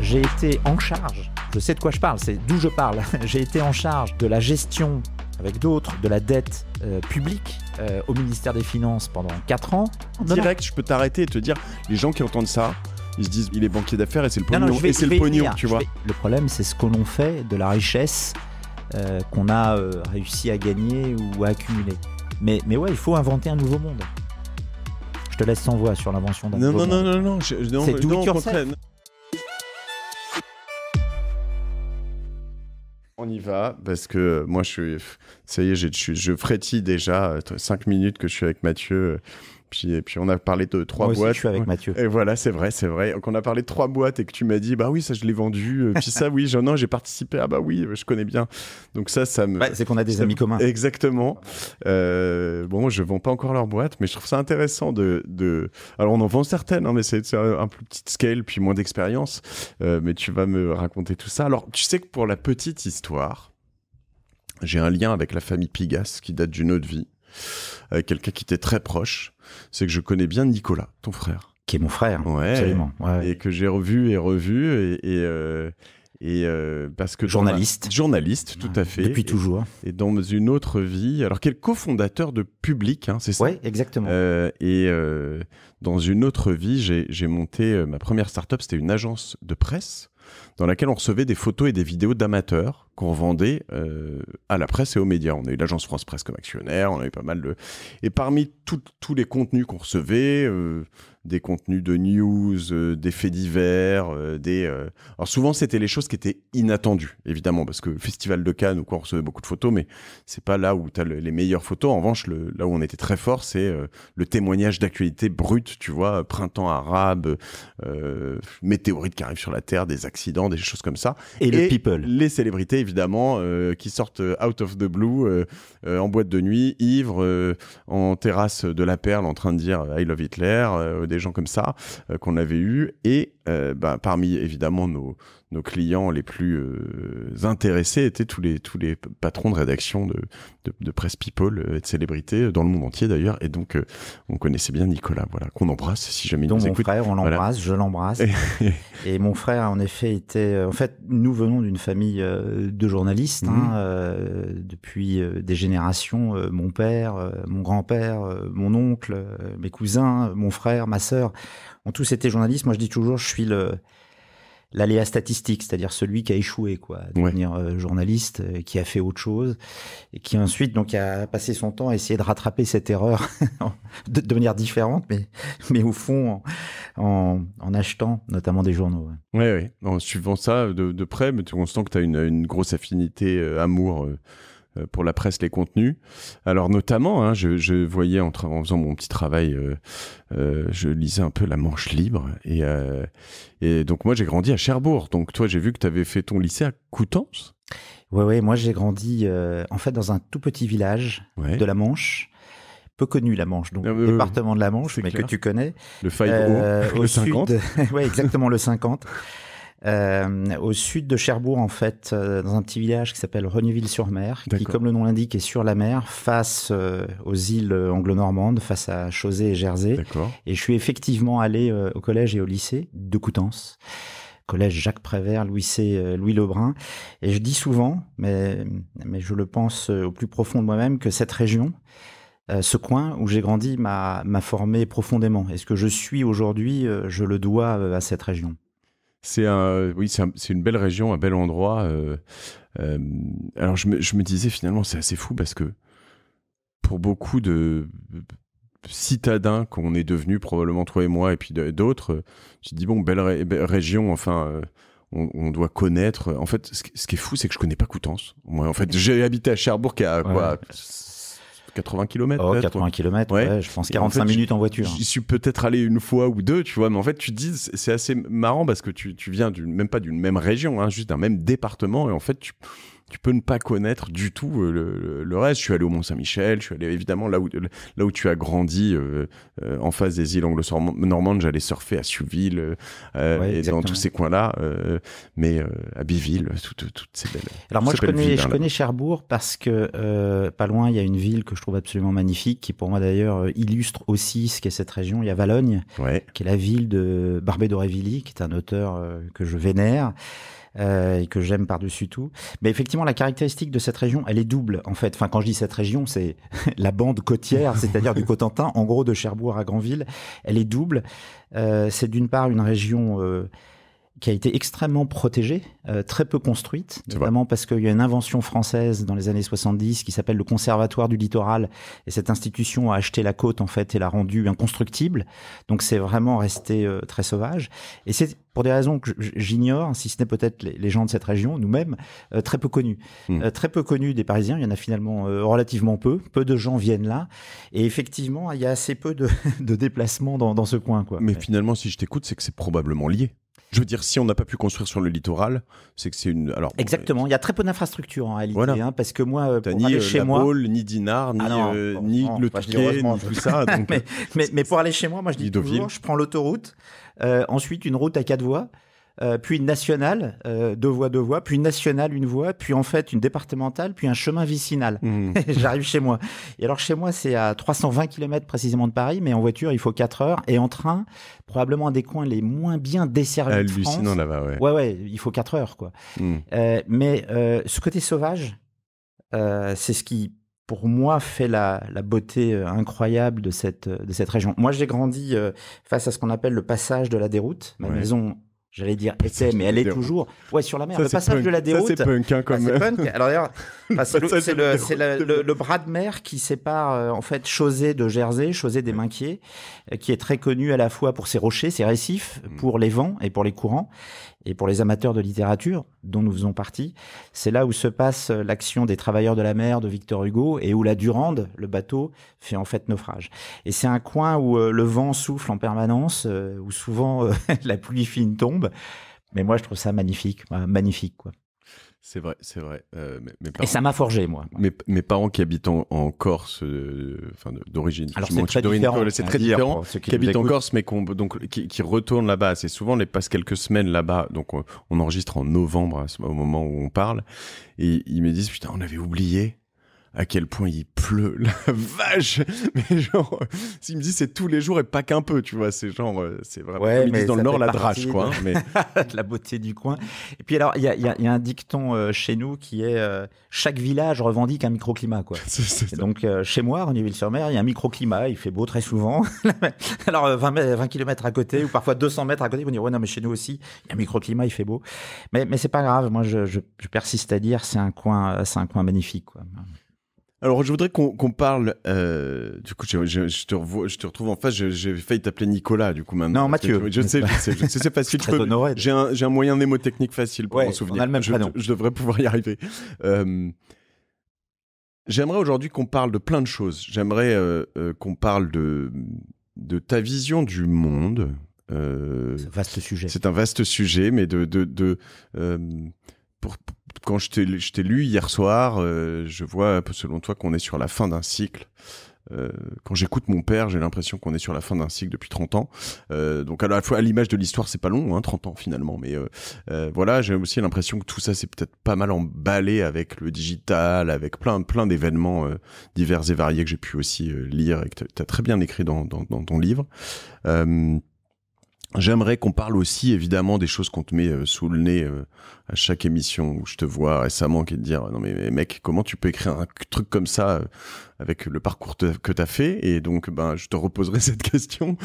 J'ai été en charge, je sais de quoi je parle, c'est d'où je parle, j'ai été en charge de la gestion avec d'autres de la dette euh, publique euh, au ministère des Finances pendant 4 ans. Direct, je peux t'arrêter et te dire, les gens qui entendent ça, ils se disent, il est banquier d'affaires et c'est le pognon, le tu vois. Le problème, c'est ce que l'on fait de la richesse euh, qu'on a réussi à gagner ou à accumuler. Mais, mais ouais, il faut inventer un nouveau monde. Je te laisse sans voix sur l'invention d'un nouveau non, monde. Non, non, non, je, non, c'est tout on y va, parce que moi, je suis. Ça y est, je, je frétille déjà. Euh, cinq minutes que je suis avec Mathieu. Euh, puis, et puis on a parlé de trois boîtes. je suis avec Mathieu. Et voilà, c'est vrai, c'est vrai. Qu'on a parlé de trois boîtes et que tu m'as dit, bah oui, ça je l'ai vendu. Euh, puis ça, oui, j'en ai, j'ai participé. Ah bah oui, je connais bien. Donc ça, ça me. c'est qu'on a des amis communs. Exactement. Euh, bon, je vends pas encore leurs boîte, mais je trouve ça intéressant de. de... Alors on en vend certaines, hein, mais c'est un plus petit scale, puis moins d'expérience. Euh, mais tu vas me raconter tout ça. Alors tu sais que pour la petite histoire, j'ai un lien avec la famille Pigas qui date d'une autre vie avec quelqu'un qui était très proche, c'est que je connais bien Nicolas, ton frère. Qui est mon frère, absolument. Et que j'ai revu et revu et... Euh, euh, parce que journaliste, journaliste, tout à fait, depuis toujours. Et dans une autre vie, alors quel cofondateur de Public, hein, c'est ça Oui, exactement. Euh, et dans une autre vie, j'ai monté ma première startup, c'était une agence de presse dans laquelle on recevait des photos et des vidéos d'amateurs qu'on vendait euh, à la presse et aux médias. On a eu l'agence France Presse comme actionnaire, on avait pas mal de... Et parmi tous les contenus qu'on recevait, euh, des contenus de news, euh, des faits divers, des... Alors souvent, c'était les choses qui étaient inattendues, évidemment, parce que le Festival de Cannes, on recevait beaucoup de photos, mais c'est pas là où tu as les meilleures photos. En revanche, là où on était très fort, c'est le témoignage d'actualité brute, tu vois, printemps arabe, météorites qui arrivent sur la Terre, des accidents, des choses comme ça. Et, et people. Les célébrités, évidemment, euh, qui sortent euh, out of the blue, euh, en boîte de nuit, ivre, en terrasse de la Perle, en train de dire I love Hitler, des gens comme ça qu'on avait eu. Et euh, ben, parmi évidemment nos, clients les plus euh, intéressés étaient tous les, tous les patrons de rédaction de, Presse People euh, et de célébrités dans le monde entier d'ailleurs. Et donc, on connaissait bien Nicolas, voilà, qu'on embrasse si jamais il donc mon frère, on l'embrasse, je l'embrasse. et mon frère, en effet, était. En fait, nous venons d'une famille de journalistes hein, mhm. depuis des générations. mon père, mon grand-père, mon oncle, mes cousins, mon frère, ma sœur. On tous était journalistes. Moi, je dis toujours, je suis le l'aléa statistique, c'est-à-dire celui qui a échoué, quoi, à devenir euh, journaliste, euh, qui a fait autre chose, et qui ensuite donc a passé son temps à essayer de rattraper cette erreur de, manière différente, mais mais au fond en, achetant notamment des journaux. Oui, ouais, en suivant ça de, près, mais on que tu as une, grosse affinité euh, amour. Euh, pour la presse les contenus. Alors notamment, hein, je, voyais en, en, faisant mon petit travail, euh, euh, je lisais un peu La Manche Libre. Et, donc moi j'ai grandi à Cherbourg. Donc toi j'ai vu que tu avais fait ton lycée à Coutances. Oui, oui, moi j'ai grandi en fait dans un tout petit village de la Manche. Peu connu la Manche, donc ah, département de la Manche, mais que tu connais. Le Faillot, le, 50. Sud, ouais, exactement le 50 euh, au sud de Cherbourg, en fait, euh, dans un petit village qui s'appelle Renuville-sur-Mer, qui, comme le nom l'indique, est sur la mer, face euh, aux îles anglo-normandes, face à Chausey et Jersey. Et je suis effectivement allé euh, au collège et au lycée de Coutances collège Jacques Prévert, Louis C, Louis Lebrun. Et je dis souvent, mais, mais je le pense au plus profond de moi-même, que cette région, ce coin où j'ai grandi m'a formé profondément. Et ce que je suis aujourd'hui, je le dois à cette région. C'est oui, c'est une belle région, un bel endroit. Euh, euh, alors je me, disais finalement, c'est assez fou parce que pour beaucoup de citadins qu'on est devenus, probablement toi et moi, et puis d'autres, tu dis, bon, belle, région, enfin. Euh, on, doit connaître. En fait, ce, qui est fou, c'est que je connais pas Coutances. Moi, en fait, j'ai habité à Cherbourg, à quoi, 80 km. Oh, 80 km, ouais. je pense 45 minutes en voiture. J'y suis peut-être allé une fois ou deux, tu vois, mais en fait, tu te dis, c'est assez marrant parce que tu, viens même pas d'une même région, hein, juste d'un même département, et en fait, tu tu peux ne pas connaître du tout euh, le, reste. Je suis allé au Mont-Saint-Michel, je suis allé évidemment là où, là où tu as grandi, euh, euh, en face des îles anglo-normandes, j'allais surfer à Suville et dans tous ces coins-là, mais à Biville, toutes ces belles. Alors moi, je connais, je connais Cherbourg parce que pas loin, il y a une ville que je trouve absolument magnifique, qui pour moi d'ailleurs illustre aussi ce qu'est cette région. Il y a Valogne, qui est la ville de Barbé d'Aurevilly, qui est un auteur que je vénère. Euh, et que j'aime par-dessus tout. Mais effectivement, la caractéristique de cette région, elle est double en fait. Enfin, quand je dis cette région, c'est la bande côtière, c'est-à-dire du Cotentin, en gros de Cherbourg à Granville, elle est double. Euh, c'est d'une part une région euh, qui a été extrêmement protégée, très peu construite, notamment parce qu'il y a une invention française dans les années 70 qui s'appelle le Conservatoire du Littoral, et cette institution a acheté la côte en fait et l'a rendue inconstructible, donc c'est vraiment resté très sauvage. Et c'est pour des raisons que j'ignore, si ce n'est peut-être les, gens de cette région, nous-mêmes, euh, très peu connus. Hmm. Euh, très peu connus des Parisiens, il y en a finalement euh, relativement peu. Peu de gens viennent là. Et effectivement, il y a assez peu de, déplacements dans, ce coin. Quoi. Mais finalement, si je t'écoute, c'est que c'est probablement lié. Je veux dire, si on n'a pas pu construire sur le littoral, c'est que c'est une. Alors exactement. Il y a très peu d'infrastructures en réalité, hein, parce que moi, pour ni aller chez moi, ni Dinard, ni, ah ni le bah, Touquet, ni tout ça. mais, pour aller chez moi, moi je dis toujours, je prends l'autoroute. Euh, ensuite une route à quatre voies. Euh, puis une nationale, euh, deux voies, deux voies, puis une nationale, une voie, puis en fait une départementale, puis un chemin vicinal. Mmh. J'arrive chez moi. Et alors chez moi, c'est à 320 km précisément de Paris, mais en voiture, il faut 4 heures, et en train, probablement un des coins les moins bien desservis. Hallucinant là-bas, ouais. Ouais, il faut 4 heures, quoi. Mmh. mais ce côté sauvage, c'est ce qui pour moi, fait la, beauté euh, incroyable de cette, de cette région. Moi, j'ai grandi euh, face à ce qu'on appelle le passage de la déroute. Ma maison j'allais dire était, mais elle est toujours ouais sur la mer. le passage de la déroute. c'est punk, quand Alors d'ailleurs, c'est le, le, le, bras de mer qui sépare euh, en fait Chausée de Jersey, Chausée des Minquiers, qui est très connu à la fois pour ses rochers, ses récifs, mmh. pour les vents et pour les courants et pour les amateurs de littérature, dont nous faisons partie, c'est là où se passe euh, l'action des travailleurs de la mer de Victor Hugo et où la Durande, le bateau, fait en fait naufrage. Et c'est un coin où euh, le vent souffle en permanence, euh, où souvent la pluie fine tombe. Mais moi, je trouve ça magnifique, magnifique, quoi. C'est vrai, c'est vrai. Euh, et ça m'a forgé, moi. Mes, parents qui habitent en, Corse, euh, d'origine. Alors c'est très différent. C'est Qui, habitent en Corse, mais qui, retournent là-bas. assez souvent les passent quelques semaines là-bas. Donc on, enregistre en novembre au moment où on parle, et ils me disent putain, on avait oublié à quel point il pleut, la vache Mais genre, s'il me dit c'est tous les jours et pas qu'un peu, tu vois, c'est genre, euh, c'est vraiment, comme ils disent dans le Nord, la drache, quoi. Hein, mais... la beauté du coin. Et puis alors, il y a, y, a, y a, un dicton euh, chez nous qui est euh, chaque village revendique un microclimat, quoi. donc, chez moi, y ville- sur mer il y a un microclimat, il fait beau très souvent. alors, 20, 20, km à côté, ou parfois 200 mètres à côté, vous dire, ouais, non, mais chez nous aussi, il y a un microclimat, il fait beau. Mais, mais c'est pas grave, moi, je, je, je persiste à dire, c'est un coin, c'est un coin magnifique, quoi. Alors, je voudrais qu'on parle. Euh, du coup, je, te je, te retrouve en face. J'ai failli t'appeler Nicolas, du coup, maintenant. Non, Mathieu. Je sais, c'est facile. J'ai un, moyen mnémotechnique facile pour m'en souvenir. je, devrais pouvoir y arriver. Euh, j'aimerais aujourd'hui qu'on parle de plein de choses. J'aimerais euh, qu'on parle de, de ta vision du monde. c'est un vaste sujet. C'est un vaste sujet, mais de. de, de pour, quand je t'ai lu hier soir, euh, je vois, selon toi, qu'on est sur la fin d'un cycle. Euh, quand j'écoute mon père, j'ai l'impression qu'on est sur la fin d'un cycle depuis 30 ans. Euh, donc à la fois à l'image de l'histoire, c'est pas long, hein, 30 ans finalement. Mais euh, euh, voilà, j'ai aussi l'impression que tout ça c'est peut-être pas mal emballé avec le digital, avec plein plein d'événements euh, divers et variés que j'ai pu aussi lire et que tu as très bien écrit dans, dans, dans ton livre. J'aimerais qu'on parle aussi évidemment des choses qu'on te met euh, sous le nez euh, à chaque émission où je te vois récemment qui te dire non mais mec comment tu peux écrire un truc comme ça euh, avec le parcours que tu as fait et donc ben je te reposerai cette question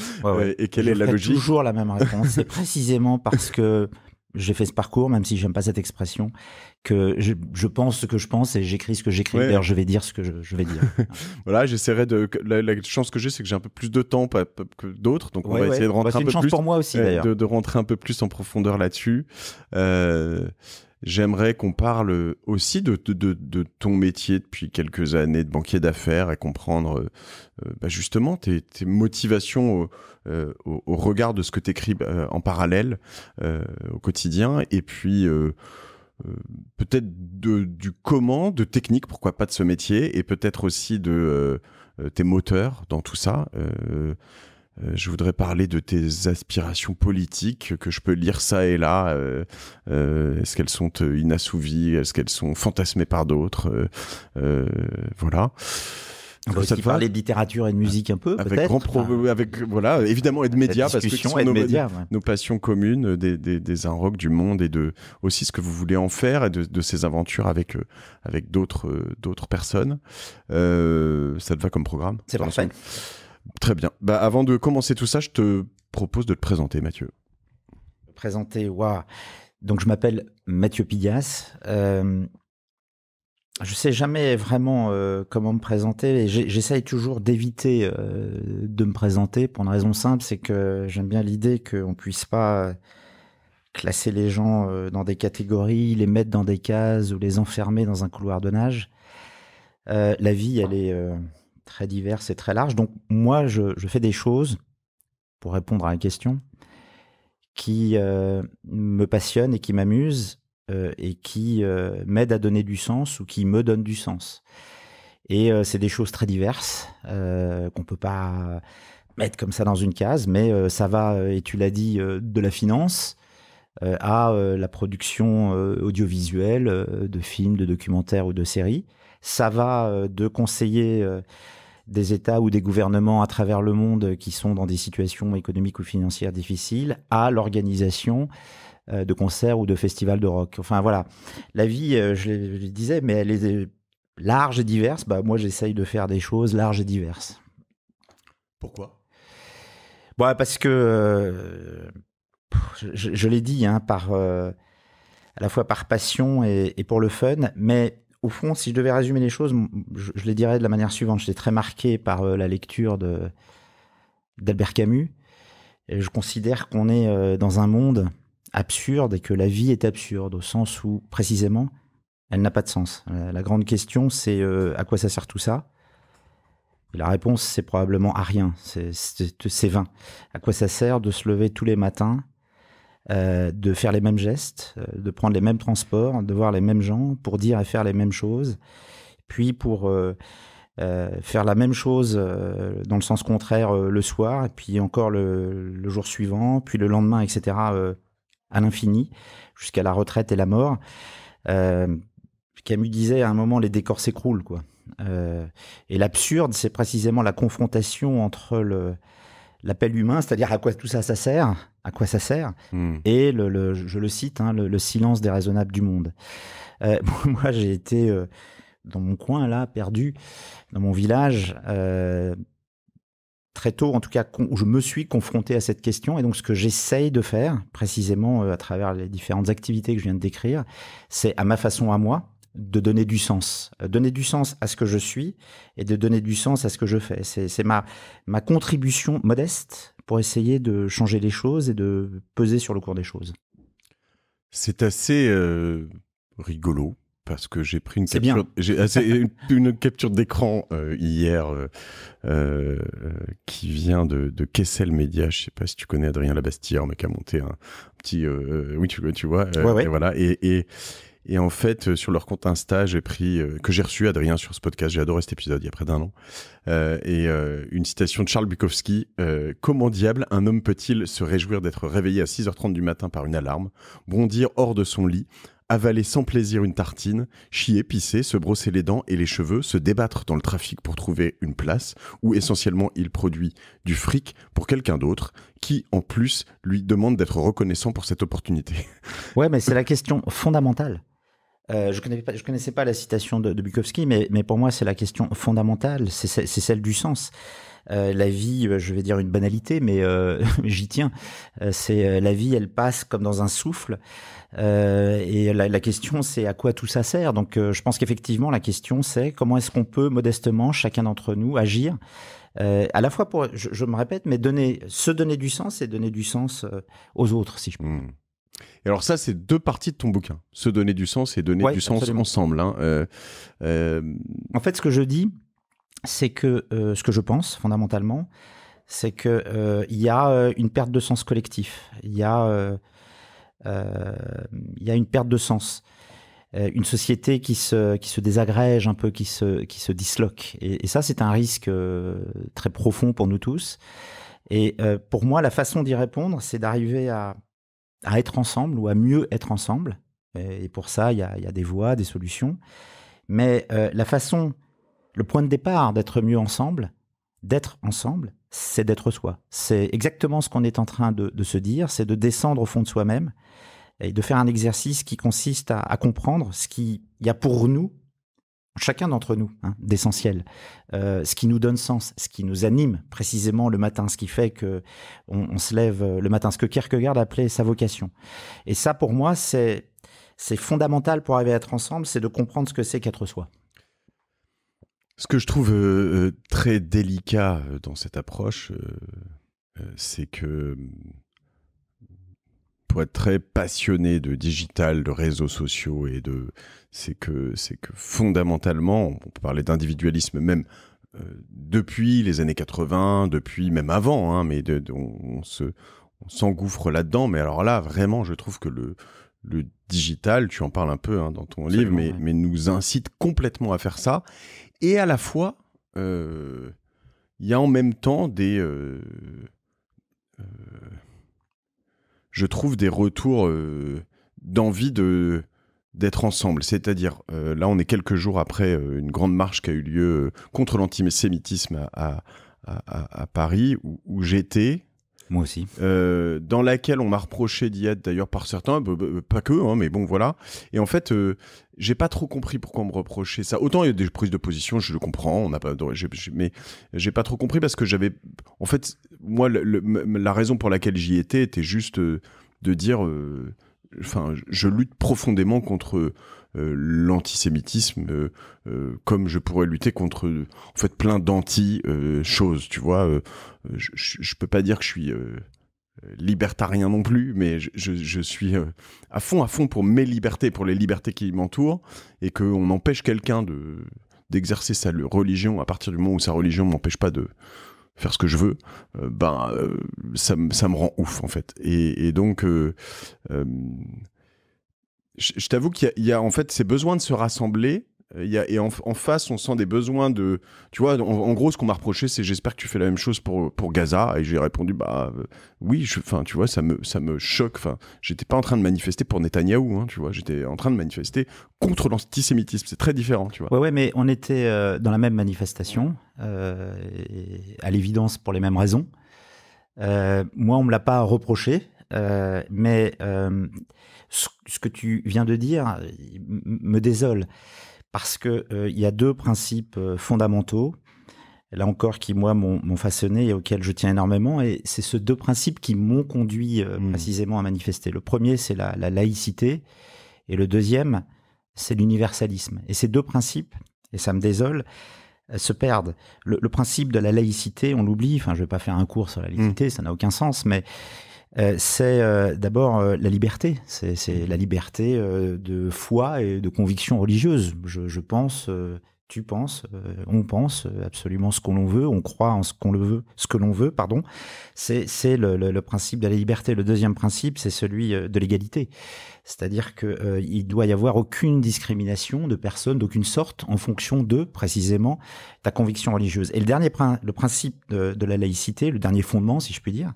et quelle est la logique Toujours la même réponse, c'est précisément parce que j'ai fait ce parcours, même si j'aime pas cette expression, que je, pense ce que je pense et j'écris ce que j'écris. D'ailleurs, je vais dire ce que je, vais dire. voilà, j'essaierai de. La, chance que j'ai, c'est que j'ai un peu plus de temps que d'autres, donc on va essayer de rentrer un une peu chance plus. pour moi aussi d'ailleurs. De, rentrer un peu plus en profondeur là-dessus. Euh, j'aimerais qu'on parle aussi de, de, de, ton métier depuis quelques années de banquier d'affaires et comprendre euh, euh, bah, justement tes, tes motivations. Euh, au, regard de ce que tu écris euh, en parallèle euh, au quotidien et puis peut-être du comment, de technique, pourquoi pas de ce métier et peut-être aussi de tes moteurs dans tout ça. je voudrais parler de tes aspirations politiques que je peux lire ça et là. Est-ce qu'elles sont inassouvies Est-ce qu'elles sont fantasmées par d'autres Voilà. On bah, aussi parler de littérature et de musique un peu, avec grand avec voilà, évidemment et de médias parce que sont nos, nos, passions communes euh, des des, des un rock du monde et de aussi ce que vous voulez en faire et de, de ces aventures avec euh, avec d'autres euh, d'autres personnes. ça te va comme programme C'est parfait. Très bien. Bah, avant de commencer tout ça, je te propose de te présenter, Mathieu. Présenter, waouh. Donc je m'appelle Mathieu Pigas je sais jamais vraiment euh, comment me présenter. J'essaye toujours d'éviter euh, de me présenter pour une raison simple, c'est que j'aime bien l'idée qu'on puisse pas euh, classer les gens dans des catégories, les mettre dans des cases ou les enfermer dans un couloir de nage. la vie, elle est très diverse et très large. Donc moi, je, je, fais des choses pour répondre à la question qui me passionnent et qui m'amusent euh, et qui euh, m'aident à donner du sens ou qui me donnent du sens. Et euh, c'est des choses très diverses qu'on ne peut pas mettre comme ça dans une case, mais ça va, et tu l'as dit, de la finance à la production audiovisuelle de films, de documentaires ou de séries. Ça va de conseiller des États ou des gouvernements à travers le monde qui sont dans des situations économiques ou financières difficiles à l'organisation euh, de concerts ou de festivals de rock. Enfin voilà, la vie, euh, je le disais, mais elle est euh, large et diverse. Bah, moi, j'essaye de faire des choses larges et diverses. Pourquoi bah, Parce que, je, l'ai dit, hein, par, à la fois par passion et, pour le fun, mais au fond, si je devais résumer les choses, je, les dirais de la manière suivante. J'étais très marqué par la lecture d'Albert Camus. je considère qu'on est dans un monde absurde et que la vie est absurde au sens où, précisément, elle n'a pas de sens. Euh, la grande question, c'est euh, à quoi ça sert tout ça La réponse, c'est probablement à rien. C'est vain. À quoi ça sert de se lever tous les matins, euh, de faire les mêmes gestes, de prendre les mêmes transports, de voir les mêmes gens pour dire et faire les mêmes choses, puis pour faire la même chose dans le sens contraire le soir, et puis encore le, jour suivant, puis le lendemain, etc à l'infini, jusqu'à la retraite et la mort. Euh, Camus disait à un moment les décors s'écroulent quoi. Euh, et l'absurde, c'est précisément la confrontation entre le l'appel humain, c'est-à-dire à quoi tout ça ça sert, à quoi ça sert, hmm. et le, le, je le cite, hein, le, silence déraisonnable du monde. Euh, moi, j'ai été euh, dans mon coin là, perdu, dans mon village, très tôt, en tout cas, où je me suis confronté à cette question. Et donc, ce que j'essaye de faire, précisément euh, à travers les différentes activités que je viens de décrire, c'est à ma façon à moi de donner du sens, euh, donner du sens à ce que je suis et de donner du sens à ce que je fais. C'est ma, ma contribution modeste pour essayer de changer les choses et de peser sur le cours des choses. C'est assez euh, rigolo parce que j'ai pris une capture, j'ai euh, une, capture d'écran euh, hier euh, qui vient de, de Kessel Media. Je sais pas si tu connais Adrien un mais qui a monté un, petit. oui, tu, tu vois. Et voilà. et, en fait, sur leur compte Insta, j'ai pris, que j'ai reçu Adrien sur ce podcast, j'ai adoré cet épisode il y a près d'un an, et une citation de Charles Bukowski Comment diable un homme peut-il se réjouir d'être réveillé à 6h30 du matin par une alarme, bondir hors de son lit, avaler sans plaisir une tartine, chier, pisser, se brosser les dents et les cheveux, se débattre dans le trafic pour trouver une place, où essentiellement il produit du fric pour quelqu'un d'autre, qui en plus lui demande d'être reconnaissant pour cette opportunité. Ouais, mais c'est la question fondamentale. Euh, je ne connaissais pas la citation de, Bukowski, mais, pour moi, c'est la question fondamentale, c'est celle du sens. Euh, la vie, euh, je vais dire une banalité, mais j'y tiens. c'est la vie, elle passe comme dans un souffle. Euh, et la, question, c'est à quoi tout ça sert. Donc, euh, je pense qu'effectivement, la question, c'est comment est-ce qu'on peut modestement, chacun d'entre nous, agir euh, à la fois pour, je, me répète, mais donner, se donner du sens et donner du sens aux autres, si je peux. Hmm. Et alors ça, c'est deux parties de ton bouquin. Se donner du sens et donner du sens ensemble. Hein. En fait, ce que je dis, c'est que ce que je pense fondamentalement, c'est qu'il y a une perte de sens collectif. Il y a euh, il y a une perte de sens. Euh, une société qui se, qui se désagrège un peu, qui se, qui se disloque. Et, ça, c'est un risque euh, très profond pour nous tous. Et pour moi, la façon d'y répondre, c'est d'arriver à, à, être ensemble ou à mieux être ensemble. Et, pour ça, il y a, y a des voies, des solutions. Mais la façon, le point de départ d'être mieux ensemble, d'être ensemble, c'est d'être soi. C'est exactement ce qu'on est en train de, de se dire, c'est de descendre au fond de soi-même et de faire un exercice qui consiste à, comprendre ce qu'il y a pour nous, chacun d'entre nous, hein, d'essentiel, euh, ce qui nous donne sens, ce qui nous anime précisément le matin, ce qui fait que on, se lève euh, le matin, ce que Kierkegaard appelait sa vocation. Et ça, pour moi, c'est c'est fondamental pour arriver à être ensemble, c'est de comprendre ce que c'est qu'être soi. Ce que je trouve euh, très délicat dans cette approche, c'est que pour être très passionné de digital, de réseaux sociaux et de c'est que c'est que fondamentalement, on peut parler d'individualisme même euh, depuis les années 80, depuis même avant, hein, mais de, on, se s'engouffre là-dedans. Mais alors là, vraiment, je trouve que le le digital, tu en parles un peu hein, dans ton livre, mais, mais nous incite complètement à faire ça. Et à la fois, euh, il y a en même temps des euh, je trouve des retours euh, d'envie de d'être ensemble. C'est-à-dire, euh, là, on est quelques jours après euh, une grande marche qui a eu lieu contre l'antisémitisme à, à, Paris, où, j'étais. Moi aussi. dans laquelle on m'a reproché d'y être d'ailleurs par certains, bah, bah, bah, pas que, hein, mais bon voilà. Et en fait, j'ai pas trop compris pourquoi on me reprochait ça. Autant il y a des prises de position, je le comprends, on n'a pas, mais j'ai pas trop compris parce que j'avais, en fait, moi, la raison pour laquelle j'y étais était juste euh, de dire, euh, enfin, je lutte profondément contre euh, l'antisémitisme comme je pourrais lutter contre, en fait, plein d'anti-choses, tu vois. je, ne peux pas dire que je suis libertarien non plus, mais je, suis à fond, à fond pour mes libertés, pour les libertés qui m'entourent, et qu'on empêche quelqu'un de d'exercer sa religion à partir du moment où sa religion m'empêche pas de, faire ce que je veux, euh, ben euh, ça, me rend ouf en fait. Et, donc, euh, je, t'avoue qu'il y, a en fait ces besoins de se rassembler euh, et en, face, on sent des besoins de. Tu vois, en, gros, ce qu'on m'a reproché, c'est j'espère que tu fais la même chose pour, pour Gaza. Et j'ai répondu, bah euh, oui, enfin, tu vois, ça me, ça me choque. Enfin, j'étais pas en train de manifester pour Netanyahou, hein, tu vois, j'étais en train de manifester contre l'antisémitisme. C'est très différent, tu vois. Ouais, ouais, mais on était euh, dans la même manifestation, à l'évidence pour les mêmes raisons. moi, on me l'a pas reproché, mais ce, ce, que tu viens de dire me désole parce que euh, il y a deux principes euh, fondamentaux, là encore, qui moi m'ont façonné et auxquels je tiens énormément, et c'est ces deux principes qui m'ont conduit euh, mmh. précisément à manifester. Le premier, c'est la, laïcité, et le deuxième, c'est l'universalisme. Et ces deux principes, et ça me désole, se perdent. Le, principe de la laïcité, on l'oublie, enfin je ne vais pas faire un cours sur la laïcité, mmh. ça n'a aucun sens, mais euh, c'est euh, d'abord euh, la liberté. C'est la liberté de foi et de conviction religieuse. Je, pense, tu penses, on pense absolument ce qu'on veut, on croit en ce qu'on le veut, ce que l'on veut, pardon. C'est le, principe de la liberté. Le deuxième principe, c'est celui de l'égalité. C'est-à-dire qu'il doit y avoir aucune discrimination de personne d'aucune sorte en fonction de, précisément, ta conviction religieuse. Et le dernier le principe de la laïcité, le dernier fondement, si je puis dire,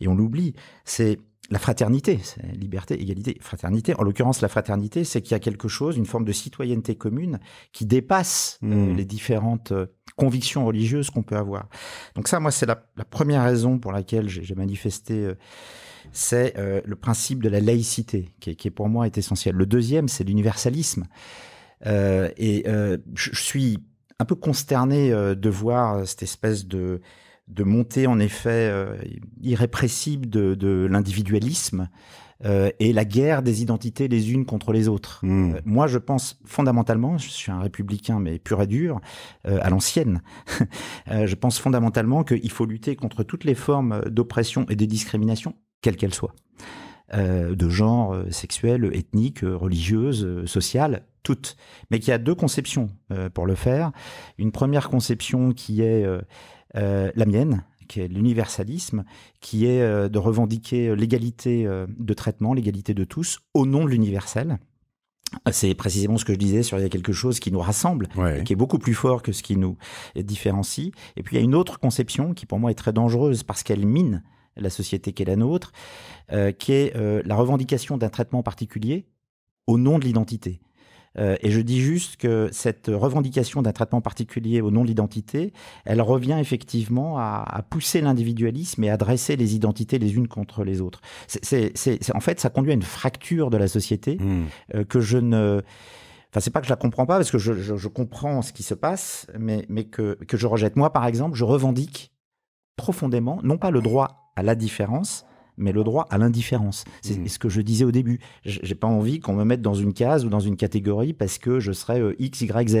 et on l'oublie, c'est la fraternité, liberté, égalité, fraternité. En l'occurrence, la fraternité, c'est qu'il y a quelque chose, une forme de citoyenneté commune qui dépasse euh, hmm. les différentes euh, convictions religieuses qu'on peut avoir. Donc ça, moi, c'est la, première raison pour laquelle j'ai manifesté, euh, c'est le principe de la laïcité, qui, pour moi est essentiel. Le deuxième, c'est l'universalisme. et je suis un peu consterné de voir cette espèce de de montée en effet euh, irrépressible de, l'individualisme euh, et la guerre des identités les unes contre les autres. Mmh. Euh, moi, je pense fondamentalement, je suis un républicain mais pur et dur, à l'ancienne, je pense fondamentalement qu'il faut lutter contre toutes les formes d'oppression et de discrimination, quelles qu'elles soient. de genre sexuel, ethnique, religieuse, sociale, toutes. Mais qu'il y a deux conceptions pour le faire. Une première conception qui est euh, la mienne, qui est l'universalisme, qui est euh, de revendiquer euh, l'égalité de traitement, l'égalité de tous, au nom de l'universel. C'est précisément ce que je disais sur il y a quelque chose qui nous rassemble, qui est beaucoup plus fort que ce qui nous différencie. Et puis il y a une autre conception qui pour moi est très dangereuse parce qu'elle mine la société qui est la nôtre, qui est la revendication d'un traitement particulier au nom de l'identité. Euh, et je dis juste que cette revendication d'un traitement particulier au nom de l'identité, elle revient effectivement à, pousser l'individualisme et à dresser les identités les unes contre les autres. C'est, en fait, ça conduit à une fracture de la société hmm. euh, que je ne... Enfin, c'est pas que je la comprends pas, parce que je, comprends ce qui se passe, mais, que je rejette. Moi, par exemple, je revendique profondément, non pas le droit à la différence, mais le droit à l'indifférence. C'est mmh. ce que je disais au début. J'ai pas envie qu'on me mette dans une case ou dans une catégorie parce que je serais euh, X, Y, Z,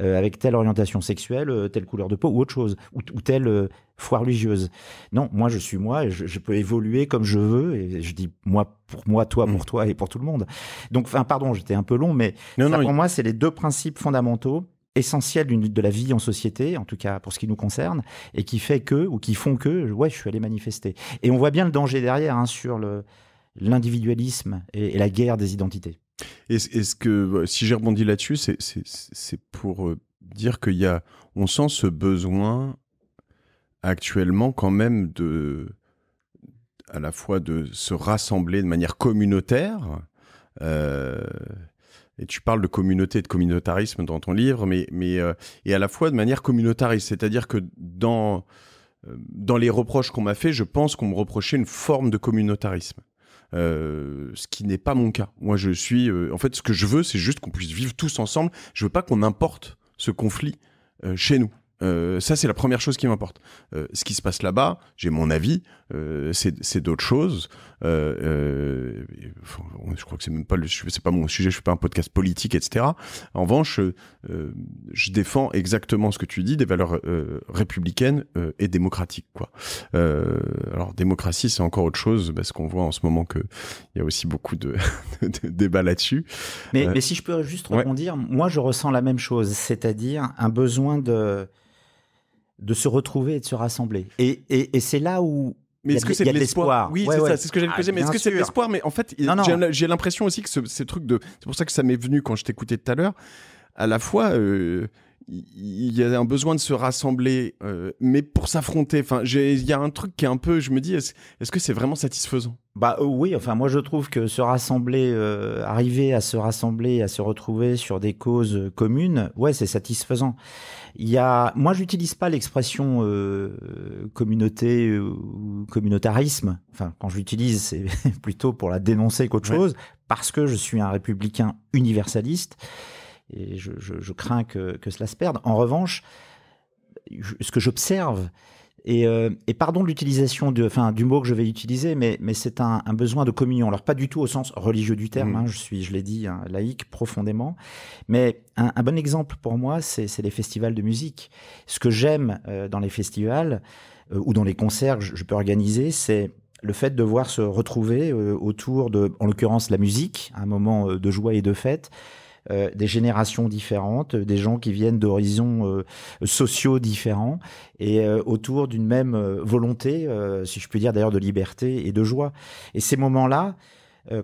euh, avec telle orientation sexuelle, euh, telle couleur de peau ou autre chose, ou, telle foi religieuse. Non, moi je suis moi, et je, peux évoluer comme je veux, et je dis moi pour moi, toi pour mmh. toi et pour tout le monde. Donc, enfin, pardon, j'étais un peu long, mais pour moi, c'est les deux principes fondamentaux essentiel de la vie en société, en tout cas pour ce qui nous concerne, et qui fait que, ou qui font que, ouais, je suis allé manifester. Et on voit bien le danger derrière hein, sur l'individualisme et, la guerre des identités. Est-ce que, euh, si j'ai rebondi là-dessus, c'est pour euh, dire qu'il y on sent ce besoin actuellement quand même de, à la fois de se rassembler de manière communautaire, euh, et tu parles de communauté et de communautarisme dans ton livre, mais, mais euh, et à la fois de manière communautariste, c'est-à-dire que dans, euh, dans les reproches qu'on m'a fait, je pense qu'on me reprochait une forme de communautarisme. Euh, ce qui n'est pas mon cas. Moi, je suis. en fait, ce que je veux, c'est juste qu'on puisse vivre tous ensemble. Je veux pas qu'on importe ce conflit chez nous. ça, c'est la première chose qui m'importe. ce qui se passe là-bas, j'ai mon avis. Euh, c'est d'autres choses. Euh, euh, je crois que c'est même pas le, c'est pas mon sujet. Je fais pas un podcast politique, etc. En revanche, je défends exactement ce que tu dis, des valeurs républicaines et démocratiques, quoi. alors démocratie, c'est encore autre chose parce qu'on voit en ce moment que il y a aussi beaucoup de, débats là-dessus. Mais, si je peux juste rebondir, moi je ressens la même chose, c'est-à-dire un besoin de de se retrouver et de se rassembler. et, et c'est là où, mais est-ce que c'est de l'espoir Oui, c'est ça, c'est ce que j'allais ah, poser. Mais est-ce que c'est de l'espoir Mais en fait, j'ai l'impression aussi que ce, ces trucs de. C'est pour ça que ça m'est venu quand je t'écoutais tout à l'heure. À la fois, euh, il y a un besoin de se rassembler, euh, mais pour s'affronter. Enfin, il y a un truc qui est un peu, je me dis, est-ce que c'est vraiment satisfaisant Bah euh, oui, enfin moi je trouve que se rassembler, euh, arriver à se rassembler, à se retrouver sur des causes communes, ouais, c'est satisfaisant. Il y a, moi j'utilise pas l'expression communauté ou communautarisme. Enfin, quand je l'utilise, c'est plutôt pour la dénoncer qu'autre chose, parce que je suis un républicain universaliste et je, crains que, que, cela se perde. En revanche, ce que j'observe, et, euh, pardon de l'utilisation du mot que je vais utiliser, mais, mais c'est un, besoin de communion. Alors pas du tout au sens religieux du terme, mmh. hein, je suis, je l'ai dit, hein, laïque profondément. Mais un, bon exemple pour moi, c'est les festivals de musique. Ce que j'aime euh, dans les festivals euh, ou dans les concerts que je, je peux organiser, c'est le fait de voir se retrouver autour de, en l'occurrence, la musique, un moment de joie et de fête, euh, des générations différentes, des gens qui viennent d'horizons euh, sociaux différents et euh, autour d'une même volonté, si je puis dire d'ailleurs, de liberté et de joie. Et ces moments-là,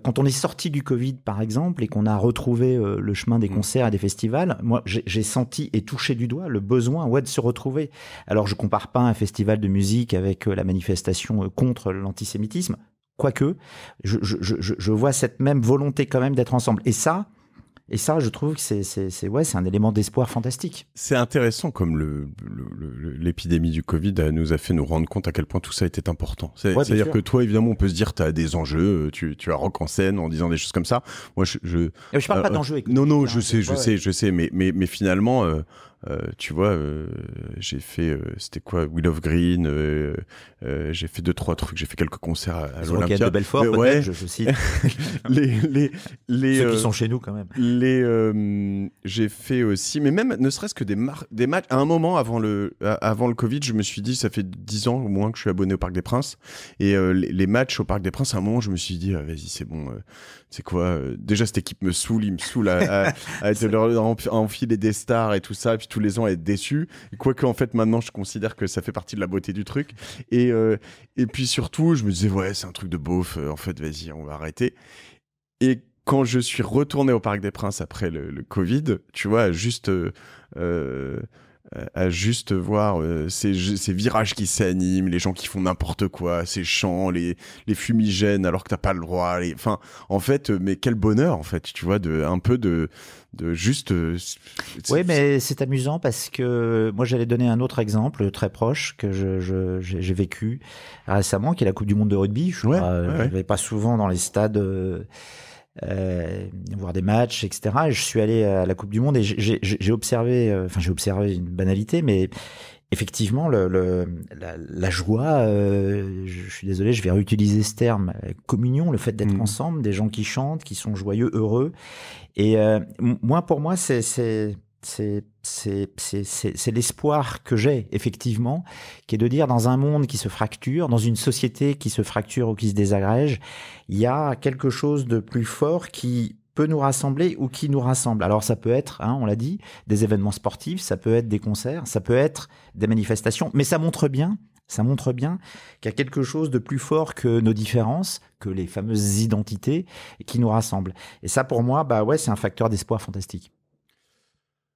quand on est sorti du Covid, par exemple, et qu'on a retrouvé le chemin des mmh. concerts et des festivals, moi, j'ai senti et touché du doigt le besoin ouais, de se retrouver. Alors, je compare pas un festival de musique avec la manifestation contre l'antisémitisme, quoique, je, vois cette même volonté quand même d'être ensemble. Et ça, et ça, je trouve que c'est, ouais, c'est un élément d'espoir fantastique. C'est intéressant comme le, l'épidémie du Covid euh, nous a fait nous rendre compte à quel point tout ça était important. C'est, à dire que toi, évidemment, on peut se dire, tu as des enjeux, euh, tu, tu as rock en scène en disant des choses comme ça. Moi, je... Je, ah, je parle euh, pas d'enjeux. Non, non, je sais, je sais, je sais, mais, mais, mais finalement, euh, tu vois, euh, j'ai fait, euh, c'était quoi, Will of Green, j'ai fait deux, trois trucs, j'ai fait quelques concerts à, à l'Olympia. de Belfort, ouais. je, je, cite. les, les, les, Ceux qui sont chez nous quand même. Les, j'ai fait aussi, mais même ne serait-ce que des, des matchs, à un moment avant le, avant le Covid, je me suis dit, ça fait 10 ans au moins que je suis abonné au Parc des Princes, et les, matchs au Parc des Princes, à un moment, je me suis dit, ah, vas-y, c'est bon, c'est quoi, déjà cette équipe me saoule, il me saoule à, être enfiler des stars et tout ça, puis tous les ans à être déçu. Quoique, en fait, maintenant, je considère que ça fait partie de la beauté du truc. Et, euh, et puis surtout, je me disais, ouais, c'est un truc de beauf. Euh, en fait, vas-y, on va arrêter. Et quand je suis retourné au Parc des Princes après le, Covid, tu vois, juste. Euh, euh, à juste voir euh, ces, virages qui s'animent, les gens qui font n'importe quoi, ces chants, les, fumigènes alors que t'as pas le droit. Enfin, en fait, euh, mais quel bonheur en fait, tu vois, de un peu de de juste. Oui, mais c'est amusant parce que moi j'allais donner un autre exemple très proche que j'ai vécu récemment, qui est la Coupe du Monde de rugby. Je ouais, pas souvent dans les stades euh, voir des matchs, etc. je suis allé à la Coupe du Monde et j'ai observé, euh, enfin j'ai observé une banalité, mais effectivement, le, le, la, la, joie, euh, je, suis désolé, je vais réutiliser ce terme, euh, communion, le fait d'être mm. ensemble, des gens qui chantent, qui sont joyeux, heureux. Et moi, pour moi, c'est c'est l'espoir que j'ai, effectivement, qui est de dire dans un monde qui se fracture, dans une société qui se fracture ou qui se désagrège, il y a quelque chose de plus fort qui peut nous rassembler ou qui nous rassemble. Alors ça peut être, hein, on l'a dit, des événements sportifs, ça peut être des concerts, ça peut être des manifestations, mais ça montre bien ça montre bien qu'il y a quelque chose de plus fort que nos différences, que les fameuses identités qui nous rassemblent. Et ça, pour moi, bah ouais, c'est un facteur d'espoir fantastique.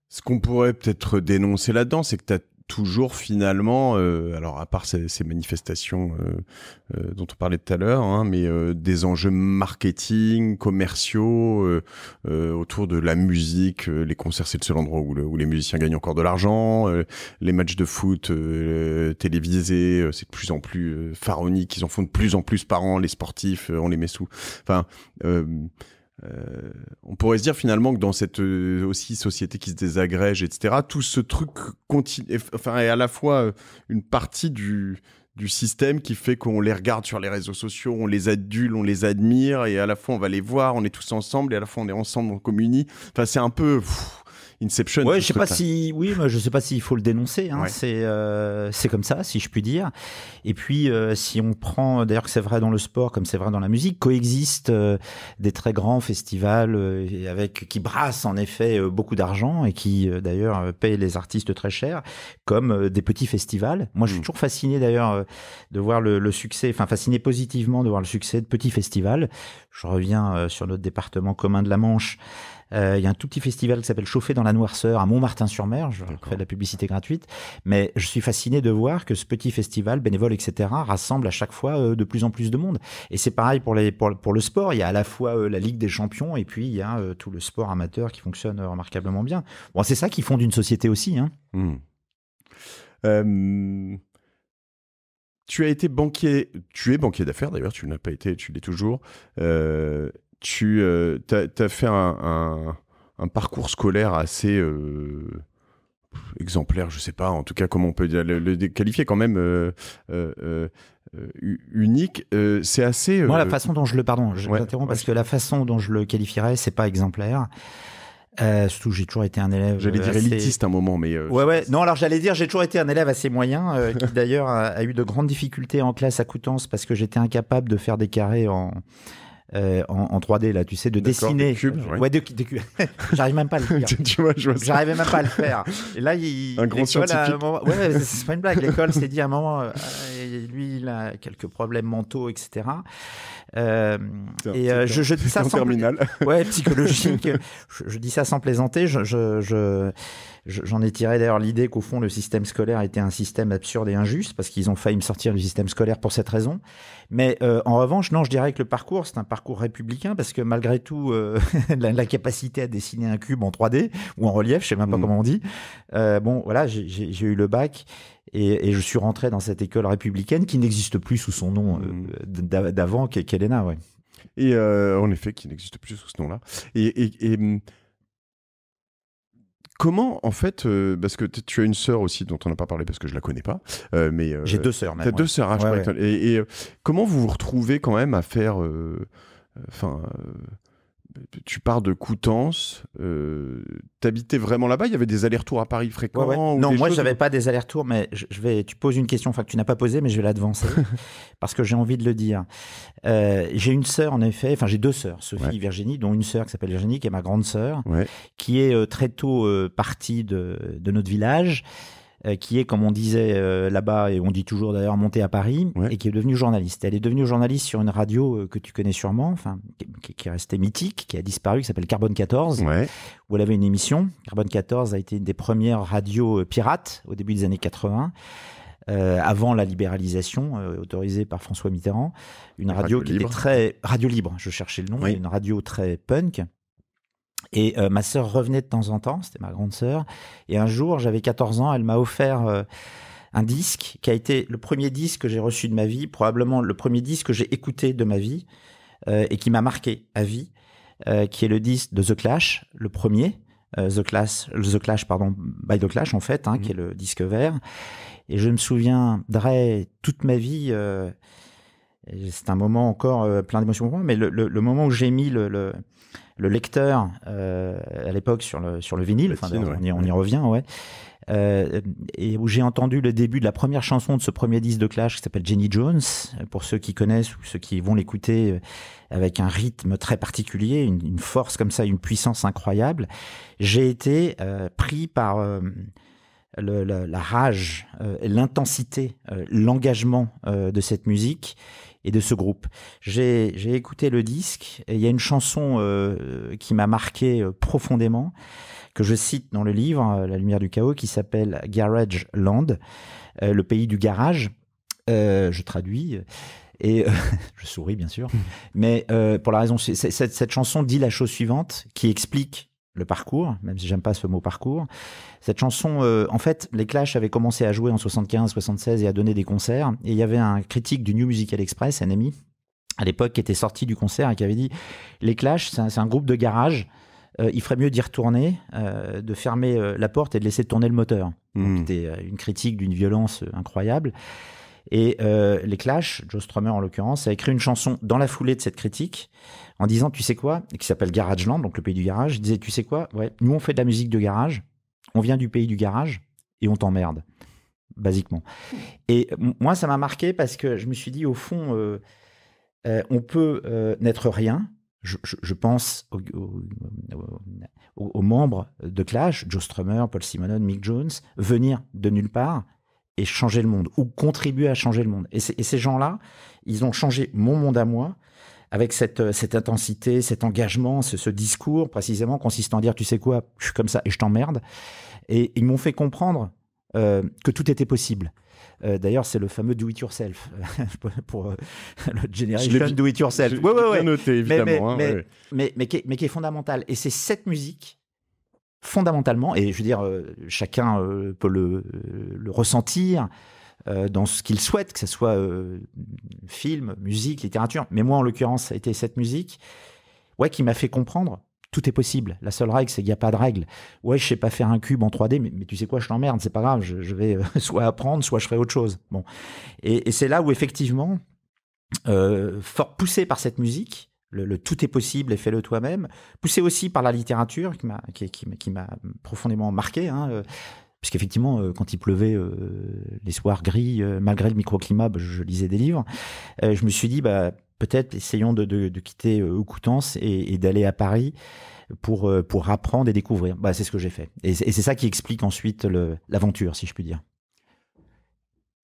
Ce qu'on pourrait peut-être dénoncer là-dedans, c'est que tu as toujours finalement, euh, alors à part ces, ces manifestations euh, euh dont on parlait tout à l'heure, hein, mais euh, des enjeux marketing, commerciaux, euh, autour de la musique, les concerts c'est le seul endroit où, où, les musiciens gagnent encore de l'argent, les matchs de foot télévisés, c'est de plus en plus pharaonique, ils en font de plus en plus par an, les sportifs, on les met sous. Enfin, euh, on pourrait se dire finalement que dans cette euh, aussi société qui se désagrège, etc., tout ce truc continue, enfin, est à la fois euh, une partie du, système qui fait qu'on les regarde sur les réseaux sociaux, on les adule, on les admire, et à la fois on va les voir, on est tous ensemble, et à la fois on est ensemble, on communie. Enfin, c'est un peu. Inception. Ouais, je sais pas si, oui, je sais pas s'il faut le dénoncer. Hein, c'est euh, c'est comme ça, si je puis dire. Et puis, euh, si on prend, d'ailleurs, que c'est vrai dans le sport, comme c'est vrai dans la musique, coexistent euh, des très grands festivals avec qui brassent en effet beaucoup d'argent et qui d'ailleurs payent les artistes très cher, comme des petits festivals. Moi, je suis mm. toujours fasciné d'ailleurs de voir le succès, enfin fasciné positivement de voir le succès de petits festivals. Je reviens sur notre département commun de la Manche. Euh, il y a un tout petit festival qui s'appelle Chauffer dans la noirceur à Montmartin-sur-Mer. Je fais de la publicité gratuite, mais je suis fasciné de voir que ce petit festival bénévole, etc., rassemble à chaque fois euh, de plus en plus de monde. Et c'est pareil pour le sport. Il y a à la fois euh, la Ligue des Champions et puis il y a tout le sport amateur qui fonctionne remarquablement bien. Bon, c'est ça qui fonde une société aussi. Hein. Hmm. tu as été banquier, tu es banquier d'affaires d'ailleurs, tu n'as pas été, tu l'es toujours tu euh, as, fait un, parcours scolaire assez euh, exemplaire, je sais pas, en tout cas comment on peut le, qualifier quand même euh, unique. c'est assez. Moi, la façon dont je le pardon, je ouais, parce que la façon dont je le qualifierais, c'est pas exemplaire. Euh, surtout, j'ai toujours été un élève. J'allais dire élitiste un moment, mais. ouais, ouais. Non, alors j'allais dire, j'ai toujours été un élève assez moyen, qui d'ailleurs a, a, eu de grandes difficultés en classe à Coutances parce que j'étais incapable de faire des carrés en, euh, en, 3D là, tu sais, de dessiner. Des cubes, ouais, ouais cubes. J'arrive même pas à le faire. J'arrivais même pas à le faire. Et là, il, un gros scientifique. Ouais, c'est pas une blague. L'école s'est dit à un moment, euh, lui, il a quelques problèmes mentaux, etc. et euh, je, je, dis ça sans... ouais, psychologique. je, dis ça sans plaisanter. je J'en ai tiré d'ailleurs l'idée qu'au fond, le système scolaire était un système absurde et injuste, parce qu'ils ont failli me sortir du système scolaire pour cette raison. Mais euh, en revanche, non, je dirais que le parcours, c'est un parcours républicain, parce que malgré tout, euh, la, capacité à dessiner un cube en 3D ou en relief, je sais même pas mm. comment on dit, euh, bon, voilà, j'ai eu le bac. Et, je suis rentré dans cette école républicaine qui n'existe plus sous son nom mm. d'avant qu'Elena. Ouais. Et en effet, qui n'existe plus sous ce nom-là. et mm, Comment, en fait, euh, parce que tu as une sœur aussi dont on n'a pas parlé parce que je la connais pas, euh, mais euh, j'ai deux sœurs. Tu as deux sœurs, à hein, Et, et comment vous vous retrouvez quand même à faire, enfin, tu pars de Coutances, euh, t'habitais vraiment là-bas Il y avait des allers-retours à Paris fréquents Non, moi je n'avais pas des allers-retours, mais je, vais. Tu poses une question, que tu n'as pas posée, mais je vais l'advancer parce que j'ai envie de le dire. Euh, j'ai une sœur en effet, enfin j'ai deux sœurs, Sophie et Virginie, dont une sœur qui s'appelle Virginie, qui est ma grande sœur, qui est euh, très tôt euh, partie de notre village euh, qui est, comme on disait euh, là-bas, et on dit toujours d'ailleurs, montée à Paris, et qui est devenue journaliste. Elle est devenue journaliste sur une radio euh, que tu connais sûrement, enfin, qui, qui, est restée mythique, qui a disparu, qui s'appelle Carbone 14, où elle avait une émission. Carbone 14 a été une des premières radios pirates au début des années 80. avant la libéralisation autorisée par François Mitterrand, une radio, qui était très radio libre, je cherchais le nom, une radio très punk et euh, ma sœur revenait de temps en temps, c'était ma grande sœur. Et un jour, j'avais 14 ans, elle m'a offert euh, un disque qui a été le premier disque que j'ai reçu de ma vie, probablement le premier disque que j'ai écouté de ma vie euh, et qui m'a marqué à vie, qui est le disque de The Clash, le premier. The Clash, The Clash, pardon, by The Clash en fait, hein, mmh. qui est le disque vert. Et je me souviendrai toute ma vie, c'est un moment encore euh, plein d'émotions pour moi, mais le, moment où j'ai mis le, le lecteur euh, à l'époque sur le, sur le vinyle, on, y, revient, ouais, euh, et où j'ai entendu le début de la première chanson de ce premier disque de Clash qui s'appelle Jenny Jones, pour ceux qui connaissent ou ceux qui vont l'écouter avec un rythme très particulier, une, force comme ça, une puissance incroyable, j'ai été pris par... la, rage, l'intensité, l'engagement de cette musique et de ce groupe. J'ai écouté le disque et il y a une chanson euh, qui m'a marqué euh, profondément, que je cite dans le livre euh, La lumière du chaos, qui s'appelle Garage Land, le pays du garage. je traduis. Et je souris bien sûr, mmh. mais pour la raison, cette, cette chanson dit la chose suivante, qui explique le parcours, même si j'aime pas ce mot parcours. Cette chanson, euh, en fait, les Clash avaient commencé à jouer en 75, 76 et à donner des concerts. Et il y avait un critique du New Musical Express, un ami, à l'époque, qui était sorti du concert et qui avait dit Les Clash, c'est un, groupe de garage. Euh, il ferait mieux d'y retourner, euh, de fermer la porte et de laisser tourner le moteur. C'était hmm. une critique d'une violence incroyable. Et euh, les Clash, Joe Strummer en l'occurrence, a écrit une chanson dans la foulée de cette critique en disant Tu sais quoi qui s'appelle Garage Land, donc le pays du garage. Il disait Tu sais quoi nous on fait de la musique de garage, on vient du pays du garage et on t'emmerde, basiquement. Et moi, ça m'a marqué parce que je me suis dit Au fond, euh, euh, on peut n'être rien, je, pense aux, aux, membres de Clash, Joe Strummer, Paul Simonon, Mick Jones, venir de nulle part, et changer le monde, ou contribuer à changer le monde. Et, ces gens-là, ils ont changé mon monde à moi, avec cette, euh, cette intensité, cet engagement, ce, discours précisément consistant à dire, tu sais quoi, je suis comme ça et je t'emmerde. Et ils m'ont fait comprendre euh, que tout était possible. Euh, d'ailleurs, c'est le fameux do it yourself euh, pour euh, le generation do it yourself. Oui, oui, oui. Noté évidemment. Mais, mais, hein, mais, mais qui est, fondamental. Et c'est cette musique fondamentalement, et je veux dire, euh, chacun euh, peut le, euh, ressentir dans ce qu'il souhaite, que ce soit film, musique, littérature, mais moi en l'occurrence, ça a été cette musique ouais, qui m'a fait comprendre tout est possible. La seule règle, c'est qu'il n'y a pas de règle. Ouais, je sais pas faire un cube en 3D, mais, tu sais quoi, je t'emmerde, c'est pas grave, je, je vais soit apprendre, soit je ferai autre chose. Bon. Et, c'est là où, effectivement, fort poussé par cette musique, le, tout est possible et fais-le toi-même, poussé aussi par la littérature qui m'a profondément marqué. Hein, euh, puisqu'effectivement, euh, quand il pleuvait euh, les soirs gris, malgré le microclimat, bah, je, lisais des livres. je me suis dit, bah, peut-être essayons de, quitter Coutances et, d'aller à Paris pour, pour apprendre et découvrir. Bah, c'est ce que j'ai fait. et c'est ça qui explique ensuite l'aventure, si je puis dire.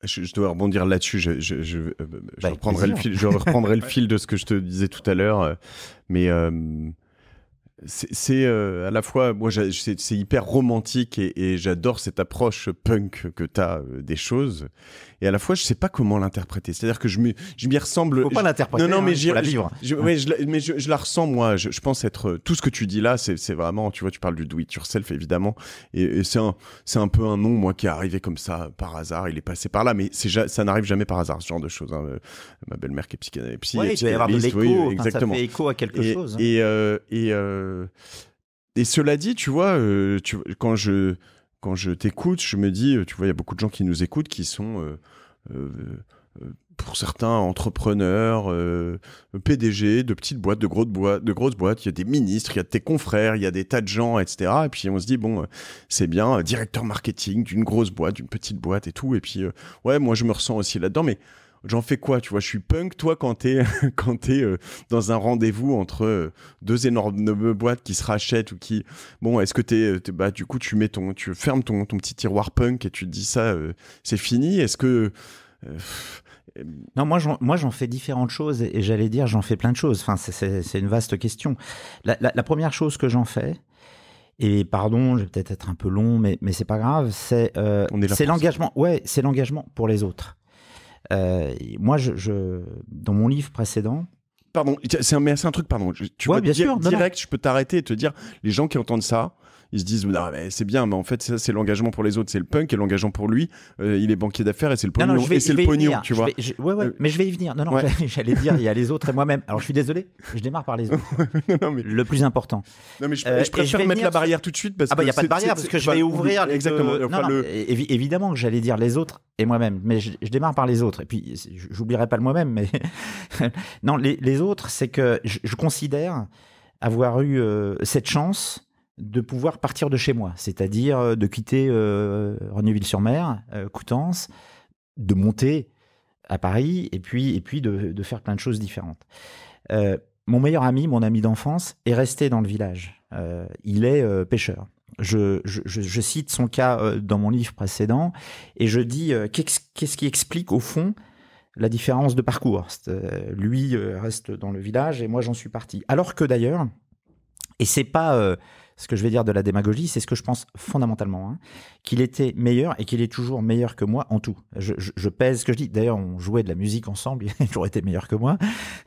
Je, dois rebondir là-dessus. Je, euh, bah, reprendrai, le fil, je reprendrai le fil de ce que je te disais tout à l'heure. Euh, mais euh, c'est à la fois, moi, c'est hyper romantique et, et j'adore cette approche punk que tu as des choses et à la fois je sais pas comment l'interpréter. C'est-à-dire que je m'y je ressemble. Faut pas l'interpréter. Non, non, hein, mais faut la vivre. Je, mais je, la ressens moi. Je, pense être euh, tout ce que tu dis là, c'est vraiment. Tu vois, tu parles du do it yourself évidemment, et, c'est un c'est un peu un nom moi qui est arrivé comme ça par hasard. Il est passé par là, mais c'est ça n'arrive jamais par hasard ce genre de choses. Hein. Euh, ma belle-mère qui est psychanalyste. Euh, il va y avoir de l'écho. ça fait écho à quelque chose. Hein. Et et et cela dit, tu vois, quand je quand je t'écoute, je me dis, euh, tu vois, il y a beaucoup de gens qui nous écoutent qui sont, euh, euh, pour certains, entrepreneurs, PDG de petites boîtes, de grosses boîtes, de grosses boîtes. Il y a des ministres, il y a tes confrères, il y a des tas de gens, etc. Et puis on se dit, bon, c'est bien, directeur marketing d'une grosse boîte, d'une petite boîte et tout. Et puis, ouais, moi je me ressens aussi là-dedans, mais j'en fais quoi, tu vois, je suis punk, toi, quand t'es es, euh, dans un rendez-vous entre euh, deux énormes boîtes qui se rachètent ou qui, bon, est-ce que t'es, euh, bah, du coup, tu mets ton, tu fermes ton, petit tiroir punk et tu te dis ça, c'est fini, est-ce que non, moi, j'en fais différentes choses et, j'allais dire, j'en fais plein de choses. Enfin, c'est une vaste question. La, première chose que j'en fais, et pardon, je vais peut-être être un peu long, mais, mais c'est pas grave, c'est l'engagement. Ouais, c'est l'engagement pour les autres. Euh, moi, je, dans mon livre précédent, Pardon, c'est un, mais c'est un truc, pardon. tu vois, bien sûr, direct, je peux t'arrêter et te dire, les gens qui entendent ça, ils se disent mais c'est bien, mais en fait, ça, c'est l'engagement pour les autres, c'est le punk et l'engagement pour lui. Euh, il est banquier d'affaires et c'est le pognon. et c'est le pognon, tu vois. ouais, ouais, euh, mais je vais y venir. Non, non, j'allais dire, il y a les autres et moi-même. Alors, je suis désolé, je démarre par les autres. Le plus important. Non, mais je, euh, préfère mettre la barrière tout de suite parce ah, bah, il n'y a pas de barrière parce que je vais bah, ouvrir. Exactement. Évidemment que j'allais dire les autres et moi-même, mais je, démarre par les autres. Et puis, j'oublierai pas le moi-même, mais non, les, autres, c'est que je considère avoir eu cette chance de pouvoir partir de chez moi, c'est-à-dire euh, de quitter euh, Renéville-sur-Mer, euh, Coutances, de monter à Paris et puis, et puis de, faire plein de choses différentes. Euh, mon meilleur ami, mon ami d'enfance, est resté dans le village. il est pêcheur. Je, cite son cas dans mon livre précédent et je dis qu'est-ce qui explique au fond la différence de parcours. lui reste dans le village et moi j'en suis parti. Alors que d'ailleurs, et c'est pas ce que je vais dire de la démagogie, c'est ce que je pense fondamentalement, hein, qu'il était meilleur et qu'il est toujours meilleur que moi en tout. Je, pèse ce que je dis. D'ailleurs, on jouait de la musique ensemble, il a toujours été meilleur que moi.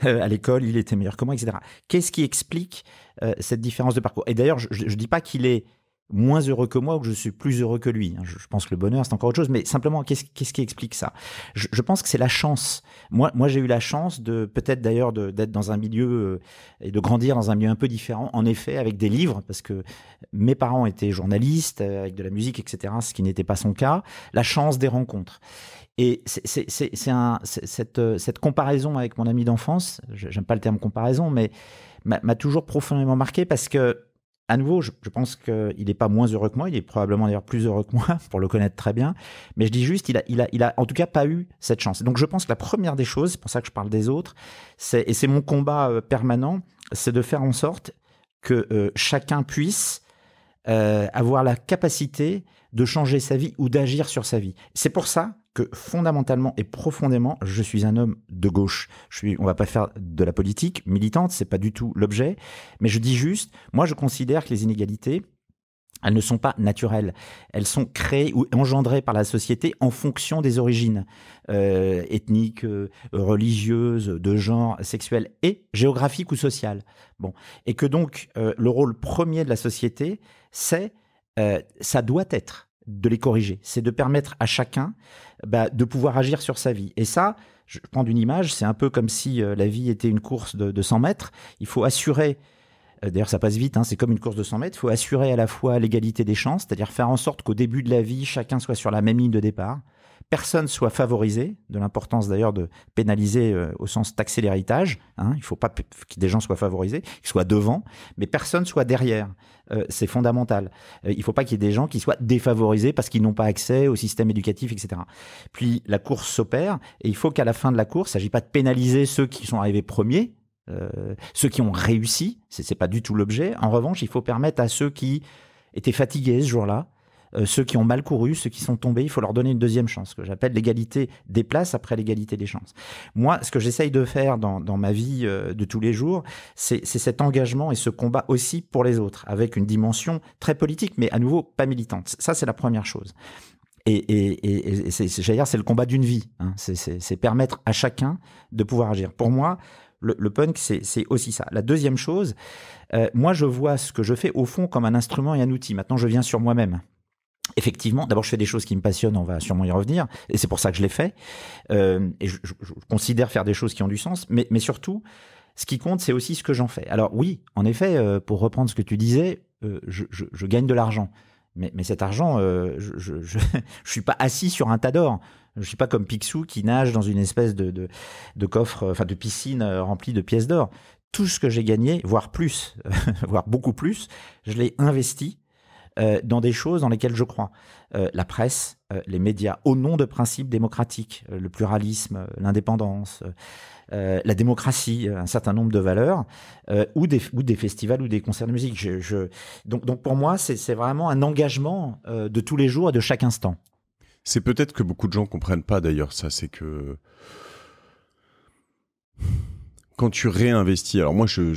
Euh, à l'école, il était meilleur que moi, etc. Qu'est-ce qui explique euh, cette différence de parcours Et d'ailleurs, je ne dis pas qu'il est moins heureux que moi ou que je suis plus heureux que lui. Hein. Je, pense que le bonheur, c'est encore autre chose. Mais simplement, qu'est-ce qui explique ça je, pense que c'est la chance. Moi, moi j'ai eu la chance de, peut-être d'ailleurs, d'être dans un milieu euh, et de grandir dans un milieu un peu différent, en effet, avec des livres, parce que mes parents étaient journalistes, euh, avec de la musique, etc., ce qui n'était pas son cas. La chance des rencontres. Et c'est cette, euh, cette comparaison avec mon ami d'enfance, j'aime pas le terme comparaison, mais m'a toujours profondément marqué parce que à nouveau, je, pense qu'il n'est pas moins heureux que moi, il est probablement d'ailleurs plus heureux que moi, pour le connaître très bien. Mais je dis juste, il a, il il a en tout cas pas eu cette chance. Donc je pense que la première des choses, c'est pour ça que je parle des autres, c'est, et c'est mon combat euh, permanent, c'est de faire en sorte que euh, chacun puisse euh, avoir la capacité de changer sa vie ou d'agir sur sa vie. C'est pour ça que fondamentalement et profondément, je suis un homme de gauche. Je suis, on va pas faire de la politique militante, c'est pas du tout l'objet, mais je dis juste, moi je considère que les inégalités, elles ne sont pas naturelles. Elles sont créées ou engendrées par la société en fonction des origines euh, ethniques, euh, religieuses, de genre, sexuelles et géographiques ou sociales. Bon. Et que donc, euh, le rôle premier de la société, c'est, ça doit être de les corriger. C'est de permettre à chacun bah, de pouvoir agir sur sa vie. Et ça, je prends une image, c'est un peu comme si euh, la vie était une course de, 100 mètres. Il faut assurer euh, D'ailleurs, ça passe vite, hein, c'est comme une course de 100 mètres. Il faut assurer à la fois l'égalité des chances, c'est-à-dire faire en sorte qu'au début de la vie, chacun soit sur la même ligne de départ, personne soit favorisé, de l'importance d'ailleurs de pénaliser euh, au sens taxer l'héritage, hein, il ne faut pas que des gens soient favorisés, qu'ils soient devant, mais personne soit derrière. Euh, c'est fondamental. Euh, il ne faut pas qu'il y ait des gens qui soient défavorisés parce qu'ils n'ont pas accès au système éducatif, etc. Puis la course s'opère et il faut qu'à la fin de la course, il ne s'agit pas de pénaliser ceux qui sont arrivés premiers, ceux qui ont réussi, ce n'est pas du tout l'objet. En revanche, il faut permettre à ceux qui étaient fatigués ce jour-là, euh, ceux qui ont mal couru, ceux qui sont tombés, il faut leur donner une deuxième chance, ce que j'appelle l'égalité des places après l'égalité des chances. Moi, ce que j'essaye de faire dans, ma vie euh, de tous les jours, c'est cet engagement et ce combat aussi pour les autres, avec une dimension très politique, mais à nouveau pas militante. Ça, c'est la première chose. Et, et, et c'est le combat d'une vie. Hein. C'est permettre à chacun de pouvoir agir. Pour moi, le, punk, c'est aussi ça. La deuxième chose, euh, moi, je vois ce que je fais au fond comme un instrument et un outil. Maintenant, je viens sur moi-même. Effectivement, d'abord je fais des choses qui me passionnent, on va sûrement y revenir, et c'est pour ça que je l'ai fait euh, et je, considère faire des choses qui ont du sens, mais, surtout, ce qui compte, c'est aussi ce que j'en fais. Alors oui, en effet, euh, pour reprendre ce que tu disais, euh, je, gagne de l'argent. Mais, cet argent, je, je, suis pas assis sur un tas d'or. Je suis pas comme Picsou qui nage dans une espèce de, de, de coffre, enfin de piscine remplie de pièces d'or. Tout ce que j'ai gagné, voire plus, voire beaucoup plus, je l'ai investi euh, dans des choses dans lesquelles je crois. Euh, la presse, euh, les médias, au nom de principes démocratiques, le pluralisme, l'indépendance, la démocratie, un certain nombre de valeurs, ou des, des, festivals ou des concerts de musique. Je, Donc, donc, pour moi, c'est vraiment un engagement de tous les jours et de chaque instant. C'est peut-être que beaucoup de gens comprennent pas d'ailleurs ça, c'est que quand tu réinvestis, alors moi je,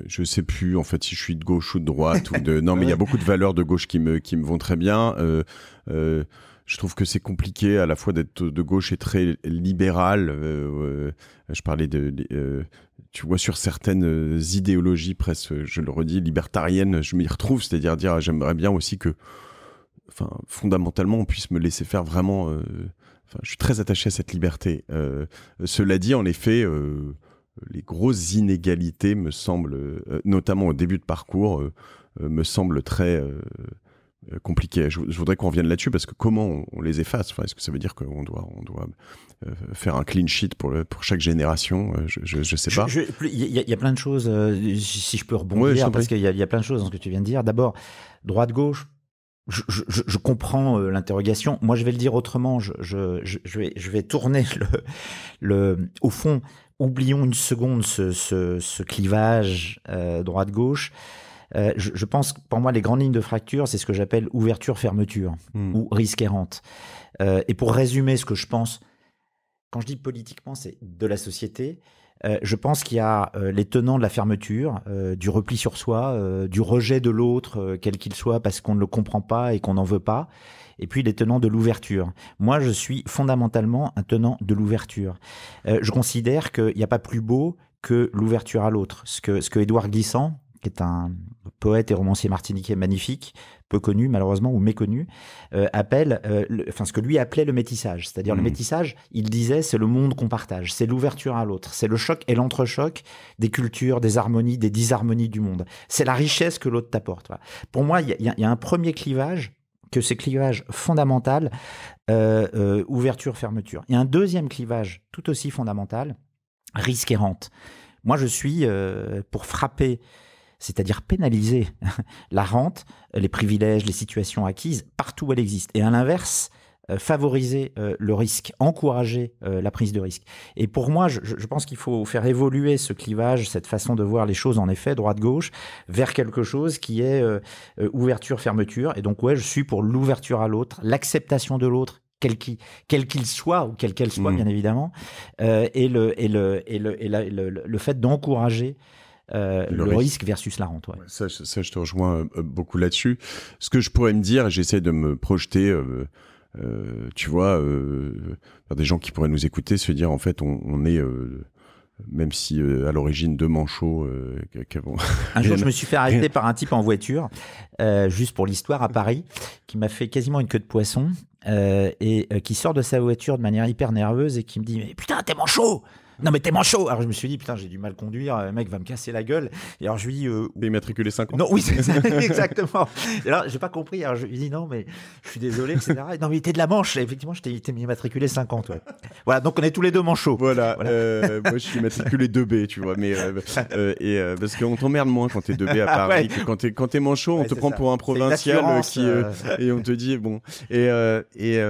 je sais plus en fait si je suis de gauche ou de droite ou de non mais il y a beaucoup de valeurs de gauche qui me qui me vont très bien euh, euh, je trouve que c'est compliqué à la fois d'être de gauche et très libéral euh, je parlais de, tu vois sur certaines idéologies presque je le redis libertarienne je m'y retrouve c'est-à-dire dire, ah, j'aimerais bien aussi que enfin fondamentalement on puisse me laisser faire vraiment je suis très attaché à cette liberté cela dit en effet les grosses inégalités me semblent, euh, euh, notamment au début de parcours, euh, me semblent très compliquées. Je, voudrais qu'on revienne là-dessus parce que comment on, les efface enfin, Est-ce que ça veut dire qu'on doit, on doit faire un clean sheet pour, le, pour chaque génération Je ne sais pas. Il y, a plein de choses, si je peux rebondir, parce qu'il y, a plein de choses dans ce que tu viens de dire. D'abord, droite-gauche, je, comprends l'interrogation. Moi, je vais le dire autrement. Je, je vais, vais, tourner le, le, au fond oublions une seconde ce, ce, clivage euh, droite-gauche. Euh, je, pense pour moi, les grandes lignes de fracture, c'est ce que j'appelle ouverture-fermeture hmm. ou risque errante. Euh, et pour résumer ce que je pense, quand je dis politiquement, c'est de la société. Euh, je pense qu'il y a les tenants de la fermeture, du repli sur soi, du rejet de l'autre, quel qu'il soit, parce qu'on ne le comprend pas et qu'on n'en veut pas et puis les tenants de l'ouverture. Moi, je suis fondamentalement un tenant de l'ouverture. Euh, je considère qu'il n'y a pas plus beau que l'ouverture à l'autre. Ce que, ce que Édouard Glissant, qui est un poète et romancier martiniquais magnifique, peu connu malheureusement ou méconnu, euh, appelle, euh, enfin ce que lui appelait le métissage. C'est-à-dire le hmm. métissage, il disait, c'est le monde qu'on partage, c'est l'ouverture à l'autre, c'est le choc et l'entrechoc des cultures, des harmonies, des disharmonies du monde. C'est la richesse que l'autre t'apporte. Pour moi, il y, y, a un premier clivage que ces clivages fondamentaux, euh, euh, ouverture-fermeture. Et un deuxième clivage tout aussi fondamental, risque et rente. Moi, je suis euh, pour frapper c'est-à-dire pénaliser la rente, les privilèges, les situations acquises, partout où elle existe. Et à l'inverse, euh, favoriser euh, le risque, encourager euh, la prise de risque. Et pour moi, je, pense qu'il faut faire évoluer ce clivage, cette façon de voir les choses, en effet, droite-gauche, vers quelque chose qui est ouverture-fermeture. Et donc, ouais, je suis pour l'ouverture à l'autre, l'acceptation de l'autre quel qu'il quel soit ou quel qu'elle soit mm. bien évidemment et le et le et le et le, fait d'encourager le, risque. versus la rente. ça, ça, je te rejoins beaucoup là-dessus. Ce que je pourrais me dire, j'essaie de me projeter euh, tu vois, euh, des gens qui pourraient nous écouter se dire en fait, on, est euh, même si à l'origine de manchots Un jour, je me suis fait arrêter par un type en voiture, juste pour l'histoire, à Paris, qui m'a fait quasiment une queue de poisson et qui sort de sa voiture de manière hyper nerveuse et qui me dit mais putain t'es manchot non mais t'es manchot alors je me suis dit putain j'ai du mal conduire euh, le mec va me casser la gueule et alors je lui dis t'es euh, immatriculé 5 non oui exactement et alors j'ai pas compris alors je lui dis non mais je suis désolé etc non mais t'es de la Manche effectivement je t'ai immatriculé 5 voilà donc on est tous les deux manchots voilà, euh, moi je suis immatriculé 2B tu vois mais et parce qu'on t'emmerde moins quand t'es 2B à ah Paris que quand t'es manchot on te prend pour un provincial et on te dit bon et et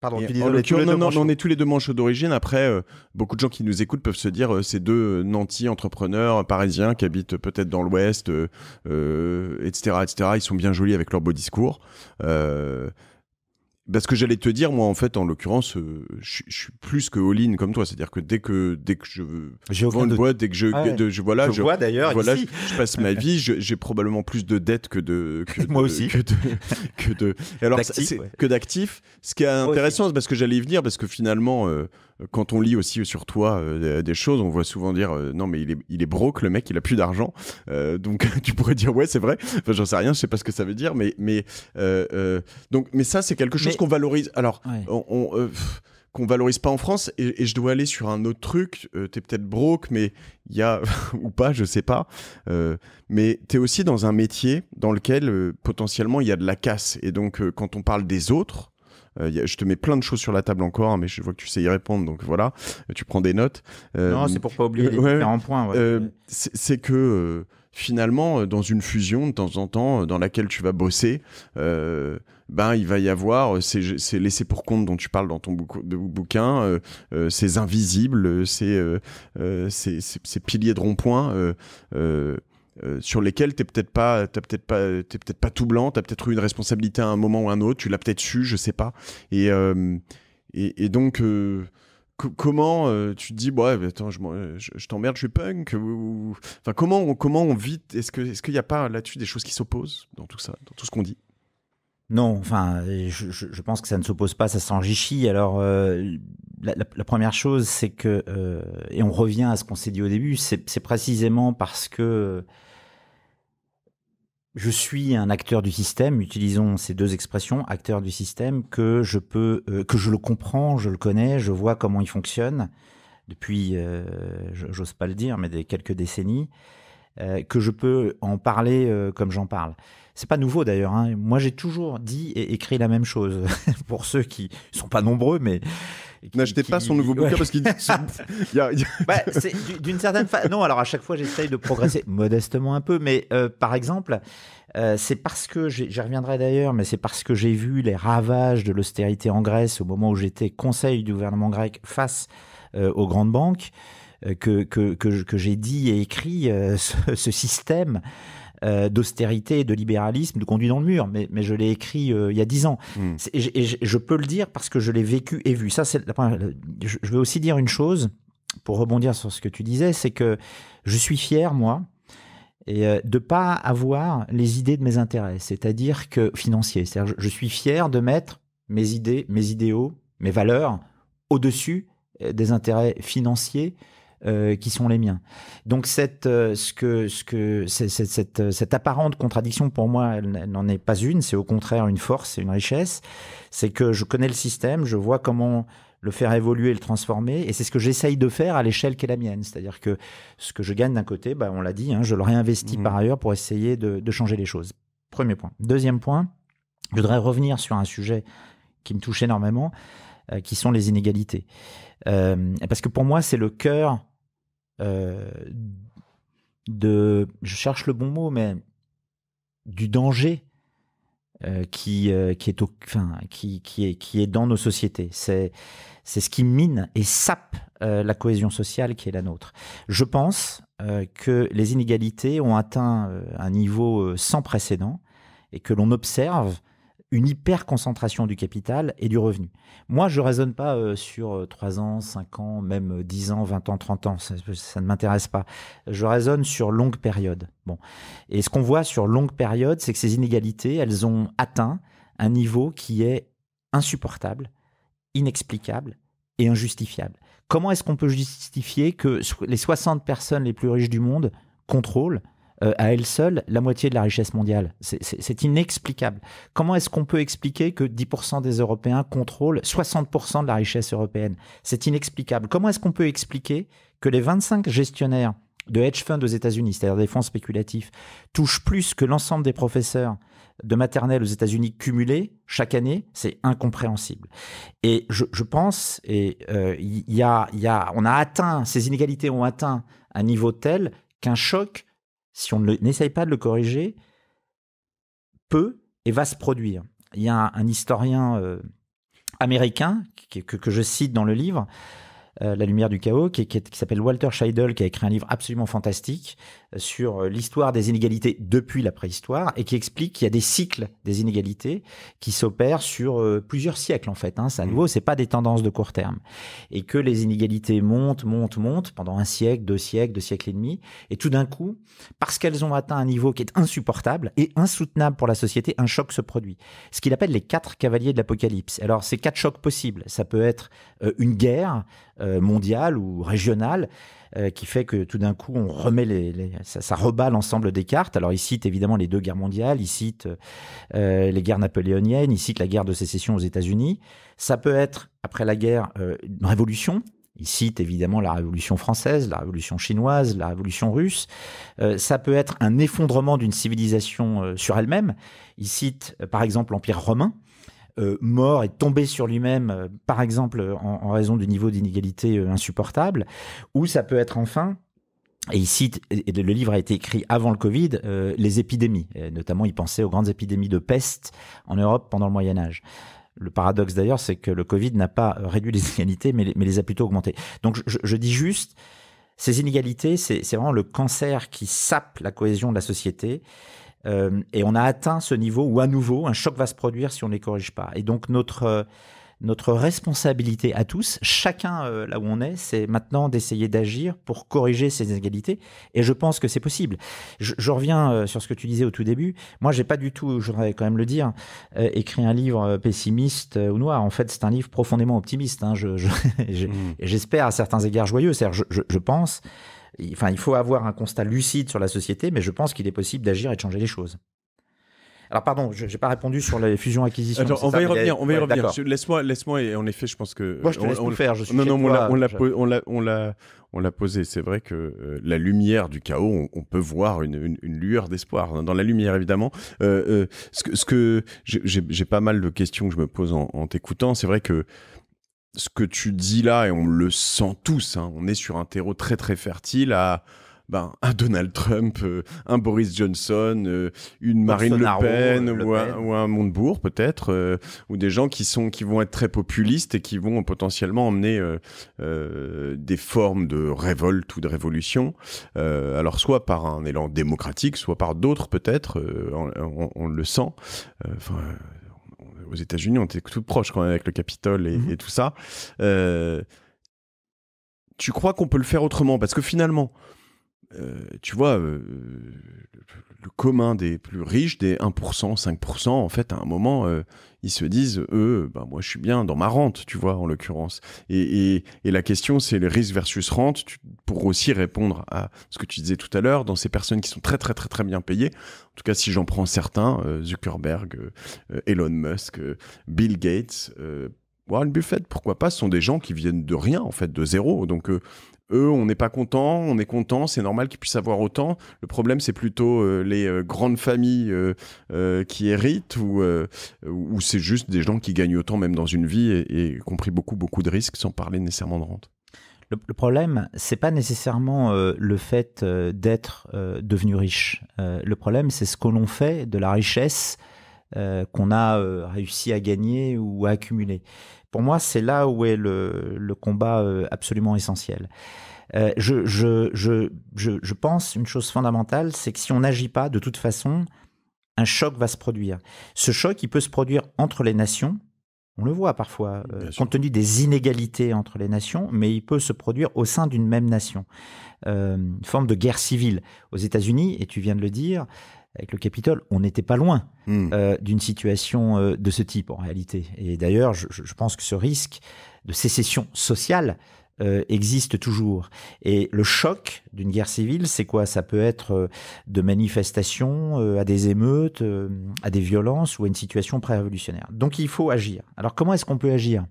Pardon, on, est tous les deux non, on est tous les deux manchots d'origine. Après, euh, beaucoup de gens qui nous écoutent peuvent se dire euh, ces deux euh, nantis entrepreneurs parisiens qui habitent peut-être dans l'Ouest, etc., etc. Ils sont bien jolis avec leurs beaux discours. Parce bah, que j'allais te dire, moi, en fait, en l'occurrence, euh, je, suis plus que all-in comme toi. C'est-à-dire que dès que, dès que je vends une boîte, dès que je, ah je voilà, je, vois d'ailleurs, voilà, Je, passe ma vie, j'ai probablement plus de dettes que de, que moi aussi, que de, que d'actifs, ce qui est intéressant, c'est parce que j'allais y venir, parce que finalement, euh, euh, quand on lit aussi sur toi euh, euh, des choses, on voit souvent dire non mais il est, il est broke le mec, il a plus d'argent. donc tu pourrais dire ouais c'est vrai. Enfin j'en sais rien, je sais pas ce que ça veut dire, mais mais donc mais ça c'est quelque chose qu'on valorise. Alors on, qu'on valorise pas en France et, je dois aller sur un autre truc. tu t'es peut-être broke, mais il y a ou pas, je sais pas. mais t'es aussi dans un métier dans lequel potentiellement il y a de la casse et donc quand on parle des autres euh, je te mets plein de choses sur la table encore, hein, mais je vois que tu sais y répondre, donc voilà, tu prends des notes. Euh, non, c'est pour pas oublier euh, les différents points. c'est que finalement, dans une fusion de temps en temps, dans laquelle tu vas bosser, ben il va y avoir ces, laissés pour compte dont tu parles dans ton bouquin, ces invisibles, ces, piliers de rond-point euh, sur lesquels t'es peut-être pas, peut-être pas, peut-être pas tout blanc, t'as peut-être eu une responsabilité à un moment ou à un autre, tu l'as peut-être su, je sais pas. Et, euh, et, donc, euh, comment tu te dis, bah ouais, attends, je, t'emmerde, je suis punk Enfin, comment on, comment on vit Est-ce que, est-ce qu'il y a pas là-dessus des choses qui s'opposent dans tout ça, dans tout ce qu'on dit non, enfin, je, pense que ça ne s'oppose pas, ça s'enrichit. Alors, la, première chose, c'est que, et on revient à ce qu'on s'est dit au début, c'est précisément parce que je suis un acteur du système, utilisons ces deux expressions, acteur du système, que je peux, euh, que je le comprends, je le connais, je vois comment il fonctionne depuis, euh, j'ose pas le dire, mais des quelques décennies, euh, que je peux en parler comme j'en parle. C'est pas nouveau d'ailleurs. Hein. Moi, j'ai toujours dit et écrit la même chose pour ceux qui sont pas nombreux, mais N'achetez pas son nouveau bouquin parce qu'il bah, d'une certaine façon. Non, alors à chaque fois, j'essaye de progresser modestement un peu, mais euh, par exemple, euh, c'est parce que j'y reviendrai d'ailleurs, mais c'est parce que j'ai vu les ravages de l'austérité en Grèce au moment où j'étais conseil du gouvernement grec face euh, aux grandes banques que, que, que, j'ai dit et écrit ce système. Euh, d'austérité, de libéralisme, de conduit dans le mur. Mais, je l'ai écrit euh, il y a dix ans. Hmm. Et, je, peux le dire parce que je l'ai vécu et vu. Ça, c'est euh, Je, veux aussi dire une chose pour rebondir sur ce que tu disais, c'est que je suis fier, moi, et de pas avoir les idées de mes intérêts, c'est-à-dire que financiers. cest je suis fier de mettre mes idées, mes idéaux, mes valeurs au-dessus des intérêts financiers euh, qui sont les miens. Donc cette, euh, ce que, ce que, cette, euh, cette, apparente contradiction pour moi, elle, n'en est pas une. C'est au contraire une force, c'est une richesse. C'est que je connais le système, je vois comment le faire évoluer, le transformer, et c'est ce que j'essaye de faire à l'échelle qui est la mienne. C'est-à-dire que ce que je gagne d'un côté, bah, on l'a dit, hein, je le réinvestis par mmh. ailleurs pour essayer de, changer les choses. Premier point. Deuxième point, je voudrais revenir sur un sujet qui me touche énormément, qui sont les inégalités. parce que pour moi, c'est le cœur euh, de, je cherche le bon mot, mais du danger euh, euh, qui, est qui, est, qui est dans nos sociétés. C'est, ce qui mine et sape la cohésion sociale qui est la nôtre. Je pense que les inégalités ont atteint un niveau sans précédent et que l'on observe une hyper concentration du capital et du revenu. Moi, je ne raisonne pas euh, sur 3 euh, ans, 5 ans, même 10 euh, ans, 20 ans, 30 ans. Ça, ne m'intéresse pas. Je raisonne sur longue période. Bon. Et ce qu'on voit sur longue période, c'est que ces inégalités, elles ont atteint un niveau qui est insupportable, inexplicable et injustifiable. Comment est-ce qu'on peut justifier que les 60 personnes les plus riches du monde contrôlent euh, à elle seule la moitié de la richesse mondiale. C'est inexplicable. Comment est-ce qu'on peut expliquer que 10% des Européens contrôlent 60% de la richesse européenne C'est inexplicable. Comment est-ce qu'on peut expliquer que les 25 gestionnaires de hedge funds aux États-Unis, c'est-à-dire des fonds spéculatifs, touchent plus que l'ensemble des professeurs de maternelle aux États-Unis cumulés chaque année, c'est incompréhensible. Et je, pense, et euh, il y, y a, on a atteint, ces inégalités ont atteint un niveau tel qu'un choc si on n'essaye pas de le corriger, peut et va se produire. Il y a un, historien euh, américain que, je cite dans le livre euh, la lumière du chaos, qui, qui, s'appelle Walter Scheidel, qui a écrit un livre absolument fantastique euh, sur euh, l'histoire des inégalités depuis la préhistoire et qui explique qu'il y a des cycles des inégalités qui s'opèrent sur plusieurs siècles en fait. Hein. Ça, à mm. nouveau, c'est pas des tendances de court terme et que les inégalités montent, montent, montent pendant un siècle, deux siècles, deux siècles et demi et tout d'un coup, parce qu'elles ont atteint un niveau qui est insupportable et insoutenable pour la société, un choc se produit. Ce qu'il appelle les quatre cavaliers de l'apocalypse. Alors, ces quatre chocs possibles, ça peut être une guerre euh, mondiale ou régionale euh, qui fait que tout d'un coup, on remet ça, rebat l'ensemble des cartes. Alors, il cite évidemment les deux guerres mondiales, il cite euh, les guerres napoléoniennes, il cite la guerre de sécession aux États-Unis. Ça peut être, après la guerre, une révolution. Il cite évidemment la révolution française, la révolution chinoise, la révolution russe. ça peut être un effondrement d'une civilisation sur elle-même. Il cite par exemple l'Empire romain. Euh, mort et tombé sur lui-même, euh, par exemple en, raison du niveau d'inégalité euh, insupportable, ou ça peut être enfin et ici, le livre a été écrit avant le Covid, les épidémies. notamment, il pensait aux grandes épidémies de peste en Europe pendant le Moyen Âge. Le paradoxe d'ailleurs, c'est que le Covid n'a pas réduit les inégalités, mais les, a plutôt augmentées. Donc je, je dis juste, ces inégalités, c'est vraiment le cancer qui sape la cohésion de la société euh, et on a atteint ce niveau où à nouveau un choc va se produire si on ne les corrige pas. Et donc notre euh, notre responsabilité à tous, chacun euh, là où on est, c'est maintenant d'essayer d'agir pour corriger ces inégalités. Et je pense que c'est possible. Je, reviens sur ce que tu disais au tout début. Moi, je n'ai pas du tout, je voudrais quand même le dire, écrit un livre pessimiste ou noir. En fait, c'est un livre profondément optimiste. Hein. Mmh. j'espère à certains égards joyeux. cest je, pense Enfin, il faut avoir un constat lucide sur la société, mais je pense qu'il est possible d'agir et de changer les choses. Alors pardon, je n'ai pas répondu sur les fusions-acquisitions. On, va y revenir, on va y revenir. Laisse-moi, laisse-moi, et en effet, je pense que... Euh, moi, je te laisse on, le faire, je suis Non, non, on l'a on l'a posé. C'est vrai que euh, la lumière du chaos, on, peut voir une, lueur d'espoir. Dans la lumière, évidemment. Euh, ce que, ce que j'ai pas mal de questions que je me pose en, en t'écoutant, c'est vrai que ce que tu dis là, et on le sent tous, hein. on est sur un terreau très très fertile à ben, un Donald Trump, euh, un Boris Johnson, euh, une Marine Le euh, Pen, ou, Un, ou Montebourg peut-être, ou des gens qui, sont, qui vont être très populistes et qui vont potentiellement emmener des formes de révolte ou de révolution, alors soit par un élan démocratique, soit par d'autres peut-être, on, le sent aux États-Unis, on était tout proche quand même avec le Capitole et, mhm. tout ça. Euh, tu crois qu'on peut le faire autrement Parce que finalement, euh, tu vois, euh, commun communs, des plus riches, des 1%, 5%, en fait, à un moment, euh, ils se disent, eux, ben moi je suis bien dans ma rente, tu vois, en l'occurrence. Et, la question, c'est les risques versus rente, pour aussi répondre à ce que tu disais tout à l'heure, dans ces personnes qui sont très très très très bien payées, en tout cas si j'en prends certains, euh, Zuckerberg, euh, Elon Musk, Bill Gates, Warren Buffett, pourquoi pas, ce sont des gens qui viennent de rien, en fait, de zéro. Donc, eux, on n'est pas content, on est content, c'est normal qu'ils puissent avoir autant. Le problème, c'est plutôt euh, les euh, grandes familles euh, qui héritent ou, c'est juste des gens qui gagnent autant même dans une vie et, et compris beaucoup, beaucoup de risques sans parler nécessairement de rente. Le, le problème, c'est pas nécessairement le fait d'être devenu riche. le problème, c'est ce que l'on fait de la richesse qu'on a réussi à gagner ou à accumuler. Pour moi, c'est là où est le, combat euh, absolument essentiel. Euh, je, pense une chose fondamentale, c'est que si on n'agit pas, de toute façon, un choc va se produire. Ce choc, il peut se produire entre les nations. On le voit parfois, euh, compte tenu des inégalités entre les nations, mais il peut se produire au sein d'une même nation. une forme de guerre civile. Aux États-Unis, et tu viens de le dire, avec le Capitole, on n'était pas loin hmm. euh, d'une situation euh, de ce type en réalité. Et d'ailleurs, je, pense que ce risque de sécession sociale euh, existe toujours. Et le choc d'une guerre civile, c'est quoi Ça peut être de manifestations à des émeutes, à des violences ou à une situation pré-révolutionnaire. Donc il faut agir. Alors comment est-ce qu'on peut agir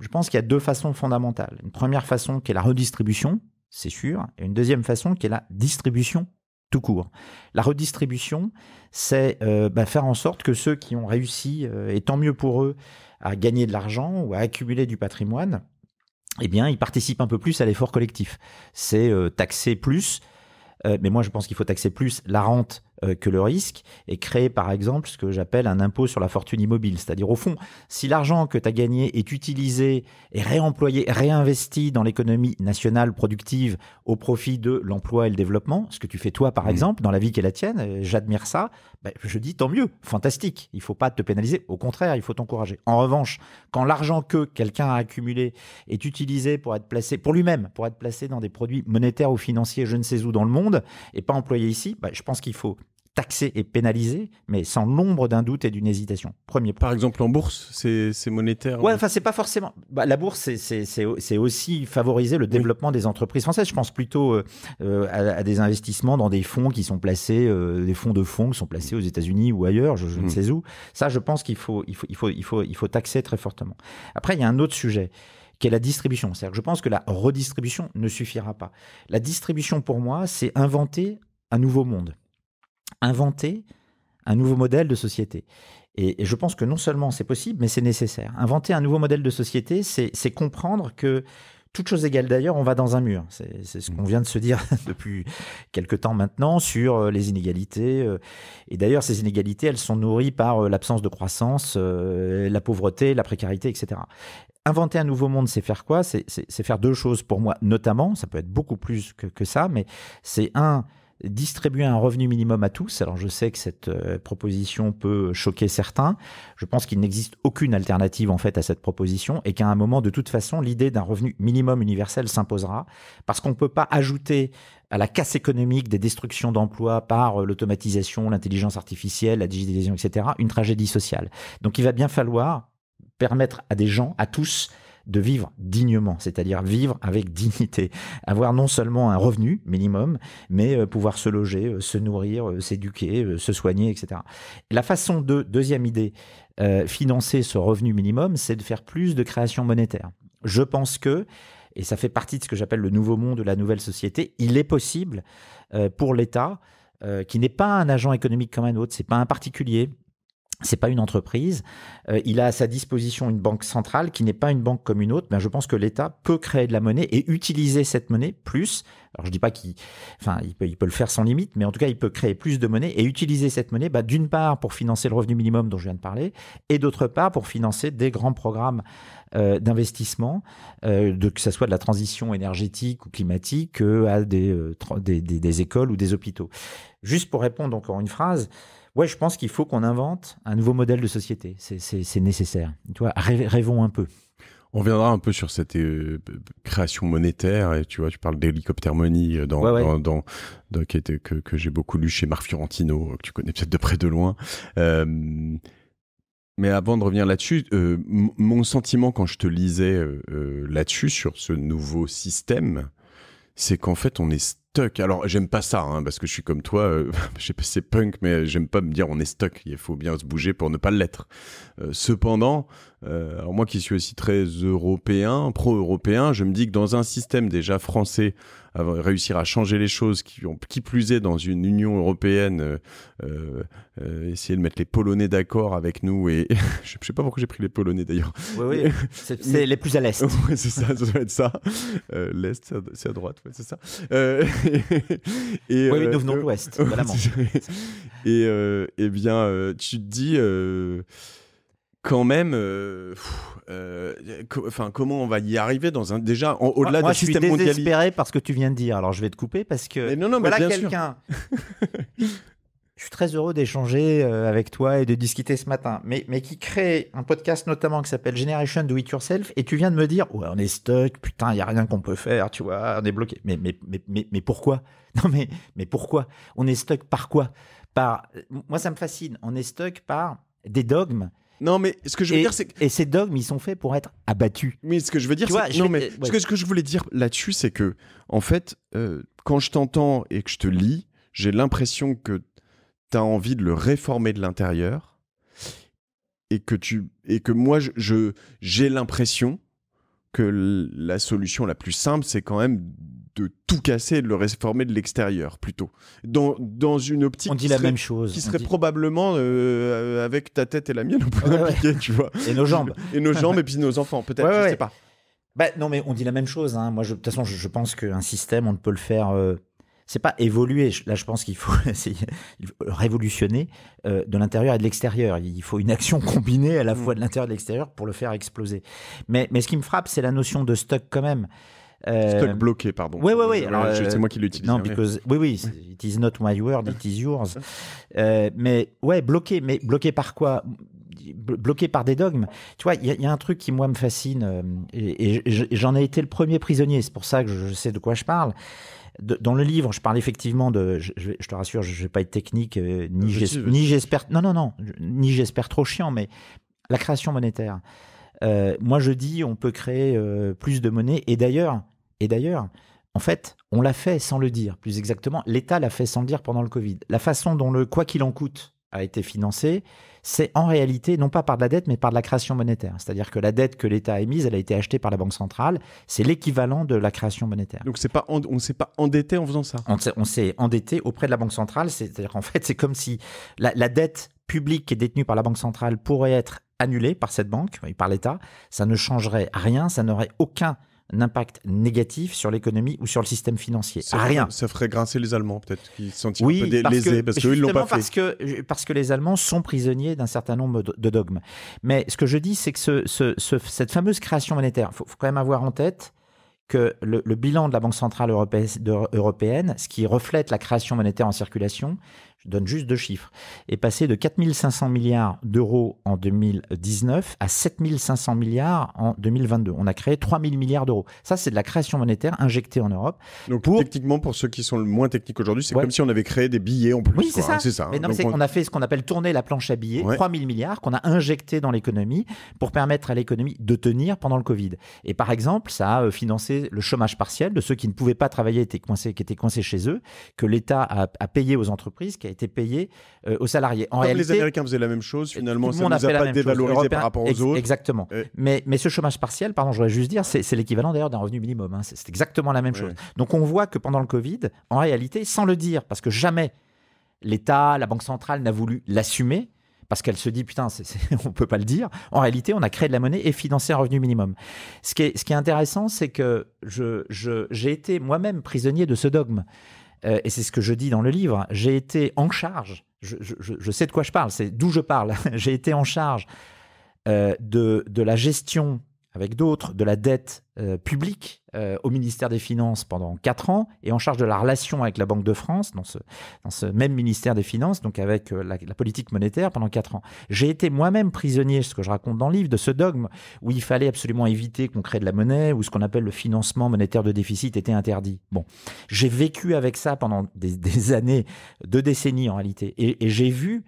Je pense qu'il y a deux façons fondamentales. Une première façon qui est la redistribution, c'est sûr, et une deuxième façon qui est la distribution tout court. La redistribution, c'est euh, bah, faire en sorte que ceux qui ont réussi, euh, et tant mieux pour eux, à gagner de l'argent ou à accumuler du patrimoine, eh bien, ils participent un peu plus à l'effort collectif. C'est euh, taxer plus, mais moi je pense qu'il faut taxer plus la rente euh, que le risque et créer par exemple ce que j'appelle un impôt sur la fortune immobile. C'est-à-dire au fond, si l'argent que tu as gagné est utilisé et réemployé, réinvesti dans l'économie nationale productive au profit de l'emploi et le développement, ce que tu fais toi par exemple dans la vie qui est la tienne, euh, j'admire ça, ben, je dis tant mieux, fantastique, il ne faut pas te pénaliser, au contraire, il faut t'encourager. En revanche, quand l'argent que quelqu'un a accumulé est utilisé pour être placé, pour lui-même, pour être placé dans des produits monétaires ou financiers, je ne sais où dans le monde, et pas employé ici, ben, je pense qu'il faut taxé et pénalisé, mais sans l'ombre d'un doute et d'une hésitation. Premier Par exemple, en bourse, c'est monétaire. Ouais, enfin, c'est pas forcément. Bah, la bourse, c'est aussi favoriser le développement des entreprises françaises. Je pense plutôt euh, euh, à, des investissements dans des fonds qui sont placés, euh, des fonds de fonds qui sont placés aux États-Unis ou ailleurs, je, ne mmh. sais où. Ça, je pense qu'il faut, il faut, il faut, il faut, il faut taxer très fortement. Après, il y a un autre sujet qui est la distribution. C'est-à-dire que je pense que la redistribution ne suffira pas. La distribution, pour moi, c'est inventer un nouveau monde inventer un nouveau modèle de société. Et, je pense que non seulement c'est possible, mais c'est nécessaire. Inventer un nouveau modèle de société, c'est comprendre que toutes choses égales d'ailleurs, on va dans un mur. C'est ce mmh. qu'on vient de se dire depuis quelque temps maintenant sur euh, les inégalités. Euh. Et d'ailleurs, ces inégalités, elles sont nourries par euh, l'absence de croissance, la pauvreté, la précarité, etc. Inventer un nouveau monde, c'est faire quoi C'est faire deux choses pour moi, notamment, ça peut être beaucoup plus que ça, mais c'est un, distribuer un revenu minimum à tous. Alors je sais que cette euh, proposition peut choquer certains. Je pense qu'il n'existe aucune alternative en fait à cette proposition et qu'à un moment de toute façon l'idée d'un revenu minimum universel s'imposera parce qu'on ne peut pas ajouter à la casse économique des destructions d'emplois par euh, l'automatisation, l'intelligence artificielle, la digitalisation, etc., une tragédie sociale. Donc il va bien falloir permettre à des gens, à tous, de vivre dignement, c'est-à-dire vivre avec dignité, avoir non seulement un revenu minimum, mais euh, pouvoir se loger, euh, se nourrir, euh, s'éduquer, se soigner, etc. La façon de, deuxième idée, financer ce revenu minimum, c'est de faire plus de création monétaire. Je pense que et ça fait partie de ce que j'appelle le nouveau monde, la nouvelle société, il est possible pour l'État, qui n'est pas un agent économique comme un autre, c'est pas un particulier, c'est pas une entreprise. Euh, il a à sa disposition une banque centrale qui n'est pas une banque comme une autre. Ben, je pense que l'État peut créer de la monnaie et utiliser cette monnaie plus. Alors je dis pas qu'il, enfin il peut, il peut le faire sans limite, mais en tout cas il peut créer plus de monnaie et utiliser cette monnaie, ben, d'une part pour financer le revenu minimum dont je viens de parler, et d'autre part pour financer des grands programmes euh, d'investissement, euh, que ce soit de la transition énergétique ou climatique, euh, à des, des, des, des écoles ou des hôpitaux. Juste pour répondre encore une phrase ouais, je pense qu'il faut qu'on invente un nouveau modèle de société. C'est nécessaire. Tu rêvons un peu. On reviendra un peu sur cette euh, création monétaire. Et tu vois, tu parles dhélicoptère euh, dans, dans, qui était, que, que j'ai beaucoup lu chez Marc Fiorentino, euh, que tu connais peut-être de près de loin. mais avant de revenir là-dessus, mon sentiment quand je te lisais là-dessus sur ce nouveau système, c'est qu'en fait on est alors, j'aime pas ça, hein, parce que je suis comme toi, euh, je sais pas c'est punk, mais j'aime pas me dire on est stuck. Il faut bien se bouger pour ne pas l'être. Euh, cependant, euh, alors moi qui suis aussi très européen, pro-européen, je me dis que dans un système déjà français, réussir à changer les choses, qui, ont, qui plus est dans une Union européenne, euh, euh, essayer de mettre les Polonais d'accord avec nous, et je ne sais pas pourquoi j'ai pris les Polonais d'ailleurs. Oui, oui, c'est les plus à l'Est. oui, c'est ça, ça doit être ça. L'Est, c'est à, droite, c'est ça. et, oui, nous venons de l'Ouest, Et, eh et bien, tu te dis quand même, euh, euh, comment on va y arriver dans un déjà au-delà du système je suis désespéré parce que tu viens de dire. Alors, je vais te couper parce que voilà quelqu'un. je suis très heureux d'échanger euh, avec toi et de discuter ce matin, mais, mais qui crée un podcast notamment qui s'appelle Generation Do It Yourself, et tu viens de me dire, ouais, on est stuck, putain, il n'y a rien qu'on peut faire, tu vois, on est bloqué. Mais, mais, mais, pourquoi Non, mais, mais pourquoi On est stuck par quoi Par, moi, ça me fascine, on est stuck par des dogmes non, mais ce que je veux dire, c'est que... Et ces dogmes, ils sont faits pour être abattus. Mais ce que je veux dire, c'est... Non, mais ce, que, ce, que, je voulais dire là-dessus, c'est que, en fait, euh, quand je t'entends et que je te lis, j'ai l'impression que tu as envie de le réformer de l'intérieur et que tu et que moi je j'ai l'impression que la solution la plus simple c'est quand même de tout casser et de le réformer de l'extérieur plutôt. Dans, une optique. On dit la même chose. Qui serait probablement euh, avec ta tête et la mienne, on tu vois. Et nos jambes. et nos jambes et puis nos enfants, peut-être, je sais pas. Bah, non, mais on dit la même chose. Hein. Moi, de toute façon, je, pense qu'un système, on ne peut le faire. Euh, c'est pas évoluer. Là, je pense qu'il faut, révolutionner euh, de l'intérieur et de l'extérieur. Il faut une action combinée à la mm. fois de l'intérieur et de l'extérieur pour le faire exploser. Mais, mais ce qui me frappe, c'est la notion de stock quand même. Stock euh, bloqué, pardon. Oui, oui, oui. c'est moi qui l'utilise. Non, oui, oui, it is not my word, it is yours. Euh, mais ouais, bloqué, mais bloqué par quoi bloqué par des dogmes. Tu vois, il y, a un truc qui, moi, me fascine, euh, et, j'en ai été le premier prisonnier, c'est pour ça que je sais de quoi je parle. dans le livre, je parle effectivement de. Je, te rassure, je ne vais pas être technique, ah, bah ni j'espère. Non, non, non, ni j'espère trop chiant, mais la création monétaire. Euh, moi, je dis, on peut créer euh, plus de monnaie. Et d'ailleurs, et d'ailleurs, en fait, on l'a fait sans le dire. Plus exactement, l'État l'a fait sans le dire pendant le Covid. La façon dont le quoi qu'il en coûte a été financé, c'est en réalité non pas par de la dette, mais par de la création monétaire. C'est-à-dire que la dette que l'État a émise, elle a été achetée par la Banque centrale. C'est l'équivalent de la création monétaire. Donc on ne s'est pas endetté en faisant ça On, s'est endetté auprès de la Banque centrale. C'est-à-dire qu'en fait, c'est comme si la, dette public qui est détenu par la Banque centrale pourrait être annulé par cette banque et par l'État. Ça ne changerait rien, ça n'aurait aucun impact négatif sur l'économie ou sur le système financier. rien. Ça ferait grincer les Allemands peut-être, qui se un peu parce que, parce qu'ils l'ont pas fait. Parce que, euh, parce que les Allemands sont prisonniers d'un certain nombre de dogmes. Mais ce que je dis, c'est que cette fameuse création monétaire, il faut, quand même avoir en tête que le, bilan de la Banque Centrale européenne, ce qui reflète la création monétaire en circulation, je donne juste deux chiffres, est passé de 4500 milliards d'euros en 2019 à 7500 milliards en 2022. On a créé 3000 milliards d'euros. Ça, c'est de la création monétaire injectée en Europe. Donc, techniquement, pour ceux qui sont le moins techniques aujourd'hui, c'est comme si on avait créé des billets en plus. Oui, c'est hein, ça. Mais non, on... a fait ce qu'on appelle tourner la planche à billets, ouais. 3000 milliards qu'on a injectés dans l'économie pour permettre à l'économie de tenir pendant le Covid. Et par exemple, ça a euh, financé le chômage partiel de ceux qui ne pouvaient pas travailler, étaient coincés, qui étaient coincés chez eux, que l'État a, payé aux entreprises, qui a était payé euh, aux salariés. En les Américains faisaient la même chose, euh, finalement, ça ne nous a, pas dévalorisé par rapport aux autres. Exactement. Euh. Mais, mais ce chômage partiel, pardon, voudrais juste dire, c'est l'équivalent d'ailleurs d'un revenu minimum. Hein. C'est exactement la même chose. Donc on voit que pendant le Covid, en réalité, sans le dire, parce que jamais l'État, la Banque centrale n'a voulu l'assumer, parce qu'elle se dit putain, on ne on peut pas le dire. En réalité, on a créé de la monnaie et financé un revenu minimum. Ce qui est, ce qui est intéressant, c'est que je, j'ai été moi-même prisonnier de ce dogme. Euh, et c'est ce que je dis dans le livre, j'ai été en charge, je, sais de quoi je parle, c'est d'où je parle, j'ai été en charge euh, de, de, la gestion avec d'autres de la dette euh, publique euh, au ministère des Finances pendant quatre ans et en charge de la relation avec la Banque de France dans ce, même ministère des Finances, donc avec euh, la, politique monétaire pendant quatre ans. J'ai été moi-même prisonnier, ce que je raconte dans le livre, de ce dogme où il fallait absolument éviter qu'on crée de la monnaie, ou ce qu'on appelle le financement monétaire de déficit était interdit. Bon, j'ai vécu avec ça pendant des, années, deux décennies en réalité, et j'ai vu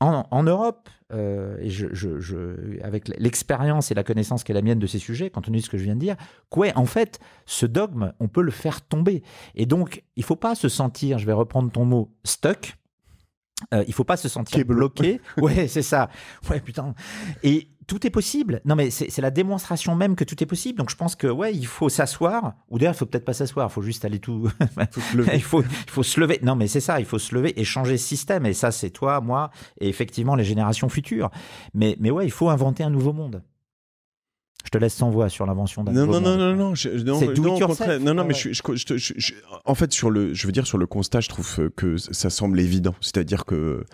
en, Europe, euh, avec l'expérience et la connaissance qu'est la mienne de ces sujets, quand on dit ce que je viens de dire, quoi, en fait, ce dogme, on peut le faire tomber. Et donc, il ne faut pas se sentir, je vais reprendre ton mot, stuck. Il euh, il faut pas se sentir bloqué. ouais, c'est ça. Ouais, putain. Et tout est possible. Non, mais c'est la démonstration même que tout est possible. Donc je pense que ouais, il faut s'asseoir. Ou d'ailleurs, il faut peut-être pas s'asseoir. Il faut juste aller tout. il faut, il faut se lever. Non, mais c'est ça. Il faut se lever et changer ce système. Et ça, c'est toi, moi, et effectivement les générations futures. Mais mais ouais, il faut inventer un nouveau monde. Je te laisse sans voix sur l'invention d'un. Non, non, non, non, non, non, non, non, ah non, mais je, en fait sur le, je veux dire sur le constat, je trouve que ça semble évident. C'est-à-dire que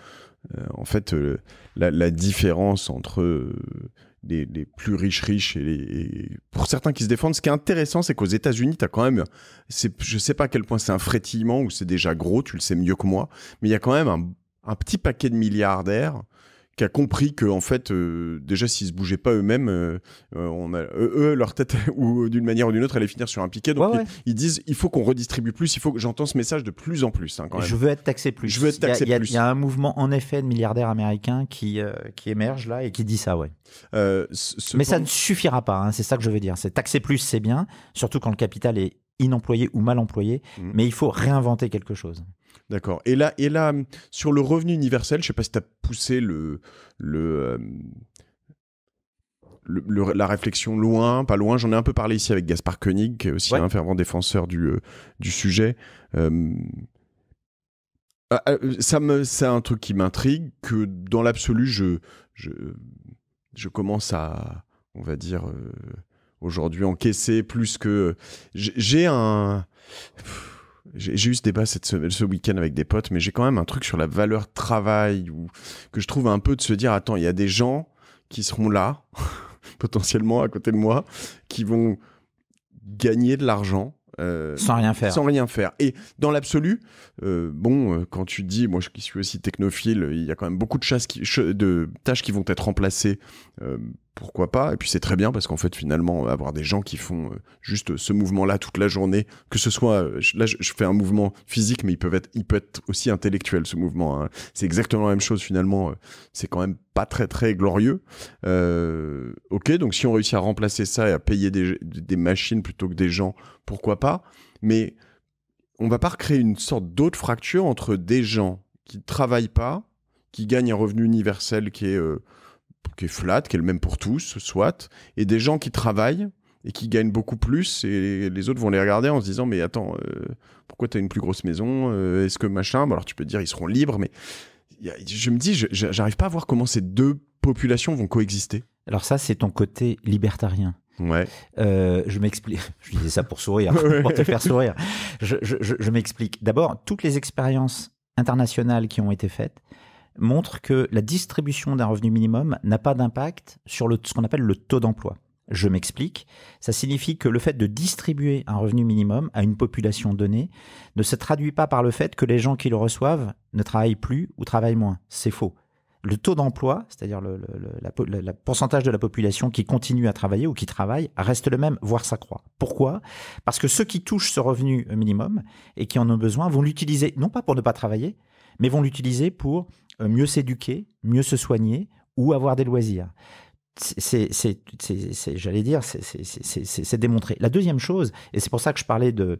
euh, en fait, euh, la, différence entre les, euh, plus riches riches et, les, pour certains qui se défendent. Ce qui est intéressant, c'est qu'aux États-Unis, tu as quand même, je ne sais pas à quel point c'est un frétillement ou c'est déjà gros, tu le sais mieux que moi, mais il y a quand même un petit paquet de milliardaires qui a compris que en fait euh, déjà s'ils se bougeaient pas eux-mêmes euh, euh, on eux, leur tête ou d'une manière ou d'une autre allait finir sur un piquet donc Ils, disent il faut qu'on redistribue plus il faut que j'entends ce message de plus en plus hein, quand je veux être taxé plus il y a, un mouvement en effet de milliardaires américains qui qui émerge là et qui dit ça ouais mais ça ne suffira pas hein, c'est ça que je veux dire c'est taxer plus c'est bien surtout quand le capital est inemployé ou mal employé mmh. mais il faut réinventer quelque chose D'accord. Et là, et là, hum, sur le revenu universel, je sais pas si tu as poussé le, euh, le, le, la réflexion loin, pas loin. J'en ai un peu parlé ici avec Gaspard Koenig, qui est aussi un fervent défenseur du, euh, du sujet. Hum, ah, ah, euh, ça me, c'est un truc qui m'intrigue, que dans l'absolu, je, je, je commence à, on va dire, aujourd'hui encaisser plus que. J'ai un. J'ai eu ce débat cette, ce week-end avec des potes, mais j'ai quand même un truc sur la valeur travail ou que je trouve un peu de se dire attends, il y a des gens qui seront là potentiellement à côté de moi qui vont gagner de l'argent euh, sans rien faire. Sans rien faire. Et dans l'absolu, euh, bon, euh, quand tu dis, moi je, qui suis aussi technophile, il y a quand même beaucoup de, qui, de tâches qui vont être remplacées pourquoi pas Et puis c'est très bien parce qu'en fait finalement avoir des gens qui font euh, juste ce mouvement-là toute la journée, que ce soit euh, là je fais un mouvement physique mais il peut être, être aussi intellectuel ce mouvement. Hein. C'est exactement la même chose finalement. Euh, c'est quand même pas très très glorieux. ok donc si on réussit à remplacer ça et à payer des, machines plutôt que des gens, pourquoi pas Mais on va pas recréer une sorte d'autre fracture entre des gens qui ne travaillent pas, qui gagnent un revenu universel qui est qui est flat, qui est le même pour tous, soit, et des gens qui travaillent et qui gagnent beaucoup plus, et les autres vont les regarder en se disant, mais attends, euh, pourquoi tu as une plus grosse maison euh, Est-ce que machin Alors tu peux dire, ils seront libres, mais je me dis, j'arrive pas à voir comment ces deux populations vont coexister. Alors ça, c'est ton côté libertarien. Ouais. Euh, je m'explique. Je disais ça pour sourire, pour te faire sourire. Je, je m'explique. D'abord, toutes les expériences internationales qui ont été faites, montre que la distribution d'un revenu minimum n'a pas d'impact sur ce qu'on appelle le taux d'emploi. Je m'explique. Ça signifie que le fait de distribuer un revenu minimum à une population donnée ne se traduit pas par le fait que les gens qui le reçoivent ne travaillent plus ou travaillent moins. C'est faux. Le taux d'emploi, c'est-à-dire le, le, pourcentage de la population qui continue à travailler ou qui travaille, reste le même, voire s'accroît. Pourquoi Parce que ceux qui touchent ce revenu minimum et qui en ont besoin vont l'utiliser non pas pour ne pas travailler, mais vont l'utiliser pour euh, mieux s'éduquer, mieux se soigner ou avoir des loisirs. C'est, j'allais dire, c'est démontré. La deuxième chose, et c'est pour ça que je parlais de,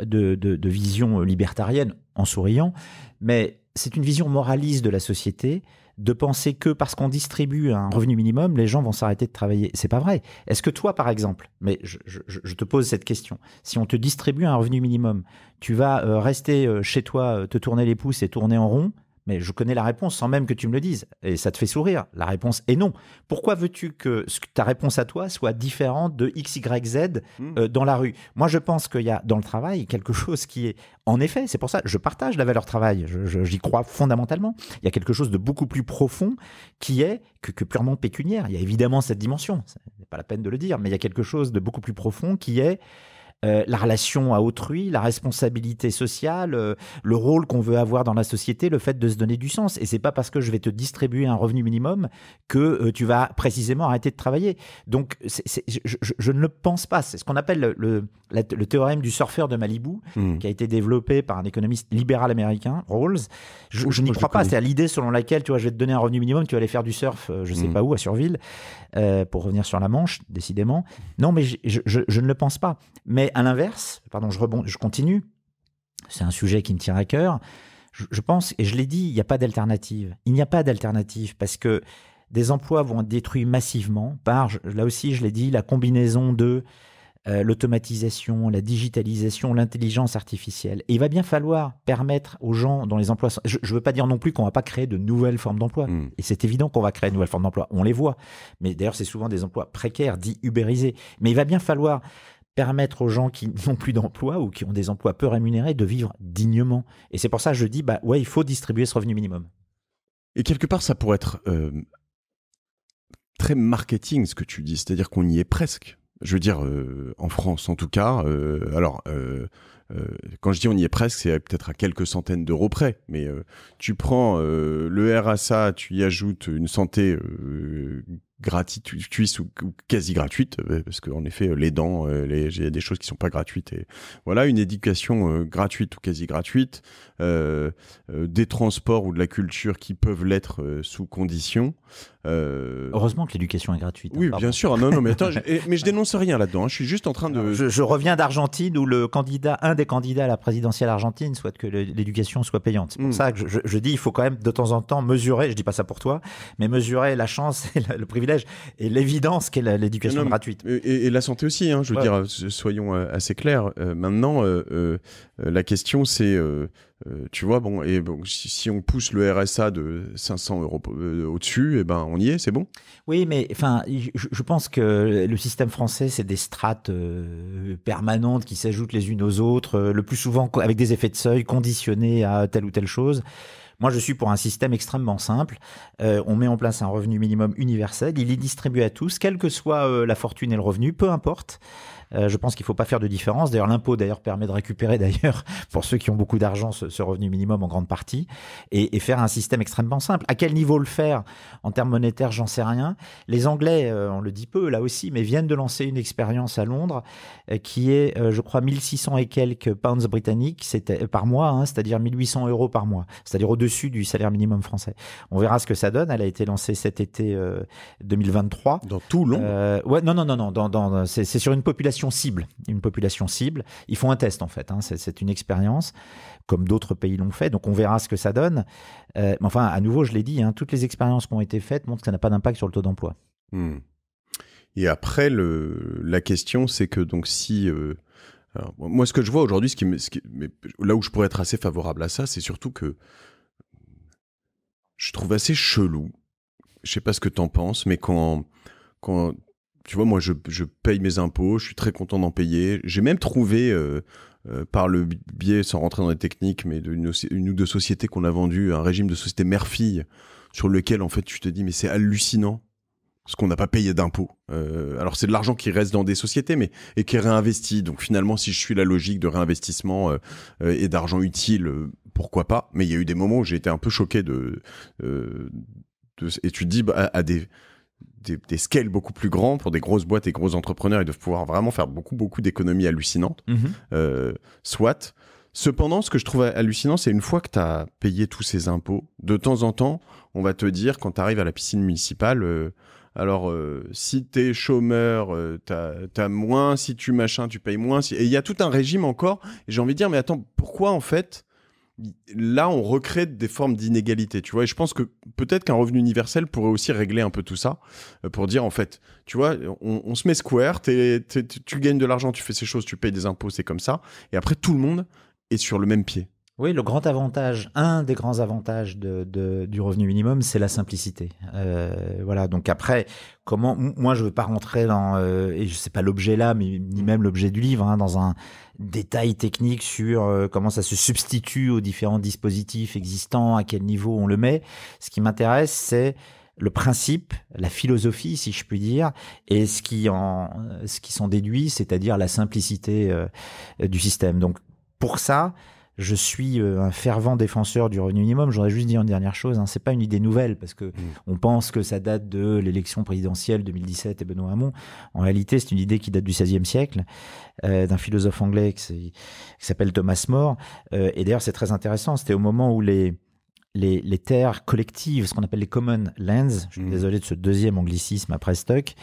de, de, vision euh, libertarienne en souriant, mais c'est une vision moraliste de la société de penser que parce qu'on distribue un revenu minimum, les gens vont s'arrêter de travailler. C'est pas vrai. Est-ce que toi, par exemple, mais je, te pose cette question, si on te distribue un revenu minimum, tu vas euh, rester chez toi, te tourner les pouces et tourner en rond mais je connais la réponse sans même que tu me le dises. Et ça te fait sourire. La réponse est non. Pourquoi veux-tu que ta réponse à toi soit différente de X, Y, Z euh, hmm. dans la rue Moi, je pense qu'il y a dans le travail quelque chose qui est... En effet, c'est pour ça, je partage la valeur travail. J'y crois fondamentalement. Il y a quelque chose de beaucoup plus profond qui est que, que purement pécuniaire. Il y a évidemment cette dimension. Ce n'est pas la peine de le dire. Mais il y a quelque chose de beaucoup plus profond qui est... Euh, la relation à autrui, la responsabilité sociale, euh, le rôle qu'on veut avoir dans la société, le fait de se donner du sens. Et c'est pas parce que je vais te distribuer un revenu minimum que euh, tu vas précisément arrêter de travailler. Donc, je, ne le pense pas. C'est ce qu'on appelle le, théorème du surfeur de Malibu, hmm. qui a été développé par un économiste libéral américain, Rawls. Je, n'y crois pas. C'est à l'idée selon laquelle, tu vois, je vais te donner un revenu minimum, tu vas aller faire du surf, je sais hmm. pas où, à Surville, pour revenir sur la Manche, décidément. Non, mais je, je ne le pense pas. Mais à l'inverse, pardon, je, rebond, je continue, c'est un sujet qui me tient à cœur, je, pense, et je l'ai dit, il n'y a pas d'alternative. Il n'y a pas d'alternative parce que des emplois vont être détruits massivement par, là aussi je l'ai dit, la combinaison de euh, l'automatisation, la digitalisation, l'intelligence artificielle. Et il va bien falloir permettre aux gens dans les emplois... Je ne veux pas dire non plus qu'on ne va pas créer de nouvelles formes d'emploi. Hmm. Et c'est évident qu'on va créer de nouvelles formes d'emploi. On les voit. Mais d'ailleurs, c'est souvent des emplois précaires, dits ubérisés. Mais il va bien falloir permettre aux gens qui n'ont plus d'emploi ou qui ont des emplois peu rémunérés de vivre dignement. Et c'est pour ça que je dis, bah ouais, il faut distribuer ce revenu minimum. Et quelque part, ça pourrait être euh, très marketing ce que tu dis, c'est-à-dire qu'on y est presque. Je veux dire, euh, en France en tout cas, euh, alors quand je dis on y est presque, c'est peut-être à quelques centaines d'euros près. Mais tu prends le RSA, tu y ajoutes une santé gratuite ou, quasi gratuite euh, parce qu'en effet euh, les dents euh, les a des choses qui sont pas gratuites voilà une éducation gratuite ou quasi gratuite des transports ou de la culture qui peuvent l'être sous condition heureusement que l'éducation est gratuite hein, oui bien sûr non non mais attends je, eh, mais je dénonce rien là-dedans hein. je suis juste en train de je, reviens d'Argentine où le candidat un des candidats à la présidentielle argentine souhaite que l'éducation soit payante c'est pour hmm. ça que je, dis il faut quand même de temps en temps mesurer je dis pas ça pour toi mais mesurer la chance et le privilège et l'évidence qu'est l'éducation gratuite. Et, la santé aussi, hein, je veux dire, soyons euh, assez clairs. Euh, maintenant, euh, la question c'est. tu vois, bon, et bon, si, on pousse le RSA de 500 euros au-dessus, et eh ben on y est, c'est bon. Oui, mais enfin, je, pense que le système français, c'est des strates permanentes qui s'ajoutent les unes aux autres, le plus souvent avec des effets de seuil conditionnés à telle ou telle chose. Moi, je suis pour un système extrêmement simple. Euh, on met en place un revenu minimum universel. Il est distribué à tous, quelle que soit euh, la fortune et le revenu, peu importe. Euh, je pense qu'il ne faut pas faire de différence. D'ailleurs, l'impôt d'ailleurs permet de récupérer d'ailleurs pour ceux qui ont beaucoup d'argent ce, revenu minimum en grande partie et, faire un système extrêmement simple. À quel niveau le faire en termes monétaires, j'en sais rien. Les Anglais, euh, on le dit peu là aussi, mais viennent de lancer une expérience à Londres euh, qui est, je crois, 1600 et quelques pounds britanniques c'était par mois, hein, c'est-à-dire 1800 euros par mois, c'est-à-dire au-dessus du salaire minimum français. On verra ce que ça donne. Elle a été lancée cet été 2023. Dans tout Londres Ouais, non, non, non, non. dans, c'est sur une population cible. Une population cible, ils font un test en fait, hein. c'est une expérience, comme d'autres pays l'ont fait, donc on verra ce que ça donne. Euh, enfin, à nouveau, je l'ai dit, hein, toutes les expériences qui ont été faites montrent que ça n'a pas d'impact sur le taux d'emploi. Hmm. Et après, la question, c'est que donc si... Euh, moi, ce que je vois aujourd'hui, ce là où je pourrais être assez favorable à ça, c'est surtout que je trouve assez chelou, je sais pas ce que tu en penses, mais quand quand tu vois, moi, je, je, paye mes impôts, je suis très content d'en payer. J'ai même trouvé, euh, euh par le biais, sans rentrer dans les techniques, mais d'une une ou deux sociétés qu'on a vendues, un régime de société mère-fille, sur lequel, en fait, tu te dis, mais c'est hallucinant ce qu'on n'a pas payé d'impôts. Euh, alors c'est de l'argent qui reste dans des sociétés, mais et qui est réinvesti. Donc finalement, si je suis la logique de réinvestissement euh, et d'argent utile, pourquoi pas Mais il y a eu des moments où j'ai été un peu choqué de, de et tu te dis bah, à des des, scales beaucoup plus grands pour des grosses boîtes et gros entrepreneurs. Ils doivent pouvoir vraiment faire beaucoup, beaucoup d'économies hallucinantes. Mhm. Euh, soit. Cependant, ce que je trouve hallucinant, c'est une fois que tu as payé tous ces impôts, de temps en temps, on va te dire, quand tu arrives à la piscine municipale, euh, alors euh, si tu es chômeur, tu as, moins, si tu machin, tu payes moins. Et il y a tout un régime encore. Et j'ai envie de dire, mais attends, pourquoi en fait là, on recrée des formes d'inégalité, tu vois. Et je pense que peut-être qu'un revenu universel pourrait aussi régler un peu tout ça, euh, pour dire, en fait, tu vois, on, se met square, tu gagnes de l'argent, tu fais ces choses, tu payes des impôts, c'est comme ça. Et après, tout le monde est sur le même pied. Oui, le grand avantage, un des grands avantages du revenu minimum, c'est la simplicité. Euh, voilà. Donc après, comment Moi, je ne veux pas rentrer dans, euh, et je sais pas l'objet là, mais ni même l'objet du livre, hein, dans un détails techniques sur euh, comment ça se substitue aux différents dispositifs existants, à quel niveau on le met. Ce qui m'intéresse, c'est le principe, la philosophie, si je puis dire, et ce qui en, ce qui s'en déduit, c'est-à-dire la simplicité euh, du système. Donc, pour ça, je suis euh, un fervent défenseur du revenu minimum. J'aurais juste dit une dernière chose, hein, c'est pas une idée nouvelle parce que mm. on pense que ça date de l'élection présidentielle 2017 et Benoît Hamon. En réalité, c'est une idée qui date du XVIe siècle euh, d'un philosophe anglais qui, s'appelle Thomas More. Euh, et d'ailleurs, c'est très intéressant. C'était au moment où les les, terres collectives, ce qu'on appelle les common lands, je suis mmh. désolé de ce deuxième anglicisme après Stock,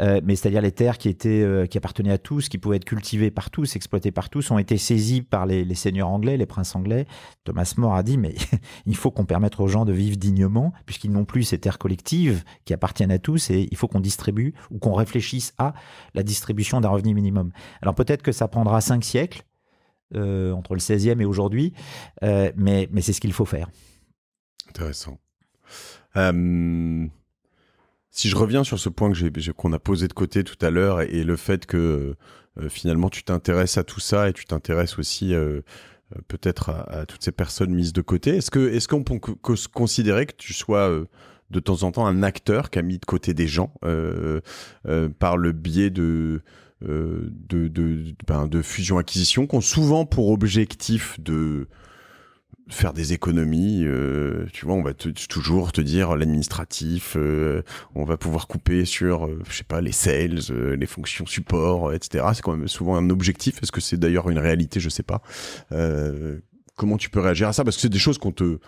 euh, mais c'est-à-dire les terres qui, étaient, euh, qui appartenaient à tous, qui pouvaient être cultivées par tous, exploitées par tous, ont été saisies par les, seigneurs anglais, les princes anglais. Thomas More a dit, mais il faut qu'on permette aux gens de vivre dignement, puisqu'ils n'ont plus ces terres collectives qui appartiennent à tous, et il faut qu'on distribue ou qu'on réfléchisse à la distribution d'un revenu minimum. Alors peut-être que ça prendra cinq siècles. Euh, entre le 16e et aujourd'hui, mais c'est ce qu'il faut faire. Intéressant. Euh, si je reviens sur ce point que qu'on a posé de côté tout à l'heure et, le fait que euh, finalement tu t'intéresses à tout ça et tu t'intéresses aussi euh, peut-être à, toutes ces personnes mises de côté, est-ce que est-ce qu'on peut considérer que tu sois de temps en temps un acteur qui a mis de côté des gens par le biais de de, de, de ben, fusion-acquisition qui ont souvent pour objectif de faire des économies. Euh, tu vois, on va toujours te dire l'administratif, euh, on va pouvoir couper sur, euh, je sais pas, les sales, euh, les fonctions support, etc. C'est quand même souvent un objectif. Est-ce que c'est d'ailleurs une réalité Je sais pas. comment tu peux réagir à ça Parce que c'est des choses qu'on te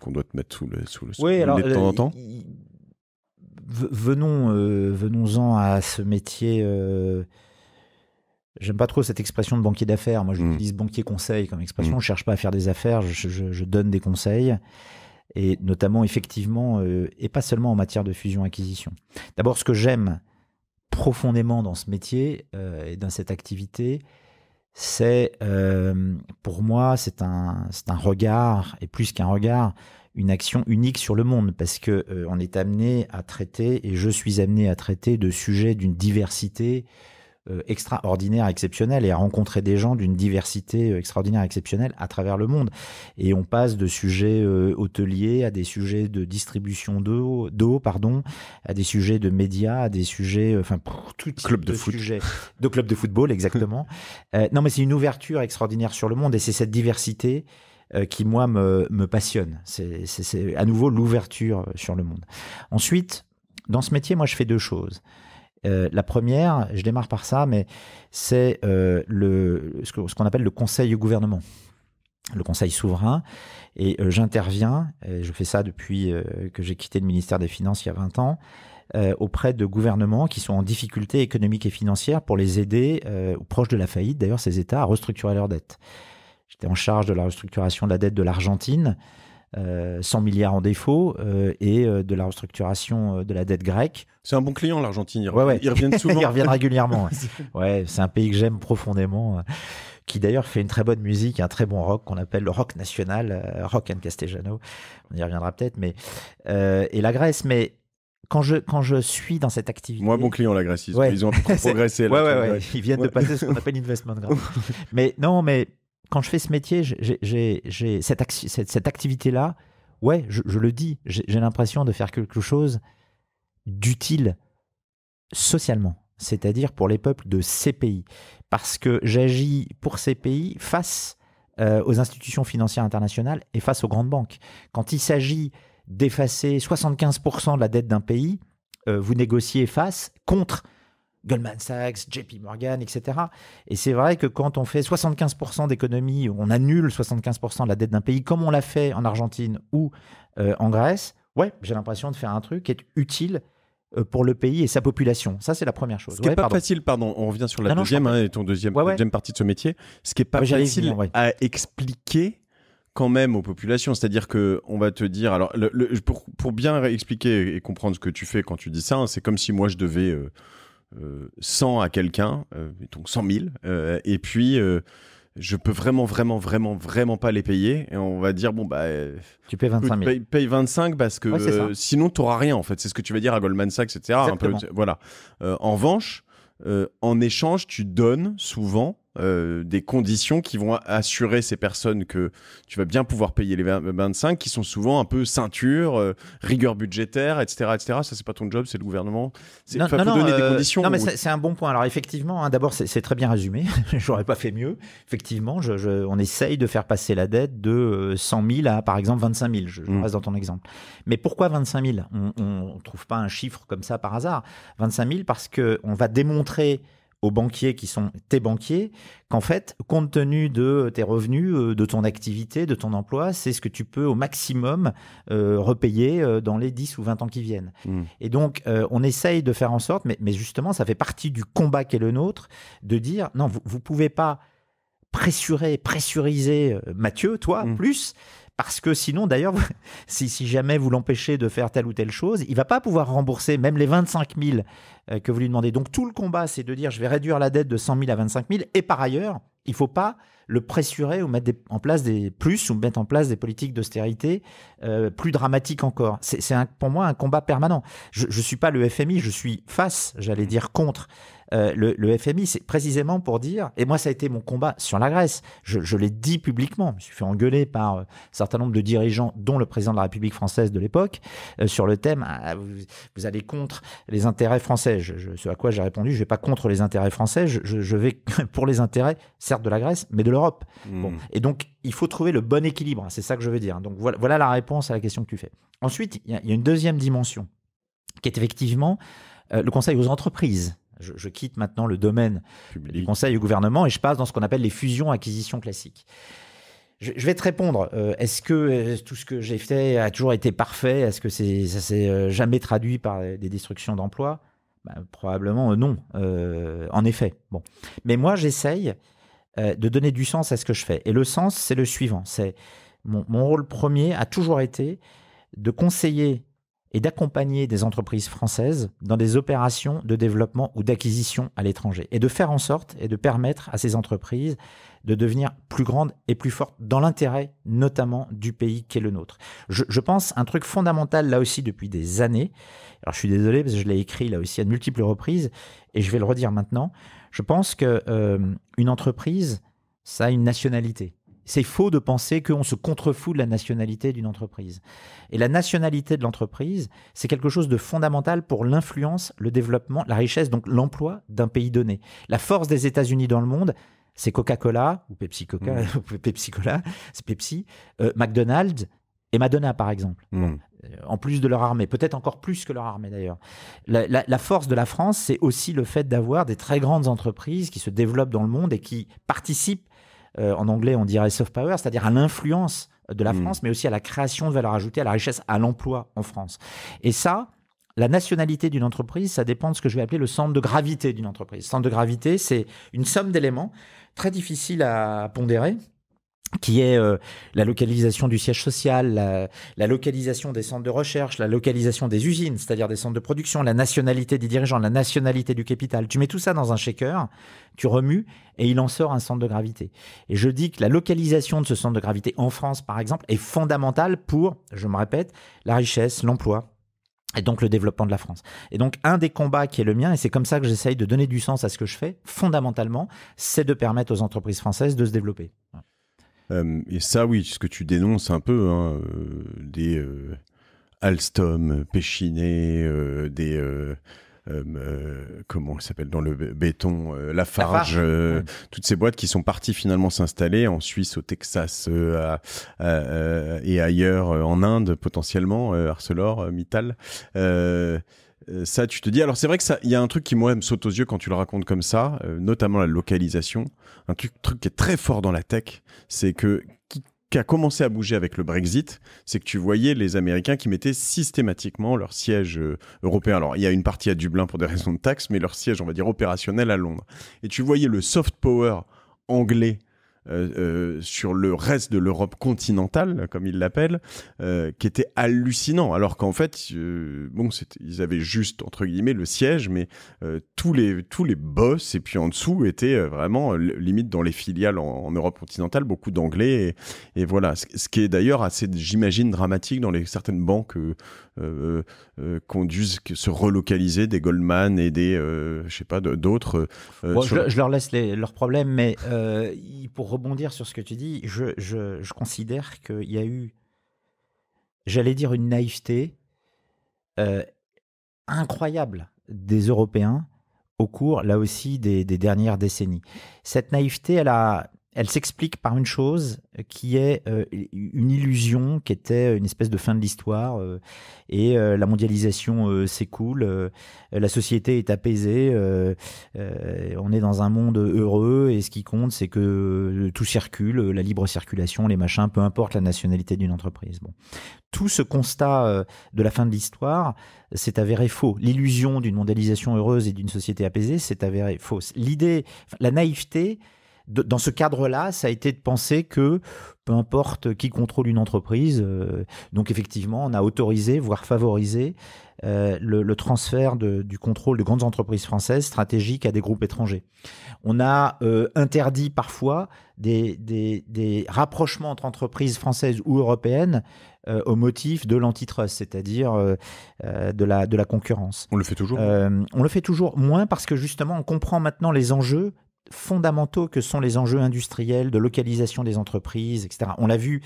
qu'on doit, te mettre sous le, sous le, de temps en temps. Venons, venons-en à ce métier J'aime pas trop cette expression de banquier d'affaires. Moi, j'utilise mm. banquier conseil comme expression. Mm. Je cherche pas à faire des affaires, je, donne des conseils. Et notamment, effectivement, euh, et pas seulement en matière de fusion-acquisition. D'abord, ce que j'aime profondément dans ce métier euh, et dans cette activité, c'est euh, pour moi, c'est un, un regard, et plus qu'un regard, une action unique sur le monde parce que on est amené à traiter et je suis amené à traiter de sujets d'une diversité euh, extraordinaire, exceptionnel, et à rencontrer des gens d'une diversité euh, extraordinaire, exceptionnelle à travers le monde. Et on passe de sujets euh, hôteliers à des sujets de distribution d'eau, d'eau pardon, à des sujets de médias, à des sujets, enfin, tout club de, de De club de football, exactement. non, mais c'est une ouverture extraordinaire sur le monde, et c'est cette diversité qui, moi, me, me passionne. C'est à nouveau l'ouverture sur le monde. Ensuite, dans ce métier, moi, je fais deux choses. Euh, la première, je démarre par ça, mais c'est euh, ce qu'on appelle le conseil au gouvernement, le conseil souverain. Et euh, j'interviens, je fais ça depuis que j'ai quitté le ministère des Finances il y a 20 ans, auprès de gouvernements qui sont en difficulté économique et financière pour les aider, ou proches de la faillite d'ailleurs, ces États, à restructurer leurs dettes. J'étais en charge de la restructuration de la dette de l'Argentine. 100 euh, milliards en défaut euh, et euh, de la restructuration de la dette grecque. C'est un bon client l'Argentine. Ils, reviennent souvent. ils reviennent régulièrement. ouais, c'est un pays que j'aime profondément qui d'ailleurs fait une très bonne musique, un très bon rock qu'on appelle le rock national, rock and castellano. On y reviendra peut-être, mais et la Grèce, mais quand je, quand je suis dans cette activité. Moi, bon client, la Grèce. Ils, ont progressé. ils viennent de passer ce qu'on appelle investment grade. mais non, mais quand je fais ce métier, j'ai cette, activité-là, ouais, je, le dis, j'ai l'impression de faire quelque chose d'utile socialement, c'est-à-dire pour les peuples de ces pays, parce que j'agis pour ces pays face euh, aux institutions financières internationales et face aux grandes banques. Quand il s'agit d'effacer 75% de la dette d'un pays, euh, vous négociez face contre Goldman Sachs, JP Morgan, etc. Et c'est vrai que quand on fait 75% d'économie, on annule 75% de la dette d'un pays, comme on l'a fait en Argentine ou euh, en Grèce, ouais, j'ai l'impression de faire un truc qui est utile euh, pour le pays et sa population. Ça, c'est la première chose. Ce qui n'est pas facile, pardon, on revient sur la deuxième, hein, ton deuxième, deuxième partie de ce métier, ce qui n'est pas facile à expliquer quand même aux populations. C'est-à-dire que on va te dire, alors pour, bien expliquer et comprendre ce que tu fais quand tu dis ça, hein, c'est comme si moi je devais... Euh, 100 euh, à quelqu'un, euh, donc 100 000, euh, et puis je peux vraiment, vraiment, vraiment, vraiment pas les payer. Et on va dire, bon, bah. Tu payes 25 000. Paye, 25 parce que sinon, tu auras rien, en fait. C'est ce que tu vas dire à Goldman Sachs, etc. voilà. en revanche, en échange, tu donnes souvent euh, des conditions qui vont assurer ces personnes que tu vas bien pouvoir payer les 25, qui sont souvent un peu ceinture, euh, rigueur budgétaire, etc., etc. Ça, c'est pas ton job, c'est le gouvernement. C'est non, non, donner des euh, conditions. Non, mais c'est un bon point. Alors effectivement, hein, d'abord, c'est très bien résumé. J'aurais pas fait mieux. Effectivement, je, on essaye de faire passer la dette de 100 000 à, par exemple, 25 000. Je, mm. reste dans ton exemple. Mais pourquoi 25 000 On ne trouve pas un chiffre comme ça par hasard. 25 000 parce que on va démontrer aux banquiers qui sont tes banquiers qu'en fait, compte tenu de tes revenus, euh, de ton activité, de ton emploi, c'est ce que tu peux au maximum euh, repayer euh, dans les 10 ou 20 ans qui viennent. Hmm. Et donc, on essaye de faire en sorte, mais, justement, ça fait partie du combat qui est le nôtre, de dire, non, vous ne pouvez pas pressurer, pressuriser Mathieu, toi, hmm. plus, parce que sinon, d'ailleurs, si, jamais vous l'empêchez de faire telle ou telle chose, il va pas pouvoir rembourser même les 25 000 euh, que vous lui demandez. Donc tout le combat, c'est de dire je vais réduire la dette de 100 000 à 25 000. Et par ailleurs, il faut pas le pressurer ou mettre en place des plus ou mettre en place des politiques d'austérité euh, plus dramatiques encore. C'est pour moi un combat permanent. Je ne suis pas le FMI, je suis face, j'allais dire contre euh, le, FMI, c'est précisément pour dire, et moi ça a été mon combat sur la Grèce, je, l'ai dit publiquement, je me suis fait engueuler par euh, un certain nombre de dirigeants, dont le président de la République française de l'époque, euh, sur le thème, ah, ah, vous, allez contre les intérêts français. Je, ce à quoi j'ai répondu, je ne vais pas contre les intérêts français, je, vais pour les intérêts, certes de la Grèce, mais de l'Europe. Hmm. Et donc, il faut trouver le bon équilibre, c'est ça que je veux dire. Hein. Donc voilà, la réponse à la question que tu fais. Ensuite, il y, a une deuxième dimension, qui est effectivement le conseil aux entreprises. Je, quitte maintenant le domaine du conseil au gouvernement et je passe dans ce qu'on appelle les fusions-acquisitions classiques. Je, vais te répondre. Euh, est-ce que euh, tout ce que j'ai fait a toujours été parfait Est-ce que c'est ça s'est euh, jamais traduit par des destructions d'emplois bah, Probablement non, en effet. Bon. Mais moi, j'essaye de donner du sens à ce que je fais. Et le sens, c'est le suivant. C'est mon, rôle premier a toujours été de conseiller et d'accompagner des entreprises françaises dans des opérations de développement ou d'acquisition à l'étranger, et de faire en sorte et de permettre à ces entreprises de devenir plus grandes et plus fortes dans l'intérêt notamment du pays qui est le nôtre. Je, pense un truc fondamental là aussi depuis des années, alors je suis désolé parce que je l'ai écrit là aussi à de multiples reprises, et je vais le redire maintenant, je pense que euh, une entreprise, ça a une nationalité. C'est faux de penser qu'on se contrefoue de la nationalité d'une entreprise. Et la nationalité de l'entreprise, c'est quelque chose de fondamental pour l'influence, le développement, la richesse, donc l'emploi d'un pays donné. La force des États-Unis dans le monde, c'est Coca-Cola ou Pepsi mm. Cola, c'est Pepsi, euh, McDonald's et Madonna par exemple. Mm. Euh, en plus de leur armée, peut-être encore plus que leur armée d'ailleurs. la force de la France, c'est aussi le fait d'avoir des très grandes entreprises qui se développent dans le monde et qui participent euh, en anglais on dirait soft power, c'est-à-dire à, l'influence de la hmm. France, mais aussi à la création de valeur ajoutée, à la richesse, à l'emploi en France. Et ça, la nationalité d'une entreprise, ça dépend de ce que je vais appeler le centre de gravité d'une entreprise. Le centre de gravité, c'est une somme d'éléments très difficile à pondérer, qui est euh, la localisation du siège social, la, la, localisation des centres de recherche, la localisation des usines, c'est-à-dire des centres de production, la nationalité des dirigeants, la nationalité du capital. Tu mets tout ça dans un shaker, tu remues et il en sort un centre de gravité. Et je dis que la localisation de ce centre de gravité en France, par exemple, est fondamentale pour, je me répète, la richesse, l'emploi, et donc le développement de la France. Et donc un des combats qui est le mien, et c'est comme ça que j'essaye de donner du sens à ce que je fais, fondamentalement, c'est de permettre aux entreprises françaises de se développer. Euh, et ça, oui, ce que tu dénonces un peu, hein, euh, des euh, Alstom Péchiné, des. comment elle s'appelle dans le béton, Lafarge, toutes ces boîtes qui sont parties finalement s'installer en Suisse, au Texas et ailleurs, en Inde potentiellement, Arcelor, Mittal euh, ça, tu te dis. Alors, c'est vrai que il y a un truc qui, moi, me saute aux yeux quand tu le racontes comme ça, euh, notamment la localisation. Un truc, truc, qui est très fort dans la tech, c'est que qui, a commencé à bouger avec le Brexit, c'est que tu voyais les Américains qui mettaient systématiquement leur siège euh, européen. Alors, il y a une partie à Dublin pour des raisons de taxes, mais leur siège, on va dire, opérationnel à Londres. Et tu voyais le soft power anglais euh, euh, sur le reste de l'Europe continentale, comme ils l'appellent, euh, qui était hallucinant. Alors qu'en fait, euh, bon, ils avaient juste entre guillemets le siège, mais tous les tous les boss et puis en dessous étaient vraiment limite dans les filiales en, Europe continentale, beaucoup d'anglais et, voilà. Ce, ce qui est d'ailleurs assez, j'imagine, dramatique dans les certaines banques conduisent, euh, euh, se relocaliser des Goldman et des, euh, je sais pas, d'autres. je, leur laisse leurs problèmes, mais pour rebondir sur ce que tu dis, je, considère qu'il y a eu, j'allais dire, une naïveté incroyable des Européens au cours, là aussi, des dernières décennies. Cette naïveté, elle a, elle s'explique par une chose euh, qui est euh, une illusion, qui était une espèce de fin de l'histoire. Euh, et la mondialisation s'écoule, la société est apaisée, on est dans un monde heureux. Et ce qui compte, c'est que tout circule, la libre circulation, les machins, peu importe la nationalité d'une entreprise. Bon, tout ce constat de la fin de l'histoire s'est avéré faux. L'illusion d'une mondialisation heureuse et d'une société apaisée s'est avérée fausse. L'idée, la naïveté dans ce cadre-là, ça a été de penser que peu importe qui contrôle une entreprise, euh, donc effectivement, on a autorisé, voire favorisé euh, le, transfert du contrôle de grandes entreprises françaises stratégiques à des groupes étrangers. On a euh, interdit parfois des, des, rapprochements entre entreprises françaises ou européennes au motif de l'antitrust, c'est-à-dire de la, de, la, concurrence. On le fait toujours On le fait toujours moins parce que justement on comprend maintenant les enjeux fondamentaux que sont les enjeux industriels de localisation des entreprises, etc. On l'a vu,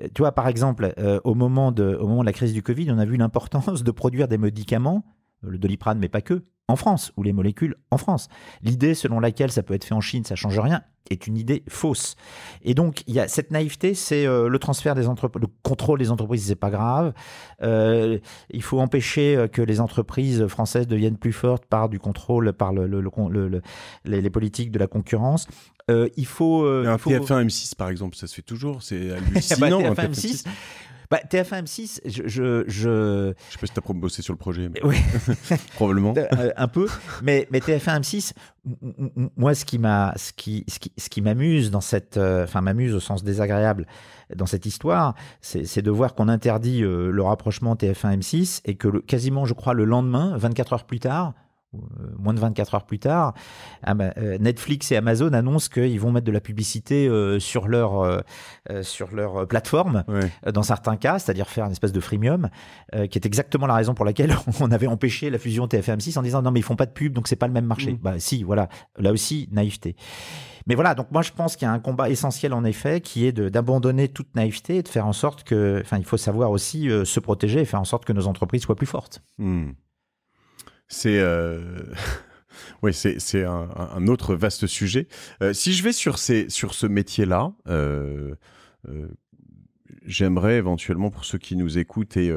euh, tu vois, par exemple, euh, au, moment de, au moment de la crise du Covid, on a vu l'importance de produire des médicaments, le euh, doliprane, mais pas que, en France, ou les molécules en France. L'idée selon laquelle ça peut être fait en Chine, ça change rien, est une idée fausse. Et donc, il y a cette naïveté, c'est euh, le transfert des entreprises, le contrôle des entreprises, c'est pas grave. Euh, il faut empêcher euh, que les entreprises françaises deviennent plus fortes par du contrôle, par le, les, politiques de la concurrence. il faut. Il un 1 M6 par exemple, ça se fait toujours, c'est hallucinant. 1 M6, bah, TF1M6, je. Je, je... je sais pas si t'as bossé sur le projet. Mais... Oui. Probablement. Euh, euh, un peu. Mais, mais TF1M6, moi, ce qui m'a, ce qui, ce qui, ce qui m'amuse dans cette, euh, enfin, m'amuse au sens désagréable dans cette histoire, c'est de voir qu'on interdit le rapprochement TF1-M6 et que quasiment, je crois, le lendemain, 24 heures plus tard, euh, moins de 24 heures plus tard, euh, Netflix et Amazon annoncent qu'ils vont mettre de la publicité euh, sur leur, sur leur plateforme, dans certains cas, c'est-à-dire faire une espèce de freemium, qui est exactement la raison pour laquelle on avait empêché la fusion tfm 6 en disant non mais ils font pas de pub, donc c'est pas le même marché. Mm. Bah si, voilà, là aussi, naïveté. Mais voilà, donc moi je pense qu'il y a un combat essentiel en effet qui est d'abandonner toute naïveté et de faire en sorte que, enfin il faut savoir aussi se protéger et faire en sorte que nos entreprises soient plus fortes. Mm c'est euh, oui, c'est un, un, autre vaste sujet. Euh, si je vais sur, ces, sur ce métier-là, euh, j'aimerais éventuellement pour ceux qui nous écoutent et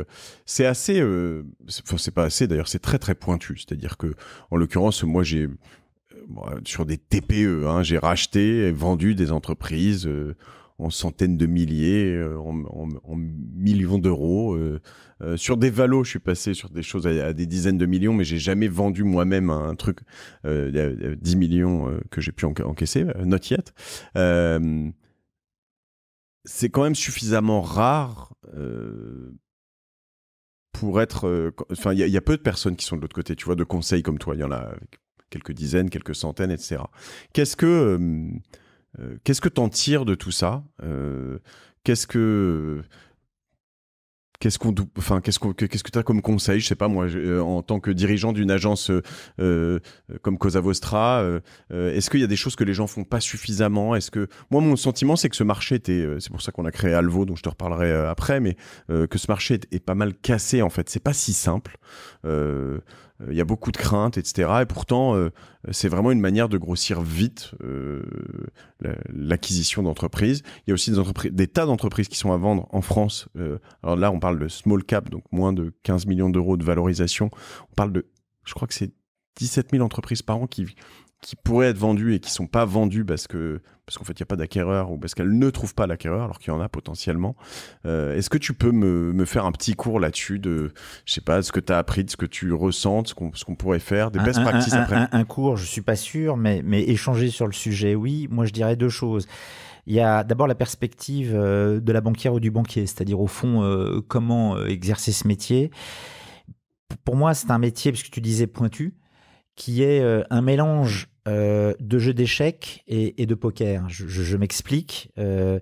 c'est assez euh, c'est pas assez d'ailleurs c'est très très pointu c'est-à-dire que en l'occurrence moi j'ai sur des TPE hein, j'ai racheté et vendu des entreprises en centaines de milliers, euh, en, millions d'euros. Euh, euh, sur des valos, je suis passé sur des choses à, des dizaines de millions, mais j'ai jamais vendu moi-même un, truc euh, 10 millions que j'ai pu encaisser, not yet. c'est quand même suffisamment rare pour être. Enfin, il y, a peu de personnes qui sont de l'autre côté, tu vois, de conseils comme toi. Il y en a quelques dizaines, quelques centaines, etc. Qu'est-ce que euh, qu'est-ce que tu en tires de tout ça euh, Qu'est-ce que Qu'est-ce qu'on, enfin, qu'est-ce qu'on, qu'est-ce que tu as comme conseil Je sais pas moi, euh, en tant que dirigeant d'une agence comme Cosa Vostra, est-ce qu'il y a des choses que les gens font pas suffisamment Est-ce que moi, mon sentiment, c'est que ce marché était, c'est pour ça qu'on a créé Alvo, dont je te reparlerai après, mais que ce marché est, est, pas mal cassé en fait. C'est pas si simple. Euh, il y a beaucoup de craintes, etc. Et pourtant, euh, c'est vraiment une manière de grossir vite euh, l'acquisition d'entreprises. Il y a aussi des, des tas d'entreprises qui sont à vendre en France. alors là, on parle de small cap, donc moins de 15 millions d'euros de valorisation. On parle de, je crois que c'est 17 000 entreprises par an qui, qui pourraient être vendues et qui ne sont pas vendues parce que parce qu'en fait, il n'y a pas d'acquéreur ou parce qu'elles ne trouvent pas l'acquéreur alors qu'il y en a potentiellement. Euh, est-ce que tu peux me, faire un petit cours là-dessus de, je sais pas, ce que tu as appris, de ce que tu ressens, de ce qu'on pourrait faire, des un, best practices après un, cours, je ne suis pas sûr, mais, mais échanger sur le sujet, oui. Moi, je dirais deux choses. Il y a d'abord la perspective euh, de la banquière ou du banquier, c'est-à-dire au fond, euh, comment exercer ce métier. Pour moi, c'est un métier, puisque tu disais pointu, qui est euh, un mélange euh, de jeu d'échecs et, de poker. Je, m'explique. Euh,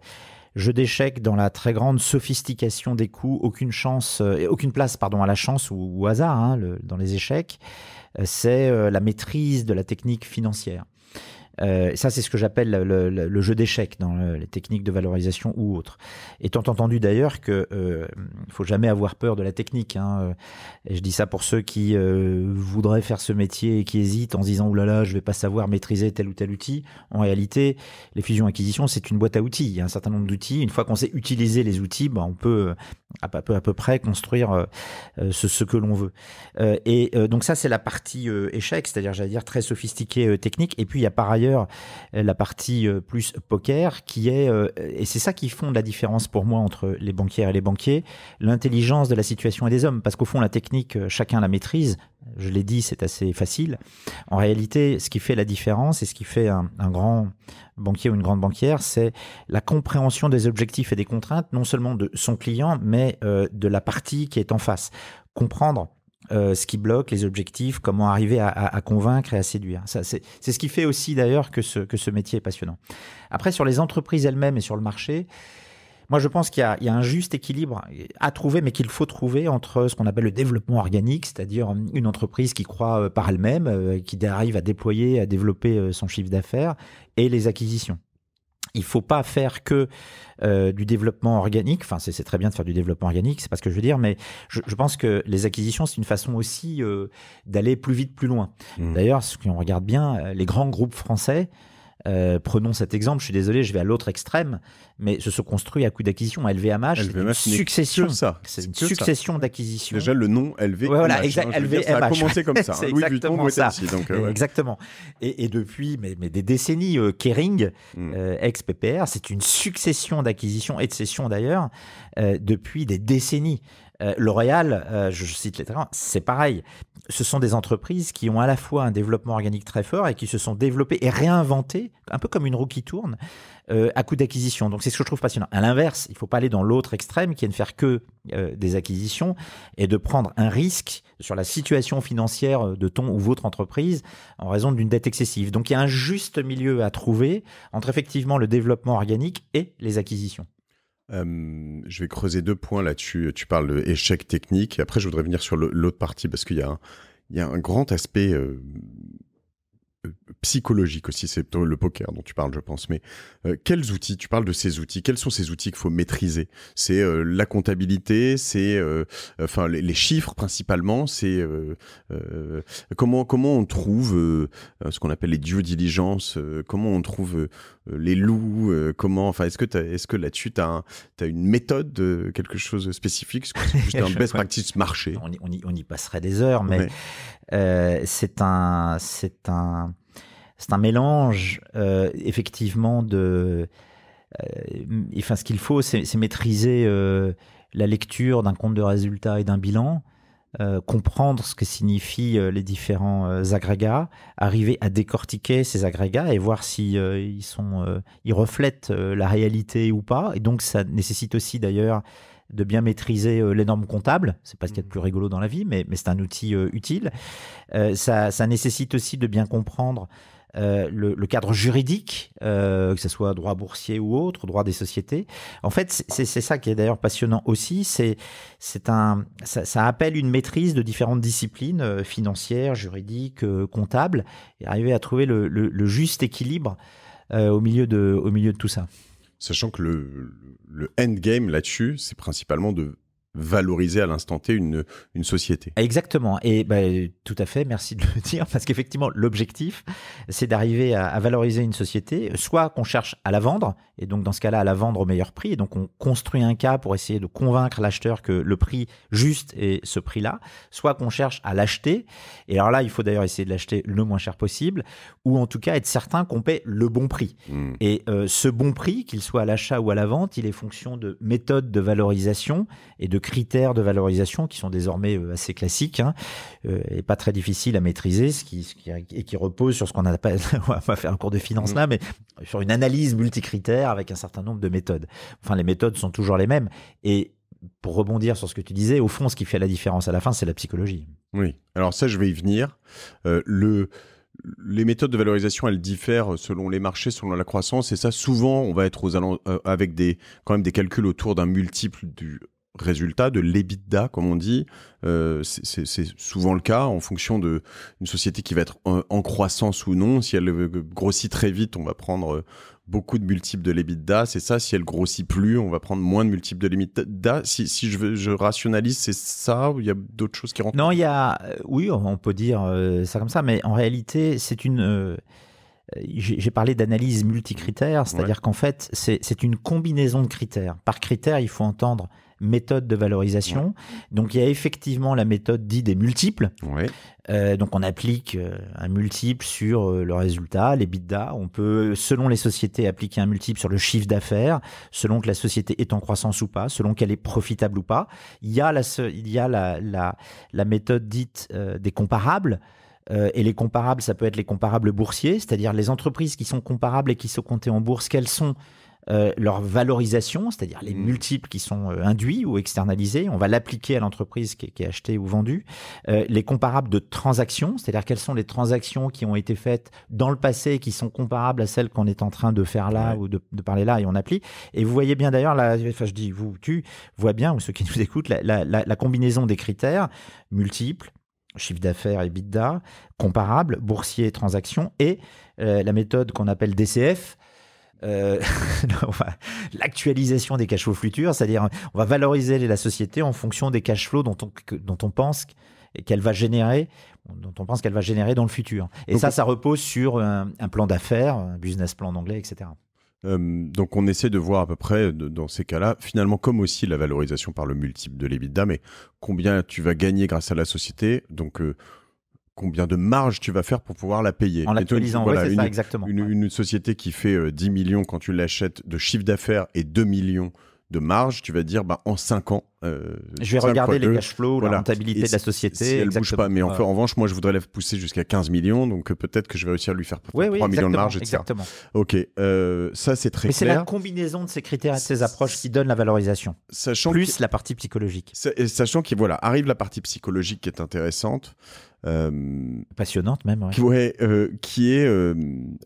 jeu d'échecs dans la très grande sophistication des coups, aucune chance, aucune place pardon à la chance ou au hasard hein, dans les échecs. C'est la maîtrise de la technique financière. Euh, ça, c'est ce que j'appelle le, jeu d'échecs dans les techniques de valorisation ou autres. Étant entendu d'ailleurs qu'il euh, faut jamais avoir peur de la technique. Hein. Et je dis ça pour ceux qui euh, voudraient faire ce métier et qui hésitent en se disant « là là, je vais pas savoir maîtriser tel ou tel outil ». En réalité, les fusions-acquisitions, c'est une boîte à outils. Il y a un certain nombre d'outils. Une fois qu'on sait utiliser les outils, ben, on peut à peu, à peu près construire euh, ce, que l'on veut. et donc ça, c'est la partie échec, c'est-à-dire, j'allais dire, très sophistiquée technique. Et puis, il y a par ailleurs euh, la partie euh, plus poker qui est, euh, et c'est ça qui fonde la différence pour moi entre les banquières et les banquiers, l'intelligence de la situation et des hommes. Parce qu'au fond, la technique, chacun la maîtrise. Je l'ai dit, c'est assez facile. En réalité, ce qui fait la différence et ce qui fait un grand banquier ou une grande banquière, c'est la compréhension des objectifs et des contraintes, non seulement de son client, mais de la partie qui est en face. Comprendre euh, ce qui bloque, les objectifs, comment arriver à, convaincre et à séduire. Ça, c'est, ce qui fait aussi d'ailleurs que ce, que ce métier est passionnant. Après, sur les entreprises elles-mêmes et sur le marché, moi, je pense qu'il y a, y, a un juste équilibre à trouver, mais qu'il faut trouver entre ce qu'on appelle le développement organique, c'est-à-dire une entreprise qui croit euh, par elle-même, euh, qui arrive à déployer, à développer son chiffre d'affaires, et les acquisitions il faut pas faire que euh, du développement organique. Enfin, c'est très bien de faire du développement organique, c'est pas ce que je veux dire, mais je, pense que les acquisitions, c'est une façon aussi euh, d'aller plus vite, plus loin. Mmh. D'ailleurs, ce on regarde bien, euh, les grands groupes français, euh, prenons cet exemple, je suis désolé, je vais à l'autre extrême, mais se sont construits à coup d'acquisition. LVMH, une succession. C'est une succession d'acquisitions. Déjà, le nom LVMH. Hein, ça a commencé comme ça. Hein. Exactement. Euh, et, depuis mais, des décennies, euh, Kering, hmm. ex-PPR, c'est une succession d'acquisitions et de cessions d'ailleurs, depuis des décennies. L'Oréal, je cite les c'est pareil ce sont des entreprises qui ont à la fois un développement organique très fort et qui se sont développées et réinventées, un peu comme une roue qui tourne, euh, à coup d'acquisition. Donc c'est ce que je trouve passionnant. À l'inverse, il ne faut pas aller dans l'autre extrême qui est de faire que euh, des acquisitions et de prendre un risque sur la situation financière euh, de ton ou votre entreprise en raison d'une dette excessive. Donc il y a un juste milieu à trouver entre effectivement le développement organique et les acquisitions je vais creuser deux points là-dessus. Tu parles de échec technique. après, je voudrais venir sur l'autre partie parce qu'il y, a un grand aspect euh, psychologique aussi, c'est le poker dont tu parles, je pense. Mais euh, quels outils Tu parles de ces outils. Quels sont ces outils qu'il faut maîtriser C'est euh, la comptabilité, c'est enfin les, chiffres principalement. C'est comment comment on trouve ce qu'on appelle les due diligence Comment on trouve les loups Comment Enfin, est-ce que est que là-dessus tu as, une méthode, quelque chose spécifique Est-ce un best practice marché on y, on, passerait des heures, mais... Euh, c'est un, c'est un, c'est un mélange euh, effectivement de. Euh, enfin, ce qu'il faut, c'est, maîtriser la lecture d'un compte de résultat et d'un bilan. comprendre ce que signifient les différents agrégats, arriver à décortiquer ces agrégats et voir si ils sont, ils reflètent la réalité ou pas. Et donc, ça nécessite aussi d'ailleurs de bien maîtriser euh, les normes comptables. C'est pas ce qu'il y a de mmh. plus rigolo dans la vie, mais, c'est un outil euh, utile. Euh, ça, nécessite aussi de bien comprendre le, cadre juridique, que ce soit droit boursier ou autre, droit des sociétés. En fait, c'est ça qui est d'ailleurs passionnant aussi. C'est un ça, appelle une maîtrise de différentes disciplines financières, juridiques, comptables, et arriver à trouver le, juste équilibre au milieu de tout ça. Sachant que le, le endgame là-dessus, c'est principalement de valoriser à l'instant T une, une société. Exactement. Et bah, tout à fait, merci de le dire, parce qu'effectivement, l'objectif, c'est d'arriver à, valoriser une société, soit qu'on cherche à la vendre, et donc dans ce cas-là, à la vendre au meilleur prix, et donc on construit un cas pour essayer de convaincre l'acheteur que le prix juste est ce prix-là, soit qu'on cherche à l'acheter, et alors là, il faut d'ailleurs essayer de l'acheter le moins cher possible, ou en tout cas être certain qu'on paie le bon prix. Hmm. Et euh, ce bon prix, qu'il soit à l'achat ou à la vente, il est fonction de méthodes de valorisation et de critères de valorisation qui sont désormais euh, assez classiques hein, euh, et pas très difficiles à maîtriser, ce qui, qui et qui repose sur ce qu'on appelle, on va faire un cours de finance mm. là, mais sur une analyse multicritère avec un certain nombre de méthodes. Enfin, les méthodes sont toujours les mêmes et pour rebondir sur ce que tu disais, au fond, ce qui fait la différence à la fin, c'est la psychologie. Oui, alors ça, je vais y venir. Euh, le les méthodes de valorisation, elles diffèrent selon les marchés, selon la croissance, et ça, souvent, on va être aux avec des, quand même des calculs autour d'un multiple du, résultat, de l'EBITDA, comme on dit. Euh, c'est souvent le cas en fonction d'une société qui va être en, croissance ou non. Si elle grossit très vite, on va prendre euh, beaucoup de multiples de l'EBITDA. C'est ça. Si elle grossit plus, on va prendre moins de multiples de l'EBITDA. Si, si je, je rationalise, c'est ça ou il y a d'autres choses qui rentrent Non, il y a. Euh, oui, on peut dire ça comme ça, mais en réalité, c'est une j'ai parlé d'analyse multicritère, c'est-à-dire qu'en fait, c'est une combinaison de critères. Par critère, il faut entendre méthode de valorisation. Donc il y a effectivement la méthode dite des multiples. Euh, donc on applique euh, un multiple sur euh, le résultat, les l'EBITDA. On peut, selon les sociétés, appliquer un multiple sur le chiffre d'affaires, selon que la société est en croissance ou pas, selon qu'elle est profitable ou pas. Il y a la, il y a la, la, méthode dite des comparables. et les comparables, ça peut être les comparables boursiers, c'est-à-dire les entreprises qui sont comparables et qui sont comptées en bourse, quelles sont euh, leur valorisation, c'est-à-dire les mm. multiples qui sont euh, induits ou externalisés, on va l'appliquer à l'entreprise qui, est achetée ou vendue, euh, les comparables de transactions, c'est-à-dire quelles sont les transactions qui ont été faites dans le passé et qui sont comparables à celles qu'on est en train de faire là ou de, parler là et on applique. Et vous voyez bien d'ailleurs, enfin je dis vous, tu vois bien, ou ceux qui nous écoutent, la, combinaison des critères multiples, chiffre d'affaires EBITDA, comparables, boursiers et transactions, et la méthode qu'on appelle DCF, euh, l'actualisation des cash flows futurs, c'est-à-dire on va valoriser la société en fonction des cash flows dont on, dont on pense qu'elle va générer, dont on pense qu'elle va générer dans le futur. Et ça, ça repose sur un, plan d'affaires, un business plan d'anglais, etc. Euh, donc on essaie de voir à peu près dans ces cas-là, finalement comme aussi la valorisation par le multiple de l'EBITDA, mais combien tu vas gagner grâce à la société. Donc euh, combien de marge tu vas faire pour pouvoir la payer. En l'actualisant, voilà, exactement. Une, société qui fait 10 euh, millions quand tu l'achètes de chiffre d'affaires et 2 millions de marge, tu vas dire, bah, en 5 ans, euh, je vais regarder les cash flows, la rentabilité de la société. Si elle bouge pas, mais en, fait, en, revanche, moi, je voudrais la pousser jusqu'à 15 millions, donc euh, peut-être que je vais réussir à lui faire 3 millions de marge, Exactement. Ok, euh, ça c'est très clair. Mais c'est la combinaison de ces critères et de ces approches qui donne la valorisation. Sachant plus la partie psychologique. sachant qu'il voilà, arrive la partie psychologique qui est intéressante. passionnante même ouais. qui, est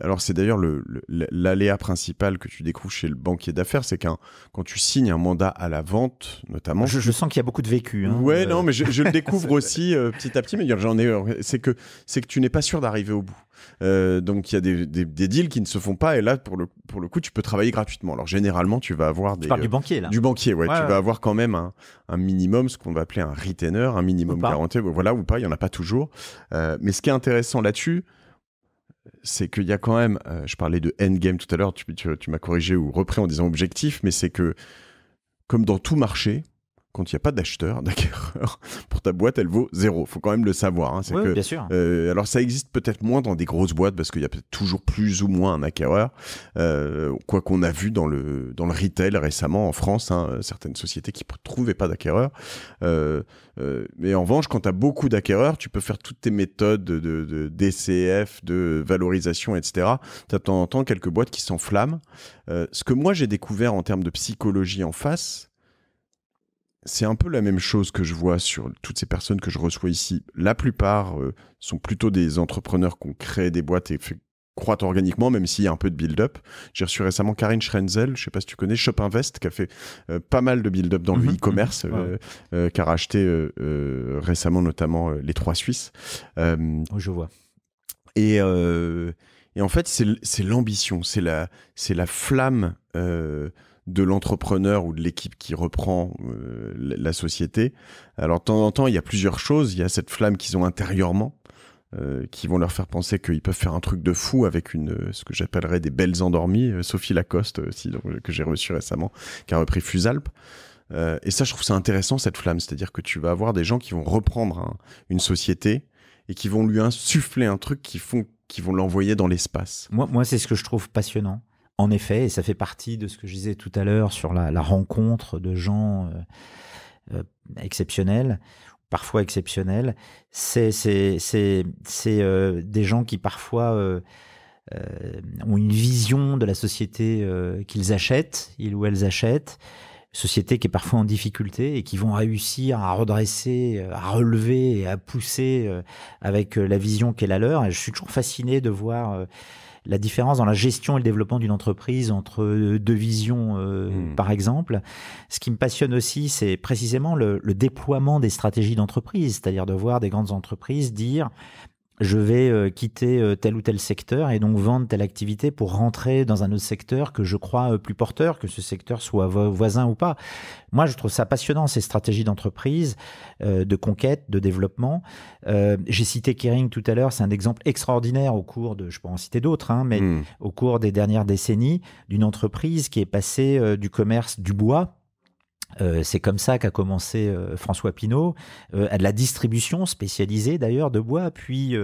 alors c'est d'ailleurs l'aléa principal que tu découvres chez le banquier d'affaires c'est qu'un quand tu signes un mandat à la vente notamment je, sens qu'il y a beaucoup de vécu. Hein, ouais, non, mais je, le découvre aussi euh, petit à petit. Mais j'en ai, euh, c'est que c'est que tu n'es pas sûr d'arriver au bout. Euh, donc il y a des, deals qui ne se font pas et là pour le pour le coup tu peux travailler gratuitement. Alors généralement tu vas avoir des tu du banquier là. Du banquier, ouais. tu vas avoir quand même un, minimum, ce qu'on va appeler un retainer, un minimum garanti. Voilà ou pas, il y en a pas toujours. mais ce qui est intéressant là-dessus, c'est qu'il y a quand même, je parlais de endgame tout à l'heure, tu, tu m'as corrigé ou repris en disant objectif, mais c'est que, comme dans tout marché, quand il n'y a pas d'acheteur, d'acquéreur, pour ta boîte, elle vaut zéro. faut quand même le savoir. Hein. bien sûr. Euh, alors, ça existe peut-être moins dans des grosses boîtes parce qu'il y a toujours plus ou moins un acquéreur. Euh, quoi qu'on a vu dans le, dans le retail récemment en France, hein, certaines sociétés qui ne trouvaient pas d'acquéreur. Euh, euh, mais en revanche, quand tu as beaucoup d'acquéreurs, tu peux faire toutes tes méthodes de, DCF, de valorisation, etc. Tu as de temps en temps quelques boîtes qui s'enflamment. ce que moi, j'ai découvert en termes de psychologie en face, c'est un peu la même chose que je vois sur toutes ces personnes que je reçois ici. La plupart euh, sont plutôt des entrepreneurs qui ont créé des boîtes et fait croître organiquement, même s'il y a un peu de build-up. J'ai reçu récemment Karine Schrenzel, je sais pas si tu connais, Shop Invest, qui a fait euh, pas mal de build-up dans le mhm, e-commerce, mhm. Euh, qui a racheté récemment notamment les trois Suisses. Oh, je vois. Et, en fait, c'est l'ambition, c'est la flamme de l'entrepreneur ou de l'équipe qui reprend euh, la société. Alors de temps en temps, il y a plusieurs choses. Il y a cette flamme qu'ils ont intérieurement, euh, qui vont leur faire penser qu'ils peuvent faire un truc de fou avec une, euh, ce que j'appellerais des belles endormies. Sophie Lacoste que j'ai reçue récemment, qui a repris Fusalp. et ça, je trouve ça intéressant, cette flamme. C'est-à-dire que tu vas avoir des gens qui vont reprendre une société et qui vont lui insuffler un truc qui font qui vont l'envoyer dans l'espace. Moi, moi c'est ce que je trouve passionnant. En effet, et ça fait partie de ce que je disais tout à l'heure sur la, rencontre de gens euh, euh, exceptionnels, parfois exceptionnels, c'est euh, des gens qui parfois ont une vision de la société qu'ils achètent, ils ou elles achètent, société qui est parfois en difficulté et qui vont réussir à redresser, à relever et à pousser avec la vision qu'elle a leur. je suis toujours fasciné de voir la différence dans la gestion et le développement d'une entreprise entre euh, deux visions, euh, hmm. par exemple. Ce qui me passionne aussi, c'est précisément le, le, déploiement des stratégies d'entreprise, c'est-à-dire de voir des grandes entreprises dire je vais euh, quitter euh, tel ou tel secteur et donc vendre telle activité pour rentrer dans un autre secteur que je crois euh, plus porteur, que ce secteur soit voisin ou pas. Moi, je trouve ça passionnant, ces stratégies d'entreprise, de conquête, de développement. J'ai cité Kering tout à l'heure, c'est un exemple extraordinaire au cours de, je peux en citer d'autres, hein, mais hmm. au cours des dernières décennies, d'une entreprise qui est passée du commerce du bois, euh, c'est comme ça qu'a commencé euh, François Pinault, euh, à de la distribution spécialisée d'ailleurs de bois, puis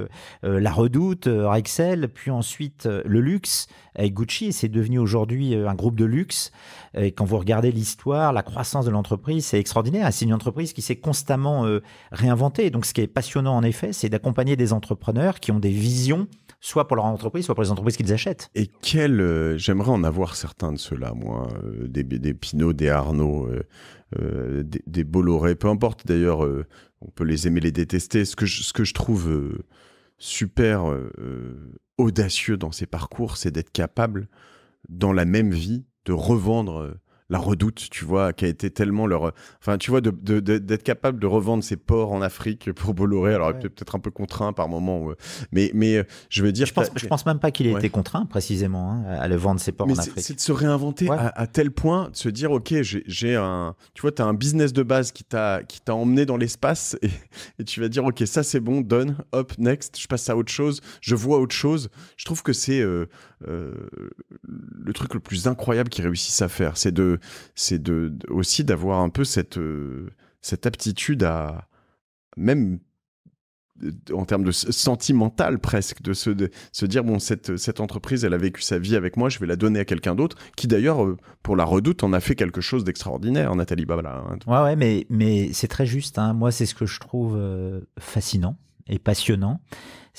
la Redoute, Rexel, puis ensuite le luxe avec Gucci. c'est devenu aujourd'hui un groupe de luxe. Et quand vous regardez l'histoire, la croissance de l'entreprise, c'est extraordinaire. C'est une entreprise qui s'est constamment réinventée. Donc ce qui est passionnant en effet, c'est d'accompagner des entrepreneurs qui ont des visions soit pour leur entreprise, soit pour les entreprises qu'ils achètent. Et quel, euh, j'aimerais en avoir certains de ceux-là, moi, euh, des, des Pinot, des Arnaud, euh, des, Bolloré, peu importe d'ailleurs, on peut les aimer, les détester. Ce que ce que je trouve super audacieux dans ces parcours, c'est d'être capable, dans la même vie, de revendre la redoute, tu vois, qui a été tellement leur. Enfin, tu vois, d'être capable de revendre ses ports en Afrique pour Bolloré, alors peut-être un peu contraint par moment, euh, mais, mais euh, je veux dire. Je pense, je pense même pas qu'il ait été contraint précisément hein, à le vendre ses ports en Afrique. C'est de se réinventer à, tel point, de se dire, ok, j'ai un. Tu vois, tu as un business de base qui t'a emmené dans l'espace et, tu vas dire, ok, ça c'est bon, donne, hop, next, je passe à autre chose, je vois autre chose. Je trouve que c'est. Euh, euh, le truc le plus incroyable qu'ils réussissent à faire. C'est de, c'est de, aussi d'avoir un peu cette, euh, cette aptitude à, même euh, en termes de sentimental presque, de se, se dire, bon, cette, cette, entreprise, elle a vécu sa vie avec moi, je vais la donner à quelqu'un d'autre, qui d'ailleurs, pour la redoute, en a fait quelque chose d'extraordinaire, Nathalie Babla. Hein. Ouais, ouais, mais, mais c'est très juste, hein. moi c'est ce que je trouve fascinant et passionnant,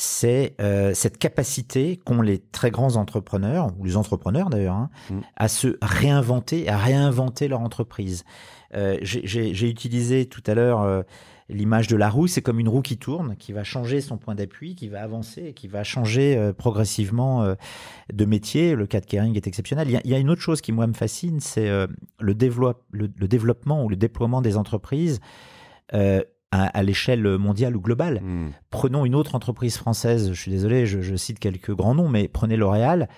c'est euh, cette capacité qu'ont les très grands entrepreneurs, ou les entrepreneurs d'ailleurs, hein, mm. à se réinventer, à réinventer leur entreprise. Euh, j'ai utilisé tout à l'heure euh, l'image de la roue, c'est comme une roue qui tourne, qui va changer son point d'appui, qui va avancer, qui va changer progressivement de métier. Le cas de Kering est exceptionnel. Il y, a, une autre chose qui, moi, me fascine, c'est le, le, développement ou le déploiement des entreprises à, l'échelle mondiale ou globale. Hmm. Prenons une autre entreprise française, je suis désolé, je, cite quelques grands noms, mais prenez L'Oréal.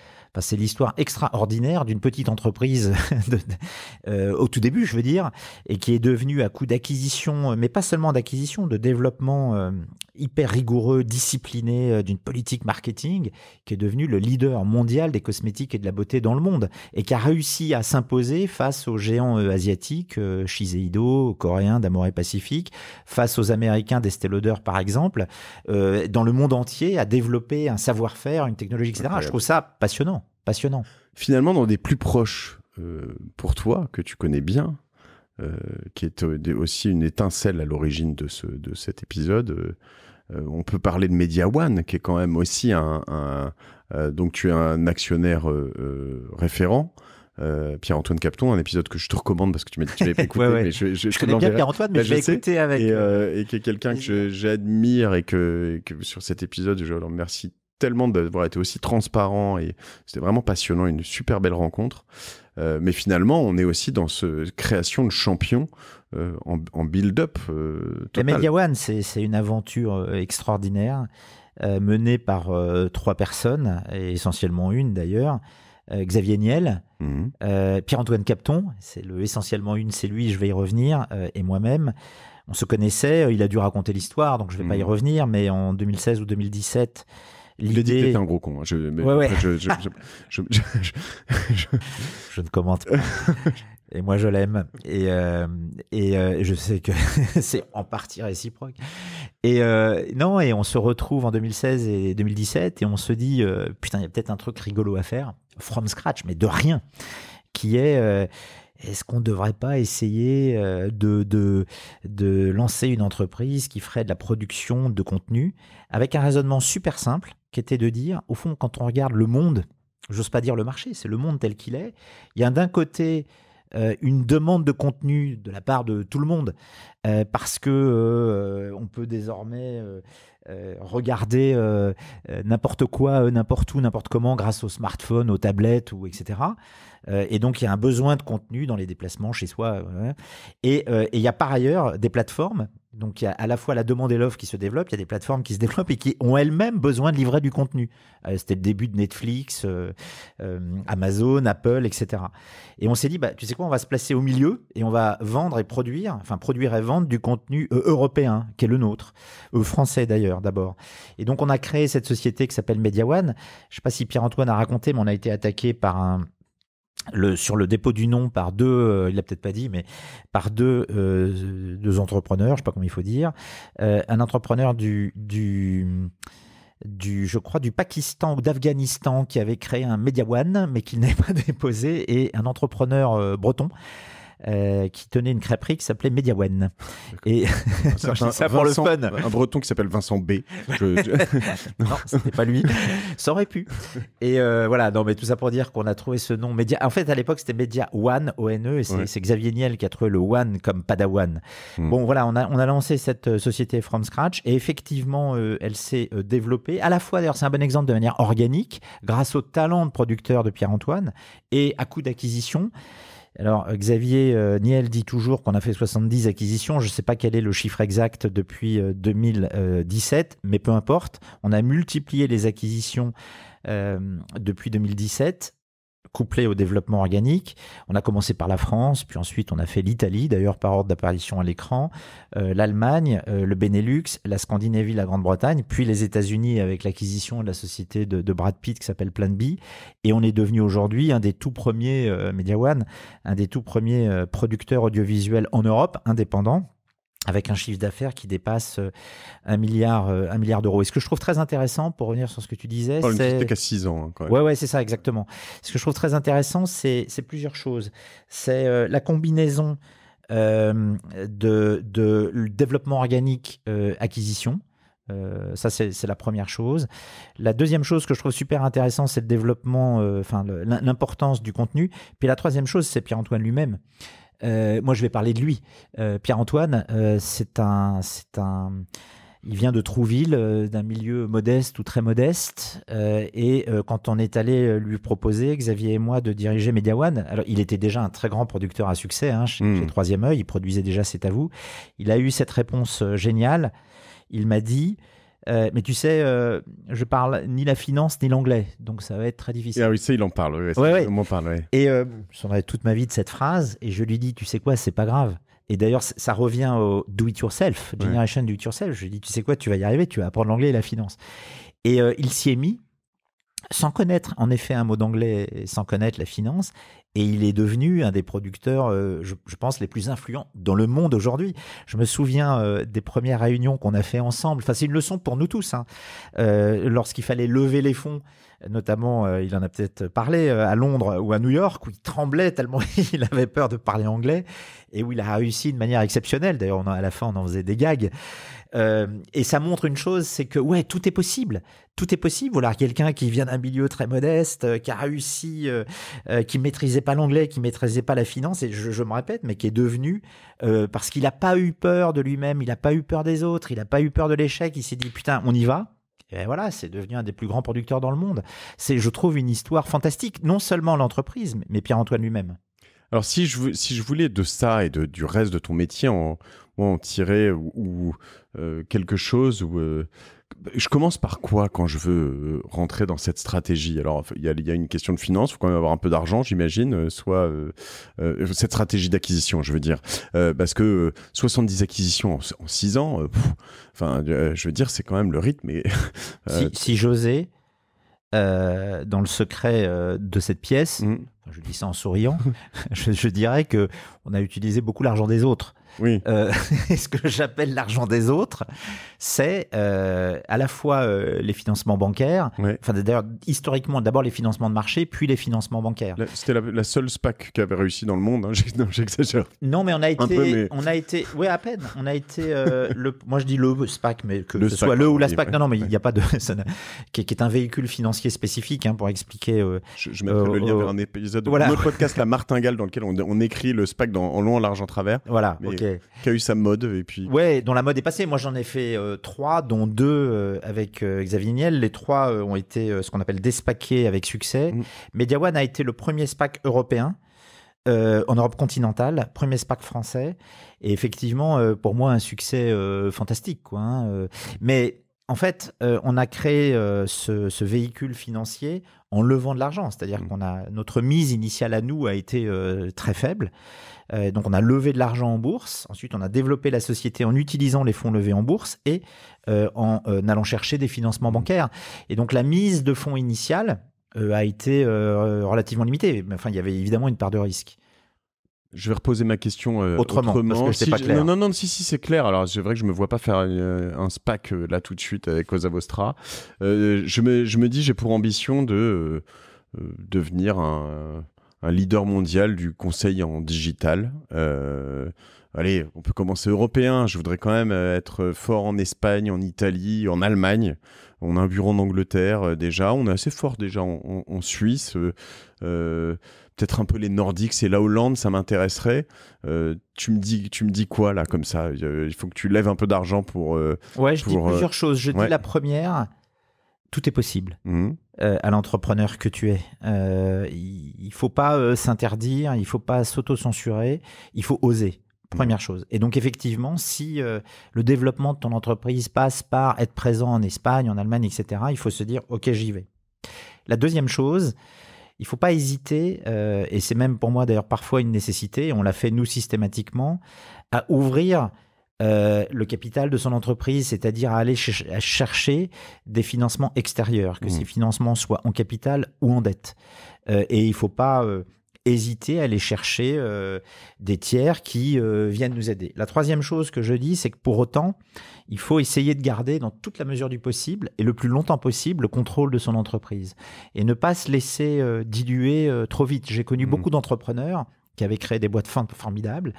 c'est l'histoire extraordinaire d'une petite entreprise euh, au tout début, je veux dire, et qui est devenue à coup d'acquisition, euh, mais pas seulement d'acquisition, de développement euh, hyper rigoureux, discipliné euh, d'une politique marketing, qui est devenu le leader mondial des cosmétiques et de la beauté dans le monde, et qui a réussi à s'imposer face aux géants euh, asiatiques, euh, Shiseido, coréens et Pacifique, face aux Américains d'Estée Lauder par exemple, dans le monde entier, à développer un savoir-faire, une technologie, etc. Je trouve ça passionnant, passionnant. Finalement, dans des plus proches pour toi, que tu connais bien, euh, qui est euh, aussi une étincelle à l'origine de, ce, de cet épisode. Euh, on peut parler de Media One, qui est quand même aussi un, donc tu es un actionnaire référent. Pierre-Antoine Capton, un épisode que je te recommande parce que tu m'as dit que tu l'avais écouté. je, connais bien Pierre-Antoine, mais bah, je l'ai écouté avec. Et, et qui est quelqu'un que j'admire et que, sur cet épisode, je le remercie tellement d'avoir été aussi transparent et c'était vraiment passionnant, une super belle rencontre. Euh, mais finalement, on est aussi dans cette création de champions euh, en, build-up. Euh, Media c'est une aventure euh, extraordinaire menée par trois personnes, et essentiellement une d'ailleurs. Xavier Niel, mhm. Pierre-Antoine Capton, c'est le essentiellement une, c'est lui, je vais y revenir, et moi-même on se connaissait, il a dû raconter l'histoire, donc je ne vais pas y mhm. revenir, mais en 2016 ou 2017, il a dit que t'étais un gros con. Je, ne commente pas. Et moi, je l'aime. Et, euh, euh, et je sais que c'est en partie réciproque. Et euh, non, et on se retrouve en 2016 et 2017 et on se dit, putain, il y a peut-être un truc rigolo à faire, from scratch, mais de rien, qui est est-ce qu'on ne devrait pas essayer euh, de, lancer une entreprise qui ferait de la production de contenu avec un raisonnement super simple qui était de dire, au fond, quand on regarde le monde, j'ose pas dire le marché, c'est le monde tel qu'il est, il y a d'un côté euh, une demande de contenu de la part de tout le monde euh, parce que on peut désormais regarder n'importe quoi, n'importe où, n'importe comment grâce au smartphone, aux tablettes ou etc. Euh, et donc il y a un besoin de contenu dans les déplacements chez soi. Euh, et, il y a par ailleurs des plateformes donc il y a à la fois la demande et l'offre qui se développent, il y a des plateformes qui se développent et qui ont elles-mêmes besoin de livrer du contenu. Euh, c'était le début de Netflix, Amazon, Apple, etc. Et on s'est dit, bah, tu sais quoi, on va se placer au milieu et on va vendre et produire, enfin produire et vendre du contenu européen, qui est le nôtre, français d'ailleurs d'abord. Et donc on a créé cette société qui s'appelle Media Je ne sais pas si Pierre-Antoine a raconté, mais on a été attaqué par un sur le dépôt du nom par deux, euh, il l'a peut-être pas dit, mais par deux, euh, deux entrepreneurs, je sais pas comment il faut dire, euh, un entrepreneur du, du, je crois, du Pakistan ou d'Afghanistan qui avait créé un One mais qu'il n'avait pas déposé, et un entrepreneur breton euh, qui tenait une crêperie qui s'appelait Mediawen. Et ça, pour le fun. Un breton qui s'appelle Vincent B. Je, non, c'était pas lui. Ça aurait pu. Et euh, voilà, non, mais tout ça pour dire qu'on a trouvé ce nom Media. En fait, à l'époque, c'était Media One, O-N-E, et c'est Xavier Niel qui a trouvé le One comme Padawan. Hmm. Bon, voilà, on a, on a lancé cette euh, société from scratch, et effectivement, elle s'est développée. À la fois, d'ailleurs, c'est un bon exemple de manière organique, grâce au talent de producteur de Pierre-Antoine, et à coup d'acquisition. Alors, euh, Xavier euh, Niel dit toujours qu'on a fait 70 acquisitions. Je ne sais pas quel est le chiffre exact depuis 2017, euh, mais peu importe. On a multiplié les acquisitions depuis 2017 couplé au développement organique. On a commencé par la France, puis ensuite on a fait l'Italie, d'ailleurs par ordre d'apparition à l'écran, euh, l'Allemagne, euh, le Benelux, la Scandinavie, la Grande-Bretagne, puis les États-Unis avec l'acquisition de la société de, Brad Pitt qui s'appelle Plan B. Et on est devenu aujourd'hui un des tout premiers, euh, One, un des tout premiers producteurs audiovisuels en Europe, indépendants avec un chiffre d'affaires qui dépasse euh, un milliard, euh, un milliard d'euros. Et ce que je trouve très intéressant, pour revenir sur ce que tu disais, oh, c'est qu'à 6 ans. Hein, quand même. Ouais, ouais, c'est ça, exactement. Ce que je trouve très intéressant, c'est plusieurs choses. C'est euh, la combinaison de, développement organique acquisition. ça, c'est la première chose. La deuxième chose que je trouve super intéressante, c'est le développement, enfin l'importance du contenu. Puis la troisième chose, c'est Pierre-Antoine lui-même. Euh, moi, je vais parler de lui. Euh, Pierre-Antoine, euh, c'est un, Il vient de Trouville, d'un milieu modeste ou très modeste. et quand on est allé lui proposer, Xavier et moi, de diriger Mediawan, alors il était déjà un très grand producteur à succès hein, chez, hmm. chez, Troisième Oeil, il produisait déjà C'est à vous. Il a eu cette réponse géniale. Il m'a dit euh, mais tu sais, euh, je parle ni la finance ni l'anglais, donc ça va être très difficile. Ah oui, ça, il en parle. Oui, parle, Et euh, toute ma vie de cette phrase, et je lui dis, tu sais quoi, c'est pas grave. Et d'ailleurs, ça revient au do it yourself, generation do it yourself. Je lui dis, tu sais quoi, tu vas y arriver, tu vas apprendre l'anglais et la finance. Et euh, il s'y est mis sans connaître en effet un mot d'anglais, sans connaître la finance. Et il est devenu un des producteurs, euh, je, pense, les plus influents dans le monde aujourd'hui. Je me souviens euh, des premières réunions qu'on a fait ensemble. Enfin, c'est une leçon pour nous tous. Hein. Euh, lorsqu'il fallait lever les fonds, notamment, il en a peut-être parlé à Londres ou à New York, où il tremblait tellement il avait peur de parler anglais et où il a réussi de manière exceptionnelle. D'ailleurs, à la fin, on en faisait des gags. Euh, et ça montre une chose, c'est que ouais, tout est possible. Tout est possible. Voilà, quelqu'un qui vient d'un milieu très modeste, euh, qui a réussi, euh, qui maîtrisait pas l'anglais, qui maîtrisait pas la finance, et je, me répète, mais qui est devenu parce qu'il n'a pas eu peur de lui-même, il n'a pas eu peur des autres, il n'a pas eu peur de l'échec. Il s'est dit putain, on y va. Et voilà, c'est devenu un des plus grands producteurs dans le monde. C'est, je trouve, une histoire fantastique, non seulement l'entreprise, mais Pierre-Antoine lui-même. Alors si je, si je voulais de ça et du reste de ton métier en, en tirer ou, euh, quelque chose où euh, je commence par quoi quand je veux euh, rentrer dans cette stratégie Alors, il y, a une question de finance, il faut quand même avoir un peu d'argent, j'imagine, soit cette stratégie d'acquisition, je veux dire. parce que 70 acquisitions en, 6 ans, enfin, je veux dire, c'est quand même le rythme. Et, si, si, José, dans le secret de cette pièce, mmh. je dis ça en souriant, je, je dirais qu'on a utilisé beaucoup l'argent des autres oui. Euh, ce que j'appelle l'argent des autres, c'est euh, à la fois euh, les financements bancaires, enfin d'ailleurs historiquement d'abord les financements de marché, puis les financements bancaires. C'était la, seule SPAC qui avait réussi dans le monde, hein, j'exagère. Non mais on a été, on a été, oui à peine, on a été, le, moi je dis le SPAC, mais que le ce soit le ou la SPAC, non non mais il n'y a pas de, qui, est un véhicule financier spécifique hein, pour expliquer. je, mettrai le lien vers un épisode de notre podcast La Martingale dans lequel on, écrit le SPAC dans, en long, l'argent en travers. Voilà, ok. Qui a eu sa mode et puis. Ouais, dont la mode est passée. Moi, j'en ai fait euh, trois, dont deux euh, avec euh, Xavier Niel. Les trois ont été ce qu'on appelle des despaqués avec succès. Mm. Media One a été le premier SPAC européen. en Europe continentale, premier SPAC français, et effectivement, pour moi, un succès fantastique. Hein, mais en fait, on a créé ce, véhicule financier en levant de l'argent, c'est-à-dire mm. qu'on a notre mise initiale à nous a été très faible. Euh, donc on a levé de l'argent en bourse, ensuite on a développé la société en utilisant les fonds levés en bourse et euh, en euh, allant chercher des financements bancaires. Et donc la mise de fonds initiale a été relativement limitée. Enfin, il y avait évidemment une part de risque. Je vais reposer ma question autrement, Parce que si pas clair. Non, non, non, si, si, c'est clair. Alors, c'est vrai que je me vois pas faire un SPAC là tout de suite avec Cosa Vostra. je, me, je me dis, j'ai pour ambition de devenir un un leader mondial du conseil en digital. Euh, allez, on peut commencer européen. Je voudrais quand même euh, être fort en Espagne, en Italie, en Allemagne. On a un bureau en Angleterre euh, déjà. On est assez fort déjà en, Suisse. Peut-être un peu les Nordiques et la Hollande, ça m'intéresserait. tu me dis, tu me dis quoi là comme ça Il faut que tu lèves un peu d'argent pour. ouais, je dis plusieurs choses. Je dis la première, tout est possible. Mmh. Euh, à l'entrepreneur que tu es. Euh, il faut pas euh, s'interdire, il faut pas s'auto-censurer, il faut oser. Première chose. Et donc effectivement, si le développement de ton entreprise passe par être présent en Espagne, en Allemagne, etc., il faut se dire, OK, j'y vais. La deuxième chose, il faut pas hésiter, et c'est même pour moi d'ailleurs parfois une nécessité, on l'a fait nous systématiquement, à ouvrir euh, le capital de son entreprise, c'est-à-dire aller chercher des financements extérieurs, que mmh. ces financements soient en capital ou en dette. Euh, et il ne faut pas euh, hésiter à aller chercher des tiers qui viennent nous aider. La troisième chose que je dis, c'est que pour autant, il faut essayer de garder dans toute la mesure du possible et le plus longtemps possible le contrôle de son entreprise et ne pas se laisser diluer trop vite. J'ai connu mmh. beaucoup d'entrepreneurs qui avait créé des boîtes formidables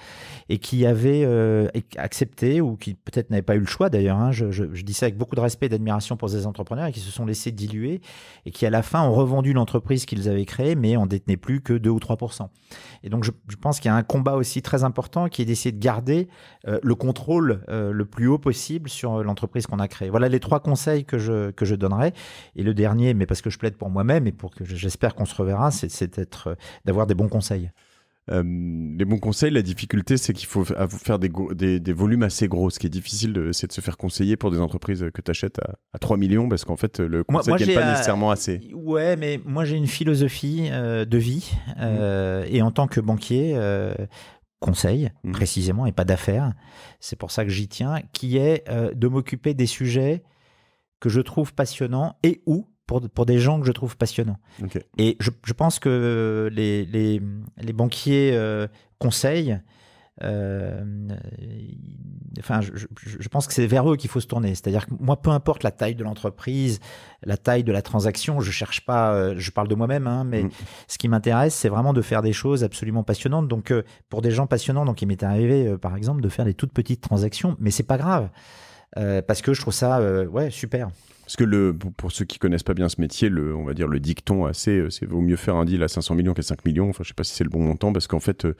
et qui avait euh, accepté ou qui peut-être n'avait pas eu le choix d'ailleurs. Hein. je, dis ça avec beaucoup de respect et d'admiration pour ces entrepreneurs et qui se sont laissés diluer et qui à la fin ont revendu l'entreprise qu'ils avaient créée mais en détenaient plus que 2 ou 3 Et donc je, pense qu'il y a un combat aussi très important qui est d'essayer de garder euh, le contrôle euh, le plus haut possible sur l'entreprise qu'on a créée. Voilà les trois conseils que je, que je donnerais. Et le dernier, mais parce que je plaide pour moi-même et pour que j'espère qu'on se reverra, c'est d'avoir des bons conseils. Euh, les bons conseils, la difficulté, c'est qu'il faut faire des, volumes assez gros. Ce qui est difficile, euh, c'est de se faire conseiller pour des entreprises que tu achètes à, 3 millions parce qu'en fait, le conseil n'est pas nécessairement assez. Ouais, mais moi, j'ai une philosophie euh, de vie mmh. et en tant que banquier, conseil mmh. précisément et pas d'affaires, c'est pour ça que j'y tiens, qui est de m'occuper des sujets que je trouve passionnants et où pour, des gens que je trouve passionnants. Et je, pense que les, banquiers euh, conseillent. Euh, enfin, je, pense que c'est vers eux qu'il faut se tourner. C'est-à-dire que moi, peu importe la taille de l'entreprise, la taille de la transaction, je cherche pas, euh, je parle de moi-même, hein, mais mm. ce qui m'intéresse, c'est vraiment de faire des choses absolument passionnantes. Donc, pour des gens passionnants, donc il m'est arrivé, par exemple, de faire des toutes petites transactions, mais c'est pas grave. parce que je trouve ça ouais super. Parce que le, pour ceux qui connaissent pas bien ce métier, le, on va dire le dicton assez, euh, c'est vaut mieux faire un deal à 500 millions qu'à 5 millions. Enfin, je sais pas si c'est le bon montant parce qu'en fait, euh,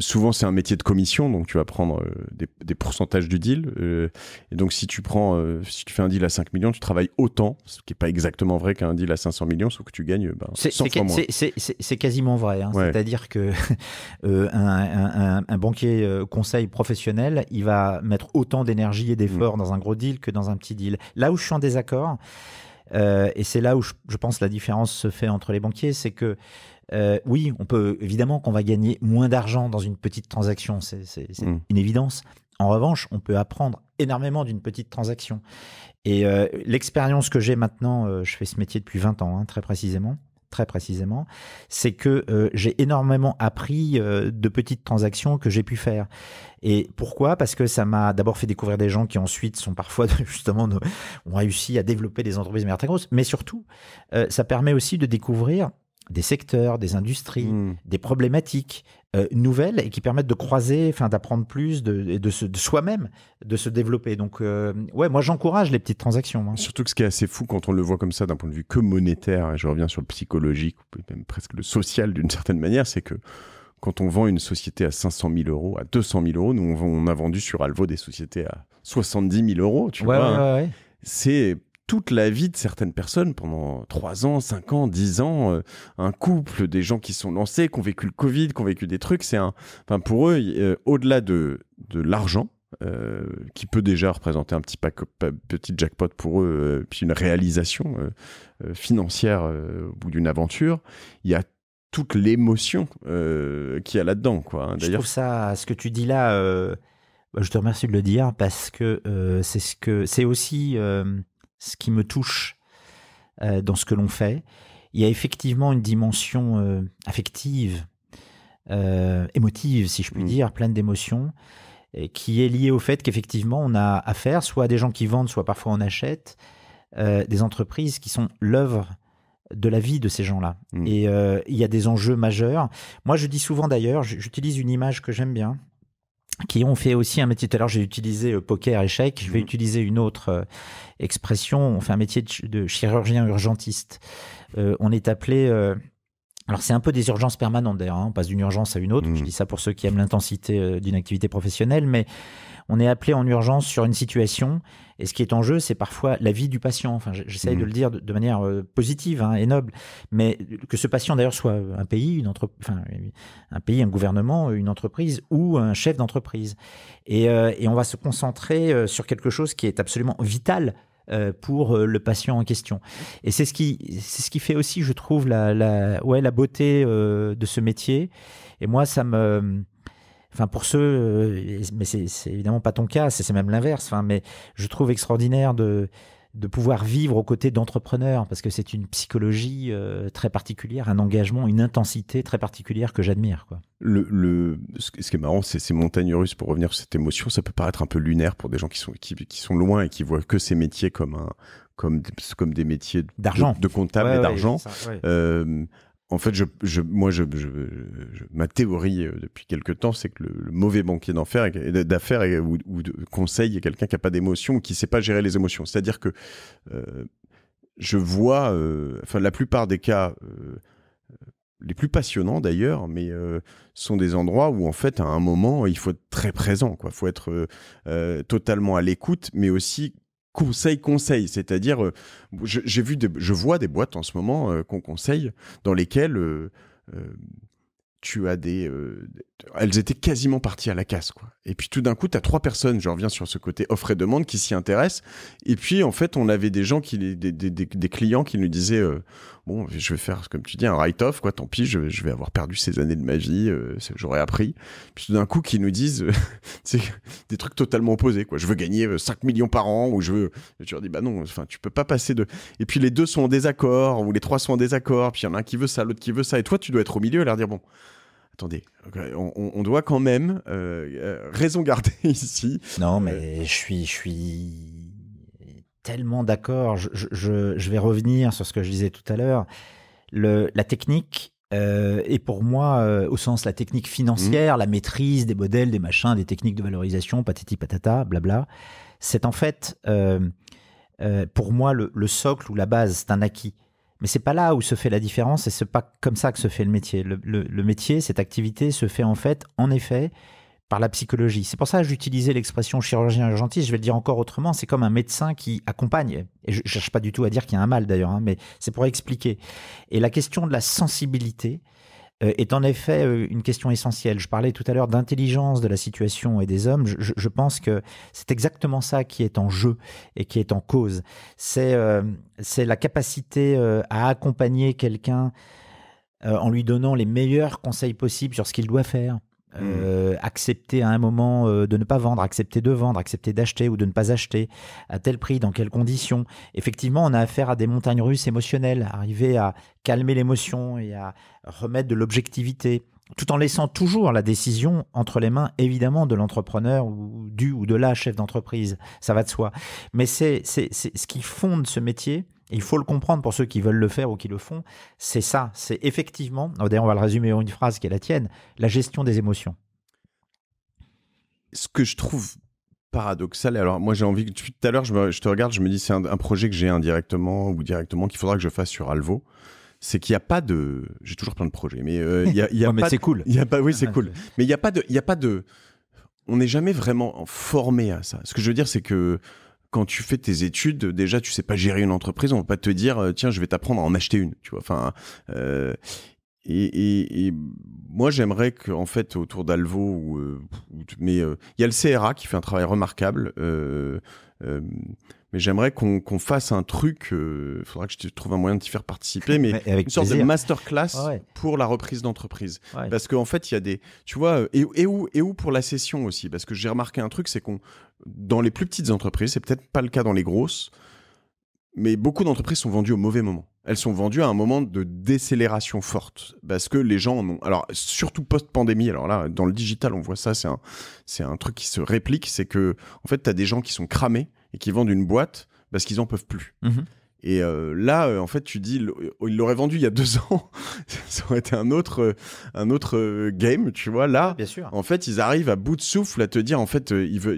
souvent c'est un métier de commission, donc tu vas prendre euh, des, pourcentages du deal. Euh, et donc si tu prends, euh, si tu fais un deal à 5 millions, tu travailles autant, ce qui n'est pas exactement vrai qu'un deal à 500 millions, sauf que tu gagnes 100 ben, fois moins. C'est quasiment vrai. Hein. C'est-à-dire que un, banquier conseil professionnel, il va mettre autant d'énergie et d'efforts mm. dans un gros deal que dans un petit deal. Là où je suis en désaccord, et c'est là où je, pense la différence se fait entre les banquiers, c'est que euh, oui, on peut évidemment qu'on va gagner moins d'argent dans une petite transaction, c'est mm. une évidence. En revanche, on peut apprendre énormément d'une petite transaction. Et euh, l'expérience que j'ai maintenant, euh, je fais ce métier depuis 20 ans, hein, très précisément, très précisément, c'est que j'ai énormément appris de petites transactions que j'ai pu faire. Et pourquoi Parce que ça m'a d'abord fait découvrir des gens qui ensuite sont parfois justement ont réussi à développer des entreprises très grosses. Mais surtout, ça permet aussi de découvrir des secteurs, des industries, hmm. des problématiques euh, nouvelles et qui permettent de croiser, enfin d'apprendre plus, de, de, soi-même, de se développer. Donc euh, ouais, moi j'encourage les petites transactions. Hein. Surtout que ce qui est assez fou quand on le voit comme ça d'un point de vue que monétaire, et je reviens sur le psychologique, ou même presque le social d'une certaine manière, c'est que quand on vend une société à 500 000 euros, à 200 000 euros, nous on, a vendu sur Alvo des sociétés à 70 000 euros, tu vois. Hein. Ouais, ouais, C'est toute la vie de certaines personnes pendant 3 ans, 5 ans, 10 ans, euh, un couple, des gens qui sont lancés, qui ont vécu le Covid, qui ont vécu des trucs, c'est un... Enfin, pour eux, euh, au-delà de, de l'argent, euh, qui peut déjà représenter un petit, pack, petit jackpot pour eux, puis une réalisation financière au bout d'une aventure, il y a toute l'émotion qu'il y a là-dedans. Quoi. Hein. d'ailleurs Je trouve ça, ce que tu dis là... Bah, je te remercie de le dire parce que c'est ce que c'est aussi ce qui me touche euh, dans ce que l'on fait. Il y a effectivement une dimension euh, affective, euh, émotive, si je puis mm. dire, pleine d'émotions, qui est liée au fait qu'effectivement, on a affaire soit à des gens qui vendent, soit parfois on achète, des entreprises qui sont l'œuvre de la vie de ces gens-là. Mm. Et il y a des enjeux majeurs. Moi, je dis souvent d'ailleurs, j'utilise une image que j'aime bien, qui ont fait aussi un métier. Tout à l'heure, j'ai utilisé euh, poker, échec. Je vais mhm. utiliser une autre euh, expression. On fait un métier de, chirurgien urgentiste. Euh, on est appelé alors c'est un peu des urgences permanentes d'ailleurs, hein. on passe d'une urgence à une autre, mmh. je dis ça pour ceux qui aiment l'intensité euh, d'une activité professionnelle, mais on est appelé en urgence sur une situation, et ce qui est en jeu, c'est parfois la vie du patient, enfin j'essaye de mmh. le dire de manière euh, positive hein, et noble, mais que ce patient d'ailleurs soit un pays, une entreprise, un pays, un gouvernement, une entreprise ou un chef d'entreprise. Et, euh, et, on va se concentrer sur quelque chose qui est absolument vital euh, pour euh, le patient en question. Et c'est ce qui, c'est ce qui fait aussi, je trouve, la, la ouais, la beauté euh, de ce métier. Et moi, ça me, enfin pour ceux, mais c'est évidemment pas ton cas, c'est même l'inverse. mais je trouve extraordinaire de de pouvoir vivre aux côtés d'entrepreneurs, parce que c'est une psychologie euh, très particulière, un engagement, une intensité très particulière que j'admire. Le, le, ce qui est marrant, c'est ces montagnes russes, pour revenir sur cette émotion, ça peut paraître un peu lunaire pour des gens qui sont, qui, sont loin et qui voient que ces métiers comme, un, comme, comme des métiers d'argent, de, comptable et d'argent. En fait, je, moi, je, ma théorie euh, depuis quelque temps, c'est que le, mauvais banquier d'affaires ou, de conseil est quelqu'un qui n'a pas d'émotion, qui ne sait pas gérer les émotions. C'est-à-dire que euh, je vois, euh, enfin, la plupart des cas, les plus passionnants d'ailleurs, mais sont des endroits où en fait à un moment il faut être très présent, Il faut être totalement à l'écoute, mais aussi conseil conseil c'est-à-dire euh, j'ai vu je vois des boîtes en ce moment euh, qu'on conseille dans lesquelles euh, tu as des elles étaient quasiment parties à la casse quoi et puis tout d'un coup tu as trois personnes je reviens sur ce côté offre et demande qui s'y intéressent et puis en fait on avait des gens qui des clients qui nous disaient bon, je vais faire, comme tu dis, un write-off, quoi, tant pis, je, vais avoir perdu ces années de ma vie, euh, j'aurais appris. Puis tout d'un coup, qu'ils nous disent c'est euh, des trucs totalement opposés, quoi. Je veux gagner 5 euh, millions par an, ou je veux. tu leur dis, bah non, enfin, tu peux pas passer de. Et puis les deux sont en désaccord, ou les trois sont en désaccord, puis il y en a un qui veut ça, l'autre qui veut ça, et toi, tu dois être au milieu à leur dire, bon attendez, on, doit quand même raison garder ici. Non, mais je suis, je suis tellement d'accord. Je, je, vais revenir sur ce que je disais tout à l'heure. La technique euh, est pour moi, euh, au sens la technique financière, mmh. la maîtrise des modèles, des machins, des techniques de valorisation, patati patata, blabla, c'est en fait euh, euh, pour moi le, le, socle ou la base, c'est un acquis. Mais c'est pas là où se fait la différence et c'est pas comme ça que se fait le métier. le, le métier, cette activité se fait en fait, en effet, par la psychologie. C'est pour ça que j'utilisais l'expression chirurgien urgentiste, je vais le dire encore autrement, c'est comme un médecin qui accompagne, et je ne cherche pas du tout à dire qu'il y a un mal d'ailleurs, hein, mais c'est pour expliquer. Et la question de la sensibilité euh, est en effet euh, une question essentielle. Je parlais tout à l'heure d'intelligence de la situation et des hommes, je, pense que c'est exactement ça qui est en jeu et qui est en cause. C'est euh, la capacité à accompagner quelqu'un en lui donnant les meilleurs conseils possibles sur ce qu'il doit faire euh, accepter à un moment euh, de ne pas vendre, accepter de vendre, accepter d'acheter ou de ne pas acheter, à tel prix, dans quelles conditions. Effectivement, on a affaire à des montagnes russes émotionnelles, arriver à calmer l'émotion et à remettre de l'objectivité, tout en laissant toujours la décision entre les mains, évidemment, de l'entrepreneur ou du ou de la chef d'entreprise, ça va de soi. Mais c'est ce qui fonde ce métier, il faut le comprendre pour ceux qui veulent le faire ou qui le font, c'est ça, c'est effectivement, oh, d'ailleurs on va le résumer en une phrase qui est la tienne, la gestion des émotions. Ce que je trouve paradoxal, alors moi j'ai envie que tout à l'heure je, te regarde, je me dis c'est un, projet que j'ai indirectement ou directement qu'il faudra que je fasse sur Alvo c'est qu'il n'y a pas de. J'ai toujours plein de projets, mais euh, il y a, C'est cool. Y a pas... Oui, c'est cool. Mais il n'y a de. Il y a pas de. On n'est jamais vraiment formé à ça. Ce que je veux dire, c'est que quand tu fais tes études, déjà, tu sais pas gérer une entreprise. On va pas te dire, euh, tiens, je vais t'apprendre à en acheter une. Tu vois, enfin. Euh, et, moi, j'aimerais qu'en fait, autour d'Alvo, euh, mais il y a le CRA qui fait un travail remarquable j'aimerais qu'on fasse un truc. il euh, faudra que je trouve un moyen de t'y faire participer, mais une sorte de masterclass pour la reprise d'entreprise. Parce qu'en fait, il y a des, tu vois, euh, et, et, où et où pour la session aussi, parce que j'ai remarqué un truc, c'est qu'on dans les plus petites entreprises, c'est peut-être pas le cas dans les grosses, mais beaucoup d'entreprises sont vendues au mauvais moment. Elles sont vendues à un moment de décélération forte parce que les gens en ont. Alors surtout post-pandémie. Alors là, dans le digital, on voit ça. C'est un, c'est un truc qui se réplique. C'est que en fait, as des gens qui sont cramés et qui vendent une boîte parce qu'ils en peuvent plus. Mhm. Et euh, là, euh, en fait, tu dis, il l'aurait vendu il y a deux ans, ça aurait été un autre, euh, un autre game, tu vois. Là, Bien sûr. en fait, ils arrivent à bout de souffle à te dire, en fait, il veut.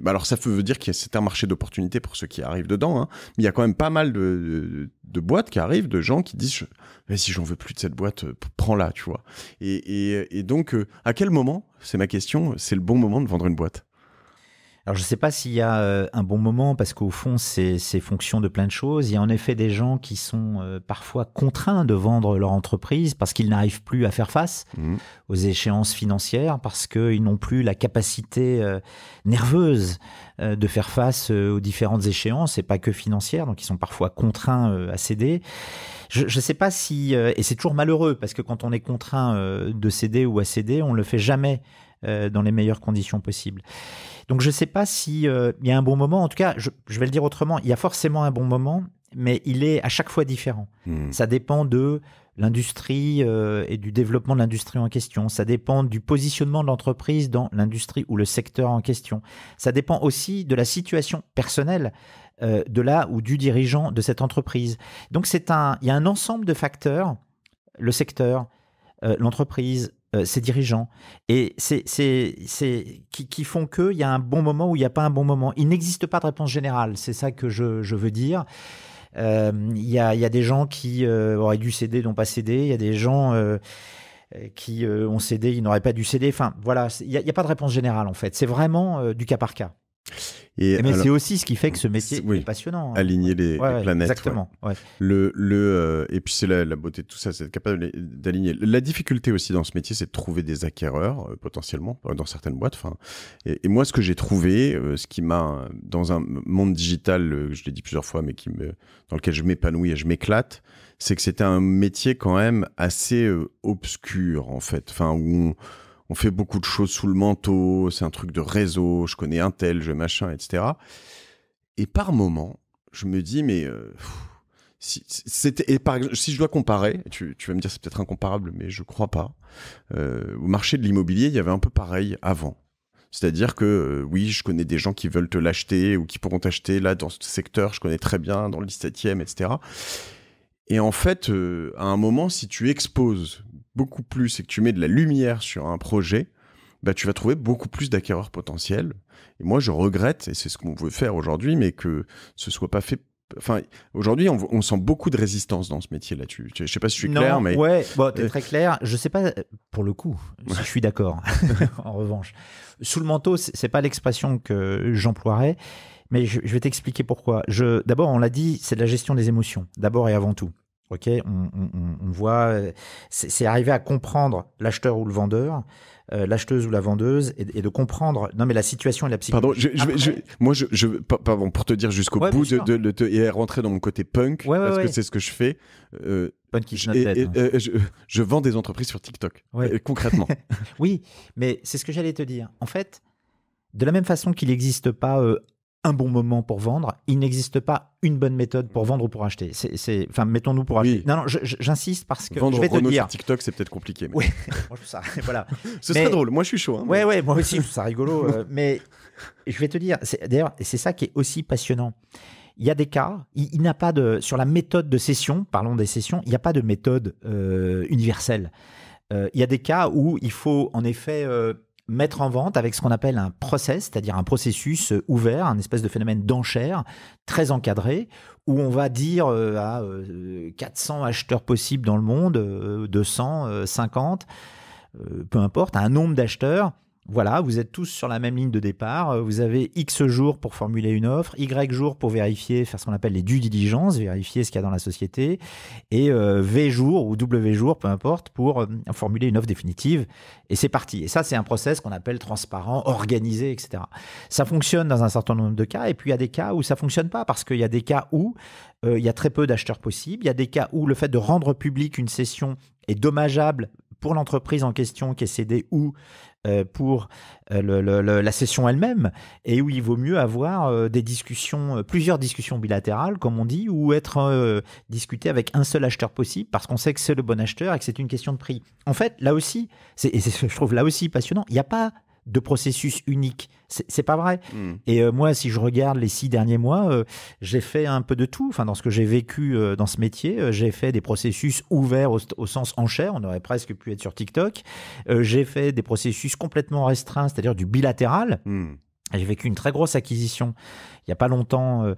Bah, alors, ça veut dire que c'est un marché d'opportunité pour ceux qui arrivent dedans, hein. mais il y a quand même pas mal de, boîtes qui arrivent, de gens qui disent, si j'en veux plus de cette boîte, prends-la, tu vois. et donc, à quel moment, c'est ma question, c'est le bon moment de vendre une boîte alors je ne sais pas s'il y a euh, un bon moment, parce qu'au fond, c'est fonction de plein de choses. Il y a en effet des gens qui sont euh, parfois contraints de vendre leur entreprise parce qu'ils n'arrivent plus à faire face mhm. aux échéances financières, parce qu'ils n'ont plus la capacité euh, nerveuse de faire face aux différentes échéances, et pas que financières, donc ils sont parfois contraints à céder. Je ne sais pas si, et c'est toujours malheureux, parce que quand on est contraint de céder ou à céder, on ne le fait jamais euh, dans les meilleures conditions possibles. Donc je ne sais pas s'il si, euh, il y a un bon moment, en tout cas je, vais le dire autrement, il y a forcément un bon moment, mais il est à chaque fois différent. Hmm. Ça dépend de l'industrie euh, et du développement de l'industrie en question. Ça dépend du positionnement de l'entreprise dans l'industrie ou le secteur en question. Ça dépend aussi de la situation personnelle de là ou du dirigeant de cette entreprise. Donc c'est un, il y a un ensemble de facteurs, le secteur, l'entreprise, ces euh, dirigeants. Et c'est qui, qui font qu'il y a un bon moment ou il n'y a pas un bon moment. Il n'existe pas de réponse générale, c'est ça que je, je veux dire. Euh, il y, a, y, a, des gens qui euh, auraient dû céder, n'ont pas cédé. Il y a des gens qui ont cédé, ils n'auraient pas dû céder. Enfin, voilà, il n'y a, pas de réponse générale en fait. C'est vraiment du cas par cas. Et eh, mais c'est aussi ce qui fait que ce métier est, passionnant. Hein. Aligner les, planètes. Exactement. Le, le, euh, et puis c'est la, beauté de tout ça, c'est d'être capable d'aligner. La difficulté aussi dans ce métier, c'est de trouver des acquéreurs euh, potentiellement euh, dans certaines boîtes. Enfin, et, moi, ce que j'ai trouvé, ce qui m'a dans un monde digital, je l'ai dit plusieurs fois, mais qui me, dans lequel je m'épanouis et je m'éclate, c'est que c'était un métier quand même assez obscur en fait. Enfin, où on fait beaucoup de choses sous le manteau, c'est un truc de réseau, je connais un tel, je machin, etc. Et par moment, je me dis, mais euh, si, c'était, par, si je dois comparer, tu, vas me dire c'est peut-être incomparable, mais je crois pas. Euh, au marché de l'immobilier, il y avait un peu pareil avant. C'est-à-dire que euh, oui, je connais des gens qui veulent te l'acheter ou qui pourront t'acheter là dans ce secteur, je connais très bien dans le 17e, etc. Et en fait, à un moment, si tu exposes beaucoup plus et que tu mets de la lumière sur un projet, bah, tu vas trouver beaucoup plus d'acquéreurs potentiels. Et moi, je regrette, et c'est ce qu'on veut faire aujourd'hui, mais que ce soit pas fait Enfin, aujourd'hui, on, sent beaucoup de résistance dans ce métier là-dessus. Je sais pas si je suis clair, mais ouais, es euh, très clair. Je sais pas pour le coup si je suis d'accord. en revanche, sous le manteau, c'est pas l'expression que j'emploierais, mais je, je vais t'expliquer pourquoi. Je, d'abord, on l'a dit, c'est de la gestion des émotions, d'abord et avant tout. Ok, on, voit, c'est arriver à comprendre l'acheteur ou le vendeur, euh, l'acheteuse ou la vendeuse, et, de comprendre. Non, mais la situation et la psychologie. Pardon, moi, je, pour te dire jusqu'au bout de, de, et rentrer dans mon côté punk, parce que c'est ce que je fais. Euh, hein. euh je, vends des entreprises sur TikTok, euh, concrètement. oui, mais c'est ce que j'allais te dire. En fait, de la même façon qu'il n'existe pas un bon moment pour vendre. Il n'existe pas une bonne méthode pour mm. vendre ou pour acheter. C'est, enfin, mettons-nous pour acheter. Non, non, j'insiste parce que vendre je vais te dire. Sur TikTok, c'est peut-être compliqué. Mais... trouve ça, voilà. Ce serait drôle. Moi, je suis chaud. Hein, ouais, ouais, moi aussi, je trouve ça rigolo. Euh, mais je vais te dire. d'ailleurs, c'est ça qui est aussi passionnant. Il y a des cas, il, n'y n'a pas de sur la méthode de session. Parlons des sessions. Il n'y a pas de méthode euh, universelle. Euh, il y a des cas où il faut en effet mettre en vente avec ce qu'on appelle un process, c'est-à-dire un processus euh, ouvert, un espèce de phénomène d'enchère très encadré, où on va dire euh, à 400 euh, acheteurs possibles dans le monde, 50, peu importe, un nombre d'acheteurs, voilà, vous êtes tous sur la même ligne de départ. Euh, vous avez X jours pour formuler une offre, Y jours pour vérifier, faire ce qu'on appelle les due diligence, vérifier ce qu'il y a dans la société, et euh, V jours ou W jours, peu importe, pour euh, formuler une offre définitive. Et c'est parti. Et ça, c'est un process qu'on appelle transparent, organisé, etc. Ça fonctionne dans un certain nombre de cas, et puis il y a des cas où ça fonctionne pas, parce qu'il y a des cas où il y a très peu d'acheteurs possibles, il y a des cas où le fait de rendre public une session est dommageable pour l'entreprise en question qui est cédée ou euh, pour euh, la session elle-même et où il vaut mieux avoir euh, des discussions, plusieurs discussions bilatérales, comme on dit, ou être discuté avec un seul acheteur possible parce qu'on sait que c'est le bon acheteur et que c'est une question de prix. En fait, là aussi, et je trouve là aussi passionnant, il n'y a pas de processus unique. C'est pas vrai. Hmm. Et euh, moi, si je regarde les six derniers mois, euh, j'ai fait un peu de tout. Enfin, dans ce que j'ai vécu euh, dans ce métier, j'ai fait des processus ouverts au, sens enchère. On aurait presque pu être sur TikTok. j'ai fait des processus complètement restreints, c'est-à-dire du bilatéral. Hmm. J'ai vécu une très grosse acquisition il n'y a pas longtemps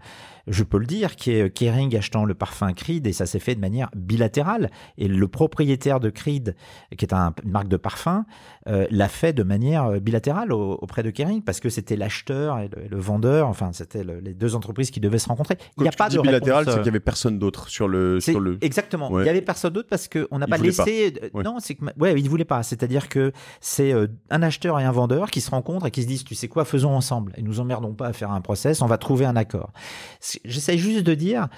je peux le dire, qui est Kering achetant le parfum Creed, et ça s'est fait de manière bilatérale. Et le propriétaire de Creed, qui est un, une marque de parfum, euh, l'a fait de manière euh, bilatérale auprès de Kering, parce que c'était l'acheteur et, le, vendeur, enfin, c'était les deux entreprises qui devaient se rencontrer. il n'y a pas de bilatéral, c'est euh, qu'il y avait personne d'autre sur le, sur le... Exactement. Il y avait personne d'autre parce qu'on n'a pas laissé. Non, c'est que ouais, ne voulait pas. C'est-à-dire que c'est un acheteur et un vendeur qui se rencontrent et qui se disent, tu sais quoi, faisons ensemble et nous emmerdons pas à faire un process. On va trouver un accord j'essaie juste de dire,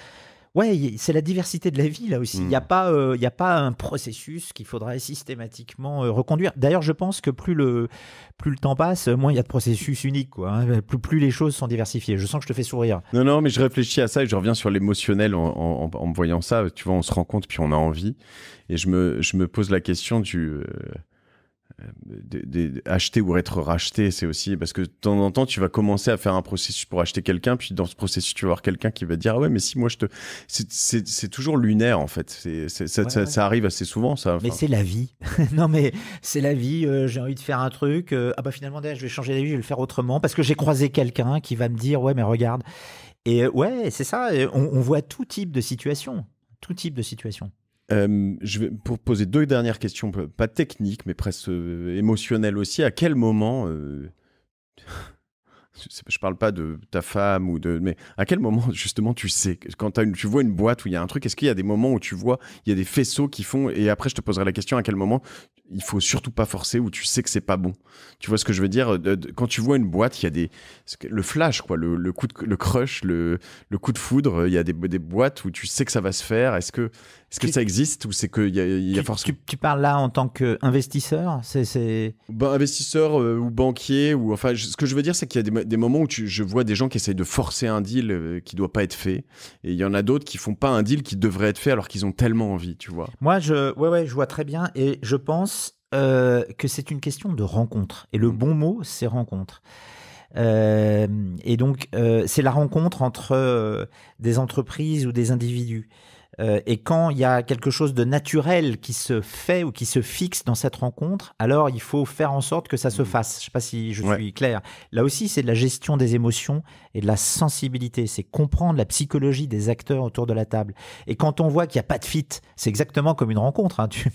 ouais, c'est la diversité de la vie là aussi. Il n'y a, hmm. pas, il euh, a pas un processus qu'il faudrait systématiquement euh, reconduire. D'ailleurs, je pense que plus le, plus le temps passe, moins il y a de processus uniques Quoi, hein. plus, plus les choses sont diversifiées. Je sens que je te fais sourire. Non, non, mais je réfléchis à ça et je reviens sur l'émotionnel en, en, me voyant ça. Tu vois, on se rend compte, puis on a envie. Et je me, je me pose la question du. Euh, de, acheter ou être racheté, c'est aussi parce que de temps en temps, tu vas commencer à faire un processus pour acheter quelqu'un, puis dans ce processus, tu vas voir quelqu'un qui va dire ah ouais, mais si moi je te, c'est toujours lunaire en fait. ça, arrive assez souvent ça. Mais c'est la vie. non mais c'est la vie. Euh, j'ai envie de faire un truc. Euh, ah bah finalement, je vais changer d'avis, je vais le faire autrement parce que j'ai croisé quelqu'un qui va me dire ouais mais regarde. Et euh, ouais, c'est ça. on voit tout type de situation, tout type de situation. Euh, je vais pour poser deux dernières questions, pas techniques, mais presque euh, émotionnelles aussi. À quel moment, euh... je parle pas de ta femme ou de, mais à quel moment justement tu sais quand tu vois une boîte où il y a un truc, est-ce qu'il y a des moments où tu vois il y a des faisceaux qui font et après je te poserai la question à quel moment il faut surtout pas forcer ou tu sais que c'est pas bon. Tu vois ce que je veux dire euh, Quand tu vois une boîte, il y a des le flash quoi, le, coup de le crush, le, coup de foudre. Il y a des, des boîtes où tu sais que ça va se faire. Est-ce que est-ce que ça existe ou c'est qu'il y a, y a forcément. Tu, parles là en tant qu'investisseur c'est, ben, Investisseur euh, ou banquier, ou enfin, ce que je veux dire, c'est qu'il y a des, moments où je vois des gens qui essayent de forcer un deal qui euh, qui doit pas être fait. Et il y en a d'autres qui font pas un deal qui devrait être fait alors qu'ils ont tellement envie, tu vois. Moi, je, ouais, ouais, je vois très bien et je pense euh, que c'est une question de rencontre. Et le mm. bon mot, c'est rencontre. et donc, c'est la rencontre entre des entreprises ou des individus. Euh, et quand il y a quelque chose de naturel qui se fait ou qui se fixe dans cette rencontre, alors il faut faire en sorte que ça se mmh. fasse. Je ne sais pas si je suis clair. Là aussi, c'est de la gestion des émotions et de la sensibilité, c'est comprendre la psychologie des acteurs autour de la table. Et quand on voit qu'il n'y a pas de fit, c'est exactement comme une rencontre, hein, tu...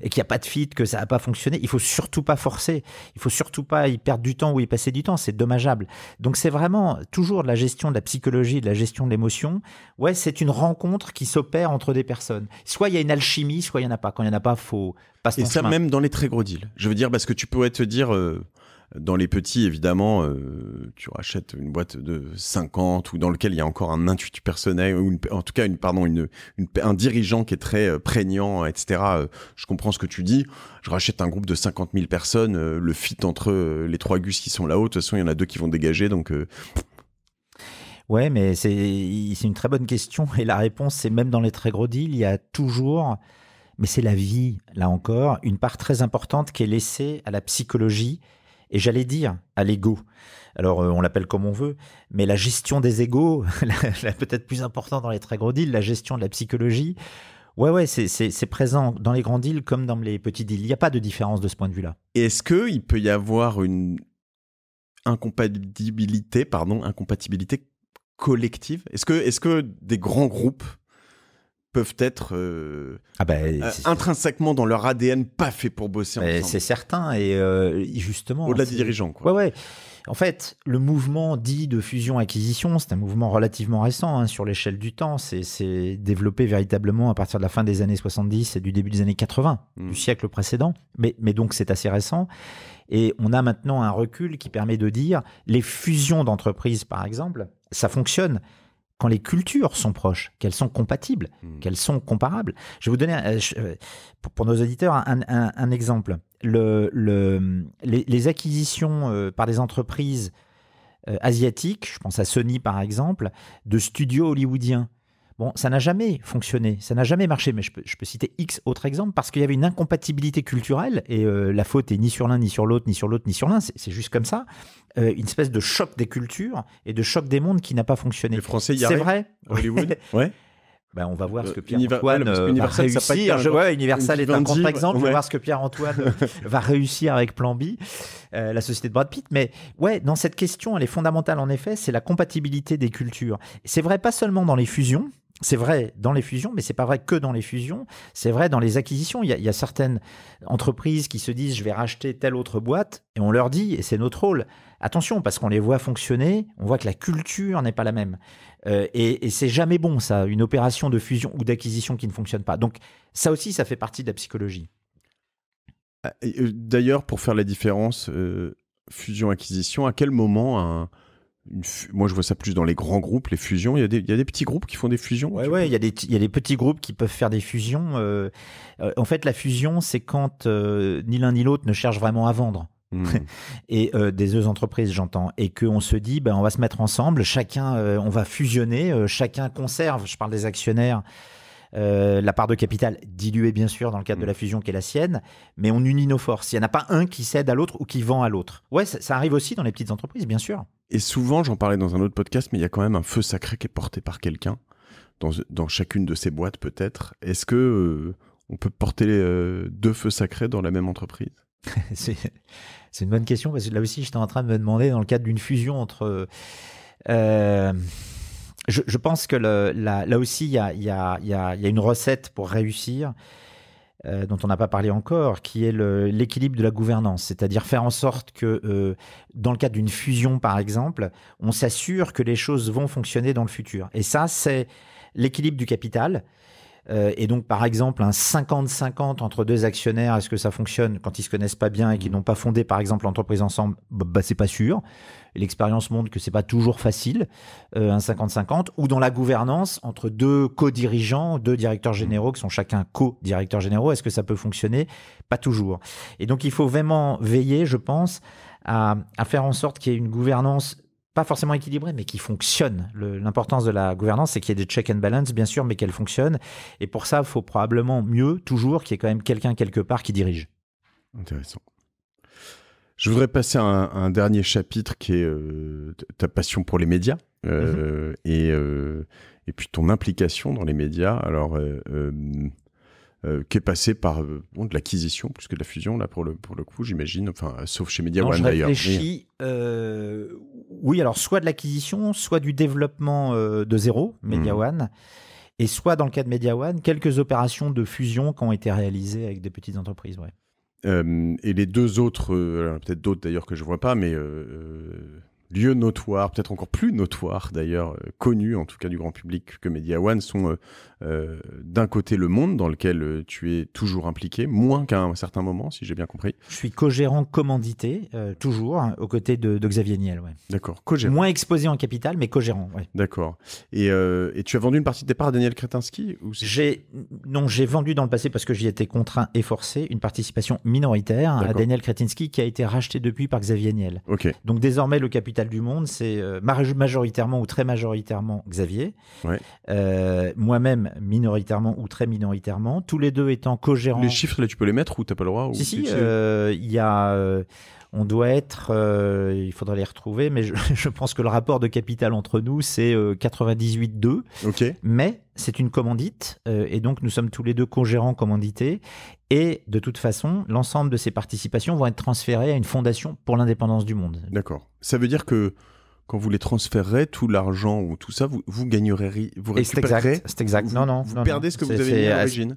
et qu'il n'y a pas de fit, que ça n'a pas fonctionné, il faut surtout pas forcer, il faut surtout pas y perdre du temps ou y passer du temps, c'est dommageable. Donc c'est vraiment toujours de la gestion de la psychologie, de la gestion de l'émotion. Ouais, c'est une rencontre qui s'opère entre des personnes. Soit il y a une alchimie, soit il n'y en a pas. Quand il n'y en a pas, faut passer. Et ça même dans les très gros deals. Je veux dire parce que tu pourrais te dire. Euh, dans les petits, évidemment, euh, tu rachètes une boîte de 50 ou dans lequel il y a encore un intuit personnel ou en tout cas une pardon une, un dirigeant qui est très euh, prégnant, etc. Euh, je comprends ce que tu dis. Je rachète un groupe de 50 000 personnes. le fit entre les trois gus qui sont là-haut, de toute façon, il y en a deux qui vont dégager, donc. Ouais, mais c'est une très bonne question et la réponse, c'est même dans les très gros deals, il y a toujours mais c'est la vie, là encore, une part très importante qui est laissée à la psychologie et j'allais dire à l'ego. Alors euh, on l'appelle comme on veut, mais la gestion des égos, la, la peut-être plus importante dans les très gros deals, la gestion de la psychologie, Ouais, ouais, c'est présent dans les grands deals comme dans les petits deals. Il n'y a pas de différence de ce point de vue-là. est-ce qu'il peut y avoir une incompatibilité, pardon, incompatibilité collective Est-ce que, est que des grands groupes peuvent être euh, ah bah, euh, intrinsèquement dans leur ADN pas fait pour bosser ensemble. C'est certain et euh, justement au-delà des dirigeants quoi. Ouais ouais. En fait, le mouvement dit de fusion-acquisition, c'est un mouvement relativement récent hein, sur l'échelle du temps. C'est développé véritablement à partir de la fin des années 70 et du début des années 80, mmh. du siècle précédent. Mais, mais donc c'est assez récent. Et on a maintenant un recul qui permet de dire les fusions d'entreprises, par exemple, ça fonctionne quand les cultures sont proches, qu'elles sont compatibles, hmm. qu'elles sont comparables. Je vais vous donner, euh, euh, pour, nos auditeurs, un, exemple. les, acquisitions euh, par des entreprises asiatiques, je pense à Sony par exemple, de studios hollywoodiens, Bon, ça n'a jamais fonctionné, ça n'a jamais marché, mais je peux, citer X autres exemples parce qu'il y avait une incompatibilité culturelle et euh, la faute est ni sur l'un, ni sur l'autre, ni sur l'autre, ni sur l'un, c'est juste comme ça. Euh, une espèce de choc des cultures et de choc des mondes qui n'a pas fonctionné. Les Français y C'est vrai. Hollywood. ouais. Ben, on va voir ce que euh, Pierre-Antoine va réussir. Universal est un grand exemple On va voir ce que Pierre-Antoine va réussir avec Plan B, la société de Brad Pitt. Mais ouais, dans cette question, elle est fondamentale en effet, c'est la compatibilité des cultures. C'est vrai pas seulement dans les fusions, c'est vrai dans les fusions, mais c'est pas vrai que dans les fusions. C'est vrai dans les acquisitions. Il y, a, certaines entreprises qui se disent je vais racheter telle autre boîte et on leur dit et c'est notre rôle. Attention parce qu'on les voit fonctionner, on voit que la culture n'est pas la même euh, et, c'est jamais bon ça, une opération de fusion ou d'acquisition qui ne fonctionne pas. Donc ça aussi, ça fait partie de la psychologie. Ah, euh, d'ailleurs, pour faire la différence, euh, fusion-acquisition, à quel moment un moi je vois ça plus dans les grands groupes, les fusions. Il y a des, petits groupes qui font des fusions. Ouais, il y, a des, petits groupes qui peuvent faire des fusions. Euh, euh, en fait, la fusion, c'est quand euh, ni l'un ni l'autre ne cherche vraiment à vendre. Hmm. et des deux entreprises, j'entends, et qu'on se dit, ben, on va se mettre ensemble, chacun, on va fusionner, chacun conserve, je parle des actionnaires, la part de capital diluée bien sûr dans le cadre de hmm. la fusion qui est la sienne, mais on unit nos forces. Il n'y en a pas un qui cède à l'autre ou qui vend à l'autre. Ouais, ça, arrive aussi dans les petites entreprises, bien sûr. Et souvent, j'en parlais dans un autre podcast, mais il y a quand même un feu sacré qui est porté par quelqu'un, dans, dans chacune de ces boîtes peut-être. Est-ce que euh, on peut porter euh, deux feux sacrés dans la même entreprise c'est, une bonne question, parce que là aussi, j'étais en train de me demander, dans le cadre d'une fusion entre... Euh, je, pense que là aussi, il y a, y, a, y a, une recette pour réussir. Euh, dont on n'a pas parlé encore, qui est l'équilibre de la gouvernance, c'est-à-dire faire en sorte que, euh, dans le cadre d'une fusion par exemple, on s'assure que les choses vont fonctionner dans le futur. Et ça, c'est l'équilibre du capital, euh, et donc, par exemple, un 50-50 entre deux actionnaires, est-ce que ça fonctionne quand ils se connaissent pas bien et qu'ils mm. n'ont pas fondé, par exemple, l'entreprise ensemble bah, bah, c'est pas sûr. L'expérience montre que c'est pas toujours facile, euh, un 50-50. Ou dans la gouvernance, entre deux co-dirigeants, deux directeurs mm. généraux qui sont chacun co-directeurs généraux, est-ce que ça peut fonctionner Pas toujours. Et donc, il faut vraiment veiller, je pense, à, à faire en sorte qu'il y ait une gouvernance pas forcément équilibré, mais qui fonctionne. L'importance de la gouvernance, c'est qu'il y ait des check and balance, bien sûr, mais qu'elle fonctionne. Et pour ça, il faut probablement mieux, toujours, qu'il y ait quand même quelqu'un quelque part qui dirige. Intéressant. Je voudrais passer à un, dernier chapitre qui est euh, ta passion pour les médias euh, mm-hmm. et, euh, et, puis ton implication dans les médias. Alors, euh, qui est passé par euh, bon, de l'acquisition plus que de la fusion, là, pour le, pour le coup, j'imagine. Enfin, euh, sauf chez Media One d'ailleurs. Oui. alors soit de l'acquisition, soit du développement de zéro, Media hmm. One. Et soit, dans le cas de Media One, quelques opérations de fusion qui ont été réalisées avec des petites entreprises. Ouais. et les deux autres, peut-être d'autres d'ailleurs que je vois pas, mais lieux notoires, peut-être encore plus notoires d'ailleurs, euh, connus en tout cas du grand public que Media One, sont euh, euh, d'un côté le monde dans lequel tu es toujours impliqué, moins qu'à un certain moment, si j'ai bien compris. Je suis co-gérant commandité, toujours, hein, aux côtés de, Xavier Niel. Ouais. D'accord, Moins exposé en capital, mais co-gérant. D'accord. Et, tu as vendu une partie de tes parts à Daniel Kretinsky ou j'ai... Non, j'ai vendu dans le passé parce que j'y étais contraint et forcé une participation minoritaire à Daniel Kretinsky qui a été racheté depuis par Xavier Niel. Donc désormais, le capital du monde, c'est euh, majoritairement ou très majoritairement Xavier. Euh, moi-même, minoritairement ou très minoritairement. Tous les deux étant co-gérants. Les chiffres, là, tu peux les mettre ou t'as pas le droit ou... Si, si, euh, il y a on doit être, euh, il faudra les retrouver, mais je, pense que le rapport de capital entre nous, c'est 98-2. Euh, mais c'est une commandite, euh, et donc nous sommes tous les deux co-gérants commandités. Et de toute façon, l'ensemble de ces participations vont être transférées à une fondation pour l'indépendance du monde. D'accord. Ça veut dire que quand vous les transférerez, tout l'argent ou tout ça, vous, vous gagnerez, vous récupérerez. C'est exact. non, non. Vous perdez ce que vous avez à l'origine.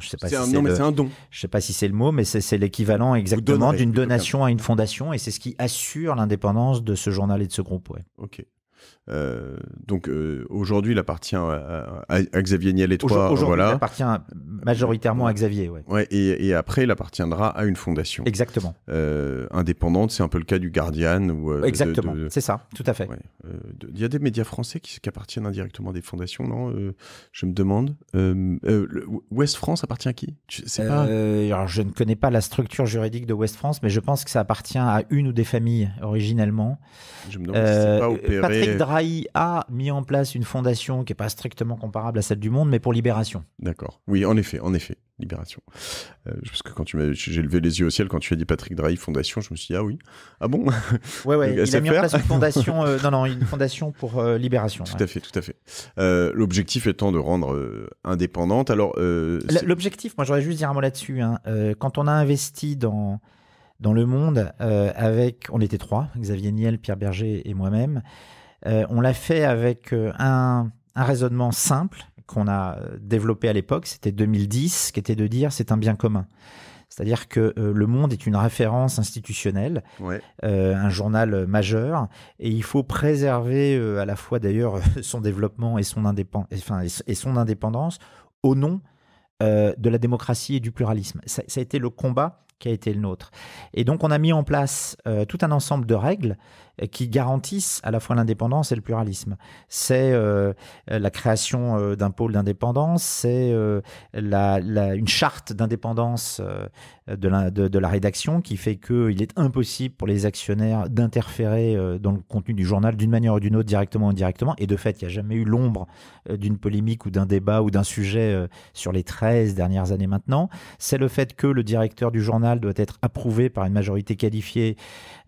Je sais pas si Je sais pas si c'est le mot, mais c'est l'équivalent exactement d'une donation à une fondation et c'est ce qui assure l'indépendance de ce journal et de ce groupe. Euh, donc euh, aujourd'hui, il appartient à, Xavier Niel et toi. Aujourd'hui, il appartient majoritairement à Xavier. Ouais. et, après, il appartiendra à une fondation. Exactement. Euh, indépendante, c'est un peu le cas du Guardian. Exactement, c'est ça, tout à fait. Il y a des médias français qui, appartiennent indirectement à des fondations, non Je me demande. Ouest France appartient à qui Je ne connais pas la structure juridique de Ouest France, mais je pense que ça appartient à une ou des familles originellement. Je me demande si c'est pas opéré. Patrick Drahi a mis en place une fondation qui n'est pas strictement comparable à celle du Monde, mais pour Libération. D'accord. Oui, en effet, en effet, Libération. Euh, parce que quand tu j'ai levé les yeux au ciel quand tu as dit Patrick Drahi Fondation, je me suis dit ah oui, ah bon. Ouais ouais. il a mis en place une fondation. Euh, non une fondation pour euh, Libération. Tout à fait, tout à fait. l'objectif étant de rendre indépendante. Alors. l'objectif, moi j'aurais juste dire un mot là-dessus. Hein. quand on a investi dans dans le monde, avec, on était trois, Xavier Niel, Pierre Berger et moi-même. Euh, on l'a fait avec euh, un, raisonnement simple qu'on a euh, développé à l'époque, c'était 2010, qui était de dire c'est un bien commun. C'est-à-dire que Le Monde est une référence institutionnelle, un journal majeur, et il faut préserver à la fois d'ailleurs son développement et son, indépendance au nom de la démocratie et du pluralisme. Ça, ça, a été le combat qui a été le nôtre. Et donc on a mis en place tout un ensemble de règles euh, qui garantissent à la fois l'indépendance et le pluralisme. C'est euh, la création euh, d'un pôle d'indépendance, c'est la, une charte d'indépendance de la, de, de, la, rédaction qui fait qu'il est impossible pour les actionnaires d'interférer dans le contenu du journal d'une manière ou d'une autre, directement ou indirectement. Et de fait, il n'y a jamais eu l'ombre d'une polémique ou d'un débat ou d'un sujet sur les 13 dernières années maintenant. C'est le fait que le directeur du journal doit être approuvé par une majorité qualifiée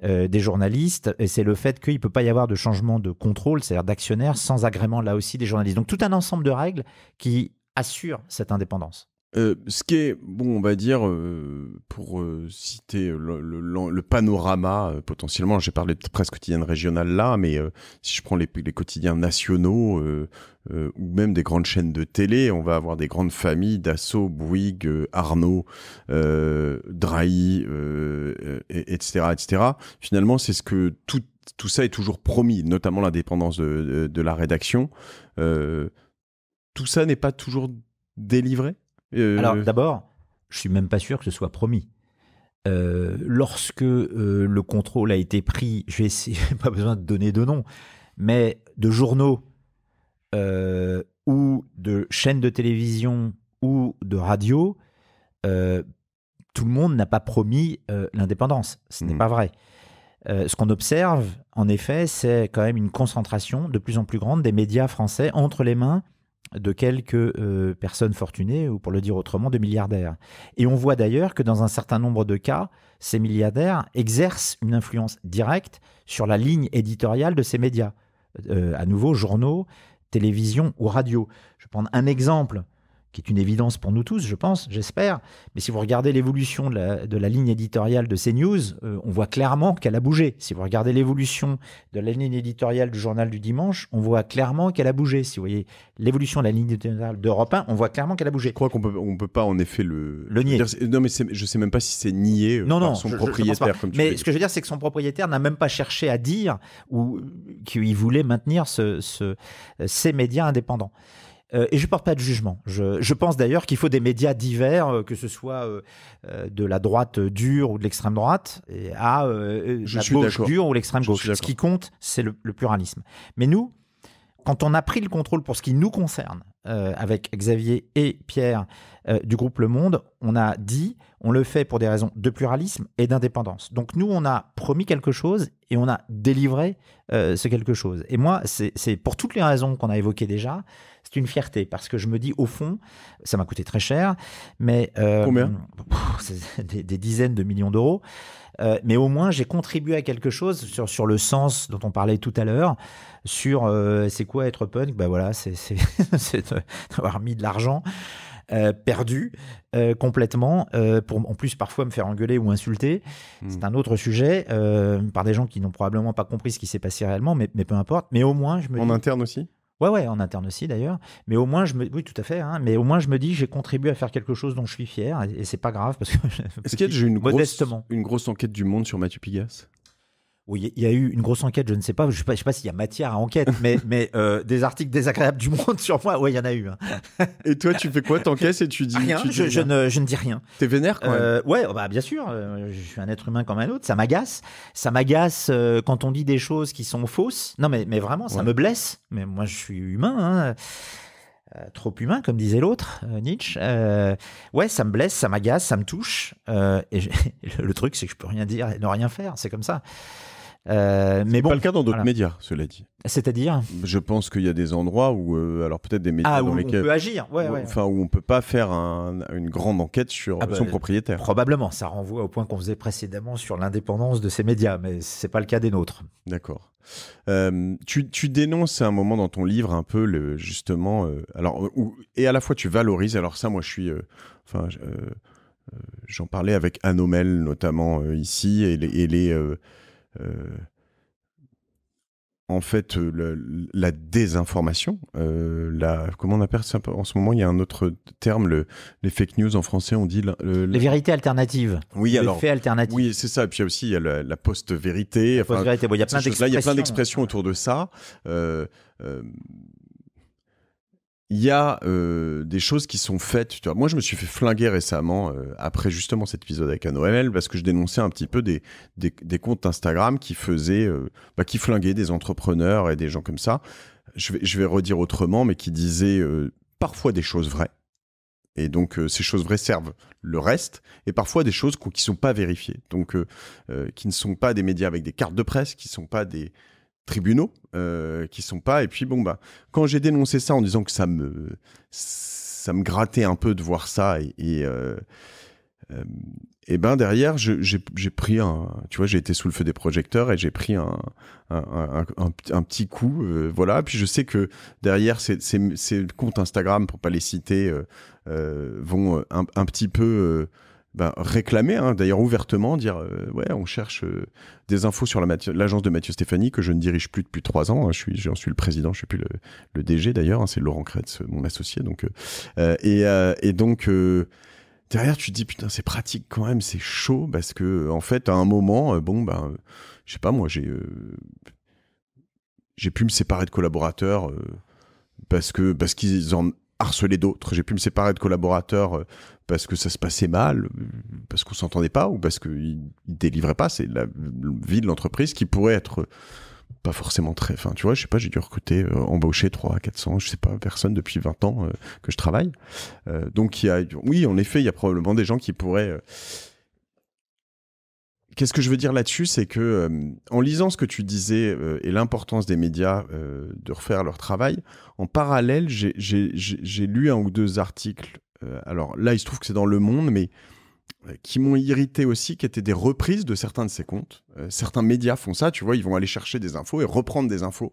euh, des journalistes, et c'est le fait qu'il ne peut pas y avoir de changement de contrôle, c'est-à-dire d'actionnaire, sans agrément là aussi des journalistes. Donc tout un ensemble de règles qui assurent cette indépendance. Euh, ce qui est, bon, on va dire, euh, pour euh, citer le, panorama, potentiellement, j'ai parlé de presse quotidienne régionale là, mais si je prends les, quotidiens nationaux ou même des grandes chaînes de télé, on va avoir des grandes familles, Dassault, Bouygues, Arnaud, Drahi, etc., etc. Finalement, c'est ce que tout, tout ça est toujours promis, notamment l'indépendance de, la rédaction. tout ça n'est pas toujours délivré alors euh, d'abord, je suis même pas sûr que ce soit promis. Euh, lorsque euh, le contrôle a été pris, je n'ai pas besoin de donner de nom, mais de journaux ou de chaînes de télévision ou de radio, tout le monde n'a pas promis l'indépendance. Ce n'est hmm. pas vrai. ce qu'on observe, en effet, c'est quand même une concentration de plus en plus grande des médias français entre les mains de quelques euh, personnes fortunées, ou pour le dire autrement, de milliardaires. Et on voit d'ailleurs que dans un certain nombre de cas, ces milliardaires exercent une influence directe sur la ligne éditoriale de ces médias. Euh, à nouveau, journaux, télévision ou radio. Je vais prendre un exemple qui est une évidence pour nous tous, je pense, j'espère. Mais si vous regardez l'évolution de, de la, ligne éditoriale de CNews, euh, on voit clairement qu'elle a bougé. Si vous regardez l'évolution de la ligne éditoriale du journal du dimanche, on voit clairement qu'elle a bougé. Si vous voyez l'évolution de la ligne éditoriale d'Europe 1, on voit clairement qu'elle a bougé. Je crois qu'on peut, on peut pas en effet le, nier. non, mais je sais même pas si c'est nié euh, non, par non, son propriétaire. comme tu mais ce que je veux dire, c'est que son propriétaire n'a même pas cherché à dire ou qu'il voulait maintenir ce, ce, ces médias indépendants. Euh, et je ne porte pas de jugement. Je, pense d'ailleurs qu'il faut des médias divers, euh, que ce soit euh, de la droite dure ou de l'extrême droite, et à la gauche dure ou l'extrême gauche. Ce qui compte, c'est le pluralisme. Mais nous, quand on a pris le contrôle pour ce qui nous concerne, euh, avec Xavier et Pierre euh, du groupe Le Monde, on a dit, on le fait pour des raisons de pluralisme et d'indépendance. Donc nous, on a promis quelque chose et on a délivré euh, ce quelque chose. Et moi, c'est pour toutes les raisons qu'on a évoquées déjà, c'est une fierté parce que je me dis, au fond, ça m'a coûté très cher, mais... Combien des dizaines de millions d'euros. Euh, mais au moins, j'ai contribué à quelque chose sur, sur le sens dont on parlait tout à l'heure, sur euh, c'est quoi être punk Ben voilà, c'est d'avoir mis de l'argent. Euh, perdu complètement, pour en plus parfois me faire engueuler ou insulter. Hmm. C'est un autre sujet par des gens qui n'ont probablement pas compris ce qui s'est passé réellement, mais, mais, peu importe. Mais au moins, je me en interne aussi. Ouais, ouais, en interne aussi d'ailleurs. Mais au moins, je me, oui, tout à fait. Hein. mais au moins, je me dis, j'ai contribué à faire quelque chose dont je suis fier, et, c'est pas grave parce que. Est-ce une grosse, une grosse enquête du monde sur Mathieu Pigas oui, il y a eu une grosse enquête, je ne sais pas, je ne sais pas, s'il y a matière à enquête, mais, euh, des articles désagréables du monde sur moi, ouais, il y en a eu. Hein. et toi, tu fais quoi T'encaisses et tu dis rien tu dis je, je, ne, dis rien. T'es vénère quand même euh, Ouais, bah, bien sûr, euh, je suis un être humain comme un autre, ça m'agace. Ça m'agace quand on dit des choses qui sont fausses. Non, mais, vraiment, ça me blesse. Mais moi, je suis humain. Hein, trop humain, comme disait l'autre, Nietzsche. ouais, ça me blesse, ça m'agace, ça me touche. et le, truc, c'est que je peux rien dire et ne rien faire. C'est comme ça. Euh, c'est mais bon, pas le cas dans d'autres médias, cela dit. C'est-à-dire Je pense qu'il y a des endroits où, euh, alors peut-être des médias ah, lesquels on peut agir, enfin où on peut pas faire une grande enquête sur ah, bah, son propriétaire. Probablement, ça renvoie au point qu'on faisait précédemment sur l'indépendance de ces médias, mais c'est pas le cas des nôtres. D'accord. Euh, tu, dénonces à un moment dans ton livre un peu le justement, alors et à la fois tu valorises. Alors ça, moi, je suis, enfin. J'en parlais avec Anomel notamment ici et et les euh, en fait euh, la, désinformation, euh, la comment on appelle ça en ce moment il y a un autre terme le, les fake news en français on dit les vérités alternatives. Oui les faits alternatifs. Oui c'est ça et puis aussi il y a la, la post-vérité. il y a plein d'expressions. Hein. autour de ça. euh, il y a euh, des choses qui sont faites. Tu vois, moi, je me suis fait flinguer récemment, euh, après justement cet épisode avec AnoML, parce que je dénonçais un petit peu des, des, comptes Instagram qui faisaient, euh, bah, qui flinguaient des entrepreneurs et des gens comme ça. Je vais, je vais redire autrement, mais qui disaient parfois des choses vraies. Et donc, ces choses vraies servent le reste, et parfois des choses qui ne sont pas vérifiées, donc qui ne sont pas des médias avec des cartes de presse, qui ne sont pas des, tribunaux qui euh, qui sont pas. Et puis bon bah quand j'ai dénoncé ça en disant que ça me ça me grattait un peu de voir ça et, et, euh, euh, ben derrière j'ai pris un tu vois j'ai été sous le feu des projecteurs et j'ai pris un petit coup voilà puis je sais que derrière ces, comptes Instagram pour pas les citer vont un, petit peu ben, réclamer, hein, d'ailleurs ouvertement, dire euh, ouais, on cherche euh, des infos sur l'agence de Mathieu Stéphanie que je ne dirige plus depuis trois ans. Hein, je suis, j'en suis le président, je suis plus le, DG d'ailleurs. Hein, c'est Laurent Kretz, mon associé. Donc euh, et, donc derrière, tu te dis putain, c'est pratique quand même, c'est chaud parce que en fait, à un moment, bon ben, je sais pas moi, j'ai j'ai pu me séparer de collaborateurs parce que parce qu'ils en harceler d'autres. J'ai pu me séparer de collaborateurs euh, parce que ça se passait mal, euh, parce qu'on s'entendait pas ou parce qu'ils délivraient pas. C'est la vie de l'entreprise qui pourrait être euh, pas forcément très. Enfin, tu vois, je sais pas, j'ai dû recruter, embaucher trois à 400, je sais pas, personnes depuis 20 ans que je travaille. donc, il y a, oui, en effet, il y a probablement des gens qui pourraient Qu'est-ce que je veux dire là-dessus C'est que euh, en lisant ce que tu disais euh, et l'importance des médias euh, de refaire leur travail, en parallèle, j'ai lu un ou deux articles. alors là, il se trouve que c'est dans Le Monde, mais qui m'ont irrité aussi, qui étaient des reprises de certains de ces comptes. certains médias font ça, tu vois, ils vont aller chercher des infos et reprendre des infos.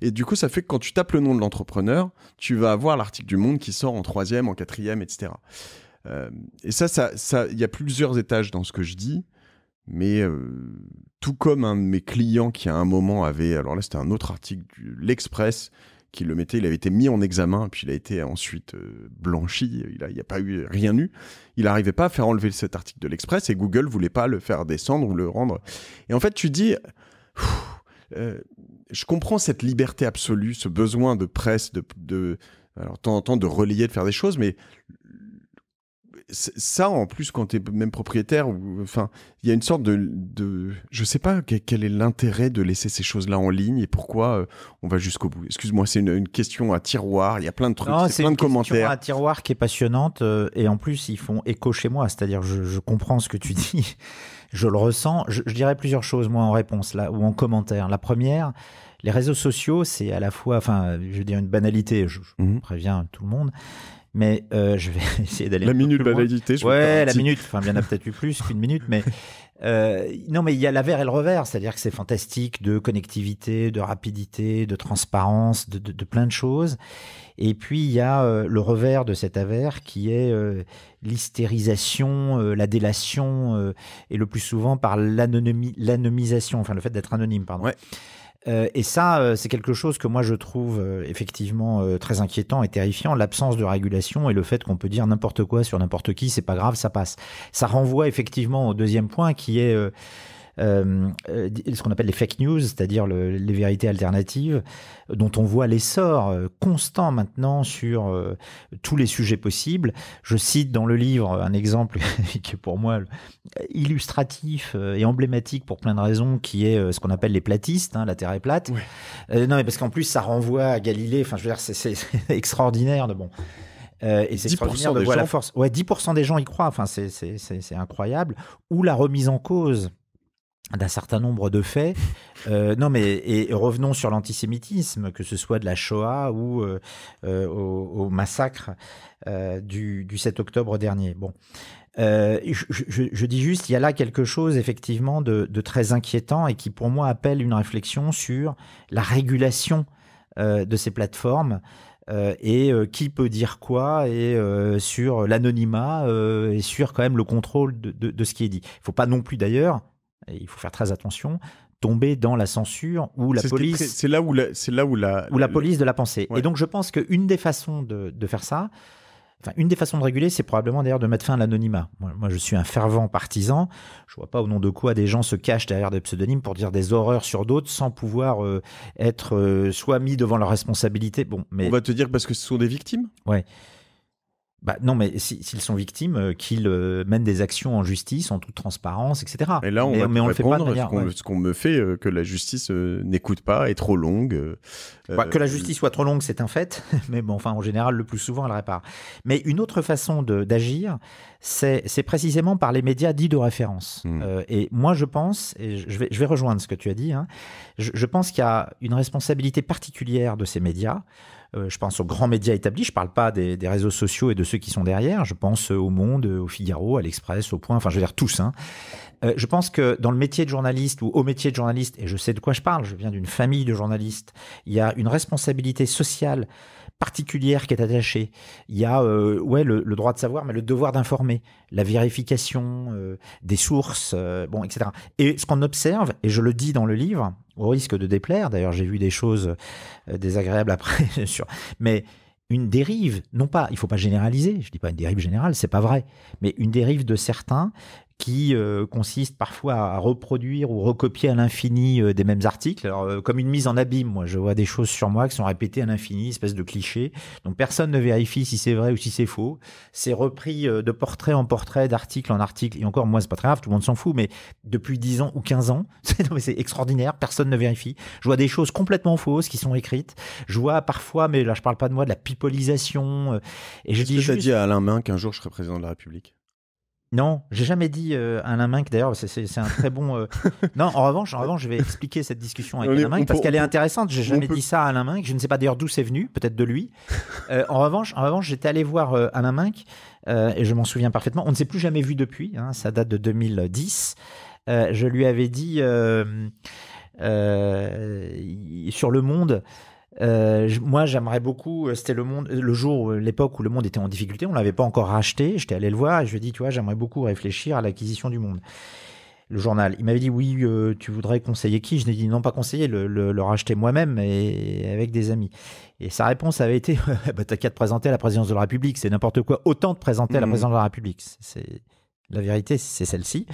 Et du coup, ça fait que quand tu tapes le nom de l'entrepreneur, tu vas avoir l'article du Monde qui sort en troisième, en quatrième, etc. et ça, il ça, y a plusieurs étages dans ce que je dis mais euh, tout comme un de mes clients qui à un moment avait, alors là c'était un autre article de l'Express qui le mettait, il avait été mis en examen, puis il a été ensuite euh, blanchi, il n'y a, pas eu rien eu, il n'arrivait pas à faire enlever cet article de l'Express et Google voulait pas le faire descendre ou le rendre. Et en fait tu dis, euh, je comprends cette liberté absolue, ce besoin de presse, de... de alors, de temps en temps, de relier, de faire des choses, mais ça, en plus, quand tu es même propriétaire, enfin, il y a une sorte de, Je ne sais pas quel est l'intérêt de laisser ces choses-là en ligne et pourquoi euh, on va jusqu'au bout. Excuse-moi, c'est une, question à tiroir. Il y a plein de trucs, c'est plein de commentaires. Question à tiroir qui est passionnante euh, et en plus ils font écho chez moi. C'est-à-dire, je, comprends ce que tu dis, je le ressens. Je, dirais plusieurs choses moi en réponse là ou en commentaire. La première. Les réseaux sociaux, c'est à la fois, enfin, je veux dire une banalité, je, mmh. préviens tout le monde, mais euh, je vais essayer d'aller. La minute validité, je Ouais, la minute. Enfin, il y en a peut-être eu plus qu'une minute, mais. Euh, non, mais il y a l'avers et le revers, c'est-à-dire que c'est fantastique de connectivité, de rapidité, de transparence, de, plein de choses. Et puis il y a euh, le revers de cet avers qui est l'hystérisation, la délation, et le plus souvent par l'anonymisation, enfin le fait d'être anonyme, pardon. Ouais. Euh, et ça, euh, c'est quelque chose que moi je trouve euh, effectivement très inquiétant et terrifiant, l'absence de régulation et le fait qu'on peut dire n'importe quoi sur n'importe qui, c'est pas grave, ça passe. Ça renvoie effectivement au deuxième point qui est euh, euh, ce qu'on appelle les fake news, c'est-à-dire les vérités alternatives, dont on voit l'essor euh, constant maintenant sur tous les sujets possibles. Je cite dans le livre un exemple qui est pour moi illustratif et emblématique pour plein de raisons, qui est ce qu'on appelle les platistes, hein, la Terre est plate. non, mais parce qu'en plus, ça renvoie à Galilée. Enfin, je veux dire, c'est extraordinaire de bon. et c'est extraordinaire de voir la force. Ouais, 10% des gens y croient. Enfin, c'est incroyable. Ou la remise en cause d'un certain nombre de faits. Euh, non, mais et revenons sur l'antisémitisme, que ce soit de la Shoah ou euh, euh, au, au, massacre euh, du, du, 7 octobre dernier. Bon, je, je, je, dis juste, il y a là quelque chose effectivement de, de, très inquiétant et qui pour moi appelle une réflexion sur la régulation de ces plateformes. Euh, et qui peut dire quoi et euh, sur l'anonymat et sur quand même le contrôle de, de, de ce qui est dit. Il ne faut pas non plus d'ailleurs il faut faire très attention, tomber dans la censure ou la police. C'est là où c'est là où la, où la police de la pensée. Et donc je pense qu'une des façons de, de faire ça, Enfin, une des façons de réguler, c'est probablement d'ailleurs de mettre fin à l'anonymat. Moi, je suis un fervent partisan. Je vois pas au nom de quoi des gens se cachent derrière des pseudonymes pour dire des horreurs sur d'autres sans pouvoir euh, être euh, soit mis devant leur responsabilité. Bon, mais on va te dire parce que ce sont des victimes. Ouais. Bah, non, mais s'ils sont victimes, euh, qu'ils euh, mènent des actions en justice en toute transparence, etc. Et là, on mais, va mais on fait pas de ce, qu'on, me fait, euh, que la justice n'écoute pas, est trop longue. Bah, que la justice soit trop longue, c'est un fait, mais bon, enfin, en général, le plus souvent, elle répare. Mais une autre façon d'agir, c'est, précisément par les médias dits de référence. Mmh. et moi, je pense, et je vais, rejoindre ce que tu as dit, hein, je, je pense qu'il y a une responsabilité particulière de ces médias euh, je pense aux grands médias établis. Je ne parle pas des, réseaux sociaux et de ceux qui sont derrière. Je pense au Monde, au Figaro, à l'Express, au Point. Enfin, je veux dire tous. Hein. Euh, je pense que dans le métier de journaliste ou au métier de journaliste, et je sais de quoi je parle, je viens d'une famille de journalistes, il y a une responsabilité sociale particulière qui est attachée. Il y a euh, ouais le, droit de savoir, mais le devoir d'informer, la vérification euh, des sources, euh, bon, etc. Et ce qu'on observe, et je le dis dans le livre, au risque de déplaire, d'ailleurs j'ai vu des choses désagréables après, mais une dérive, non pas, il faut pas généraliser, je dis pas une dérive générale, c'est pas vrai, mais une dérive de certains qui euh, consiste parfois à reproduire ou recopier à l'infini euh, des mêmes articles. Alors, euh, comme une mise en abîme, moi, je vois des choses sur moi qui sont répétées à l'infini, espèce de cliché. Donc, personne ne vérifie si c'est vrai ou si c'est faux. C'est repris de portrait en portrait, d'article en article. Et encore, moi, c'est pas très grave, tout le monde s'en fout, mais depuis 10 ans ou 15 ans, c'est extraordinaire, personne ne vérifie. Je vois des choses complètement fausses qui sont écrites. Je vois parfois, mais là, je parle pas de moi, de la pipolisation. et je dis as dit à Alain Main qu'un jour, je serai président de la République non, j'ai jamais dit euh, Alain Minck d'ailleurs, c'est un très bon. Euh, non, en revanche, en revanche, je vais expliquer cette discussion avec Alain Minck parce qu'elle est intéressante. J'ai jamais dit ça à Alain Minck. Je ne sais pas d'ailleurs d'où c'est venu, peut-être de lui. Euh, en revanche, en revanche, j'étais allé voir Alain Minck et je m'en souviens parfaitement. On ne s'est plus jamais vu depuis. Hein, ça date de 2010. je lui avais dit sur le Monde. Euh, moi, j'aimerais beaucoup. Euh, c'était le monde, le jour, l'époque où le monde était en difficulté. On l'avait pas encore racheté. J'étais allé le voir et je lui ai dit, tu vois, j'aimerais beaucoup réfléchir à l'acquisition du monde. Le journal. Il m'avait dit, oui, euh, tu voudrais conseiller qui Je lui ai dit, non, pas conseiller, le, racheter moi-même et avec des amis. Et sa réponse avait été, bah, t'as qu'à te présenter à la présidence de la République. C'est n'importe quoi. Autant te présenter à la mmh. présidence de la République. C'est la vérité, c'est celle-ci.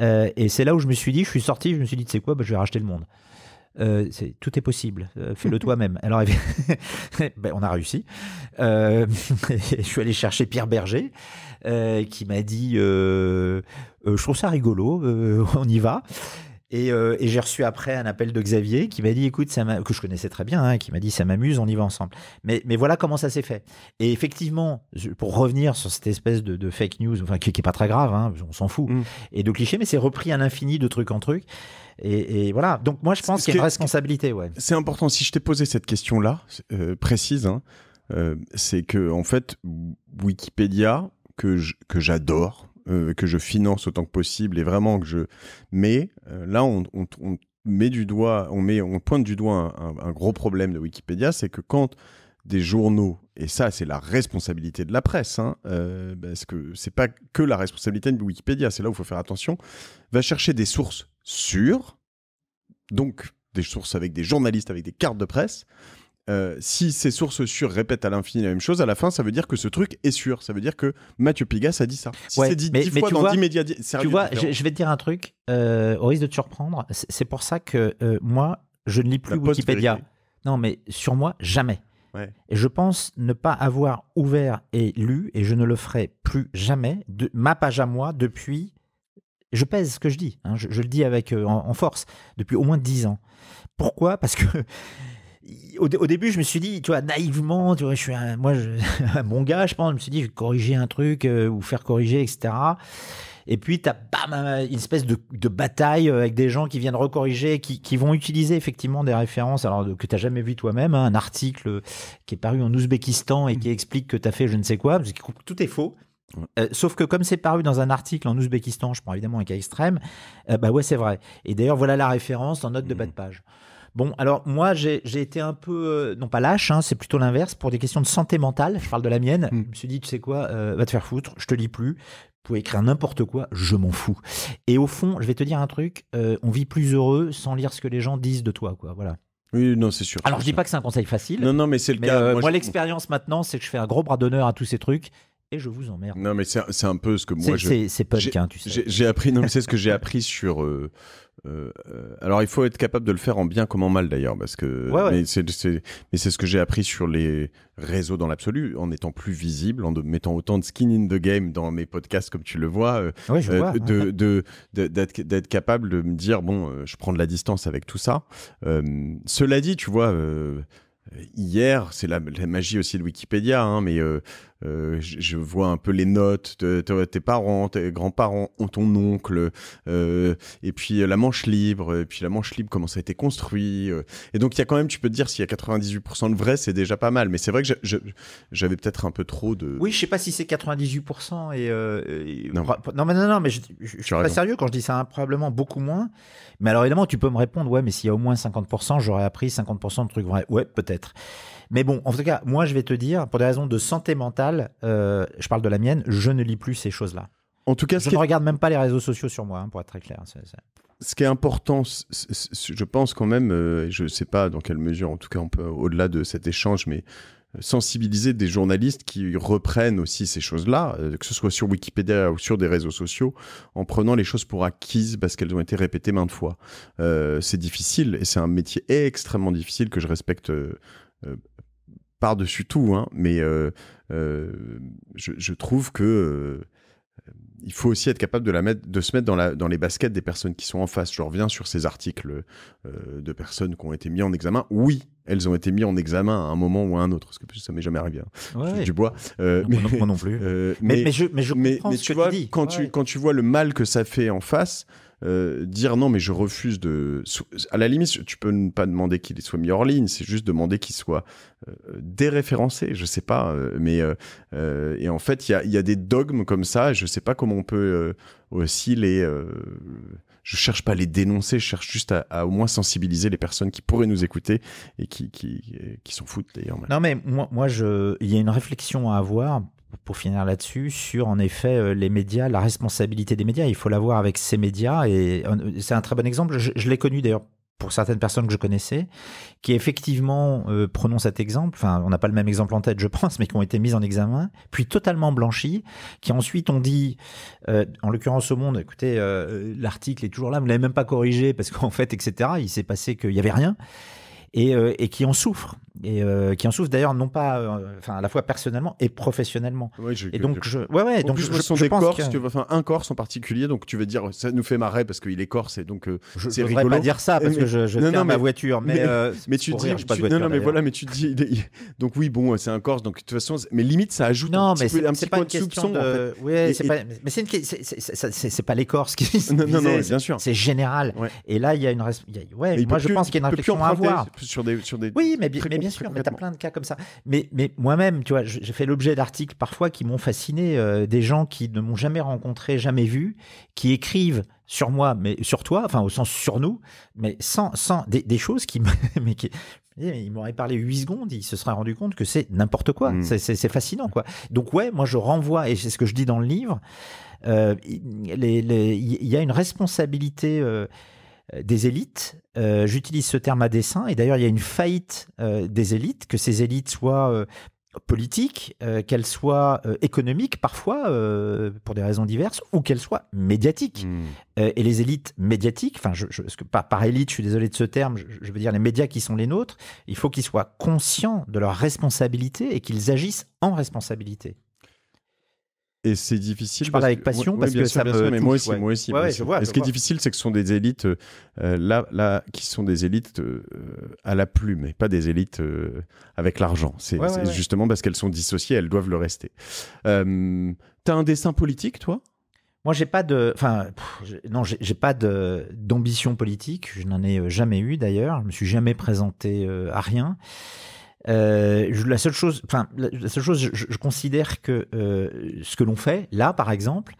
et c'est là où je me suis dit, je suis sorti, je me suis dit, c'est quoi bah, Je vais racheter le monde. Euh, tout est possible, euh, fais-le toi-même. Alors, ben, on a réussi. Euh, je suis allé chercher Pierre Berger, qui m'a dit, je trouve ça rigolo, on y va. Euh, et, j'ai reçu après un appel de Xavier qui m'a dit, écoute, que je connaissais très bien, hein, qui m'a dit, ça m'amuse, on y va ensemble. Mais, voilà comment ça s'est fait. Et effectivement, pour revenir sur cette espèce de, fake news, enfin, qui, n'est est pas très grave, hein, on s'en fout, mm. et de clichés, mais c'est repris à l'infini de truc en truc. Et, voilà. Donc moi, je pense qu'il y a une responsabilité. Ouais. C'est important. Si je t'ai posé cette question-là euh, précise, hein, euh, c'est que en fait, Wikipédia que j'adore, euh, que je finance autant que possible et vraiment que je. Mais euh, là, on, met du doigt, on met, on pointe du doigt un, gros problème de Wikipédia, c'est que quand des journaux, et ça c'est la responsabilité de la presse, hein, euh, parce que c'est pas que la responsabilité de Wikipédia, c'est là où il faut faire attention, va chercher des sources sûres, donc des sources avec des journalistes, avec des cartes de presse, euh, si ces sources sûres répètent à l'infini la même chose, à la fin, ça veut dire que ce truc est sûr. Ça veut dire que Mathieu Pigas a dit ça. Si c'est dit mais, 10 fois dans dix médias, Tu vois, je, vais te dire un truc, euh, au risque de te surprendre. C'est pour ça que euh, moi, je ne lis plus Wikipédia. Non, mais sur moi, jamais. Et je pense ne pas avoir ouvert et lu, et je ne le ferai plus jamais, de ma page à moi depuis. Je pèse ce que je dis, hein. je, le dis avec en, en force, depuis au moins 10 ans. Pourquoi Parce que au, début, je me suis dit, tu vois, naïvement, tu vois, je suis un, bon gars, je pense, je me suis dit, je vais corriger un truc euh, ou faire corriger, etc. Et puis, tu as une espèce de, bataille euh, avec des gens qui viennent recorriger, qui, vont utiliser effectivement des références alors que tu jamais vues toi-même, hein, un article qui est paru en Ouzbékistan et qui mm. explique que tu as fait je ne sais quoi, parce que tout est faux. Euh, sauf que comme c'est paru dans un article en Ouzbékistan, je prends évidemment un cas extrême, bah ouais c'est vrai. Et d'ailleurs voilà la référence en note de bas de mm. page. Bon, alors moi, j'ai été un peu, euh, non pas lâche, hein, c'est plutôt l'inverse, pour des questions de santé mentale, je parle de la mienne, hmm. je me suis dit, tu sais quoi, euh, va te faire foutre, je te lis plus, vous pouvez écrire n'importe quoi, je m'en fous. Et au fond, je vais te dire un truc, euh, on vit plus heureux sans lire ce que les gens disent de toi, quoi. Voilà. Oui, non, c'est sûr. Alors, je dis pas que c'est un conseil facile. Non, non, mais c'est le cas. moi, l'expérience maintenant, c'est que je fais un gros bras d'honneur à tous ces trucs et je vous emmerde. Non, mais c'est un peu ce que moi. je... C'est pas punk, hein, tu sais. J'ai appris, non, c'est ce que j'ai appris sur. Euh, euh, alors il faut être capable de le faire en bien comme en mal d'ailleurs parce que ouais, ouais. mais c'est ce que j'ai appris sur les réseaux dans l'absolu en étant plus visible en mettant autant de skin in the game dans mes podcasts comme tu le vois, euh, de d'être capable de me dire bon je prends de la distance avec tout ça cela dit tu vois hier, c'est la, magie aussi de Wikipédia, hein, mais euh, je, vois un peu les notes de, tes parents, tes grands-parents, ont ton oncle, euh, et puis euh, la Manche libre, et puis la Manche libre, comment ça a été construit. Et donc, il y a quand même, tu peux te dire, s'il y a 98% de vrai, c'est déjà pas mal. Mais c'est vrai que j'avais peut-être un peu trop de. Oui, je sais pas si c'est 98% et. Non. mais non, mais je, suis pas sérieux quand je dis ça, hein, probablement beaucoup moins. Mais alors, évidemment, tu peux me répondre, ouais, mais s'il y a au moins 50%, j'aurais appris 50% de trucs vrais. Ouais, peut-être. Mais bon, en tout cas, moi, je vais te dire, pour des raisons de santé mentale, euh, je parle de la mienne, je ne lis plus ces choses-là. En tout cas, je ne regarde même pas les réseaux sociaux sur moi, hein, pour être très clair. Ce qui est important, je pense quand même, euh, je ne sais pas dans quelle mesure, en tout cas, au-delà de cet échange, mais euh, sensibiliser des journalistes qui reprennent aussi ces choses-là, que ce soit sur Wikipédia ou sur des réseaux sociaux, en prenant les choses pour acquises parce qu'elles ont été répétées maintes fois. c'est difficile et c'est un métier extrêmement difficile que je respecte par-dessus tout, hein, mais euh, euh, je, trouve que euh, il faut aussi être capable de, la mettre, de se mettre dans, la, dans les baskets des personnes qui sont en face. Je reviens sur ces articles de personnes qui ont été mis en examen. Oui, elles ont été mises en examen à un moment ou à un autre, parce que ça m'est jamais arrivé. Hein. Du bois. mais, moi non plus. mais, je, mais comprends tu que Quand, tu, quand tu vois le mal que ça fait en face, euh, dire non, mais je refuse de. À la limite, tu peux ne pas demander qu'il soit mis hors ligne, c'est juste demander qu'il soit euh, déréférencé, je sais pas. Euh, mais et en fait, il y a, des dogmes comme ça, je sais pas comment on peut aussi les. je cherche pas à les dénoncer, je cherche juste à, au moins sensibiliser les personnes qui pourraient nous écouter et qui, qui, qui s'en foutent d'ailleurs. Non, mais moi, moi je... il y a une réflexion à avoir pour finir là-dessus, sur en effet euh, les médias, la responsabilité des médias. Il faut l'avoir avec ces médias et euh, c'est un très bon exemple. Je, l'ai connu d'ailleurs pour certaines personnes que je connaissais, qui effectivement, euh, prenons cet exemple, on n'a pas le même exemple en tête je pense, mais qui ont été mises en examen, puis totalement blanchies, qui ensuite ont dit, en l'occurrence au monde, écoutez, l'article est toujours là, vous ne l'avez même pas corrigé, parce qu'en fait, etc., il s'est passé qu'il n'y avait rien. Euh, et, qui en souffrent et euh, qui en souffrent d'ailleurs non pas euh, enfin à la fois personnellement et professionnellement et donc je, ouais ouais donc je, des pense corses que... enfin un corse en particulier donc tu veux dire ça nous fait marrer parce qu'il est corse et donc c'est rigolo je pas dire ça parce que je, je ferme ma voiture mais mais, tu dis pas de voiture, non, mais voilà mais tu dis donc oui bon c'est un corse donc de toute façon mais limite ça ajoute non un mais c'est pas une question de c'est pas mais c'est pas les corses qui non non bien sûr c'est général et là il y a une ouais moi je pense qu'il y a une réflexion à avoir sur des, sur des. Oui, mais, mais bien sûr, mais t'as plein de cas comme ça. Mais, mais moi-même, tu vois, j'ai fait l'objet d'articles parfois qui m'ont fasciné, euh, des gens qui ne m'ont jamais rencontré, jamais vu, qui écrivent sur moi, mais sur toi, enfin au sens sur nous, mais sans, sans des, choses qui, mais qui, il m'aurait parlé 8 secondes, il se seraient rendu compte que c'est n'importe quoi. Mm. C'est fascinant, quoi. Donc ouais, moi je renvoie, et c'est ce que je dis dans le livre, euh, il y a une responsabilité. Euh, euh, des élites. Euh, j'utilise ce terme à dessein. Et d'ailleurs, il y a une faillite euh, des élites, que ces élites soient politiques, qu'elles soient économiques parfois, pour des raisons diverses, ou qu'elles soient médiatiques. Hmm. et les élites médiatiques, enfin, je, par, élite, je suis désolé de ce terme, je, je, veux dire les médias qui sont les nôtres, il faut qu'ils soient conscients de leurs responsabilités et qu'ils agissent en responsabilité. Et c'est difficile. Je parle avec passion parce que ça me. mais moi aussi, moi aussi. vois, ce qui est difficile, c'est que ce sont des élites euh, euh, là, là, qui sont des élites euh, à la plume et pas des élites avec l'argent. C'est justement parce qu'elles sont dissociées, elles doivent le rester. T'as un dessin politique, toi moi, j'ai pas de, enfin, non, j'ai pas d'ambition politique. Je n'en ai jamais eu d'ailleurs. Je me suis jamais présenté à rien. Euh, la seule chose, enfin, la seule chose, je, considère que euh, ce que l'on fait là, par exemple,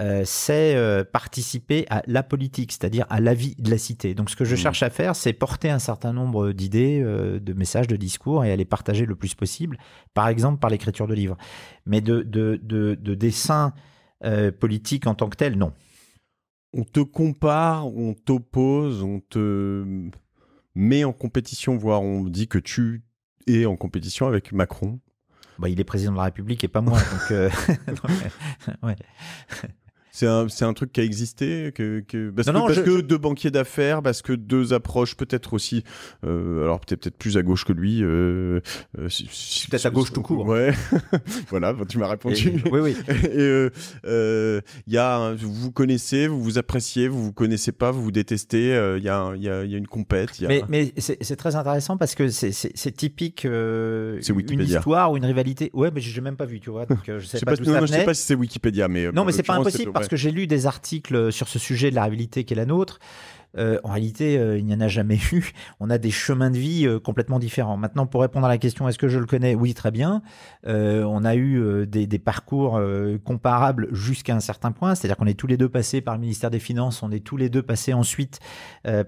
euh, c'est participer à la politique, c'est-à-dire à la vie de la cité. Donc, ce que je mmh. cherche à faire, c'est porter un certain nombre d'idées, de messages, de discours, et à les partager le plus possible. Par exemple, par l'écriture de livres, mais de de, de dessins politiques en tant que tels, non. On te compare, on t'oppose, on te met en compétition, voire on dit que tu et en compétition avec Macron. Bah, il est président de la République et pas moi. donc, euh, C'est un, un, truc qui a existé, que, que... parce, que, deux banquiers d'affaires, parce que deux approches peut-être aussi, euh, alors peut-être peut être plus à gauche que lui. Euh, euh peut-être à gauche tout court. Ouais, voilà, tu m'as répondu. oui, oui. Euh, euh, il y a, vous connaissez, vous vous appréciez, vous vous connaissez pas, vous vous détestez. Il y, a, y, a, y a une compète. Y a... Mais, mais c'est très intéressant parce que c'est typique C'est une histoire ou une rivalité. Ouais, mais j'ai même pas vu, tu vois. je sais, je sais pas si c'est Wikipédia, mais non, mais c'est pas impossible parce que j'ai lu des articles sur ce sujet de la réalité qui est la nôtre. Euh, en réalité, euh, il n'y en a jamais eu. On a des chemins de vie euh, complètement différents. Maintenant, pour répondre à la question, est-ce que je le connais Oui, très bien. on a eu des, des parcours comparables jusqu'à un certain point, c'est-à-dire qu'on est tous les deux passés par le ministère des Finances, on est tous les deux passés ensuite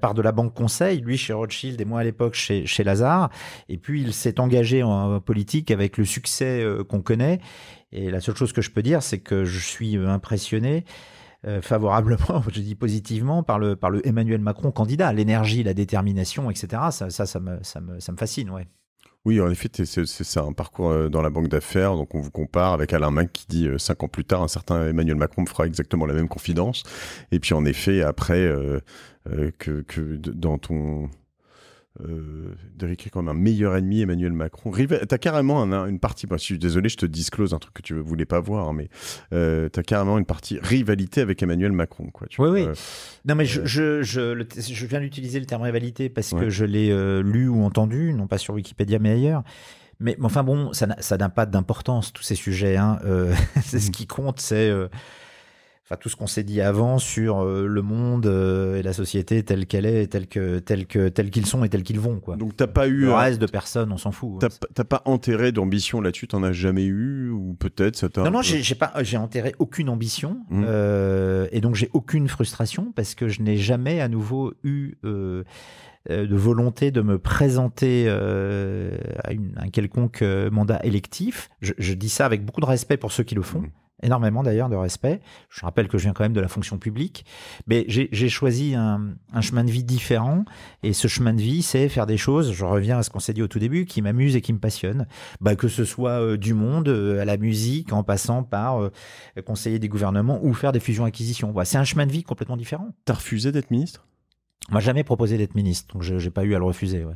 par de la banque conseil, lui chez Rothschild et moi à l'époque chez, chez Lazare. Et puis, il s'est engagé en politique avec le succès qu'on connaît. Et la seule chose que je peux dire, c'est que je suis impressionné euh, favorablement, je dis positivement, par le, par le Emmanuel Macron candidat. L'énergie, la détermination, etc. Ça, ça, me, fascine, ouais. Oui, en effet, c'est un parcours euh, dans la banque d'affaires. Donc, on vous compare avec Alain Mac qui dit euh, cinq ans plus tard, un certain Emmanuel Macron fera exactement la même confidence. Et puis, en effet, après, que, que dans ton euh, de comme un meilleur ennemi Emmanuel Macron. T'as carrément une partie, moi, désolé, je te disclose un truc que tu voulais pas voir, mais euh, t'as carrément une partie rivalité avec Emmanuel Macron. Quoi, oui, oui. Euh, non, mais je, viens d'utiliser le terme rivalité parce que je l'ai lu ou entendu, non pas sur Wikipédia, mais ailleurs. Mais, enfin bon, ça n'a pas d'importance, tous ces sujets. Hein, c'est ce mhm. qui compte, c'est enfin tout ce qu'on s'est dit avant sur euh, le monde euh, et la société telle qu'elle est, telle que telle que qu'ils sont et telle qu'ils vont quoi. Donc t'as pas eu le euh, reste de personne, on s'en fout. Hein. T'as n'as pas enterré d'ambition là-dessus, t'en as jamais eu ou peut-être ça t'a. Non non, j'ai pas, j'ai enterré aucune ambition mmh. et donc j'ai aucune frustration parce que je n'ai jamais à nouveau eu de volonté de me présenter à, un quelconque mandat électif. Je, dis ça avec beaucoup de respect pour ceux qui le font. Mmh énormément d'ailleurs de respect. Je rappelle que je viens quand même de la fonction publique, mais j'ai choisi un, chemin de vie différent, et ce chemin de vie, c'est faire des choses, je reviens à ce qu'on s'est dit au tout début, qui m'amusent et qui me passionnent, bah, que ce soit euh, du monde, euh, à la musique, en passant par euh, conseiller des gouvernements ou faire des fusions-acquisitions. c'est un chemin de vie complètement différent. T'as refusé d'être ministre On m'a jamais proposé d'être ministre, donc je n'ai pas eu à le refuser. Ouais.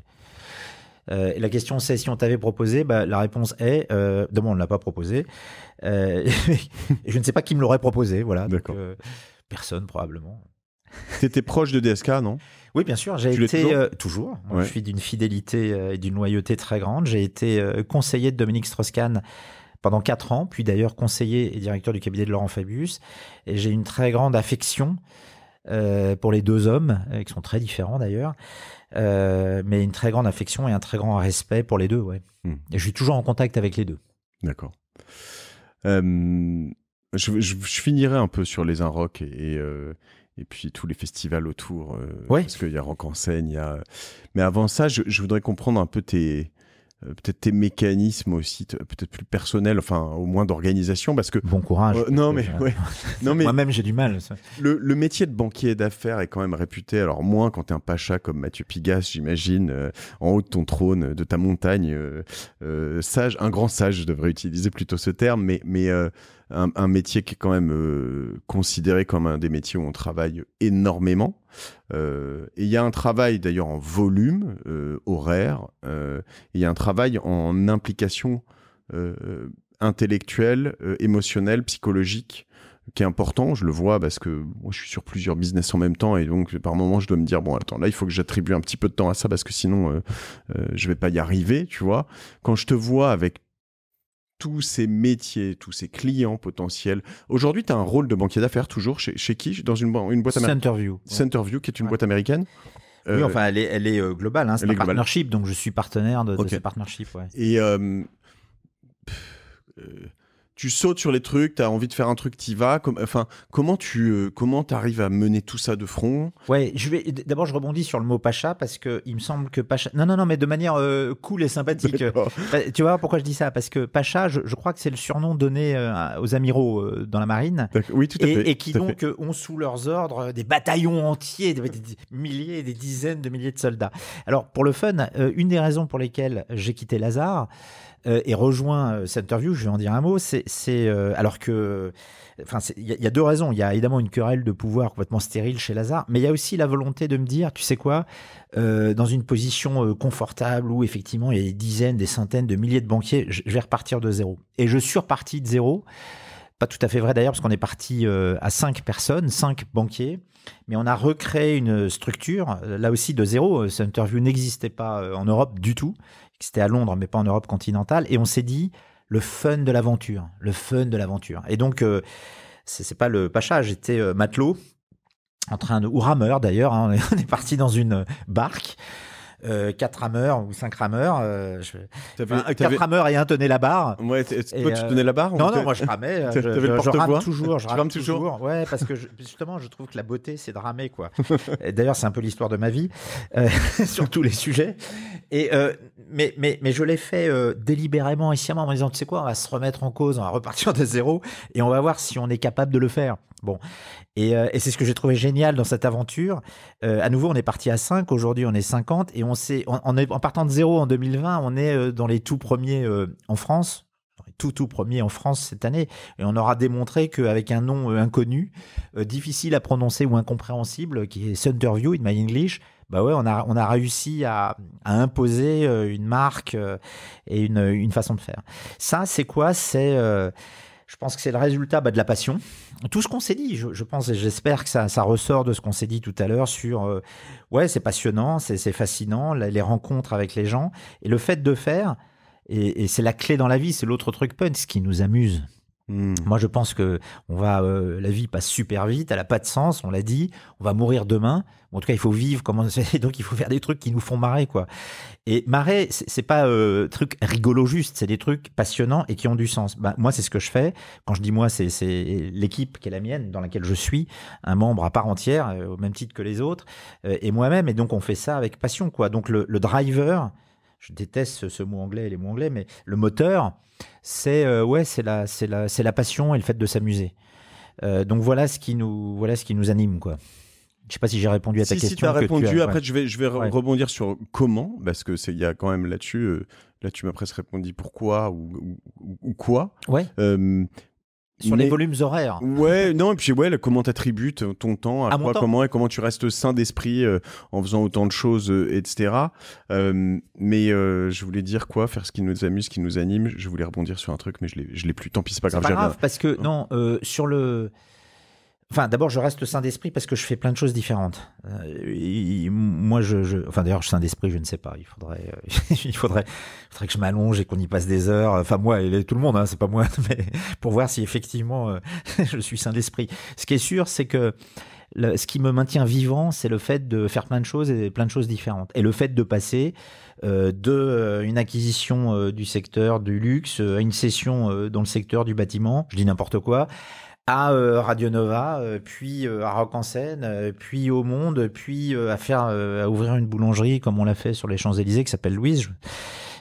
Euh, la question c'est si on t'avait proposé, bah, la réponse est, euh, on ne l'a pas proposé. Euh, je ne sais pas qui me l'aurait proposé, voilà. Euh, personne probablement. étais proche de DSK, non Oui, bien sûr. J'ai été toujours. Je suis d'une fidélité et d'une loyauté très grande. J'ai été conseiller de Dominique Strauss-Kahn pendant quatre ans, puis d'ailleurs conseiller et directeur du cabinet de Laurent Fabius. Et j'ai une très grande affection pour les deux hommes, qui sont très différents d'ailleurs. Euh, mais une très grande affection et un très grand respect pour les deux. Ouais. Hmm. Et je suis toujours en contact avec les deux. D'accord. je, finirai un peu sur les un et, euh, et, puis tous les festivals autour. Euh, ouais. Parce qu'il y a Rock en scène, y a. Mais avant ça, je voudrais comprendre un peu tes euh, peut-être tes mécanismes aussi, peut-être plus personnels, enfin au moins d'organisation, parce que bon courage. Euh, non, mais, non, mais, moi-même j'ai du mal. Le, métier de banquier d'affaires est quand même réputé, alors moins quand t'es un pacha comme Mathieu Pigas, j'imagine, euh, en haut de ton trône, de ta montagne, sage, un grand sage, je devrais utiliser plutôt ce terme, mais un, métier qui est quand même euh, considéré comme un des métiers où on travaille énormément. Euh, et il y a un travail d'ailleurs en volume euh, horaire, il y a un travail en implication intellectuelle, émotionnelle, psychologique qui est important, je le vois parce que moi je suis sur plusieurs business en même temps et donc par moment je dois me dire bon attends là il faut que j'attribue un petit peu de temps à ça parce que sinon euh, je vais pas y arriver, tu vois. Quand je te vois avec tous ces métiers, tous ces clients potentiels. Aujourd'hui, tu as un rôle de banquier d'affaires toujours chez, qui Dans une, boîte américaine Centerview. Centerview, qui est une boîte américaine Oui, euh, enfin, elle est, euh, globale. Hein, c'est un partnership, donc je suis partenaire de, ce partnership. Et. Euh, tu sautes sur les trucs, tu as envie de faire un truc, t'y vas. Comme, enfin, comment tu euh, comment arrives à mener tout ça de front Ouais, je vais d'abord je rebondis sur le mot Pacha parce que il me semble que Pacha. Non non non, mais de manière euh, cool et sympathique. Euh, tu vois pourquoi je dis ça Parce que Pacha, je, crois que c'est le surnom donné aux amiraux dans la marine. Oui, tout à et, fait. Et qui donc ont sous leurs ordres des bataillons entiers, des, milliers, des dizaines de milliers de soldats. Alors pour le fun, une des raisons pour lesquelles j'ai quitté Lazare. Euh, et rejoint euh, cette interview, je vais en dire un mot, c'est euh, alors que, enfin, il y, a deux raisons. Il y a évidemment une querelle de pouvoir complètement stérile chez Lazare, mais il y a aussi la volonté de me dire, tu sais quoi, dans une position confortable où effectivement il y a des dizaines, des centaines, de milliers de banquiers, je, vais repartir de zéro. Et je suis reparti de zéro pas tout à fait vrai d'ailleurs, parce qu'on est parti à cinq personnes, cinq banquiers, mais on a recréé une structure, là aussi de zéro. Cette interview n'existait pas en Europe du tout. C'était à Londres, mais pas en Europe continentale. Et on s'est dit le fun de l'aventure, le fun de l'aventure. Et donc, euh, ce c'est pas le pacha, j'étais euh, matelot en train de ou rameur d'ailleurs. Hein, on est parti dans une euh, barque euh, quatre rameurs ou cinq rameurs. Euh, je... Euh, quatre rameurs et un tenait la barre. Ouais, toi, tu tenais la barre euh, Non, non, moi je ramais. Euh, je, je, je rame toujours. Je rame toujours. Ouais, parce que justement, je trouve que la beauté, c'est de ramer, quoi. D'ailleurs, c'est un peu l'histoire de ma vie sur tous les sujets. Et mais, mais, mais je l'ai fait délibérément et sciemment en me disant, tu sais quoi, on va se remettre en cause, on va repartir de zéro et on va voir si on est capable de le faire. Bon, euh, et, c'est ce que j'ai trouvé génial dans cette aventure. Euh, à nouveau, on est parti à 5, aujourd'hui on est 50, et on sait, en partant de zéro en 2020, on est euh, dans les tout premiers en France, tout tout premiers en France cette année, et on aura démontré qu'avec un nom inconnu, difficile à prononcer ou incompréhensible, qui est Thunderview in My English, bah ouais, on a, on a réussi à, imposer une marque et une, une, façon de faire. Ça, c'est quoi C'est je pense que c'est le résultat bah, de la passion. Tout ce qu'on s'est dit, je, pense et j'espère que ça, ressort de ce qu'on s'est dit tout à l'heure sur euh, ouais, c'est passionnant, c'est fascinant, les rencontres avec les gens et le fait de faire. Et, c'est la clé dans la vie, c'est l'autre truc punch ce qui nous amuse. Hmm. Moi, je pense que on va, euh, la vie passe super vite, elle n'a pas de sens, on l'a dit, on va mourir demain. En tout cas, il faut vivre, comme on... donc il faut faire des trucs qui nous font marrer, quoi. Et marrer, c'est pas un euh, truc rigolo juste, c'est des trucs passionnants et qui ont du sens. Bah, moi, c'est ce que je fais. Quand je dis moi, c'est l'équipe qui est la mienne, dans laquelle je suis, un membre à part entière, euh, au même titre que les autres, et moi-même. Et donc, on fait ça avec passion, quoi. Donc, le driver, je déteste ce, mot anglais et les mots anglais, mais le moteur, c'est euh, ouais, c'est la, c'est la, c'est la passion et le fait de s'amuser. Euh, donc voilà ce qui nous, voilà ce qui nous anime, quoi. Je sais pas si j'ai répondu à ta question. Si tu as répondu. Après, je vais, je vais rebondir sur comment, parce que c'est, il y a quand même là-dessus. Euh, là, tu m'as presque répondu pourquoi ou, quoi. Ouais. Sur les volumes horaires. Ouais, non, et puis ouais, comment t'attributes ton temps, à, quoi, comment, et comment tu restes sain d'esprit euh, en faisant autant de choses, euh, etc. Euh, mais je voulais dire quoi, faire ce qui nous amuse, ce qui nous anime. Je voulais rebondir sur un truc, mais je l'ai plus. Tant pis, c'est pas grave. C'est pas grave, parce que, non, sur le... Enfin, d'abord, je reste saint d'esprit parce que je fais plein de choses différentes. Euh, moi, je, je enfin d'ailleurs, saint d'esprit, je ne sais pas. Il faudrait, euh, il faudrait, faudrait que je m'allonge et qu'on y passe des heures. Enfin moi, et tout le monde, hein, c'est pas moi, mais pour voir si effectivement euh, je suis saint d'esprit. Ce qui est sûr, c'est que ce qui me maintient vivant, c'est le fait de faire plein de choses et plein de choses différentes. Et le fait de passer de une acquisition du secteur du luxe à une session dans le secteur du bâtiment, je dis n'importe quoi, à euh, Radio Nova, euh, puis euh, à Rock en Seine, puis au Monde, puis à faire à ouvrir une boulangerie comme on l'a fait sur les Champs-Élysées qui s'appelle Louise.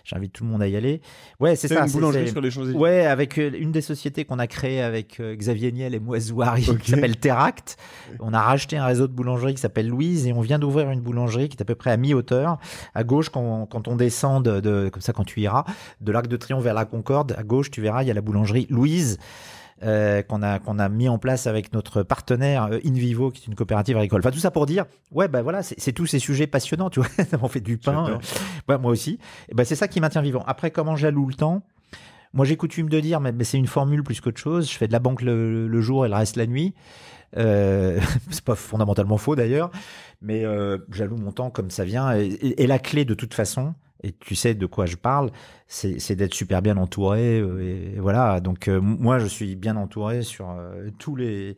j'invite tout le monde à y aller. Ouais, c'est ça. Une boulangerie sur les Champs-Élysées. Ouais, avec une des sociétés qu'on a créées avec Xavier Niel et Moisouari, qui s'appelle Teract. On a racheté un réseau de boulangeries qui s'appelle Louise et on vient d'ouvrir une boulangerie qui est à peu près à mi-hauteur. À gauche, quand, quand on descend de, de, comme ça, quand tu iras, de l'Arc de Triomphe vers la Concorde, à gauche, tu verras, il y a la boulangerie Louise. Euh, qu'on a, qu'on a mis en place avec notre partenaire euh, InVivo, qui est une coopérative agricole. Enfin, tout ça pour dire, ouais, ben voilà, c'est tous ces sujets passionnants, tu vois. On fait du pain, euh, bah, moi aussi. Bah, c'est ça qui maintient vivant. Après, comment j'alloue le temps Moi, j'ai coutume de dire, mais, c'est une formule plus qu'autre chose. Je fais de la banque le, jour et le reste la nuit. Euh, c'est pas fondamentalement faux d'ailleurs, mais j'alloue mon temps comme ça vient. et la clé, de toute façon, et tu sais de quoi je parle, c'est d'être super bien entouré. Euh, et, voilà, donc euh, moi, je suis bien entouré sur euh, tous les,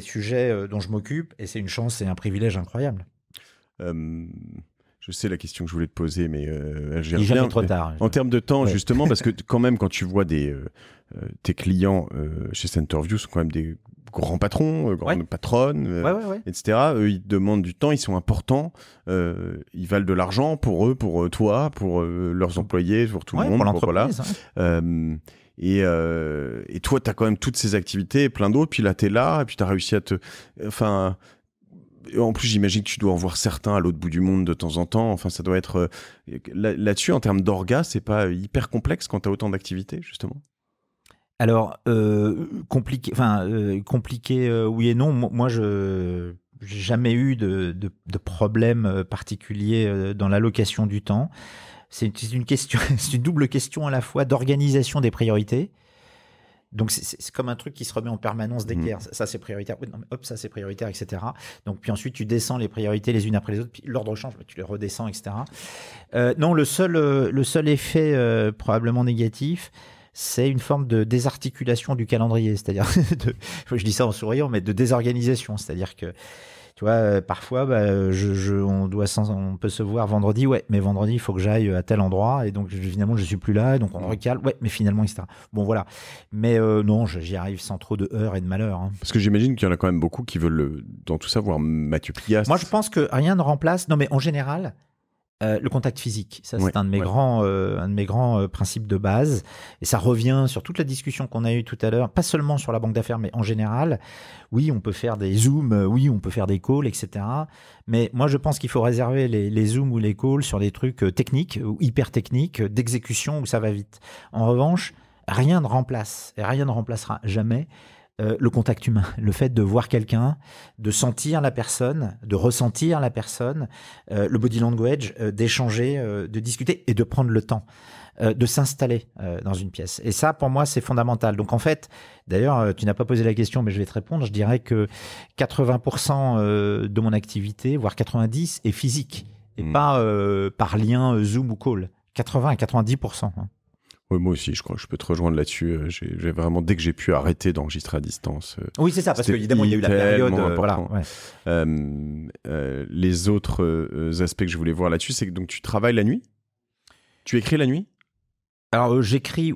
sujets dont je m'occupe, et c'est une chance et un privilège incroyable. je sais la question que je voulais te poser, mais j'ai trop tard. En termes de temps, justement, parce que quand même, quand tu vois des, tes clients chez Centerview, sont quand même des Grand patron, euh, grande patronne, euh, etc. Eux, ils demandent du temps, ils sont importants, euh, ils valent de l'argent pour eux, pour toi, pour leurs employés, pour tout le monde. Pour Et, toi, tu as quand même toutes ces activités plein d'autres. Puis là, tu es là, et puis tu as réussi à te. Enfin. En plus, j'imagine que tu dois en voir certains à l'autre bout du monde de temps en temps. Enfin, ça doit être. Là-dessus, en termes d'orgas, c'est pas hyper complexe quand tu as autant d'activités, justement alors, euh, compliqué, enfin, euh, compliqué, euh, oui et non. Moi, je jamais eu de, de, de problème particulier dans l'allocation du temps. C'est une question, c'est une double question à la fois d'organisation des priorités. Donc c'est comme un truc qui se remet en permanence mmh d'éclair Ça, c'est prioritaire. hop, ça c'est prioritaire, etc. Donc puis ensuite tu descends les priorités les unes après les autres, puis l'ordre change, tu les redescends, etc. non, le seul, le seul effet probablement négatif, c'est une forme de désarticulation du calendrier, c'est-à-dire, je dis ça en souriant, mais de désorganisation, c'est-à-dire que tu vois, euh, parfois, bah, on, peut se voir vendredi, ouais, mais vendredi, il faut que j'aille à tel endroit, et donc finalement, je suis plus là, et donc on recale, ouais, mais finalement, etc. Bon, voilà. Mais euh, non, j'y arrive sans trop de heurts et de malheurs. Hein. Parce que j'imagine qu'il y en a quand même beaucoup qui veulent, dans tout ça, voir Mathieu Pliast. Moi, je pense que rien ne remplace, non, mais en général, euh, le contact physique, ça c'est euh, un de mes grands, un de mes grands principes de base, et ça revient sur toute la discussion qu'on a eue tout à l'heure, pas seulement sur la banque d'affaires, mais en général. Oui, on peut faire des zooms, euh, oui, on peut faire des calls, etc. Mais moi, je pense qu'il faut réserver les, les, zooms ou les calls sur des trucs techniques ou hyper techniques, d'exécution où ça va vite. En revanche, rien ne remplace, et rien ne remplacera jamais euh, le contact humain, le fait de voir quelqu'un, de sentir la personne, de ressentir la personne, euh, le body language, euh, d'échanger, de discuter et de prendre le temps de s'installer dans une pièce. Et ça, pour moi, c'est fondamental. Donc en fait, d'ailleurs, tu n'as pas posé la question, mais je vais te répondre. Je dirais que 80% de mon activité, voire 90, est physique et hmm. pas par lien Zoom ou call. 80 à 90% moi aussi, je crois que je peux te rejoindre là-dessus. Euh, j'ai vraiment, dès que j'ai pu arrêter d'enregistrer à distance. Euh, oui, c'est ça, parce qu'évidemment, il y a eu la période. Euh, voilà. les autres aspects que je voulais voir là-dessus, c'est que donc, tu travailles la nuit Tu écris la nuit alors euh, j'écris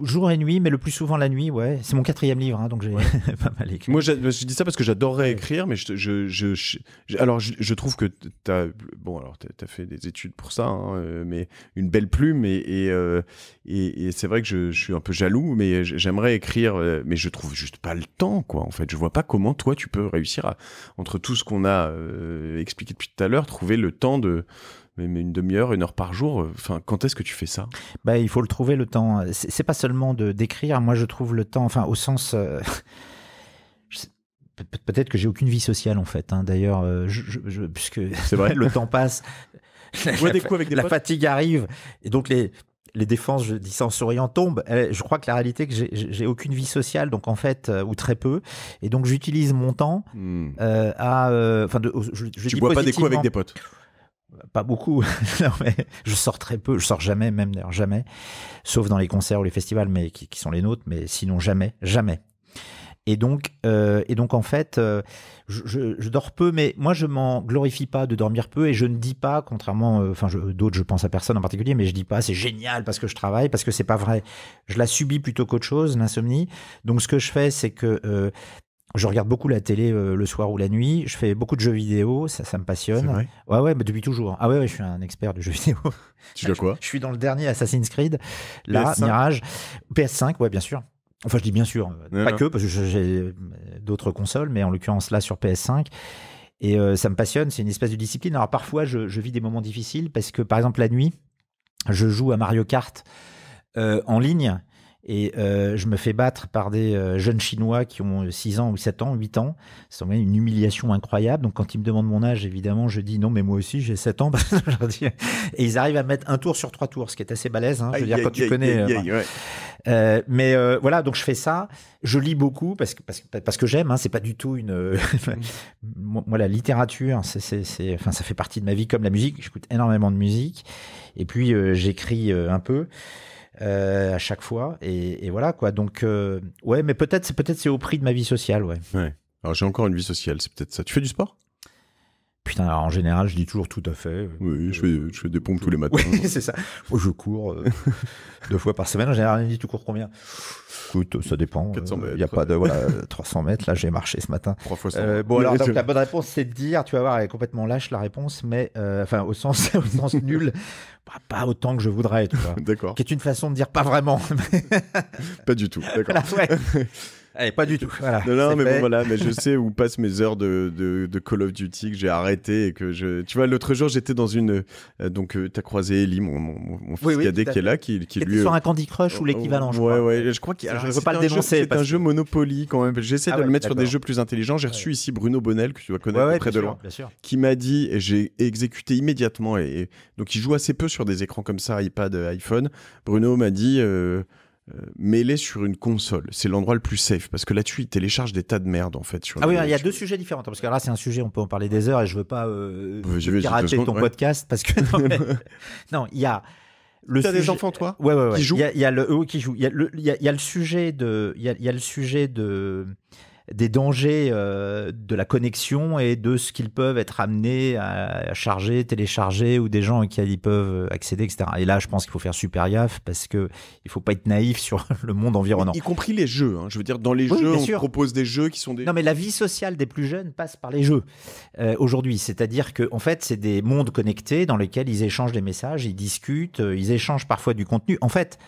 jour et nuit, mais le plus souvent la nuit, ouais. C'est mon quatrième livre, hein, donc j'ai pas mal écrit. Moi, je dis ça parce que j'adorerais écrire, mais je, alors je, trouve que tu bon, alors as fait des études pour ça, hein, euh, mais une belle plume et et, euh, c'est vrai que je, suis un peu jaloux, mais j'aimerais écrire, mais je trouve juste pas le temps, quoi. En fait, je vois pas comment toi tu peux réussir à entre tout ce qu'on a expliqué depuis tout à l'heure, trouver le temps de mais une demi-heure, une heure par jour. Euh, enfin, quand est-ce que tu fais ça bah, Il faut le trouver le temps. C'est pas seulement de d'écrire. Moi, je trouve le temps, enfin, au sens. Euh, peut-être que j'ai aucune vie sociale en fait. Hein. D'ailleurs, euh, puisque vrai. le temps passe, la, des avec des la fatigue arrive et donc les, les défenses, je dis ça en souriant, tombent. Eh, je crois que la réalité, que j'ai aucune vie sociale, donc en fait, ou très peu, et donc j'utilise mon temps hmm. à. Enfin, je, tu ne bois pas des coups avec des potes pas beaucoup. mais je sors très peu, je sors jamais, même d'ailleurs jamais, sauf dans les concerts ou les festivals, mais qui, sont les nôtres, mais sinon jamais, jamais. Et donc, euh, et donc en fait, euh, je, dors peu, mais moi je m'en glorifie pas de dormir peu et je ne dis pas, contrairement, euh, enfin d'autres, je pense à personne en particulier, mais je dis pas c'est génial parce que je travaille, parce que c'est pas vrai. Je la subis plutôt qu'autre chose, l'insomnie. Donc ce que je fais, c'est que je regarde beaucoup la télé euh, le soir ou la nuit. Je fais beaucoup de jeux vidéo, ça, ça me passionne. ouais, ouais, mais bah, depuis toujours. Ah ouais, ouais, je suis un expert du jeu vidéo. Tu joues quoi je, suis dans le dernier Assassin's Creed, là, Mirage, PS5, ouais, bien sûr. Enfin, je dis bien sûr, euh, pas que, parce que j'ai euh, d'autres consoles, mais en l'occurrence là sur PS5. Et ça me passionne, c'est une espèce de discipline. Alors parfois, je, vis des moments difficiles parce que, par exemple, la nuit, je joue à Mario Kart en ligne et euh, je me fais battre par des euh, jeunes Chinois qui ont 6 ans ou 7 ans, 8 ans. C'est une humiliation incroyable. Donc quand ils me demandent mon âge, évidemment, je dis non, mais moi aussi j'ai 7 ans. et ils arrivent à mettre un tour sur trois tours, ce qui est assez balèze. Hein, je veux dire, quand tu connais... Euh, euh, mais voilà, donc je fais ça. Je lis beaucoup parce que parce, parce que j'aime. Hein, c'est pas du tout une. Mm. Moi, la littérature, c'est c'est enfin ça fait partie de ma vie comme la musique. J'écoute énormément de musique et puis j'écris un peu. Euh, à chaque fois. Et, voilà quoi. Donc euh, ouais, mais peut-être c'est peut-être c'est au prix de ma vie sociale, ouais. ouais. Alors j'ai encore une vie sociale, c'est peut-être ça. Tu fais du sport Putain, alors en général, je dis toujours tout à fait. Euh, oui, je, fais, je, fais, des pompes tous les matins. Oui, c'est ça. je cours euh, deux fois par semaine. En général, je dis tu cours combien Écoute, ça dépend. Euh, mètres. Il n'y a pas de 300 mètres. Là, j'ai marché ce matin. Trois fois euh, Bon, alors, donc, la bonne réponse, c'est de dire, tu vas voir, elle est complètement lâche la réponse, mais enfin, au sens, au sens nul, bah, pas autant que je voudrais, D'accord. Qui est une façon de dire pas vraiment. pas du tout. D'accord. Eh, pas du tout. Voilà, non, mais voilà, mais je sais où passent mes heures de, de, Call of Duty que j'ai arrêté et que je. Tu vois, l'autre jour, j'étais dans une. Euh, donc, euh, tu as croisé Ellie, mon, fils qui est là, qui, lui. Euh, sur un Candy Crush ou l'équivalent, je crois. Ouais, ouais, je crois qu'il. Je veux pas le dénoncer. C'est un jeu Monopoly quand même. J'essaie ah de le mettre sur des jeux plus intelligents. J'ai reçu ici Bruno Bonnel, que tu vas connaître près de loin, qui m'a dit, et j'ai exécuté immédiatement. Et, donc, il joue assez peu sur des écrans comme ça, iPad, iPhone. Bruno m'a dit mêlé sur une console, c'est l'endroit le plus safe parce que là-dessus, il télécharge des tas de merde en fait. ah oui, il y a deux sujets différents parce que là, c'est un sujet, on peut en parler des heures et je veux pas euh, pirater ton podcast parce que non, il y a le des enfants toi ouais, ouais, ouais. Il y, a, le oh, qui Il y, a le, sujet de il y a le sujet de des dangers euh, de la connexion et de ce qu'ils peuvent être amenés à charger, télécharger ou des gens auxquels ils peuvent accéder, etc. Et là, je pense qu'il faut faire super gaffe parce que il faut pas être naïf sur le monde environnant. Y compris les jeux. Hein. Je veux dire, dans les jeux, on propose des jeux qui sont des. Non, mais la vie sociale des plus jeunes passe par les jeux euh, aujourd'hui. C'est-à-dire que, en fait, c'est des mondes connectés dans lesquels ils échangent des messages, ils discutent, euh, ils échangent parfois du contenu. En fait,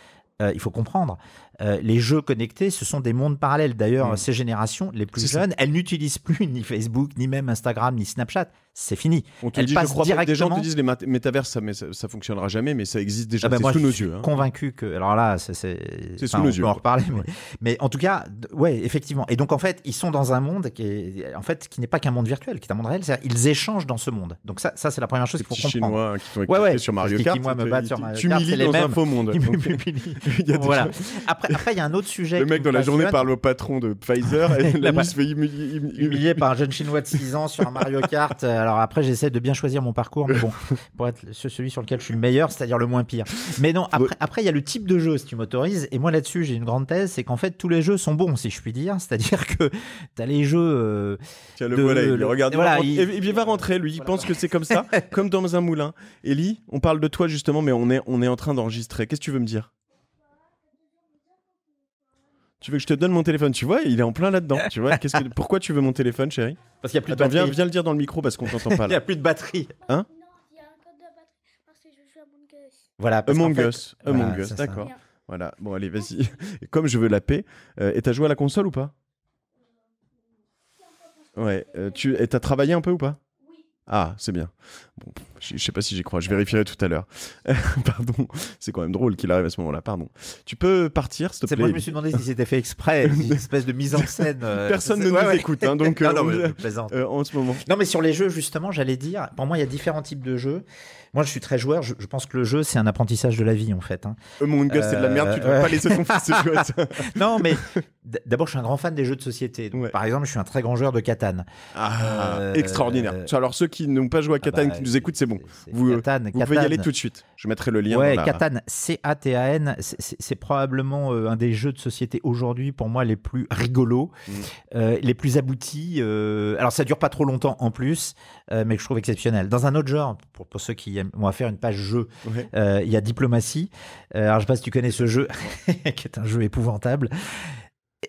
il faut comprendre. Euh, les jeux connectés, ce sont des mondes parallèles. D'ailleurs, hmm. ces générations, les plus jeunes, elles n'utilisent plus ni Facebook, ni même Instagram, ni Snapchat c'est fini. On te dit, je crois directement... Des gens te disent les métaverses, ça, mais ça, fonctionnera jamais, mais ça existe déjà. Ah bah c'est sous je nos suis yeux. Hein. Convaincu que, alors là, c'est nos sous on nos peut En reparler, mais... en tout cas, ouais, effectivement. Et donc en fait, ils sont dans un monde qui, en fait, qui n'est pas qu'un monde virtuel, qui est un monde réel. Ils échangent dans ce monde. Donc ça, ça c'est la première chose qu'il faut comprendre. Chinois qui sont ouais, sur Mario Kart, qui, me battent sur Mario Kart, c'est les mêmes. Faux monde. Voilà. Après, après, il y a un autre sujet. Le mec dans la journée parle au patron de Pfizer et la se fait humilier par un jeune chinois de 6 ans sur Mario Kart. Euh, alors après, j'essaie de bien choisir mon parcours, mais bon, pour être celui sur lequel je suis le meilleur, c'est-à-dire le moins pire. Mais non, après, après, il y a le type de jeu, si tu m'autorises. Et moi, là-dessus, j'ai une grande thèse, c'est qu'en fait, tous les jeux sont bons, si je puis dire. C'est-à-dire que tu as les jeux. Euh, Tiens, le de, il regarde. Voilà, Et, il... va rentrer, lui. Il pense que c'est comme ça, comme dans un moulin. Ellie, on parle de toi justement, mais on est, on est en train d'enregistrer. Qu'est-ce que tu veux me dire tu veux que je te donne mon téléphone Tu vois, il est en plein là-dedans. Tu vois, que... pourquoi tu veux mon téléphone, chérie Parce qu'il n'y a plus de batterie. Viens, le dire dans le micro parce qu'on t'entend pas. il n'y a plus de batterie. Hein Non, il y a un code de batterie parce que je joue Voilà, parce Among Among Us, d'accord. Voilà. Bon, allez, vas-y. Comme je veux la paix. Euh, et t'as joué à la console ou pas euh, Ouais. Euh, tu et t'as travaillé un peu ou pas ah, c'est bien. Bon, je sais pas si j'y crois, je vérifierai tout à l'heure. Pardon, c'est quand même drôle qu'il arrive à ce moment-là. Pardon. Tu peux partir, s'il te plaît. je me suis demandé si c'était fait exprès, une espèce de mise en scène. Euh, Personne ne nous écoute, hein, donc non, euh, euh, en ce moment. Non, mais sur les jeux, justement, j'allais dire, pour moi, il y a différents types de jeux. Moi, je suis très joueur. Je, pense que le jeu, c'est un apprentissage de la vie, en fait. Hein. Euh, mon c'est de la merde. Tu ne devrais euh, pas laisser ton fils jouer à ça. Non, mais d'abord, je suis un grand fan des jeux de société. Par exemple, je suis un très grand joueur de Catan. Ah, euh, extraordinaire. Alors, ceux qui n'ont pas joué à ah Catan, bah, qui nous écoutent, c'est bon. Vous, vous pouvez y aller tout de suite. Je mettrai le lien. Ouais, Catan, C-A-T-A-N, c'est probablement un des jeux de société aujourd'hui, pour moi, les plus rigolos, mm. les plus aboutis. Alors, ça dure pas trop longtemps en plus, mais que je trouve exceptionnel. Dans un autre genre, pour, pour ceux qui on va faire une page jeu. Euh, il y a Diplomatie. Euh, alors, je ne sais pas si tu connais ce jeu, qui est un jeu épouvantable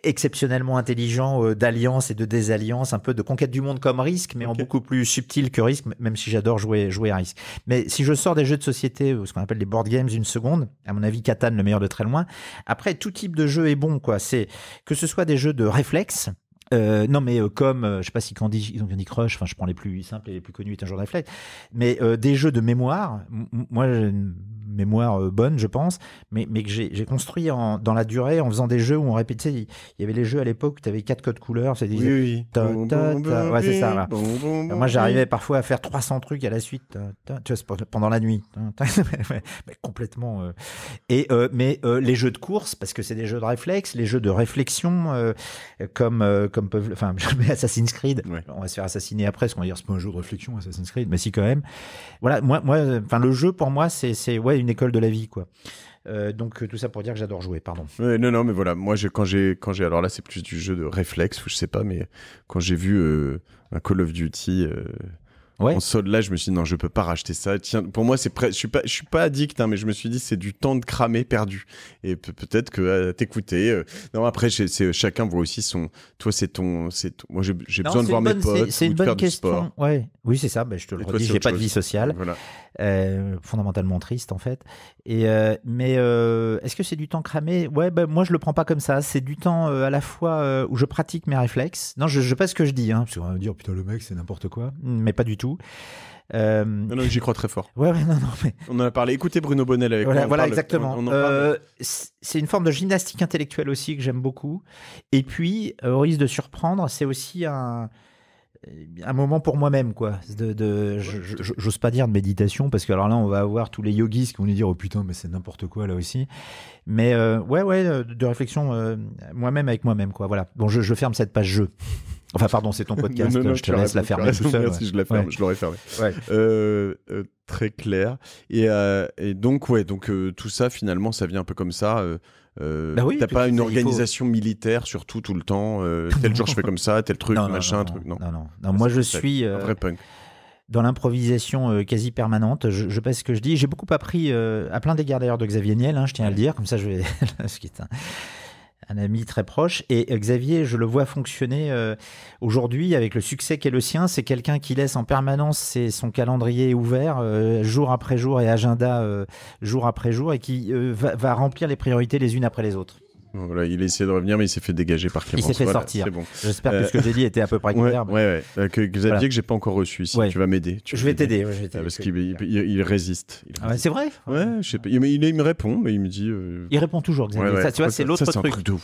exceptionnellement intelligent euh, d'alliance et de désalliance, un peu de conquête du monde comme risque, mais en beaucoup plus subtil que risque, même si j'adore jouer, jouer à risque. Mais si je sors des jeux de société, ce qu'on appelle les board games, une seconde, à mon avis, Catan, le meilleur de très loin. Après, tout type de jeu est bon, quoi. C'est que ce soit des jeux de réflexe, euh, non, mais euh, comme, je euh, je sais pas si Candy, Candy Crush, enfin, je prends les plus simples et les plus connus, est un jeu de réflexe, mais des jeux de mémoire, moi, j'ai une mémoire bonne, je pense, mais, mais que j'ai construit en, dans la durée en faisant des jeux où on répétait. Il y avait les jeux à l'époque où tu avais quatre codes couleurs, c'est oui, Ouais, c'est ça. moi, j'arrivais parfois à faire 300 trucs à la suite, tu pendant la nuit. complètement. Et, mais les jeux de course, parce que c'est des jeux de réflexe, les jeux de réflexion, comme comme peuvent, enfin, Assassin's Creed. On va se faire assassiner après, parce qu'on va dire c'est pas un jeu de réflexion, Assassin's Creed, mais si quand même. Voilà, moi, moi, enfin, le jeu pour moi, c'est, ouais, une école de la vie, quoi. Euh, donc euh, tout ça pour dire que j'adore jouer, pardon. non, non, mais voilà, moi je, quand j'ai, quand j'ai, alors là c'est plus du jeu de réflexe ou je sais pas, mais quand j'ai vu euh, un Call of Duty, Ouais. En solde là, je me suis dit non, je peux pas racheter ça. Tiens, pour moi, c'est je suis pas, je suis pas addict, hein, mais je me suis dit c'est du temps de cramer perdu. Et peut-être que à euh, t'écouter. Euh, non, après, c'est chacun voit aussi son. Toi, c'est ton, c'est moi, j'ai besoin de voir mes potes. C'est une bonne question. Ouais. Oui, c'est ça, ben, je te le redis, j'ai pas de vie sociale. Euh, fondamentalement triste, en fait. Et, euh, mais euh, est-ce que c'est du temps cramé Ouais, ben, moi, je le prends pas comme ça. C'est du temps à la fois où je pratique mes réflexes. Non, je ne pas ce que je dis, hein, parce qu'on va me dire, oh, putain, le mec, c'est n'importe quoi. Mais pas du tout. Non, non, j'y crois très fort. Ouais, non, non, On en a parlé. Écoutez Bruno Bonnel avec Voilà, voilà exactement. c'est une forme de gymnastique intellectuelle aussi que j'aime beaucoup. Et puis, au risque de surprendre, c'est aussi un, un moment pour moi-même, quoi. De, j'ose pas dire de méditation, parce que alors là, on va avoir tous les yogis qui vont nous dire, oh putain, mais c'est n'importe quoi là aussi. Mais euh, ouais, ouais, euh, de réflexion euh, moi-même avec moi-même, quoi. Voilà. Bon, je, ferme cette page jeu. Enfin, pardon, c'est ton podcast. je te laisse la fermer tout seul. je la ferme. Je l'aurais fermé. très clair. Et, et, donc, ouais, donc tout ça, finalement, ça vient un peu comme ça. Euh, bah t'as pas une organisation militaire surtout tout le temps. Euh, tel jour je fais comme ça, tel truc, machin, truc. Non, non, non. moi je suis euh, Dans l'improvisation quasi permanente, je, passe ce que je dis. J'ai beaucoup appris à plein d'égards d'ailleurs de Xavier Niel, hein, je tiens à le dire, comme ça je vais. ce qui un ami très proche. Et euh, Xavier, je le vois fonctionner euh, aujourd'hui avec le succès qu'est le sien. C'est quelqu'un qui laisse en permanence son calendrier ouvert, euh, jour après jour et agenda jour après jour, et qui va, remplir les priorités les unes après les autres il a essayé de revenir, mais il s'est fait dégager par Clémence. Il s'est fait sortir. Bon. J'espère que ce que euh, j'ai dit était à peu près clair. Ouais, ouais, ouais. Euh, que Xavier, voilà. que j'ai pas encore reçu, si tu vas m'aider. Je vais t'aider. Euh, parce qu'il ah, résiste. c'est vrai Ouais, je sais pas. Il, il, me répond, mais il me dit. Il répond toujours, Xavier. tu vois, c'est l'autre truc. truc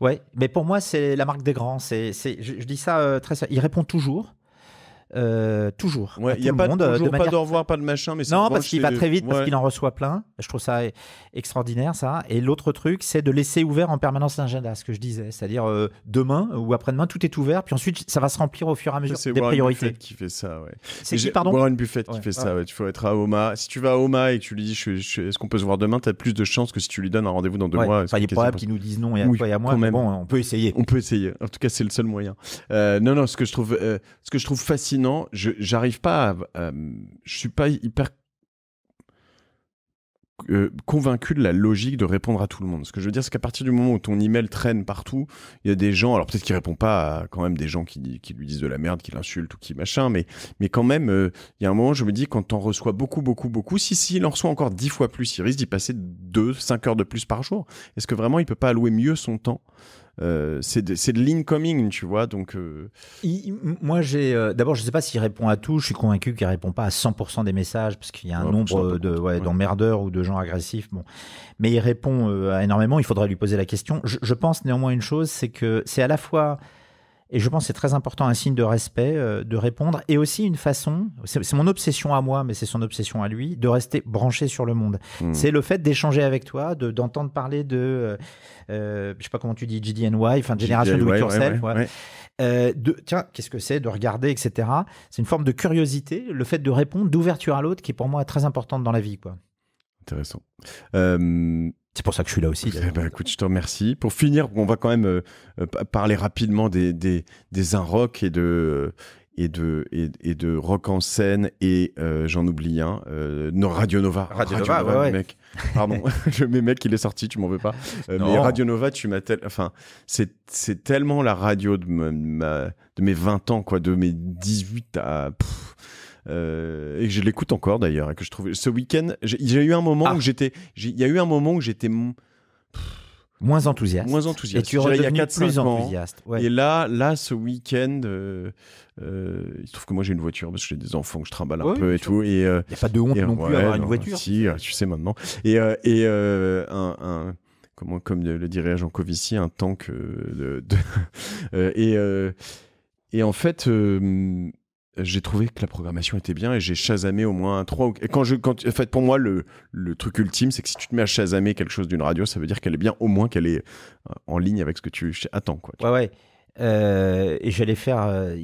Ouais, mais pour moi, c'est la marque des grands. C'est, je, dis ça très très. Il répond toujours. Euh, toujours. Il n'y a pas, monde, de, euh, pas de revoir, pas de machin, mais non, parce qu'il va très vite, parce qu'il en reçoit plein. Je trouve ça extraordinaire, ça. Et l'autre truc, c'est de laisser ouvert en permanence l'agenda, ce que je disais, c'est-à-dire euh, demain ou après-demain, tout est ouvert, puis ensuite ça va se remplir au fur et à mesure des priorités. C'est qui fait ça, ouais. C'est qui, pardon Warren Buffett qui fait ça. Tu faut être à Oma. Si tu vas à Oma et que tu lui dis, je, est-ce qu'on peut se voir demain, tu as plus de chances que si tu lui donnes un rendez-vous dans deux mois. Enfin, il est probable qu'ils nous disent non et à toi et à moi. Bon, on peut essayer. On peut essayer. En tout cas, c'est le seul moyen. Non, non, je trouve, ce que je trouve fascinant non, je j'arrive pas à, je suis pas hyper euh, convaincu de la logique de répondre à tout le monde. Ce que je veux dire, c'est qu'à partir du moment où ton email traîne partout, il y a des gens, alors peut-être qu'il répond pas à quand même des gens qui, lui disent de la merde, qui l'insultent ou qui machin, mais, mais quand même, euh, il y a un moment, je me dis, quand t'en reçois beaucoup, beaucoup, beaucoup, si, s'il en reçoit encore dix fois plus, il risque d'y passer deux, cinq heures de plus par jour. Est-ce que vraiment il peut pas allouer mieux son temps euh, c'est de, l'incoming, tu vois. Donc, euh. moi, j'ai euh, d'abord, je sais pas s'il répond à tout. Je suis convaincu qu'il répond pas à 100% des messages parce qu'il y a un nombre de d'emmerdeurs ou de gens agressifs. Bon, mais il répond énormément. Il faudrait lui poser la question. je pense néanmoins une chose, c'est que c'est à la fois et je pense que c'est très important, un signe de respect, euh, de répondre, et aussi une façon, c'est mon obsession à moi, mais c'est son obsession à lui, de rester branché sur le monde. Hmm. C'est le fait d'échanger avec toi, d'entendre parler de, je euh, euh, je sais pas comment tu dis, GDNY, enfin Génération Do It Yourself. de, tiens, qu'est-ce que c'est, de regarder, etc. C'est une forme de curiosité, le fait de répondre, d'ouverture à l'autre, qui pour moi est très importante dans la vie. Quoi. Intéressant. C'est pour ça que je suis là aussi. Bah, écoute, je te remercie. Pour finir, on va quand même euh, euh, parler rapidement des, des, des rock et de, et de, et, de rock en scène et euh, j'en oublie un, euh, Radio Nova. Radio, Nova, ouais, mec. Pardon, je mets mec, il est sorti, tu m'en veux pas. mais Radio Nova, tu m'as tellement... enfin, c'est tellement la radio de, de, mes 20 ans, quoi, de mes 18 à. Euh, et que je l'écoute encore d'ailleurs, et hein, que je trouve ce week-end, j'ai eu un moment ah. où j'étais, il y a eu un moment où j'étais moins enthousiaste. Moins enthousiaste. Et tu redeviens plus enthousiaste. Et là, là, ce week-end, euh, euh, il se trouve que moi j'ai une voiture parce que j'ai des enfants que je trimballe un peu et tout. Et il n'y a pas de honte non plus avoir une voiture. Si, tu sais maintenant. Et, et un, comment, comme le dirait Jean Covici, un tank de, de et et en fait j'ai trouvé que la programmation était bien et j'ai chasamé au moins trois. Et quand je, quand, fait, pour moi, le, truc ultime, c'est que si tu te mets à chasamer quelque chose d'une radio, ça veut dire qu'elle est bien, au moins qu'elle est euh, en ligne avec ce que tu attends, quoi. ouais, ouais. Euh, et j'allais faire. Euh,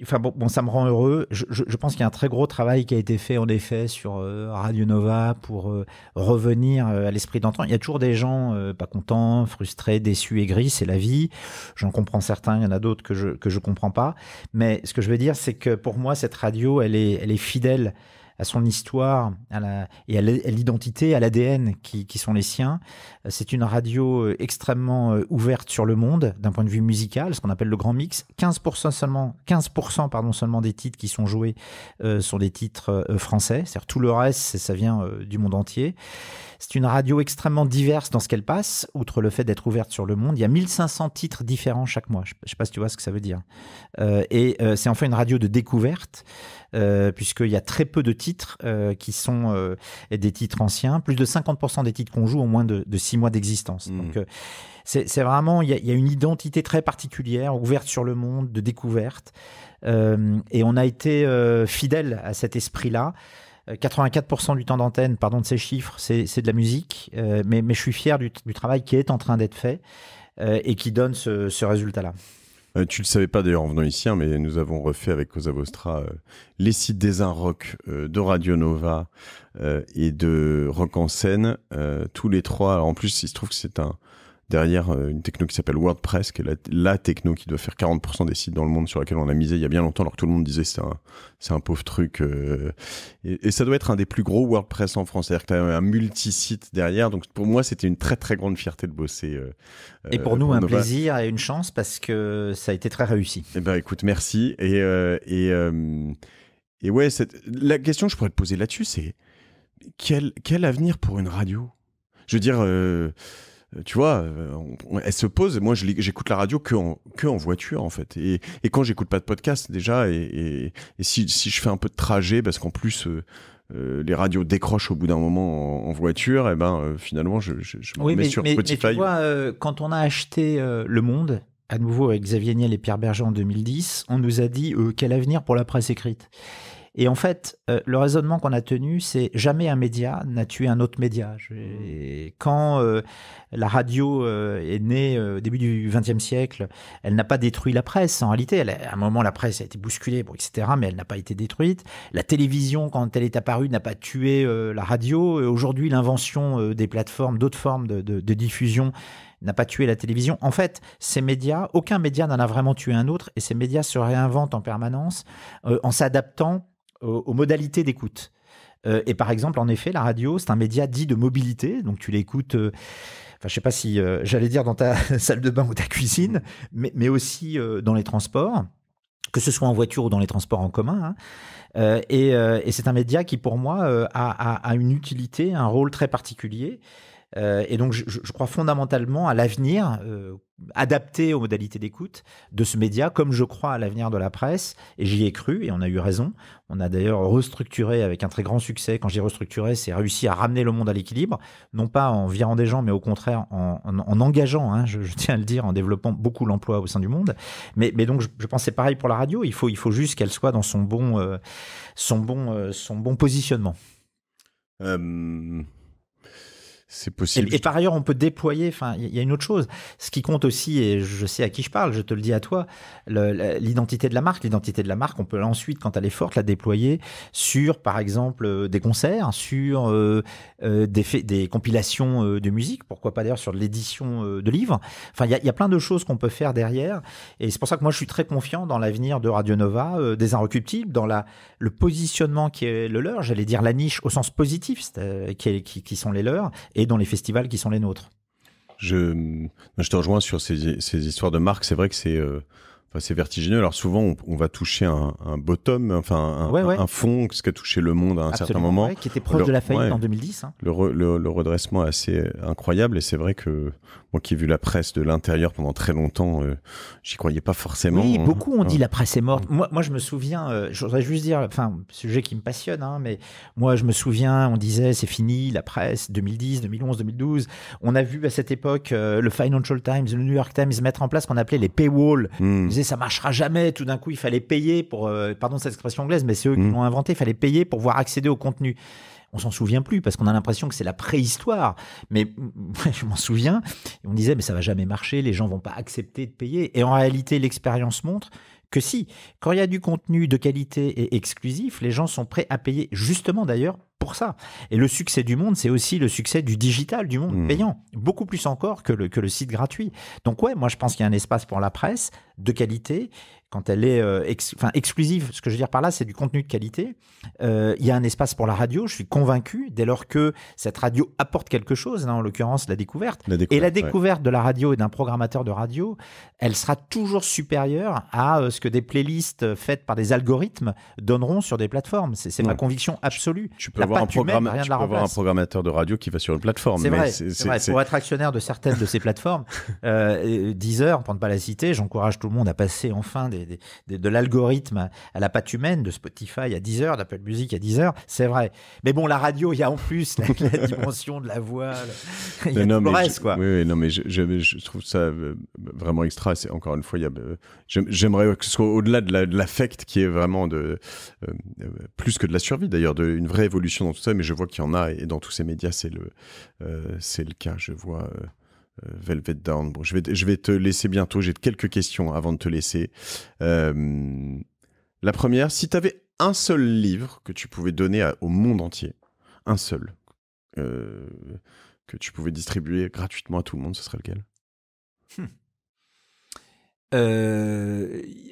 enfin bon, ça me rend heureux. Je, pense qu'il y a un très gros travail qui a été fait en effet sur euh, Radio Nova pour euh, revenir à l'esprit d'antan. Il y a toujours des gens pas contents, frustrés, déçus, aigris, c'est la vie. J'en comprends certains, il y en a d'autres que je que je comprends pas. Mais ce que je veux dire, c'est que pour moi, cette radio, elle est elle est fidèle à son histoire à la, et à l'identité, à l'ADN qui, sont les siens. Euh, c'est une radio euh, extrêmement euh, ouverte sur le monde d'un point de vue musical, ce qu'on appelle le grand mix. 15% seulement, 15% pardon, seulement des titres qui sont joués sont des titres français. C'est-à-dire tout le reste, ça vient du monde entier. C'est une radio extrêmement diverse dans ce qu'elle passe, outre le fait d'être ouverte sur le monde. Il y a 1500 titres différents chaque mois. Je ne sais pas si tu vois ce que ça veut dire. Euh, et euh, c'est enfin une radio de découverte, euh, puisqu'il y a très peu de titres qui sont des titres anciens. Plus de 50% des titres qu'on joue ont moins de, de six mois d'existence. Hmm. Donc, c'est vraiment, il y, a une identité très particulière, ouverte sur le monde, de découverte. et on a été fidèle à cet esprit-là. 84% euh, du temps d'antenne, pardon, de ces chiffres, c'est de la musique, euh, mais, je suis fier du, travail qui est en train d'être fait euh, et qui donne ce, résultat-là. Tu ne le savais pas d'ailleurs en venant ici, hein, mais nous avons refait avec Cosa Vostra les sites des Un Rock, de Radio Nova et de Rock en scène, tous les trois. en plus, il se trouve que c'est un, derrière euh, une techno qui s'appelle WordPress, qui est la, techno qui doit faire 40% des sites dans le monde sur laquelle on a misé il y a bien longtemps, alors que tout le monde disait c'est un, c'est un pauvre truc. Euh, et, ça doit être un des plus gros WordPress en France, c'est-à-dire que tu as un multi-site derrière. Donc pour moi, c'était une très très grande fierté de bosser. Euh, et pour nous, un plaisir et une chance parce que ça a été très réussi. Eh ben écoute, merci. Et, et, ouais, la question que je pourrais te poser là-dessus, c'est quel, quel avenir pour une radio Je veux dire euh, tu vois, euh, elle se pose. Moi, j'écoute la radio que en, que en voiture, en fait. Et, et quand j'écoute pas de podcast, déjà, et, et, si, si, je fais un peu de trajet, parce qu'en plus, euh, les radios décrochent au bout d'un moment en, voiture, et eh ben finalement, je, me mets sur Spotify. Mais tu vois, quand on a acheté Le Monde, à nouveau avec Xavier Niel et Pierre Berger en 2010, on nous a dit quel avenir pour la presse écrite et en fait, euh, le raisonnement qu'on a tenu, c'est jamais un média n'a tué un autre média. Mmh. quand euh, la radio euh, est née au début du XXe siècle, elle n'a pas détruit la presse. En réalité, à un moment, la presse a été bousculée, bon, etc., mais elle n'a pas été détruite. La télévision, quand elle est apparue, n'a pas tué la radio. Aujourd'hui, l'invention des plateformes, d'autres formes de, diffusion, n'a pas tué la télévision. En fait, ces médias, aucun média n'en a vraiment tué un autre, et ces médias se réinventent en permanence en s'adaptant aux, modalités d'écoute. Euh, et par exemple, en effet, la radio, c'est un média dit de mobilité, donc tu l'écoutes. Euh, enfin, je sais pas si euh, j'allais dire dans ta salle de bain ou ta cuisine, mais, aussi dans les transports, que ce soit en voiture ou dans les transports en commun. Hein. et, c'est un média qui, pour moi, a, a, une utilité, un rôle très particulier. Euh, et donc, je, crois fondamentalement à l'avenir euh, adapté aux modalités d'écoute de ce média, comme je crois à l'avenir de la presse. Et j'y ai cru, et on a eu raison. On a d'ailleurs restructuré avec un très grand succès. Quand j'ai restructuré, c'est réussi à ramener le monde à l'équilibre, non pas en virant des gens, mais au contraire en, en, engageant, hein, je, tiens à le dire, en développant beaucoup l'emploi au sein du monde. Mais, donc, je, pense c'est pareil pour la radio. Il faut, il faut juste qu'elle soit dans son bon, euh, son bon, son bon positionnement. C'est possible. Et, par ailleurs, on peut déployer. Enfin, il y a une autre chose. Ce qui compte aussi, et je sais à qui je parle, je te le dis à toi, l'identité de la marque. L'identité de la marque, on peut ensuite, quand elle est forte, la déployer sur, par exemple, euh, des concerts, sur euh, euh, des, compilations de musique. Pourquoi pas d'ailleurs sur l'édition de livres. Enfin, il y, a plein de choses qu'on peut faire derrière. Et c'est pour ça que moi, je suis très confiant dans l'avenir de Radio Nova, des Inrecuptibles, dans la, le positionnement qui est le leur. J'allais dire la niche au sens positif, qui sont les leurs et dans les festivals qui sont les nôtres. Je, je te rejoins sur ces, histoires de marques. C'est vrai que c'est euh, c'est vertigineux. Alors souvent, on, va toucher un, bottom, enfin un, fond, ce qui a touché le monde à un certain moment, qui était proche de la faillite en 2010. Hein. Le, redressement est assez euh, incroyable, et c'est vrai que moi qui ai vu la presse de l'intérieur pendant très longtemps, euh, j'y croyais pas forcément. Oui, hein. beaucoup ont dit la presse est morte. Mm. Moi, moi, je me souviens. Euh, je voudrais juste dire, enfin, sujet qui me passionne, hein, mais moi, je me souviens, on disait c'est fini la presse 2010, 2011, 2012. On a vu à cette époque le Financial Times, le New York Times mettre en place ce qu'on appelait les paywalls. Mm ça marchera jamais. Tout d'un coup, il fallait payer pour, euh, pardon cette expression anglaise, mais c'est eux qui mm. l'ont inventé. Il fallait payer pour voir accéder au contenu on s'en souvient plus parce qu'on a l'impression que c'est la préhistoire. Mais je m'en souviens, on disait mais ça va jamais marcher, les gens vont pas accepter de payer. Et en réalité, l'expérience montre que si, quand il y a du contenu de qualité et exclusif, les gens sont prêts à payer justement d'ailleurs pour ça. Et le succès du monde, c'est aussi le succès du digital, du monde mmh. payant, beaucoup plus encore que le, que le site gratuit. Donc ouais, moi je pense qu'il y a un espace pour la presse de qualité quand elle est euh, exclusive, ce que je veux dire par là, c'est du contenu de qualité. Euh, il y a un espace pour la radio, je suis convaincu, dès lors que cette radio apporte quelque chose, hein, en l'occurrence la découverte. Et la découverte de la radio et d'un programmateur de radio, elle sera toujours supérieure à euh, ce que des playlists faites par des algorithmes donneront sur des plateformes. C'est ma conviction absolue. Tu, peux, avoir un, programmeur programmateur de radio qui va sur une plateforme. C'est vrai, pour être actionnaire de certaines de ces plateformes, Deezer, pour ne pas la citer, j'encourage tout le monde à passer enfin des de l'algorithme à, la pâte humaine, de Spotify à 10 heures, d'Apple Music à 10 heures, c'est vrai. Mais bon, la radio, il y a en plus la, dimension de la voix, il le reste, quoi. Oui, non, mais je, trouve ça euh, vraiment extra. C'est encore une fois, euh, j'aimerais que ce soit au-delà de, l'affect qui est vraiment de euh, plus que de la survie d'ailleurs, de, une vraie évolution dans tout ça. Mais je vois qu'il y en a et dans tous ces médias, c'est le le cas. Je vois. Euh, Velvet Down. je vais, je vais te laisser bientôt. J'ai quelques questions avant de te laisser. Euh, la première, si tu avais un seul livre que tu pouvais donner au monde entier, un seul, euh, que tu pouvais distribuer gratuitement à tout le monde, ce serait lequel hmm.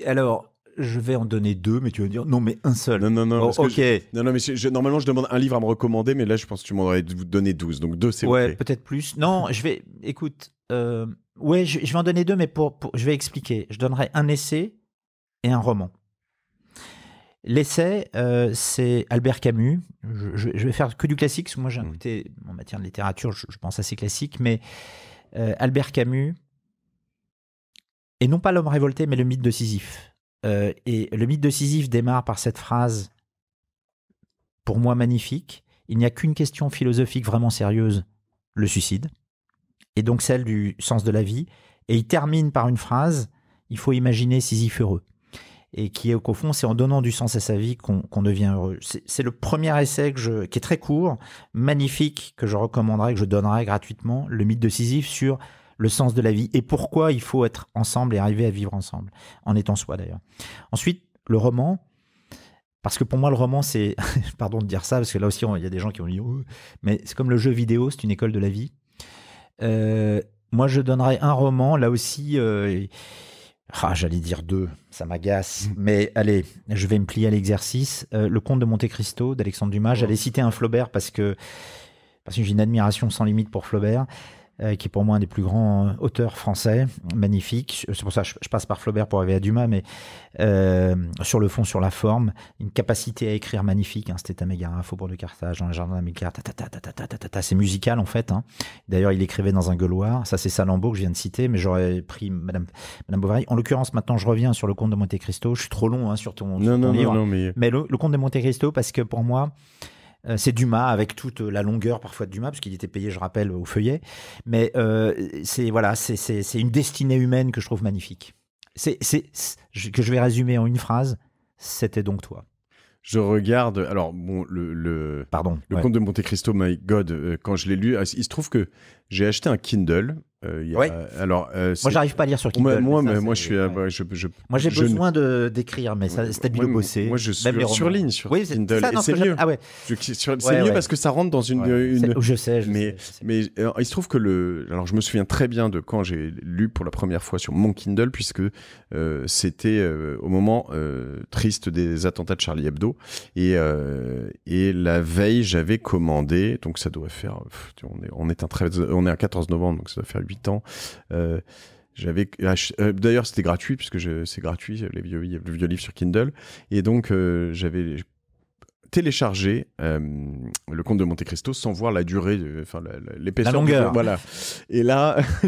Alors, je vais en donner deux, mais tu vas dire non, mais un seul. Non, non, non. Oh, ok. non, non, mais normalement, je demande un livre à me recommander, mais là, je pense que tu m'en aurais donné 12. Donc deux, c'est ouais, ok. Ouais, peut-être plus. Non, je vais. Écoute, euh, ouais, je, vais en donner deux, mais pour, je vais expliquer. Je donnerai un essai et un roman. L'essai, euh, c'est Albert Camus. Je, vais faire que du classique, parce que moi, j'ai mmh. un côté, en matière de littérature, je, pense assez classique, mais euh, Albert Camus, et non pas l'homme révolté, mais le mythe de Sisyphe. Euh, et le mythe de Sisyphe démarre par cette phrase, pour moi magnifique, il n'y a qu'une question philosophique vraiment sérieuse, le suicide, et donc celle du sens de la vie, et il termine par une phrase, il faut imaginer Sisyphe heureux, et qui est au fond, c'est en donnant du sens à sa vie qu'on devient heureux. C'est le premier essai qui est très court, magnifique, que je recommanderais, que je donnerais gratuitement, le mythe de Sisyphe sur le sens de la vie et pourquoi il faut être ensemble et arriver à vivre ensemble, en étant soi d'ailleurs. Ensuite, le roman, parce que pour moi, le roman, c'est. Pardon de dire ça, parce que là aussi, il y a des gens qui ont dit. Oh, mais c'est comme le jeu vidéo, c'est une école de la vie. Euh, moi, je donnerais un roman. Là aussi. Euh, ah, j'allais dire deux, ça m'agace. Mmh. Mais allez, je vais me plier à l'exercice. Euh, le Comte de Monte Cristo d'Alexandre Dumas. J'allais citer un Flaubert parce que, parce que j'ai une admiration sans limite pour Flaubert. Euh, qui est pour moi un des plus grands euh, auteurs français, magnifique. C'est pour ça que je, passe par Flaubert pour arriver à Dumas, mais euh, sur le fond, sur la forme, une capacité à écrire magnifique. Hein, C'était un un Faubourg de Carthage, dans le jardin d'Amilcar, c'est musical en fait. Hein. D'ailleurs, il écrivait dans un gueuloir. Ça, c'est Salambeau que je viens de citer, mais j'aurais pris Madame, Madame Bovary. En l'occurrence, maintenant, je reviens sur le conte de Monte Cristo. Je suis trop long hein, sur ton, non, non, mais... le, comte conte de Monte Cristo, parce que pour moi, euh, c'est Dumas avec toute euh, la longueur parfois de Dumas, parce qu'il était payé, je rappelle, au feuillet. Mais euh, c'est voilà, c'est une destinée humaine que je trouve magnifique. C'est que je vais résumer en une phrase. C'était donc toi. Je regarde. Alors bon, le, le pardon. Le conte de Monte Cristo, My God. quand je l'ai lu, il se trouve que j'ai acheté un Kindle euh, alors, euh, moi, j'arrive pas à lire sur Kindle. Moi, je suis. Euh, bah, je, moi, j'ai besoin de d'écrire, mais ça, habile ouais, bosser Moi, je sur, ligne sur Kindle. C'est mieux. c'est mieux parce que ça rentre dans une. Je sais. mais, mais, il se trouve que le. Alors, je me souviens très bien de quand j'ai lu pour la première fois sur mon Kindle, puisque c'était au moment triste des attentats de Charlie Hebdo, et et la veille, j'avais commandé. Donc, ça doit faire. On est on est un on est un 14 novembre, donc ça doit faire 8 temps, euh, J'avais ah, euh, d'ailleurs c'était gratuit puisque c'est gratuit les vieux, le vieux livre sur Kindle et donc euh, j'avais télécharger euh, le compte de Monte Cristo sans voir la durée, enfin l'épaisseur. La longueur. voilà. Et là,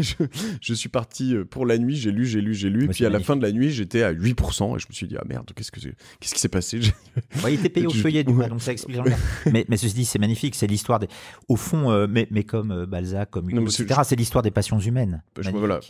je, suis parti euh, pour la nuit, j'ai lu, j'ai lu, j'ai lu. et puis à la fin de la nuit, j'étais à 8% et je me suis dit, ah merde, qu'est-ce, que, qu'est-ce qui s'est passé Il était payé au feuillet, du coup, donc ça explique. mais, mais ceci dit, c'est magnifique, c'est l'histoire des. Au fond, euh, mais, mais comme Balzac, comme Hugo, c'est l'histoire des passions humaines.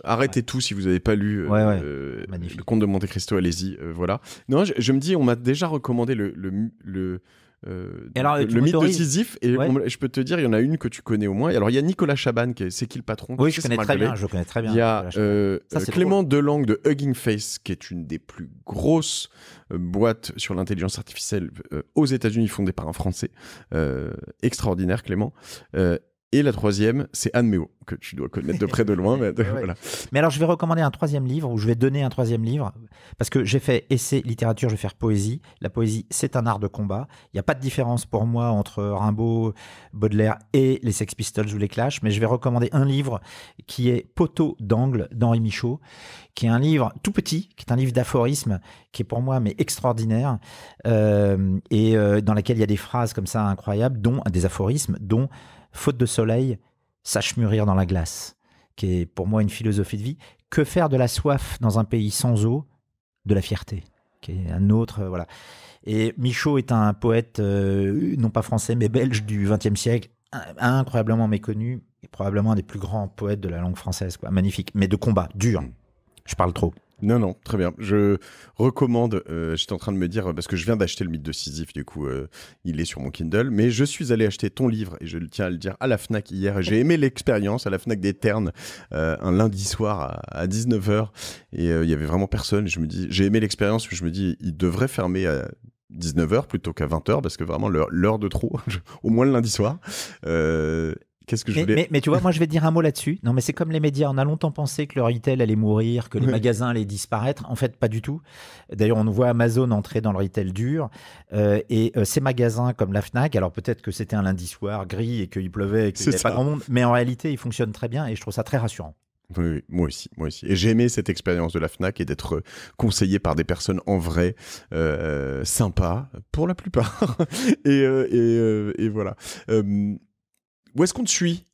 Arrêtez tout si vous n'avez pas lu le compte de Monte Cristo, allez-y. voilà. Non, je, me dis, on m'a déjà recommandé le, le euh, alors, le mythe de Sisyphe, et je peux te dire, il y en a une que tu connais au moins. Alors, il y a Nicolas Chaban, qui c'est qui le patron Oui, je connais, très bien, je connais très bien. Il y a euh, Clément Delangue de Hugging Face, qui est une des plus grosses euh, boîtes sur l'intelligence artificielle aux États-Unis, fondée par un Français. extraordinaire, Clément. Et la troisième, c'est Anne Méo, que tu dois connaître de près de loin. Mais, alors, je vais recommander un troisième livre, ou je vais donner un troisième livre, parce que j'ai fait essai, littérature, je vais faire poésie. La poésie, c'est un art de combat. Il n'y a pas de différence pour moi entre Rimbaud, Baudelaire et les Sex Pistols ou les Clash, mais je vais recommander un livre qui est Poteau d'angle d'Henri Michaud, qui est un livre tout petit, qui est un livre d'aphorisme, qui est pour moi mais extraordinaire, euh, et euh, dans lequel il y a des phrases comme ça incroyables, dont des aphorismes, dont faute de soleil, sache mûrir dans la glace, qui est pour moi une philosophie de vie. Que faire de la soif dans un pays sans eau De la fierté, qui est un autre. Euh, voilà. Et Michaud est un poète, euh, non pas français, mais belge du XXe siècle, incroyablement méconnu, et probablement un des plus grands poètes de la langue française. Magnifique, mais de combat, dur. Mm. Je parle trop. Non, non, très bien. Je recommande, euh, j'étais en train de me dire, parce que je viens d'acheter le mythe de Sisyphe, du coup, euh, il est sur mon Kindle, mais je suis allé acheter ton livre, et je tiens à le dire, à la FNAC hier. J'ai aimé l'expérience à la FNAC des Ternes, euh, un lundi soir à, 19h, et il y avait vraiment personne. je me dis, j'ai aimé l'expérience, je me dis, il devrait fermer à 19h plutôt qu'à 20h, parce que vraiment l'heure de trop, au moins le lundi soir. Qu'est-ce que je mais, mais, tu vois, moi je vais dire un mot là-dessus. Non, mais c'est comme les médias. On a longtemps pensé que le retail allait mourir, que les magasins allaient disparaître. En fait, pas du tout. D'ailleurs, on voit Amazon entrer dans le retail dur. Euh, et euh, ces magasins comme la Fnac, alors peut-être que c'était un lundi soir gris et qu'il pleuvait et qu'il n'y avait pas grand monde. Mais en réalité, ils fonctionnent très bien et je trouve ça très rassurant. Oui, moi aussi, moi aussi. Et j'ai aimé cette expérience de la Fnac et d'être conseillé par des personnes en vrai, euh, sympas pour la plupart. et, et, voilà. Où est-ce qu'on te suit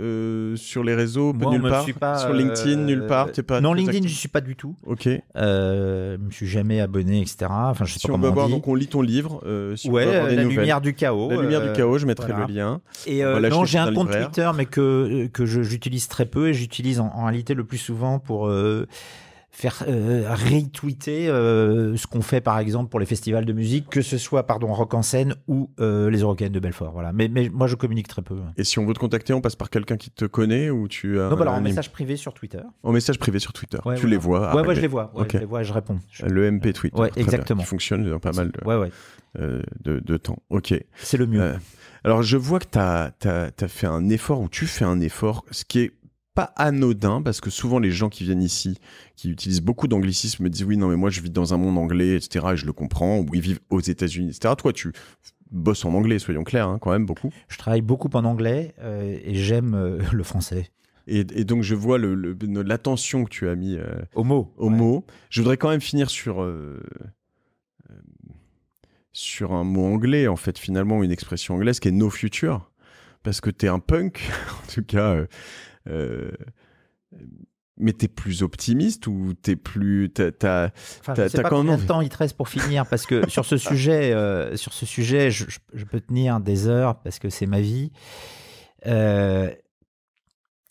euh, sur les réseaux, euh, nulle part, sur LinkedIn, nulle part. non, LinkedIn, je suis pas du tout. Ok. Euh, je me suis jamais abonné, etc. Enfin, je sais si on veut voir, donc on lit ton livre. Euh, oui, la lumière du chaos. La lumière du chaos, je mettrai le lien. Et non, j'ai un, compte Twitter, mais que que j'utilise très peu et j'utilise en, en, réalité le plus souvent pour faire euh, retweeter euh, ce qu'on fait par exemple pour les festivals de musique, que ce soit pardon Rock en scène ou euh, les Européennes de Belfort. Voilà. Mais, mais moi je communique très peu. Et si on veut te contacter, on passe par quelqu'un qui te connaît ou tu as Non, bah alors en message privé sur Twitter. En message privé sur Twitter. tu les vois Ouais, ouais je les vois. Je les vois, je réponds. Le MP tweet. Ouais, exactement. Qui fonctionne dans pas mal de, de, de, temps. Ok. C'est le mieux. alors je vois que tu as, as fait un effort ou tu fais un effort, ce qui est pas anodin parce que souvent les gens qui viennent ici, qui utilisent beaucoup d'anglicisme, me disent oui non mais moi je vis dans un monde anglais etc et je le comprends ou ils vivent aux États-Unis etc. Toi tu bosses en anglais soyons clairs hein, quand même beaucoup. Je travaille beaucoup en anglais euh, et j'aime euh, le français. Et, donc je vois l'attention que tu as mis euh, au mot. Au mot. Je voudrais quand même finir sur sur un mot anglais en fait finalement une expression anglaise qui est no future parce que tu es un punk en tout cas euh, mais t'es plus optimiste ou t'es plus t'as t'as enfin, de temps il te reste pour finir parce que sur ce sujet euh, sur ce sujet je, je, peux tenir des heures parce que c'est ma vie euh,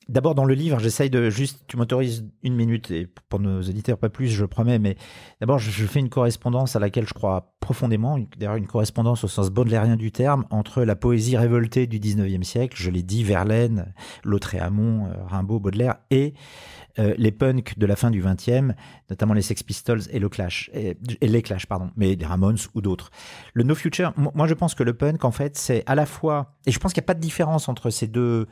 D'abord, dans le livre, j'essaye de juste, tu m'autorises une minute, et pour nos éditeurs, pas plus, je promets, mais d'abord, je, fais une correspondance à laquelle je crois profondément, d'ailleurs une correspondance au sens baudelairien du terme, entre la poésie révoltée du 19e siècle, je l'ai dit, Verlaine, Lautréamont, euh, Rimbaud, Baudelaire, et euh, les punks de la fin du 20e, notamment les Sex Pistols et, le clash, et, les Clash, pardon, mais les Ramones ou d'autres. Le No Future, moi je pense que le punk, en fait, c'est à la fois, et je pense qu'il n'y a pas de différence entre ces deux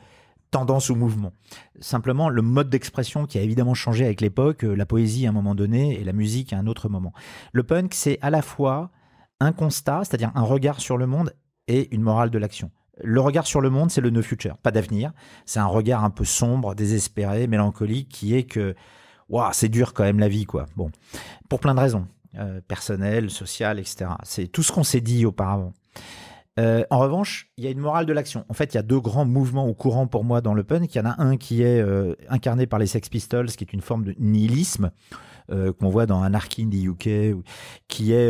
tendance ou mouvement. Simplement, le mode d'expression qui a évidemment changé avec l'époque, euh, la poésie à un moment donné et la musique à un autre moment. Le punk, c'est à la fois un constat, c'est-à-dire un regard sur le monde et une morale de l'action. Le regard sur le monde, c'est le no future, pas d'avenir. C'est un regard un peu sombre, désespéré, mélancolique, qui est que wow, c'est dur quand même la vie, quoi. Bon, pour plein de raisons, euh, personnelles, sociales, etc. C'est tout ce qu'on s'est dit auparavant. Euh, en revanche, il y a une morale de l'action. En fait, il y a deux grands mouvements au courant pour moi dans le punk. Il y en a un qui est euh, incarné par les Sex Pistols, qui est une forme de nihilisme euh, qu'on voit dans Anarchy in UK, qui est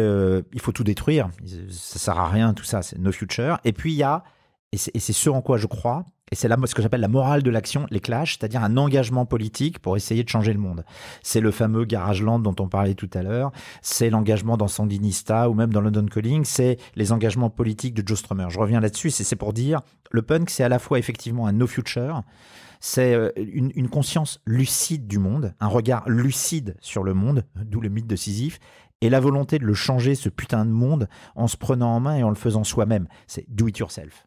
il faut tout détruire, ça sert à rien, tout ça, c'est no future. Et puis il y a, et c'est ce en quoi je crois, et c'est là ce que j'appelle la morale de l'action, les clashs, c'est-à-dire un engagement politique pour essayer de changer le monde. C'est le fameux Garage Land dont on parlait tout à l'heure, c'est l'engagement dans Sandinista ou même dans London Calling, c'est les engagements politiques de Joe Strummer. Je reviens là-dessus, c'est pour dire, le punk, c'est à la fois effectivement un no future, c'est euh, une, une, conscience lucide du monde, un regard lucide sur le monde, d'où le mythe de Sisyphe, et la volonté de le changer, ce putain de monde, en se prenant en main et en le faisant soi-même. C'est do it yourself.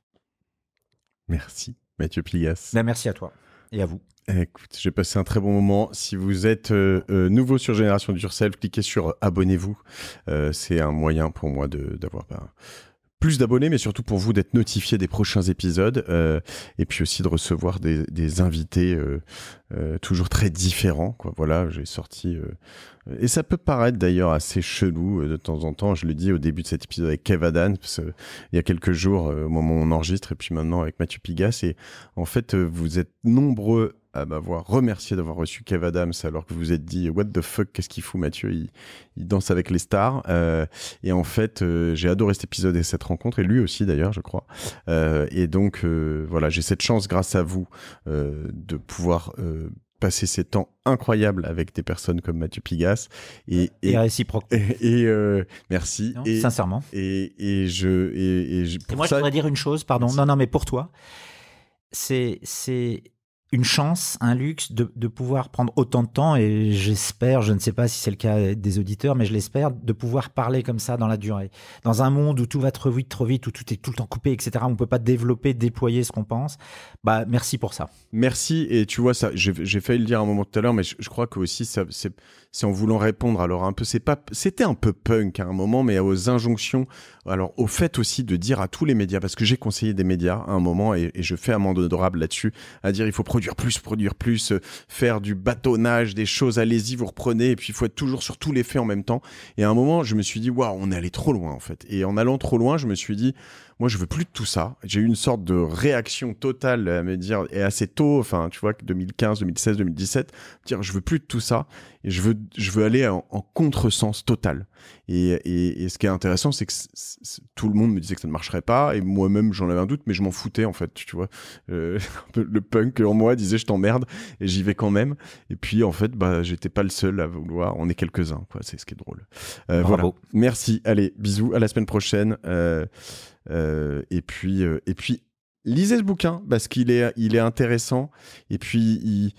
Merci. Mathieu Pligas. Ben, merci à toi et à vous. Écoute, j'ai passé un très bon moment. Si vous êtes euh, euh, nouveau sur Génération Durcel, cliquez sur abonnez-vous. Euh, c'est un moyen pour moi d'avoir ben, plus d'abonnés, mais surtout pour vous d'être notifié des prochains épisodes euh, et puis aussi de recevoir des, invités euh, euh, toujours très différents. Quoi. Voilà, j'ai sorti et ça peut paraître d'ailleurs assez chelou de temps en temps. Je le dis au début de cet épisode avec Kev Adan, il y a quelques jours au moment où on enregistre et puis maintenant avec Mathieu Pigas. Et en fait, vous êtes nombreux à m'avoir remercié d'avoir reçu Kev Adams alors que vous vous êtes dit what the fuck qu'est-ce qu'il fout Mathieu il, danse avec les stars euh, et en fait euh, j'ai adoré cet épisode et cette rencontre et lui aussi d'ailleurs je crois euh, et donc voilà j'ai cette chance grâce à vous de pouvoir passer ces temps incroyables avec des personnes comme Mathieu Pigas et, et, et réciproque et, merci sincèrement et, je et, moi je voudrais dire une chose pardon non non mais pour toi c'est c'est une chance, un luxe de, pouvoir prendre autant de temps et j'espère, je ne sais pas si c'est le cas des auditeurs, mais je l'espère, de pouvoir parler comme ça dans la durée. Dans un monde où tout va trop vite, trop vite, où tout est tout le temps coupé, etc., on ne peut pas développer, déployer ce qu'on pense, bah merci pour ça. Merci et tu vois ça, j'ai failli le dire un moment tout à l'heure, mais je, crois que aussi ça, c'est c'est en voulant répondre. Alors un peu, c'est pas, c'était un peu punk à un moment, mais aux injonctions. Alors au fait aussi de dire à tous les médias, parce que j'ai conseillé des médias à un moment et, je fais amende honorable là-dessus, à dire il faut produire plus, produire plus, euh, faire du bâtonnage, des choses, allez-y, vous reprenez, et puis il faut être toujours sur tous les faits en même temps. Et à un moment, je me suis dit waouh, on est allé trop loin en fait. Et en allant trop loin, je me suis dit moi, je veux plus de tout ça. J'ai eu une sorte de réaction totale à me dire, et assez tôt, enfin, tu vois, 2015, 2016, 2017, dire, je veux plus de tout ça. Et je veux, je veux aller en, contresens total. Et, ce qui est intéressant, c'est que tout le monde me disait que ça ne marcherait pas. Et moi-même, j'en avais un doute, mais je m'en foutais, en fait, tu vois. Euh, le punk en moi disait, je t'emmerde, et j'y vais quand même. Et puis, en fait, bah, j'étais pas le seul à vouloir. On est quelques-uns, quoi. C'est ce qui est drôle. Euh, voilà. Merci. Allez, bisous. À la semaine prochaine. Euh, euh, et puis, euh, et puis, lisez ce bouquin parce qu'il est, il est intéressant. Et puis, il,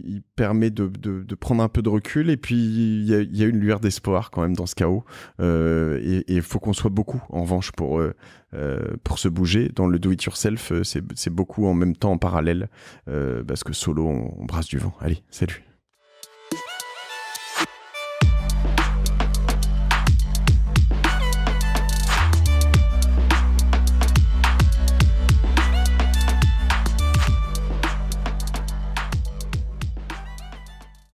il, permet de, de, prendre un peu de recul et puis il y a, il y a une lueur d'espoir quand même dans ce chaos euh, et il faut qu'on soit beaucoup en revanche pour pour se bouger dans le do it yourself c'est beaucoup en même temps en parallèle parce que solo on, on brasse du vent allez salut